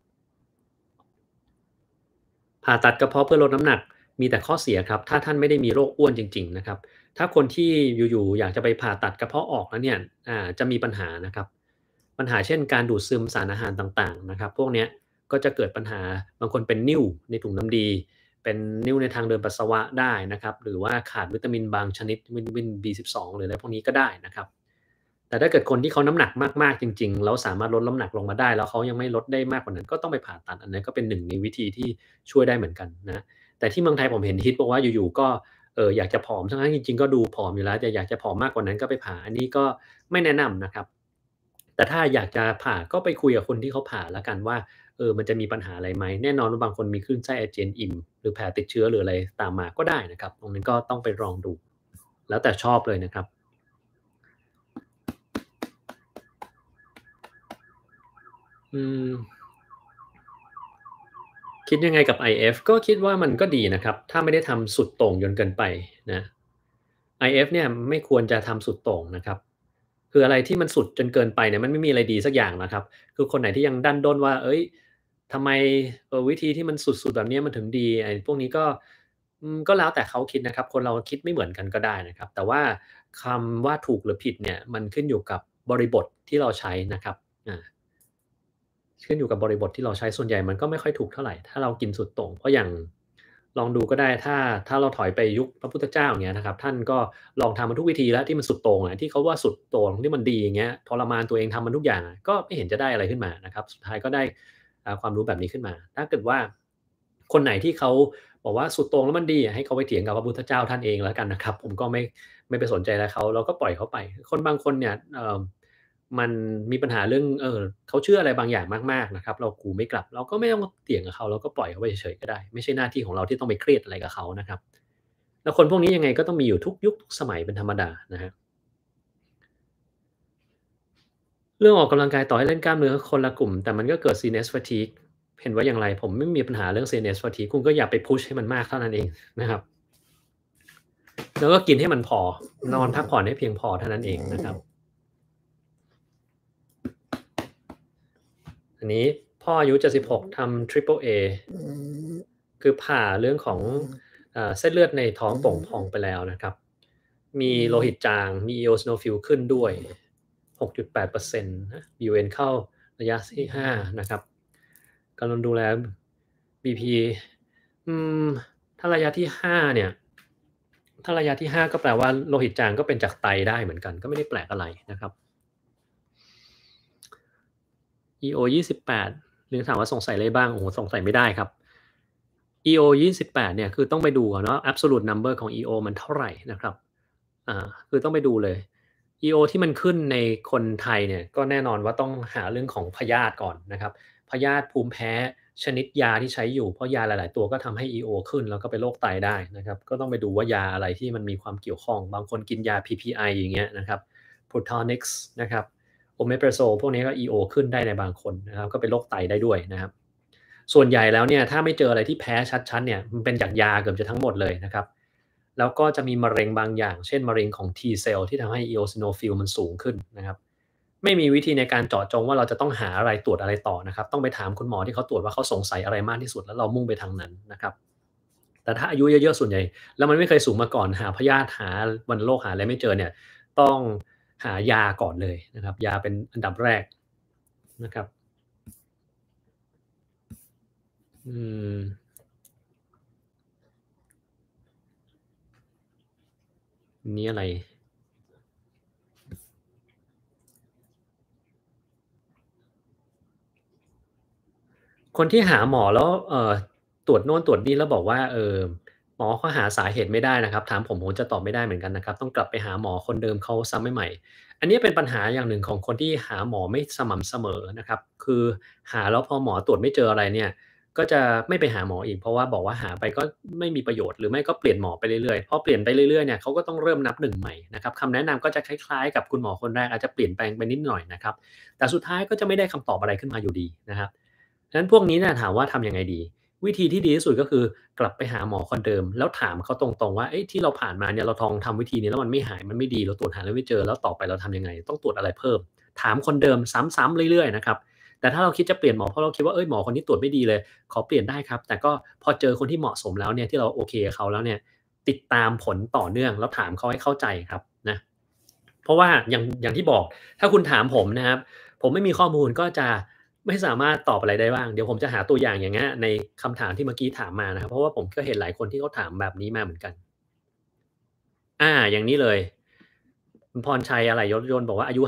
ผ่าตัดกระเพาะเพื่อลดน้ำหนัก มีแต่ข้อเสียครับถ้าท่านไม่ได้มีโรคอ้วนจริงๆนะครับถ้าคนที่อยู่ๆอยากจะไปผ่าตัดกระเพาะออกแล้วเนี่ยจะมีปัญหานะครับปัญหาเช่นการดูดซึมสารอาหารต่าง ๆ นะครับ พวกนี้ก็จะเกิดปัญหาบางคนเป็นนิ่วในถุงน้ำดี เป็นนิ่วในทางเดินปัสสาวะได้นะครับ หรือว่าขาดวิตามินบางชนิดวิตามิน B12 หรืออะไรพวกนี้ก็ได้นะครับแต่ถ้าเกิดคนที่เขาน้ำหนักมากๆจริงๆแล้วสามารถลดน้ำหนักลงมาได้ แล้วเขายังไม่ลดได้มากกว่านั้น ก็ต้องไปผ่าตัดอันนี้ก็เป็นหนึ่งในวิธีที่ช่วยได้เหมือนกันนะแต่ที่เมืองไทยผมเห็นฮิตบอกว่าอยู่ๆก็เอออยากจะผอมทั้งๆจริงๆก็ดูผอมอยู่แล้วแต่อยากจะผอมมากกว่านั้นก็ไปผ่าอันนี้ก็ไม่แนะนำนะครับ แต่ถ้าอยากจะผ่าก็ไปคุยกับคนที่เขาผ่าแล้วกันว่าเออมันจะมีปัญหาอะไรไหมแน่นอนว่าบางคนมีคลื่นไส้อาเจียนอิ่มหรือแผลติดเชื้อ หรืออะไรตามมาก็ได้นะครับตรงนั้นก็ต้องไปลองดู แล้วแต่ชอบเลยนะครับคิดยังไงกับ IF ก็คิดว่ามันก็ดีนะครับ ถ้าไม่ได้ทำสุดโต่งจนเกินไปนะ IF เนี่ยไม่ควรจะทำสุดโต่งนะครับ คืออะไรที่มันสุดจนเกินไปเนี่ยมันไม่มีอะไรดีสักอย่างนะครับ คือคนไหนที่ยังดันด้นว่า เอ้ยทำไมวิธีที่มันสุด ๆแบบนี้มันถึงดีไอ้พวกนี้ก็ก็แล้วแต่เขาคิดนะครับ คนเราคิดไม่เหมือนกันก็ได้นะครับ แต่ว่าคำว่าถูกหรือผิดเนี่ย มันขึ้นอยู่กับบริบทที่เราใช้นะครับอ่าขึ้นอยู่กับบริบทที่เราใช้ส่วนใหญ่มันก็ไม่ค่อยถูกเท่าไหร่ถ้าเรากินสุดตรงเพราะอย่างลองดูก็ได้ถ้าถ้าเราถอยไปยุคพระพุทธเจ้าเนี้ยนะครับ ท่านก็ลองทำมันทุกวิธีแล้วที่มันสุดโต่งอะที่เขาว่าสุดโต่งที่มันดีอย่างเงี้ยทรมานตัวเองทำมันทุกอย่างก็ไม่เห็นจะได้อะไรขึ้นมานะครับ สุดท้ายก็ได้ความรู้แบบนี้ขึ้นมา ถ้าเกิดว่าคนไหนที่เขาบอกว่าสุดโต่งแล้วมันดีให้เขาไปเถียงกับพระพุทธเจ้าท่านเองแล้วกันนะครับผมก็ไม่ไม่ไปสนใจแล้วเขาเราก็ปล่อยเขาไปคนบางคนเนี่ยมันมีปัญหาเรื่อง เออเขาเชื่ออะไรบางอย่างมากๆนะครับ เรากูไม่กลับ เราก็ไม่ต้องเตียงกับเขาเราก็ปล่อยเขาไปเฉยๆก็ได้ ไม่ใช่หน้าที่ของเราที่ต้องไปเครียดอะไรกับเขานะครับ แล้วคนพวกนี้ยังไงก็ต้องมีอยู่ทุกยุคทุกสมัยเป็นธรรมดานะฮะ เรื่องออกกำลังกายต่อให้เล่นกล้ามเนื้อคนละกลุ่มแต่มันก็เกิดซีเนสฟอ g ีกเห็นว่าอย่างไรผมไม่มีปัญหาเรื่องซีเนสฟอ g ีกคุณก็อย่าไปพุชให้มันมากเท่านั้นเองนะครับ แล้วก็กินให้มันพอ นอนพักผ่อนให้เพียงพอเท่านั้นเองนะครับอันนี้พ่ออายุเจ็ดสิบหกทำ triple A คือผ่าเรื่องของเส้นเลือดในท้องป่งพองไปแล้วนะครับ มีโลหิตจางมี eosinophil ขึ้นด้วย 6.8%นะ UN เข้าระยะที่ 5 นะครับกำลังดูแล BP อืมถ้าระยะที่ 5 เนี่ย ถ้าระยะที่ 5 ก็แปลว่าโลหิตจางก็เป็นจากไตได้เหมือนกันก็ไม่ได้แปลกอะไรนะครับ EO ยี่สิบแปดหรือถามว่าสงสัยอะไรบ้าง โอ้โห สงสัยไม่ได้ครับ EO ยี่สิบแปดเนี่ย คือต้องไปดูก่เนาะ absolute number ของ EO มันเท่าไหร่นะครับ อ่า คือต้องไปดูเลย EO ที่มันขึ้นในคนไทย เนี่ย ก็แน่นอนว่าต้องหาเรื่องของพยาธิก่อนนะครับพยาธิภูมิแพ้ ชนิดยาที่ใช้อยู่ เพราะยาหลาย ๆ ตัวก็ทำให้ EO ขึ้นแล้วก็เป็นโรคไตได้นะครับ ก็ต้องไปดูว่ายาอะไรที่มันมีความเกี่ยวข้อง บางคนกินยา PPI อย่างเงี้ยนะครับ Protonics นะครับโอเมเปรโซพวกนี้ก็ EO ขึ้นได้ในบางคนนะครับก็เป็นโรคไตได้ด้วยนะครับ ส่วนใหญ่แล้วเนี่ยถ้าไม่เจออะไรที่แพ้ชัด ๆเนี่ยมันเป็นจากยาเกือบจะทั้งหมดเลยนะครับ แล้วก็จะมีมะเร็งบางอย่าง เช่นมะเร็งของ T เซลล์ที่ทำให้ eosinophil มันสูงขึ้นนะครับ ไม่มีวิธีในการเจาะจงว่าเราจะต้องหาอะไรตรวจอะไรต่อนะครับ ต้องไปถามคุณหมอที่เขาตรวจว่าเขาสงสัยอะไรมากที่สุดแล้วเรามุ่งไปทางนั้นนะครับ แต่ถ้าอายุเยอะๆ ส่วนใหญ่แล้วมันไม่เคยสูงมาก่อนหาพยาธิหาวันโรคหาอะไรไม่เจอเนี่ยต้องหายาก่อนเลยนะครับ ยาเป็นอันดับแรกนะครับนี่อะไร คนที่หาหมอแล้วตรวจโน่นตรวจนี่แล้วบอกว่า เออหมอเขาหาสาเหตุไม่ได้นะครับ ถามผมผมจะตอบไม่ได้เหมือนกันนะครับต้องกลับไปหาหมอคนเดิมเขาซ้ำใหม่ อันนี้เป็นปัญหาอย่างหนึ่งของคนที่หาหมอไม่สม่ำเสมอนะครับคือหาแล้วพอหมอตรวจไม่เจออะไรเนี่ยก็จะไม่ไปหาหมออีกเพราะว่าบอกว่าหาไปก็ไม่มีประโยชน์หรือไม่ก็เปลี่ยนหมอไปเรื่อยๆพอเปลี่ยนไปเรื่อยๆเนี่ยเขาก็ต้องเริ่มนับหนึ่งใหม่นะครับคำแนะนำก็จะคล้ายๆ กับคุณหมอคนแรกอาจจะเปลี่ยนแปลงไปนิดหน่อยนะครับแต่สุดท้ายก็จะไม่ได้คำตอบอะไรขึ้นมาอยู่ดีนะครับนั้นพวกนี้เนี่ยถามว่าทํำยังไงดีวิธีที่ดีที่สุดก็คือ กลับไปหาหมอคนเดิม แล้วถามเขาตรงๆว่าไอ้ที่เราผ่านมาเนี่ยเราทองทำวิธีนี้แล้วมันไม่หายมันไม่ดีเราตรวจหาแล้วไม่เจอแล้วต่อไปเราทำยังไง ต้องตรวจอะไรเพิ่ม ถามคนเดิมซ้ำๆเรื่อยๆนะครับแต่ถ้าเราคิดจะเปลี่ยนหมอเพราะเราคิดว่าเอ้ยหมอคนนี้ตรวจไม่ดีเลย ขอเปลี่ยนได้ครับ แต่ก็พอเจอคนที่เหมาะสมแล้วเนี่ยที่เราโอเคเขาแล้วเนี่ย ติดตามผลต่อเนื่อง แล้วถามเขาให้เข้าใจครับนะเพราะว่าอย่างอย่างที่บอกถ้าคุณถามผมนะครับผมไม่มีข้อมูลก็จะไม่สามารถตอบอะไรได้บ้างเดี๋ยวผมจะหาตัวอย่างอย่างเงี้ยในคำถามที่เมื่อกี้ถามมานะครับ เพราะว่าผมก็เห็นหลายคนที่เขาถามแบบนี้มาเหมือนกัน อ่า อย่างนี้เลยพรชัยอะไรยศยนบอกว่า อายุ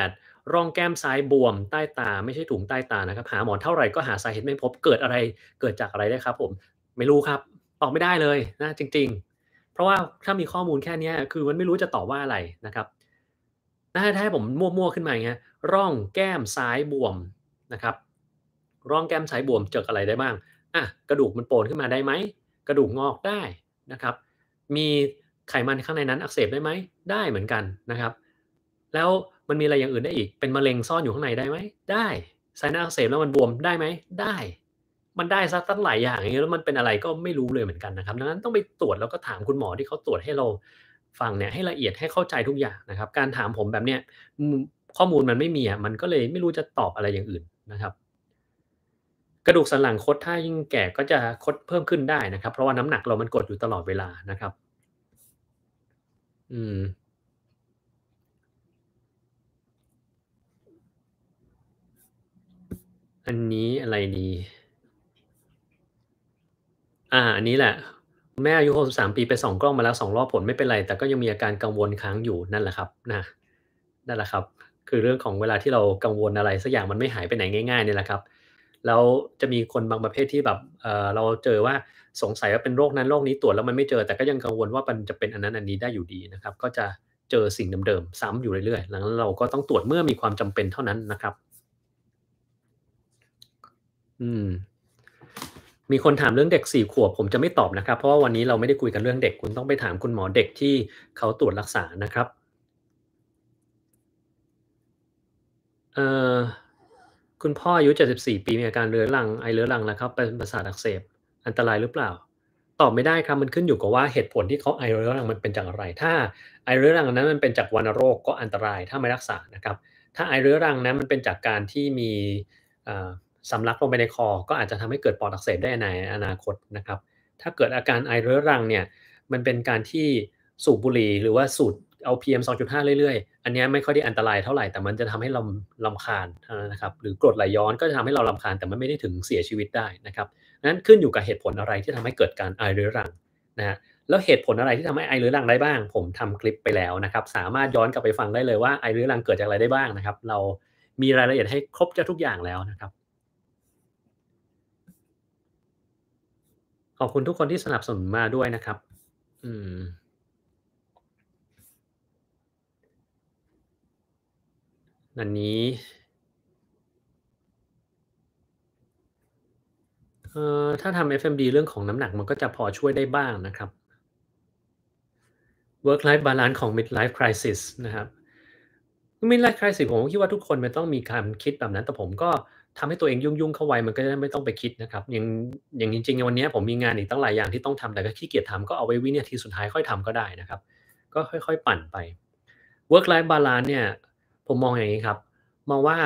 58ร่องแก้มซ้ายบวมใต้ตา ไม่ใช่ถุงใต้ตานะครับ หาหมอเท่าไหร่ก็หาสาเหตุไม่พบเกิดอะไรเกิดจากอะไรได้ครับ ผมไม่รู้ครับตอบไม่ได้เลยนะจริง ๆ เพราะว่าถ้ามีข้อมูลแค่นี้คือมันไม่รู้จะตอบว่าอะไรนะครับ ถ้าให้ผมมั่วๆขึ้นมาอย่างเงี้ยร่องแก้มซ้ายบวมนะครับร่องแก้มสายบวมเจออะไรได้บ้าง อ่ะกระดูกมันโปนขึ้นมาได้ไหม กระดูกงอกได้นะครับ มีไขมันข้างในนั้นอักเสบได้ไหม ได้เหมือนกันนะครับ แล้วมันมีอะไรอย่างอื่นได้อีก เป็นมะเร็งซ่อนอยู่ข้างในได้ไหม ได้ ไซนัสอักเสบแล้วมันบวมได้ไหมได้ มันได้ซะตั้งหลายอย่างอย่างนี้แล้วมันเป็นอะไรก็ไม่รู้เลยเหมือนกันนะครับ ดังนั้นต้องไปตรวจแล้วก็ถามคุณหมอที่เขาตรวจให้เราฟังเนี่ยให้ละเอียดให้เข้าใจทุกอย่างนะครับ การถามผมแบบเนี้ยข้อมูลมันไม่มีอ่ะ มันก็เลยไม่รู้จะตอบอะไรอย่างอื่นนะครับ กระดูกสันหลังคดถ้ายิ่งแก่ก็จะคดเพิ่มขึ้นได้นะครับเพราะว่าน้ำหนักเรามันกดอยู่ตลอดเวลานะครับ อืม อันนี้อะไรดี อ่า อันนี้แหละ แม่อายุ 63 ปีไปส่องกล้องมาแล้วสองรอบผลไม่เป็นไร แต่ก็ยังมีอาการกังวลค้างอยู่นั่นแหละครับ นะนั่นแหละครับคือเรื่องของเวลาที่เรากังวลอะไร สักอย่าง มันไม่หายไปไหน ง่ายๆเนี่ยแหละครับแล้วจะมีคนบางประเภทที่แบบเเราเจอว่าสงสัยว่าเป็นโรคนั้นโรคนี้ตรวจแล้วมันไม่เจอ แต่ก็ยังกังวลว่ามันจะเป็นอันนั้นอันนี้ได้อยู่ดีนะครับ ก็จะเจอสิ่งเดิมๆซ้ำอยู่เรื่อยๆหลังเราก็ต้องตรวจเมื่อมีความจำเป็นเท่านั้นนะครับ อืมมีคนถามเรื่องเด็กสี่ขวบผมจะไม่ตอบนะครับ เพราะว่าวันนี้เราไม่ได้คุยกันเรื่องเด็กคุณต้องไปถามคุณหมอเด็กที่เขาตรวจรักษานะครับเอ่อคุณพ่ออายุ 74 ปีมีอาการเรื้อรังไอเรื้อรังนะครับเป็นประสาทอักเสบอันตรายหรือเปล่าตอบไม่ได้ครับมันขึ้นอยู่กับว่าเหตุผลที่เขาไอเรื้อรังมันเป็นจากอะไร ถ้าไอเรื้อรังนั้นมันเป็นจากวัณโรคก็อันตรายถ้าไม่รักษานะครับถ้าไอเรื้อรังนั้นมันเป็นจากการที่มีสำลักลงไปในคอก็อาจจะทำให้เกิดปอดอักเสบได้ในอนาคตนะครับถ้าเกิดอาการไอเรื้อรังเนี่ยมันเป็นการที่สูบบุหรี่หรือว่าสูดเอา PM 2.5เรื่อยๆ อันนี้ไม่ค่อยได้อันตรายเท่าไหร่แต่มันจะทำให้เราลำคาญนะครับ หรือกรดไหลย้อนก็จะทำให้เราลำคาญ แต่มันไม่ได้ถึงเสียชีวิตได้นะครับนั้นขึ้นอยู่กับเหตุผลอะไรที่ทำให้เกิดการไอเรื้อรังนะฮะแล้วเหตุผลอะไรที่ทำให้ไอเรื้อรังได้บ้าง ผมทำคลิปไปแล้วนะครับ สามารถย้อนกลับไปฟังได้เลยว่า ไอเรื้อรังเกิดจากอะไรได้บ้างนะครับเรามีรายละเอียดให้ครบจะทุกอย่างแล้วนะครับ ขอบคุณทุกคนที่สนับสนุนมาด้วยนะครับ อืมอันนี้ ถ้าทำ FMD เรื่องของน้ำหนักมันก็จะพอช่วยได้บ้างนะครับ Work Life Balance ของ Midlife Crisis นะครับ Midlife Crisis ผมคิดว่าทุกคนมันต้องมีการคิดแบบนั้น แต่ผมก็ทำให้ตัวเองยุ่งๆเข้าไว้มันก็จะไม่ต้องไปคิดนะครับอย่างอย่างจริงๆ วันนี้ผมมีงานอีกตั้งหลายอย่างที่ต้องทำ แต่ก็ขี้เกียจทำก็เอาไว้วินาทีสุดท้ายค่อยทำก็ได้นะครับ ก็ค่อยๆ ปั่นไป Work Life Balance เนี่ยผมมองอย่างนี้ครับมองว่า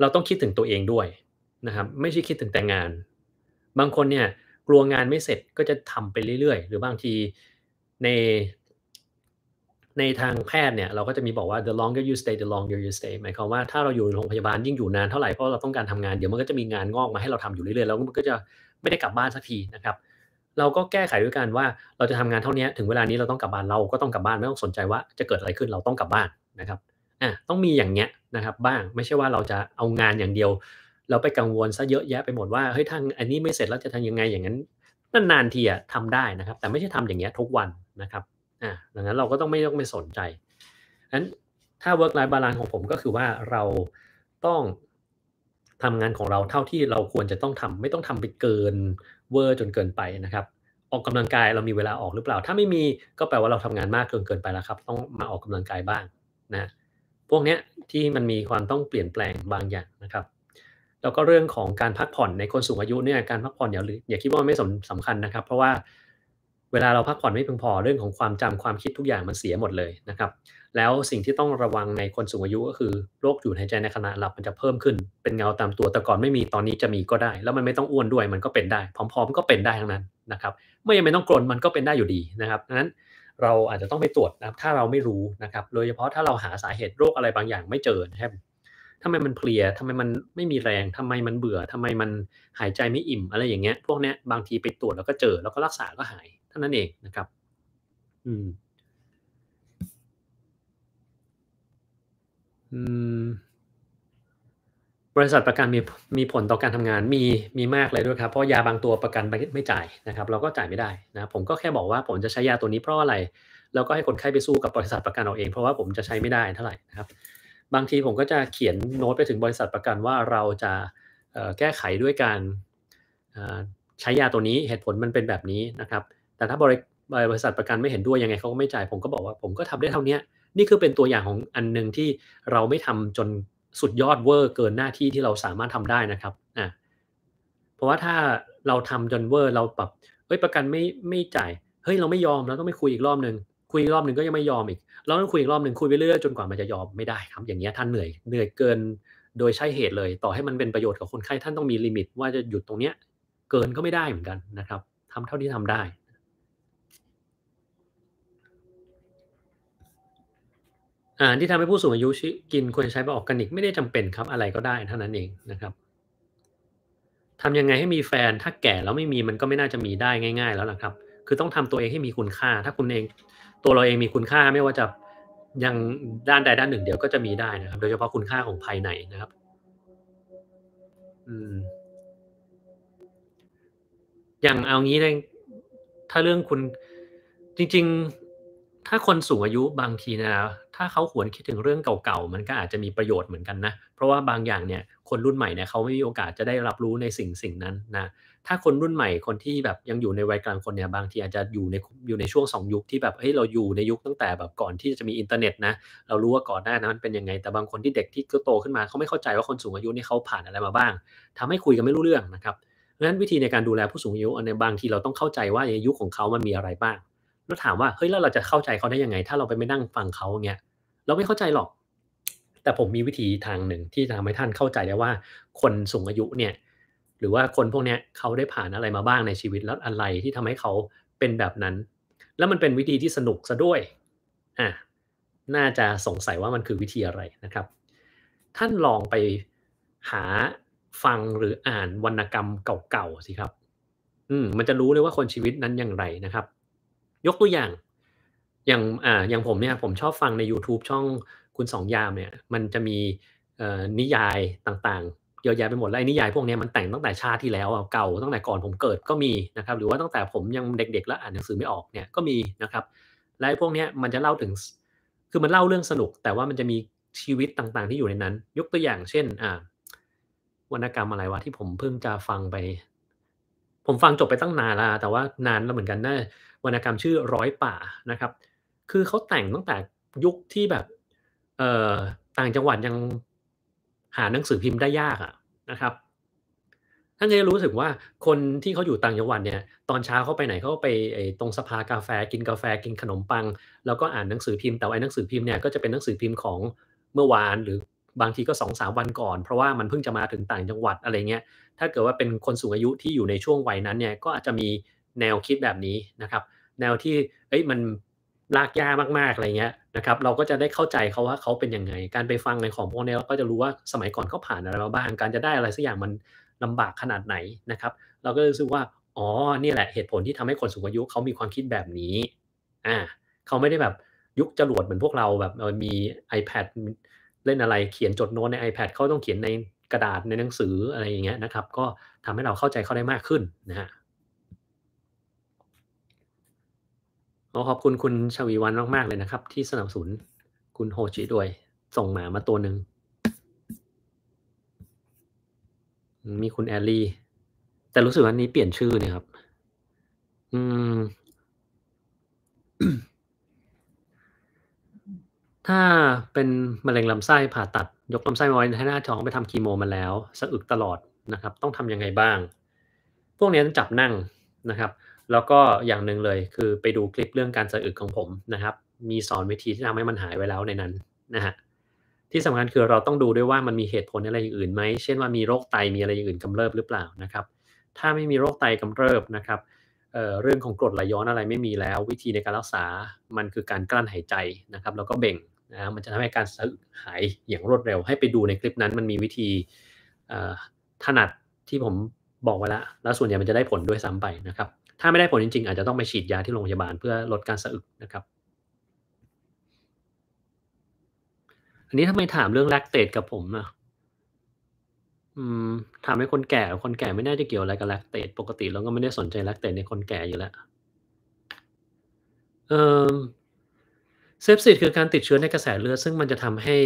เราต้องคิดถึงตัวเองด้วยนะครับ ไม่ใช่คิดถึงแต่งาน บางคนเนี่ยกลัวงานไม่เสร็จก็จะทำไปเรื่อยๆ หรือบางทีใน ในทางแพทย์เนี่ยเราก็จะมีบอกว่า the longer you stay the longer you stay หมายความว่าถ้าเราอยู่โรงพยาบาลยิ่งอยู่นานเท่าไหร่ เพราะเราต้องการทำงาน เดี๋ยวมันก็จะมีงานงอกมาให้เราทำอยู่เรื่อยๆ แล้วมันก็จะไม่ได้กลับบ้านสักทีนะครับ เราก็แก้ไขด้วยกันว่าเราจะทำงานเท่านี้ถึงเวลานี้เราต้องกลับบ้านเราก็ต้องกลับบ้านไม่ต้องสนใจว่าจะเกิดอะไรขึ้นเราต้องกลับบ้านนะครับ อ่ะต้องมีอย่างเงี้ยนะครับ บ้าง ไม่ใช่ว่าเราจะเอางานอย่างเดียว เราไปกังวลซะเยอะแยะไปหมดว่า เฮ้ยทางอันนี้ไม่เสร็จแล้วจะทำยังไง อย่างนั้นนั่นนานทีอะทำได้นะครับ แต่ไม่ใช่ทำอย่างเงี้ยทุกวันนะครับ อ่ะดังนั้นเราก็ต้องไม่ต้องไปสนใจนั้นถ้า work life balance ของผมก็คือว่าเราต้องทำงานของเราเท่าที่เราควรจะต้องทำไม่ต้องทำไปเกินเวอร์จนเกินไปนะครับ ออกกำลังกายเรามีเวลาออกหรือเปล่า ถ้าไม่มีก็แปลว่าเราทำงานมากเกินเกินไปแล้วครับ ต้องมาออกกำลังกายบ้างนะพวกเนี้ยที่มันมีความต้องเปลี่ยนแปลงบางอย่างนะครับ แล้วก็เรื่องของการพักผ่อนในคนสูงอายุเนี่ย การพักผ่อนอย่าอย่าคิดว่าไม่สำาคัญนะครับ เพราะว่า เวลาเราพักผ่อนไม่เพียงพอเรื่องของความจำความคิดทุกอย่างมันเสียหมดเลยนะครับ แล้วสิ่งที่ต้องระวังในคนสูงอายุ ก็คือโรคอยู่ในใจในขณะหลับมันจะเพิ่มขึ้นเป็นเงาตามตัวแต่ก่อนไม่มีตอนนี้จะมีก็ได้ แล้วมันไม่ต้องอ้วนด้วยมันก็เป็นได้ พร้อมๆก็เป็นได้ทั้งนั้นนะครับไม่ยังไม่ต้องกลนมันก็เป็นได้อยู่ดีนะครับดังนั้นเราอาจจะต้องไปตรวจนะครับ ถ้าเราไม่รู้นะครับ โดยเฉพาะถ้าเราหาสาเหตุโรคอะไรบางอย่างไม่เจอนะครับทำไมมันเพลียทำไมมันไม่มีแรงทำไมมันเบื่อทำไมมันหายใจไม่อิ่ม อะไรอย่างเงี้ยพวกเนี้ยบางทีไปตรวจแล้วก็เจอแล้วก็รักษา ก็หายเท่านั้นเองนะครับ อืม อืมบริษัทประกันมีมีผลต่อการทำงานมีมีมากเลยด้วยครับเพราะยาบางตัวประกันไม่จ่ายนะครับ เราก็จ่ายไม่ได้นะผมก็แค่บอกว่าผมจะใช้ยาตัวนี้เพราะอะไรแล้วก็ให้คนไข้ไปสู้กับบริษัทประกันเอาเองเพราะว่าผมจะใช้ไม่ได้เท่าไหร่นะครับบางทีผมก็จะเขียนโน้ตไปถึงบริษัทประกันว่าเราจะแก้ไขด้วยการใช้ยาตัวนี้เหตุผลมันเป็นแบบนี้นะครับแต่ถ้าบริบริษัทประกันไม่เห็นด้วยยังไงเขาก็ไม่จ่าย ผมก็บอกว่าผมก็ทำได้เท่านี้นี่คือเป็นตัวอย่างของอันหนึ่งที่เราไม่ทำจนสุดยอดเวอร์เกินหน้าที่ที่เราสามารถทำได้นะครับอ่ะเพราะว่าถ้าเราทำจนเวอร์ เราแบบเอ้ยประกันไม่ไม่จ่ายเฮ้ยเราไม่ยอมเราต้องไ่คุยอีกรอบหนึ่งคุยอีกรอบหนึ่งก็ยังไม่ยอมอีก เราต้องคุยอีกรอบหนึ่งคุยไปเรื่อยจนกว่ามันจะยอมไม่ได้ครับอย่างเงี้ยท่านเหนื่อยเหนื่อยเกินโดยใช่เหตุเลย ต่อให้มันเป็นประโยชน์กับคนไข้ ท่านต้องมีลิมิต ว่าจะหยุดตรงเนี้ย เกินก็ไม่ได้เหมือนกันนะครับ ทำเท่าที่ทำได้อาหารที่ทำให้ผู้สูงอายุกินควรใช้แบบออร์แกนิก ไม่ได้จำเป็นครับอะไรก็ได้เท่านั้นเองนะครับ ทำยังไงให้มีแฟนถ้าแก่แล้วไม่มีมันก็ไม่น่าจะมีได้ง่าย ๆ แล้วล่ะครับ คือต้องทำตัวเองให้มีคุณค่า ถ้าคุณเอง ตัวเราเองมีคุณค่าไม่ว่าจะยังด้านใดด้านหนึ่ง เดี๋ยวก็จะมีได้นะครับ โดยเฉพาะคุณค่าของภายในนะครับอืมอย่างเอางี้เลยถ้าเรื่องคุณจริง ๆถ้าคนสูงอายุบางทีนะถ้าเขาหวนคิดถึงเรื่องเก่าๆ มันก็อาจจะมีประโยชน์เหมือนกันนะ เพราะว่าบางอย่างเนี่ยคนรุ่นใหม่เนี่ยเขาไม่มีโอกาสจะได้รับรู้ในสิ่งสิ่งนั้นนะ ถ้าคนรุ่นใหม่ คนที่แบบยังอยู่ในวัยกลางคนเนี่ยบางทีอาจจะอยู่ในอยู่ในช่วง2ยุคที่แบบเฮ้ยเราอยู่ในยุคตั้งแต่แบบก่อนที่จะมีอินเทอร์เน็ตนะเรารู้ว่าก่อนหน้านั้นมันเป็นยังไง แต่บางคนที่เด็กที่โตขึ้นมาเขาไม่เข้าใจว่าคนสูงอายุนี่เขาผ่านอะไรมาบ้าง ทำให้คุยกันไม่รู้เรื่องนะครับดังนั้นวิธีในการดูแลผู้สูงอายุในบางทีเราต้องเข้าใจว่าในยุคของเขามันมีอะไรบ้างแล้วถามว่าเฮ้ยแล้วเราจะเข้าใจเขาได้ยังไง ถ้าเราไปไม่นั่งฟังเขาเงี้ยเราไม่เข้าใจหรอก แต่ผมมีวิธีทางหนึ่งที่จะทำให้ท่านเข้าใจได้ว่า คนสูงอายุเนี่ย หรือว่าคนพวกนี้เขาได้ผ่านอะไรมาบ้างในชีวิตแล้วอะไรที่ทำให้เขาเป็นแบบนั้น แล้วมันเป็นวิธีที่สนุกซะด้วยอ่ะน่าจะสงสัยว่ามันคือวิธีอะไรนะครับ ท่านลองไปหาฟังหรืออ่านวรรณกรรมเก่าๆสิครับ อืมมันจะรู้เลยว่าคนชีวิตนั้นอย่างไรนะครับ ยกตัวอย่างอย่างอ่าอย่างผมเนี่ยผมชอบฟังใน YouTube ช่อง คุณสองยามเนี่ยมันจะมีนิยายต่าง ๆเยอะแยะไปหมดแล้วนิยายพวกนี้มันแต่งตั้งแต่ชาติที่แล้วเก่าตั้งแต่ก่อนผมเกิดก็มีนะครับ หรือว่าตั้งแต่ผมยังเด็กๆแล้วอ่านหนังสือไม่ออกเนี่ยก็มีนะครับ และพวกนี้มันจะเล่าถึงคือมันเล่าเรื่องสนุก แต่ว่ามันจะมีชีวิตต่างๆที่อยู่ในนั้น ยกตัวอย่างเช่นอ่าวรรณกรรมอะไรวะที่ผมเพิ่งจะฟังไป ผมฟังจบไปตั้งนานแล้วแต่ว่านานแล้วเหมือนกันนะ่าวรรณกรรมชื่อร้อยป่านะครับคือเขาแต่งตั้งแต่ยุคที่แบบเอ่อต่างจังหวัดยังหาหนังสือพิมพ์ได้ยากอะนะครับ ท่านจะรู้สึกว่าคนที่เขาอยู่ต่างจังหวัดเนี่ยตอนเช้าเขาไปไหนเขาไปตรงสภากาแฟกินกาแฟกินขนมปังแล้วก็อ่านหนังสือพิมพ์ แต่ไอ้หนังสือพิมพ์เนี่ยก็จะเป็นหนังสือพิมพ์ของเมื่อวานหรือบางทีก็สองสาวันก่อน เพราะว่ามันเพิ่งจะมาถึงต่างจังหวัดอะไรเงี้ย ถ้าเกิดว่าเป็นคนสูงอายุที่อยู่ในช่วงวัยนั้นเนี่ยก็อาจจะมีแนวคิดแบบนี้นะครับ แนวที่เอ้ยมันลากยามากๆ อะไรเงี้ยนะครับ เราก็จะได้เข้าใจเขาว่าเขาเป็นยังไง การไปฟังในของพวกนี้เราก็จะรู้ว่าสมัยก่อนเขาผ่านอะไรมาบ้าง การจะได้อะไรสักอย่างมันลำบากขนาดไหนนะครับ เราก็รู้สึกว่า อ๋อ นี่แหละเหตุผลที่ทำให้คนสูงอายุเขามีความคิดแบบนี้ อ่า เขาไม่ได้แบบยุคจรวดเหมือนพวกเราแบบมี iPad เล่นอะไร เขียนจดโน้ตใน iPad เขาต้องเขียนในกระดาษในหนังสืออะไรอย่างเงี้ยนะครับ ก็ทำให้เราเข้าใจเขาได้มากขึ้นนะฮะขอขอบคุณ คุณชวีวันมาก ๆ เลยนะครับ ที่สนับสนุนคุณโฮจิด้วย ส่งหมามาตัวหนึ่งมีคุณแอลลี่แต่รู้สึกว่านี้เปลี่ยนชื่อเนี่ยครับอืม ถ้าเป็นมะเร็งลำไส้ผ่าตัด ยกลำไส้ไว้ให้หน้าท้องไปทำคีโมมาแล้ว สะอึกตลอดนะครับ ต้องทำยังไงบ้าง พวกนี้จับนั่งนะครับแล้วก็อย่างหนึ่งเลยคือไปดูคลิปเรื่องการสะอึกของผมนะครับ มีสอนวิธีที่ทำให้มันหายไวแล้วในนั้นนะฮะที่สำคัญคือเราต้องดูด้วยว่ามันมีเหตุผลอะไรอย่างอื่นไหมเช่นว่ามีโรคไตมีอะไรอย่างอื่นกำเริบหรือเปล่านะครับ ถ้าไม่มีโรคไตกำเริบนะครับเเรื่องของกรดไหลย้อนอะไรไม่มีแล้ว วิธีในการรักษามันคือการกลั้นหายใจนะครับ แล้วก็เบ่งนะมันจะทำให้การสอึหายอย่างรวดเร็ว ให้ไปดูในคลิปนั้นมันมีวิธีถนัดที่ผมบอกไว้แล้ว แล้วส่วนใหญ่มันจะได้ผลด้วยซ้ำไปนะครับถ้าไม่ได้ผลจริง ๆ อาจจะต้องไปฉีดยาที่โรงพยาบาลเพื่อลดการสะอึกนะครับ อันนี้ทำไมถามเรื่องแลคเตตกับผมนะอถามให้คนแก่คนแก่ไม่น่าจะเกี่ยวอะไรกับแลคเตตปกติเราก็ไม่ได้สนใจแลคเตตในคนแก่อยู่แล้วเซฟซิตคือการติดเชื้อในกระแสเลือด ซึ่งมันจะทำให้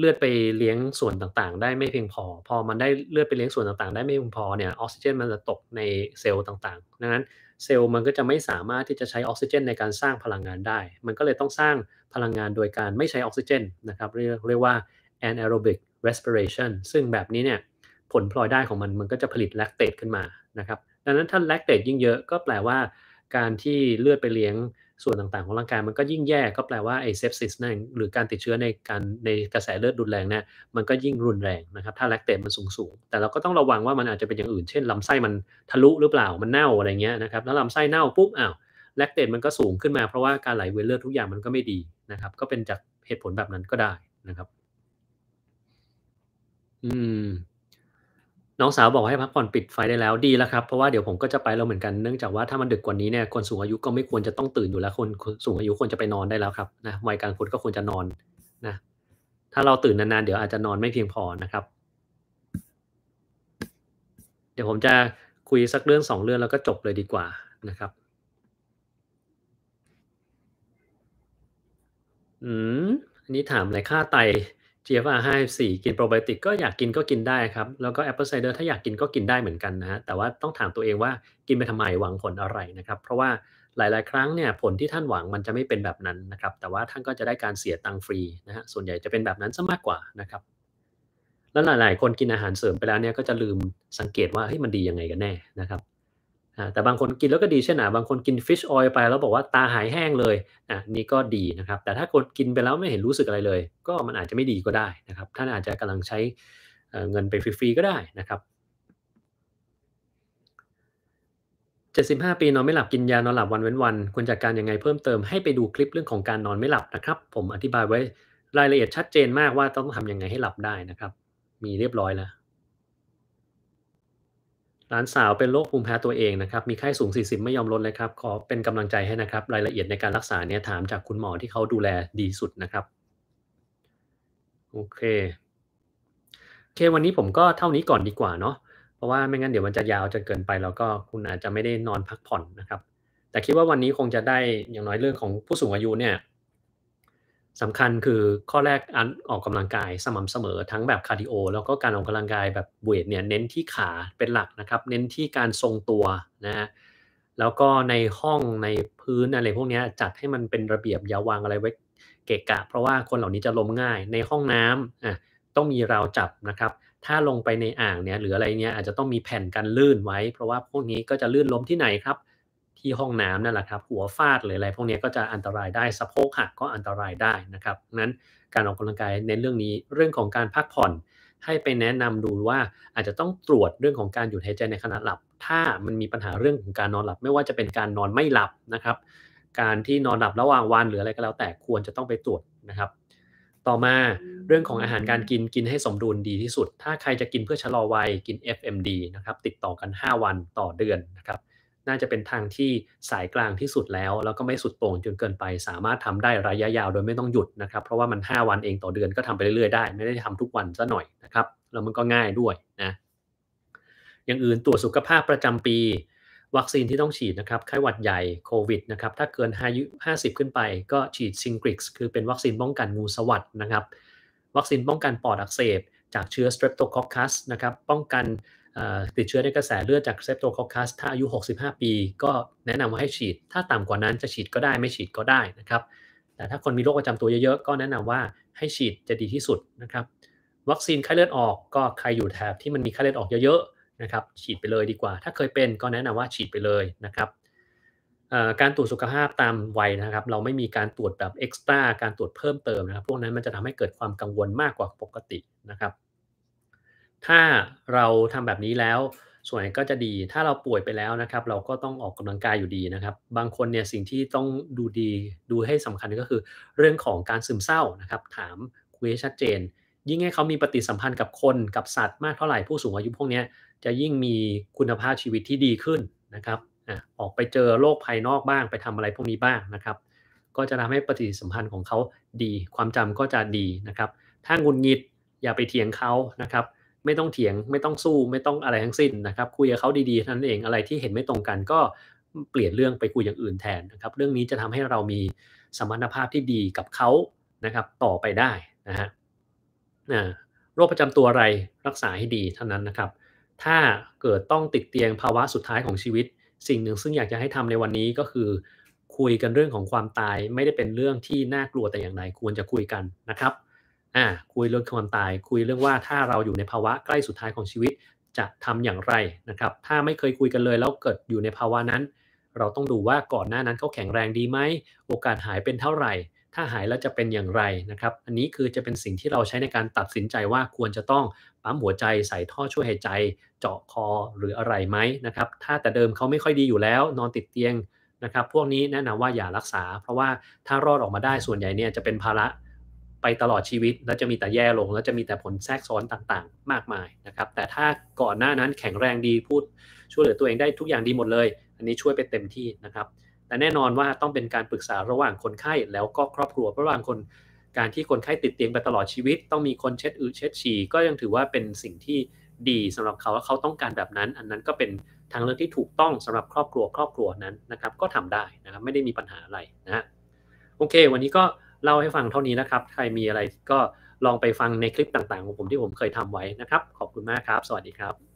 เลือดไปเลี้ยงส่วนต่างๆ ได้ไม่เพียงพอ พอมันได้เลือดไปเลี้ยงส่วนต่างๆ ได้ไม่เพียงพอเนี่ยออกซิเจนมันจะตกในเซลล์ต่าง ๆ ดังนั้นเซลล์มันก็จะไม่สามารถที่จะใช้ออกซิเจน ในการสร้างพลังงานได้ มันก็เลยต้องสร้างพลังงานโดยการไม่ใช้ออกซิเจนนะครับเรียกเรียกว่า anaerobic respiration ซึ่งแบบนี้เนี่ยผลพลอยได้ของมันมันก็จะผลิตแลคเตตขึ้นมานะครับดังนั้นถ้าแลคเตตยิ่งเยอะก็แปลว่า การที่เลือดไปเลี้ยงส่วนต่างๆของร่างกายมันก็ยิ่งแย่ก็แปลว่าไอเซปซิสนั่นหรือการติดเชื้อในการในกระแสเลือดรุนแรงเนี่ยมันก็ยิ่งรุนแรงนะครับ ถ้าแลคเตตมันสูงๆ แต่เราก็ต้องระวังว่ามันอาจจะเป็นอย่างอื่นเช่นลำไส้มันทะลุหรือเปล่า มันเน่าอะไรเงี้ยนะครับแล้วลำไส้เน่าปุ๊บอ้าวแลคเตตมันก็สูงขึ้นมาเพราะว่าการไหลเวียนเลือดทุกอย่างมันก็ไม่ดีนะครับ ก็เป็นจากเหตุผลแบบนั้นก็ได้นะครับ อืมน้องสาวบอกให้พักผ่อนปิดไฟได้แล้วดีแล้วครับเพราะว่าเดี๋ยวผมก็จะไปเราเหมือนกันเนื่องจากว่าถ้ามันดึกกว่านี้เนี่ยคนสูงอายุก็ไม่ควรจะต้องตื่นอยู่แล้วคนสูงอายุควรจะไปนอนได้แล้วครับนะวัยกลางคนก็ควรจะนอนนะถ้าเราตื่นนานๆ เดี๋ยวอาจจะนอนไม่เพียงพอนะครับ เดี๋ยวผมจะคุยสักเรื่องสองเรื่องแล้วก็จบเลยดีกว่านะครับอืมอันนี้ถามอะไรค่าไต GFR 54กินโปรไบโอติกก็อยากกินก็กินได้ครับแล้วก็แอปเปิลไซเดอร์ถ้าอยากกินก็กินได้เหมือนกันนะฮะแต่ว่าต้องถามตัวเองว่ากินไปทำไมหวังผลอะไรนะครับ เพราะว่าหลายๆ ครั้งเนี่ยผลที่ท่านหวังมันจะไม่เป็นแบบนั้นนะครับ แต่ว่าท่านก็จะได้การเสียตังฟรีนะฮะส่วนใหญ่จะเป็นแบบนั้นซะมากกว่านะครับ แล้วหลาย ๆ คนกินอาหารเสริมไปแล้วเนี่ยก็จะลืมสังเกตว่าเฮ้ยมันดียังไงกันแน่นะครับแต่บางคนกินแล้วก็ดีเช่นอ่ะบางคนกินฟิชออยล์ไปแล้วบอกว่าตาหายแห้งเลยอ่ะนี่ก็ดีนะครับแต่ถ้าคนกินไปแล้วไม่เห็นรู้สึกอะไรเลย ก็มันอาจจะไม่ดีก็ได้นะครับท่านอาจจะกำลังใช้เงินไปฟรีๆก็ได้นะครับ75ปีนอนไม่หลับกินยานอนหลับวันเว้นวันควรจัดการยังไงเพิ่มเติมให้ไปดูคลิปเรื่องของการนอนไม่หลับนะครับ ผมอธิบายไว้รายละเอียดชัดเจนมากว่าต้องทํำยังไงให้หลับได้นะครับ มีเรียบร้อยแล้วหลานสาวเป็นโรคภูมิแพ้ตัวเองนะครับมีไข้สูง 40 ไม่ยอมลดเลยครับ ขอเป็นกำลังใจให้นะครับรายละเอียดในการรักษาเนี่ยถามจากคุณหมอที่เขาดูแลดีสุดนะครับ โอเคโอเควันนี้ผมก็เท่านี้ก่อนดีกว่าเนาะเพราะว่าไม่งั้นเดี๋ยวมันจะยาวจนเกินไปแล้วก็คุณอาจจะไม่ได้นอนพักผ่อนนะครับ แต่คิดว่าวันนี้คงจะได้อย่างน้อยเรื่องของผู้สูงอายุเนี่ยสำคัญคือข้อแรกอันออกกำลังกายสม่ำเสมอทั้งแบบคาร์ดิโอแล้วก็การออกกำลังกายแบบเวทเนี่ยเน้นที่ขาเป็นหลักนะครับ เน้นที่การทรงตัวนะฮะแล้วก็ในห้องในพื้นอะไรพวกนี้จัดให้มันเป็นระเบียบอย่าวางอะไรไว้ เกะกะ เพราะว่าคนเหล่านี้จะล้มง่ายในห้องน้ำอ่ะต้องมีราวจับนะครับ ถ้าลงไปในอ่างเนี่ยหรืออะไรเนี่ยอาจจะต้องมีแผ่นกันลื่นไว้ เพราะว่าพวกนี้ก็จะลื่นล้มที่ไหนครับที่ห้องน้ำนั่นแหละครับหัวฟาดหรืออะไรพวกนี้ก็จะอันตรายได้สะโพกหักก็อันตรายได้นะครับนั้นการออกกำลังกายในเรื่องนี้เรื่องของการพักผ่อนให้ไปแนะนำดูว่าอาจจะต้องตรวจเรื่องของการหยุดหายใจในขณะหลับ ถ้ามันมีปัญหาเรื่องของการนอนหลับไม่ว่าจะเป็นการนอนไม่หลับนะครับ การที่นอนหลับระหว่างวันหรืออะไรก็แล้วแต่ควรจะต้องไปตรวจนะครับ ต่อมาเรื่องของอาหารการกินกินให้สมดุลดีที่สุด ถ้าใครจะกินเพื่อชะลอวัยกิน FMD นะครับติดต่อกัน 5 วันต่อเดือนนะครับน่าจะเป็นทางที่สายกลางที่สุดแล้วแล้วก็ไม่สุดโต่ง จนเกินไป สามารถทำได้ระยะยาวโดยไม่ต้องหยุดนะครับ เพราะว่ามัน 5 วันเองต่อเดือนก็ทำไปเรื่อยๆได้ ไม่ได้ทำทุกวันซะหน่อยนะครับแล้วมันก็ง่ายด้วยนะอย่างอื่นตรวจสุขภาพประจำปี วัคซีนที่ต้องฉีดนะครับไข้หวัดใหญ่โควิดนะครับ ถ้าเกินอายุ 50 ขึ้นไปก็ฉีดซิงกริก์คือเป็นวัคซีนป้องกันงูสวัดนะครับ วัคซีนป้องกันปอดอักเสบจากเชื้อสเตรปโตคอคัสนะครับป้องกันติดเชื้อในกระแสเลือดจากเซปโตคอคัสถ้าอายุ 65ปีก็แนะนำว่าให้ฉีดถ้าต่ำกว่านั้นจะฉีดก็ได้ไม่ฉีดก็ได้นะครับแต่ถ้าคนมีโรคประจำตัวเยอะๆ ก็แนะนำว่าให้ฉีดจะดีที่สุดนะครับ วัคซีนไข้เลือดออกก็ใครอยู่แถบที่มันมีไข้เลือดออกเยอะๆนะครับ ฉีดไปเลยดีกว่า ถ้าเคยเป็นก็แนะนำว่าฉีดไปเลยนะครับการตรวจสุขภาพตามวัยนะครับ เราไม่มีการตรวจแบบเอ็กซ์ตร้าการตรวจเพิ่มเติมนะครับ พวกนั้นมันจะทำให้เกิดความกังวลมากกว่าปกตินะครับถ้าเราทำแบบนี้แล้ว ส่วนใหญ่ก็จะดี ถ้าเราป่วยไปแล้วนะครับ เราก็ต้องออกกำลังกายอยู่ดีนะครับ บางคนเนี่ยสิ่งที่ต้องดูดีดูให้สำคัญก็คือ เรื่องของการซึมเศร้านะครับ ถามคุยให้ชัดเจน ยิ่งให้เขามีปฏิสัมพันธ์กับคนกับสัตว์มากเท่าไหร่ ผู้สูงอายุพวกนี้จะยิ่งมีคุณภาพชีวิตที่ดีขึ้นนะครับ ออกไปเจอโลกภายนอกบ้าง ไปทำอะไรพวกนี้บ้างนะครับ ก็จะทำให้ปฏิสัมพันธ์ของเขาดี ความจำก็จะดีนะครับ ถ้างุนงิดอย่าไปเถียงเขานะครับไม่ต้องเถียงไม่ต้องสู้ไม่ต้องอะไรทั้งสิ้นนะครับ คุยกับเขาดีๆนั่นเองอะไรที่เห็นไม่ตรงกันก็เปลี่ยนเรื่องไปคุยอย่างอื่นแทนนะครับ เรื่องนี้จะทำให้เรามีสมรรถภาพที่ดีกับเขานะครับต่อไปได้นะฮะโรคประจำตัวอะไรรักษาให้ดีเท่านั้นนะครับ ถ้าเกิดต้องติดเตียงภาวะสุดท้ายของชีวิต สิ่งหนึ่ง ซึ่งอยากจะให้ทำในวันนี้ก็คือ คุยกันเรื่องของความตาย ไม่ได้เป็นเรื่องที่น่ากลัวแต่อย่างใดควรจะคุยกันนะครับอ่าคุยเรื่องความตายคุยเรื่องว่าถ้าเราอยู่ในภาวะใกล้สุดท้ายของชีวิตจะทำอย่างไรนะครับ ถ้าไม่เคยคุยกันเลยแล้วเกิดอยู่ในภาวะนั้น เราต้องดูว่าก่อนหน้านั้นเขาแข็งแรงดีไหม โอกาสหายเป็นเท่าไหร่ ถ้าหายแล้วจะเป็นอย่างไรนะครับ อันนี้คือจะเป็นสิ่งที่เราใช้ในการตัดสินใจว่าควรจะต้องปั๊มหัวใจ ใส่ท่อช่วยหายใจ เจาะคอหรืออะไรไหมนะครับถ้าแต่เดิมเขาไม่ค่อยดีอยู่แล้ว นอนติดเตียงนะครับพวกนี้แนะนำว่าอย่ารักษา เพราะว่าถ้ารอดออกมาได้ส่วนใหญ่เนี่ยจะเป็นภาระไปตลอดชีวิต แล้วจะมีแต่แย่ลง แล้วจะมีแต่ผลแทรกซ้อนต่างๆ มากมายนะครับแต่ถ้าก่อนหน้านั้นแข็งแรงดีพูดช่วยเหลือตัวเองได้ทุกอย่างดีหมดเลย อันนี้ช่วยไปเต็มที่นะครับ แต่แน่นอนว่าต้องเป็นการปรึกษาระหว่างคนไข้แล้วก็ครอบครัว ระหว่างคนการที่คนไข้ติดเตียงไปตลอดชีวิตต้องมีคนเช็ดอืดเช็ดฉี่ก็ยังถือว่าเป็นสิ่งที่ดีสำหรับเขาว่าเขาต้องการแบบนั้น อันนั้นก็เป็นทางเลือกที่ถูกต้องสำหรับครอบครัว ครอบครัวนั้นนะครับก็ทำได้นะครับไม่ได้มีปัญหาอะไรนะโอเค วันนี้ก็เล่าให้ฟังเท่านี้นะครับ ใครมีอะไรก็ลองไปฟังในคลิปต่าง ๆ ของผมที่ผมเคยทำไว้นะครับ ขอบคุณมากครับ สวัสดีครับ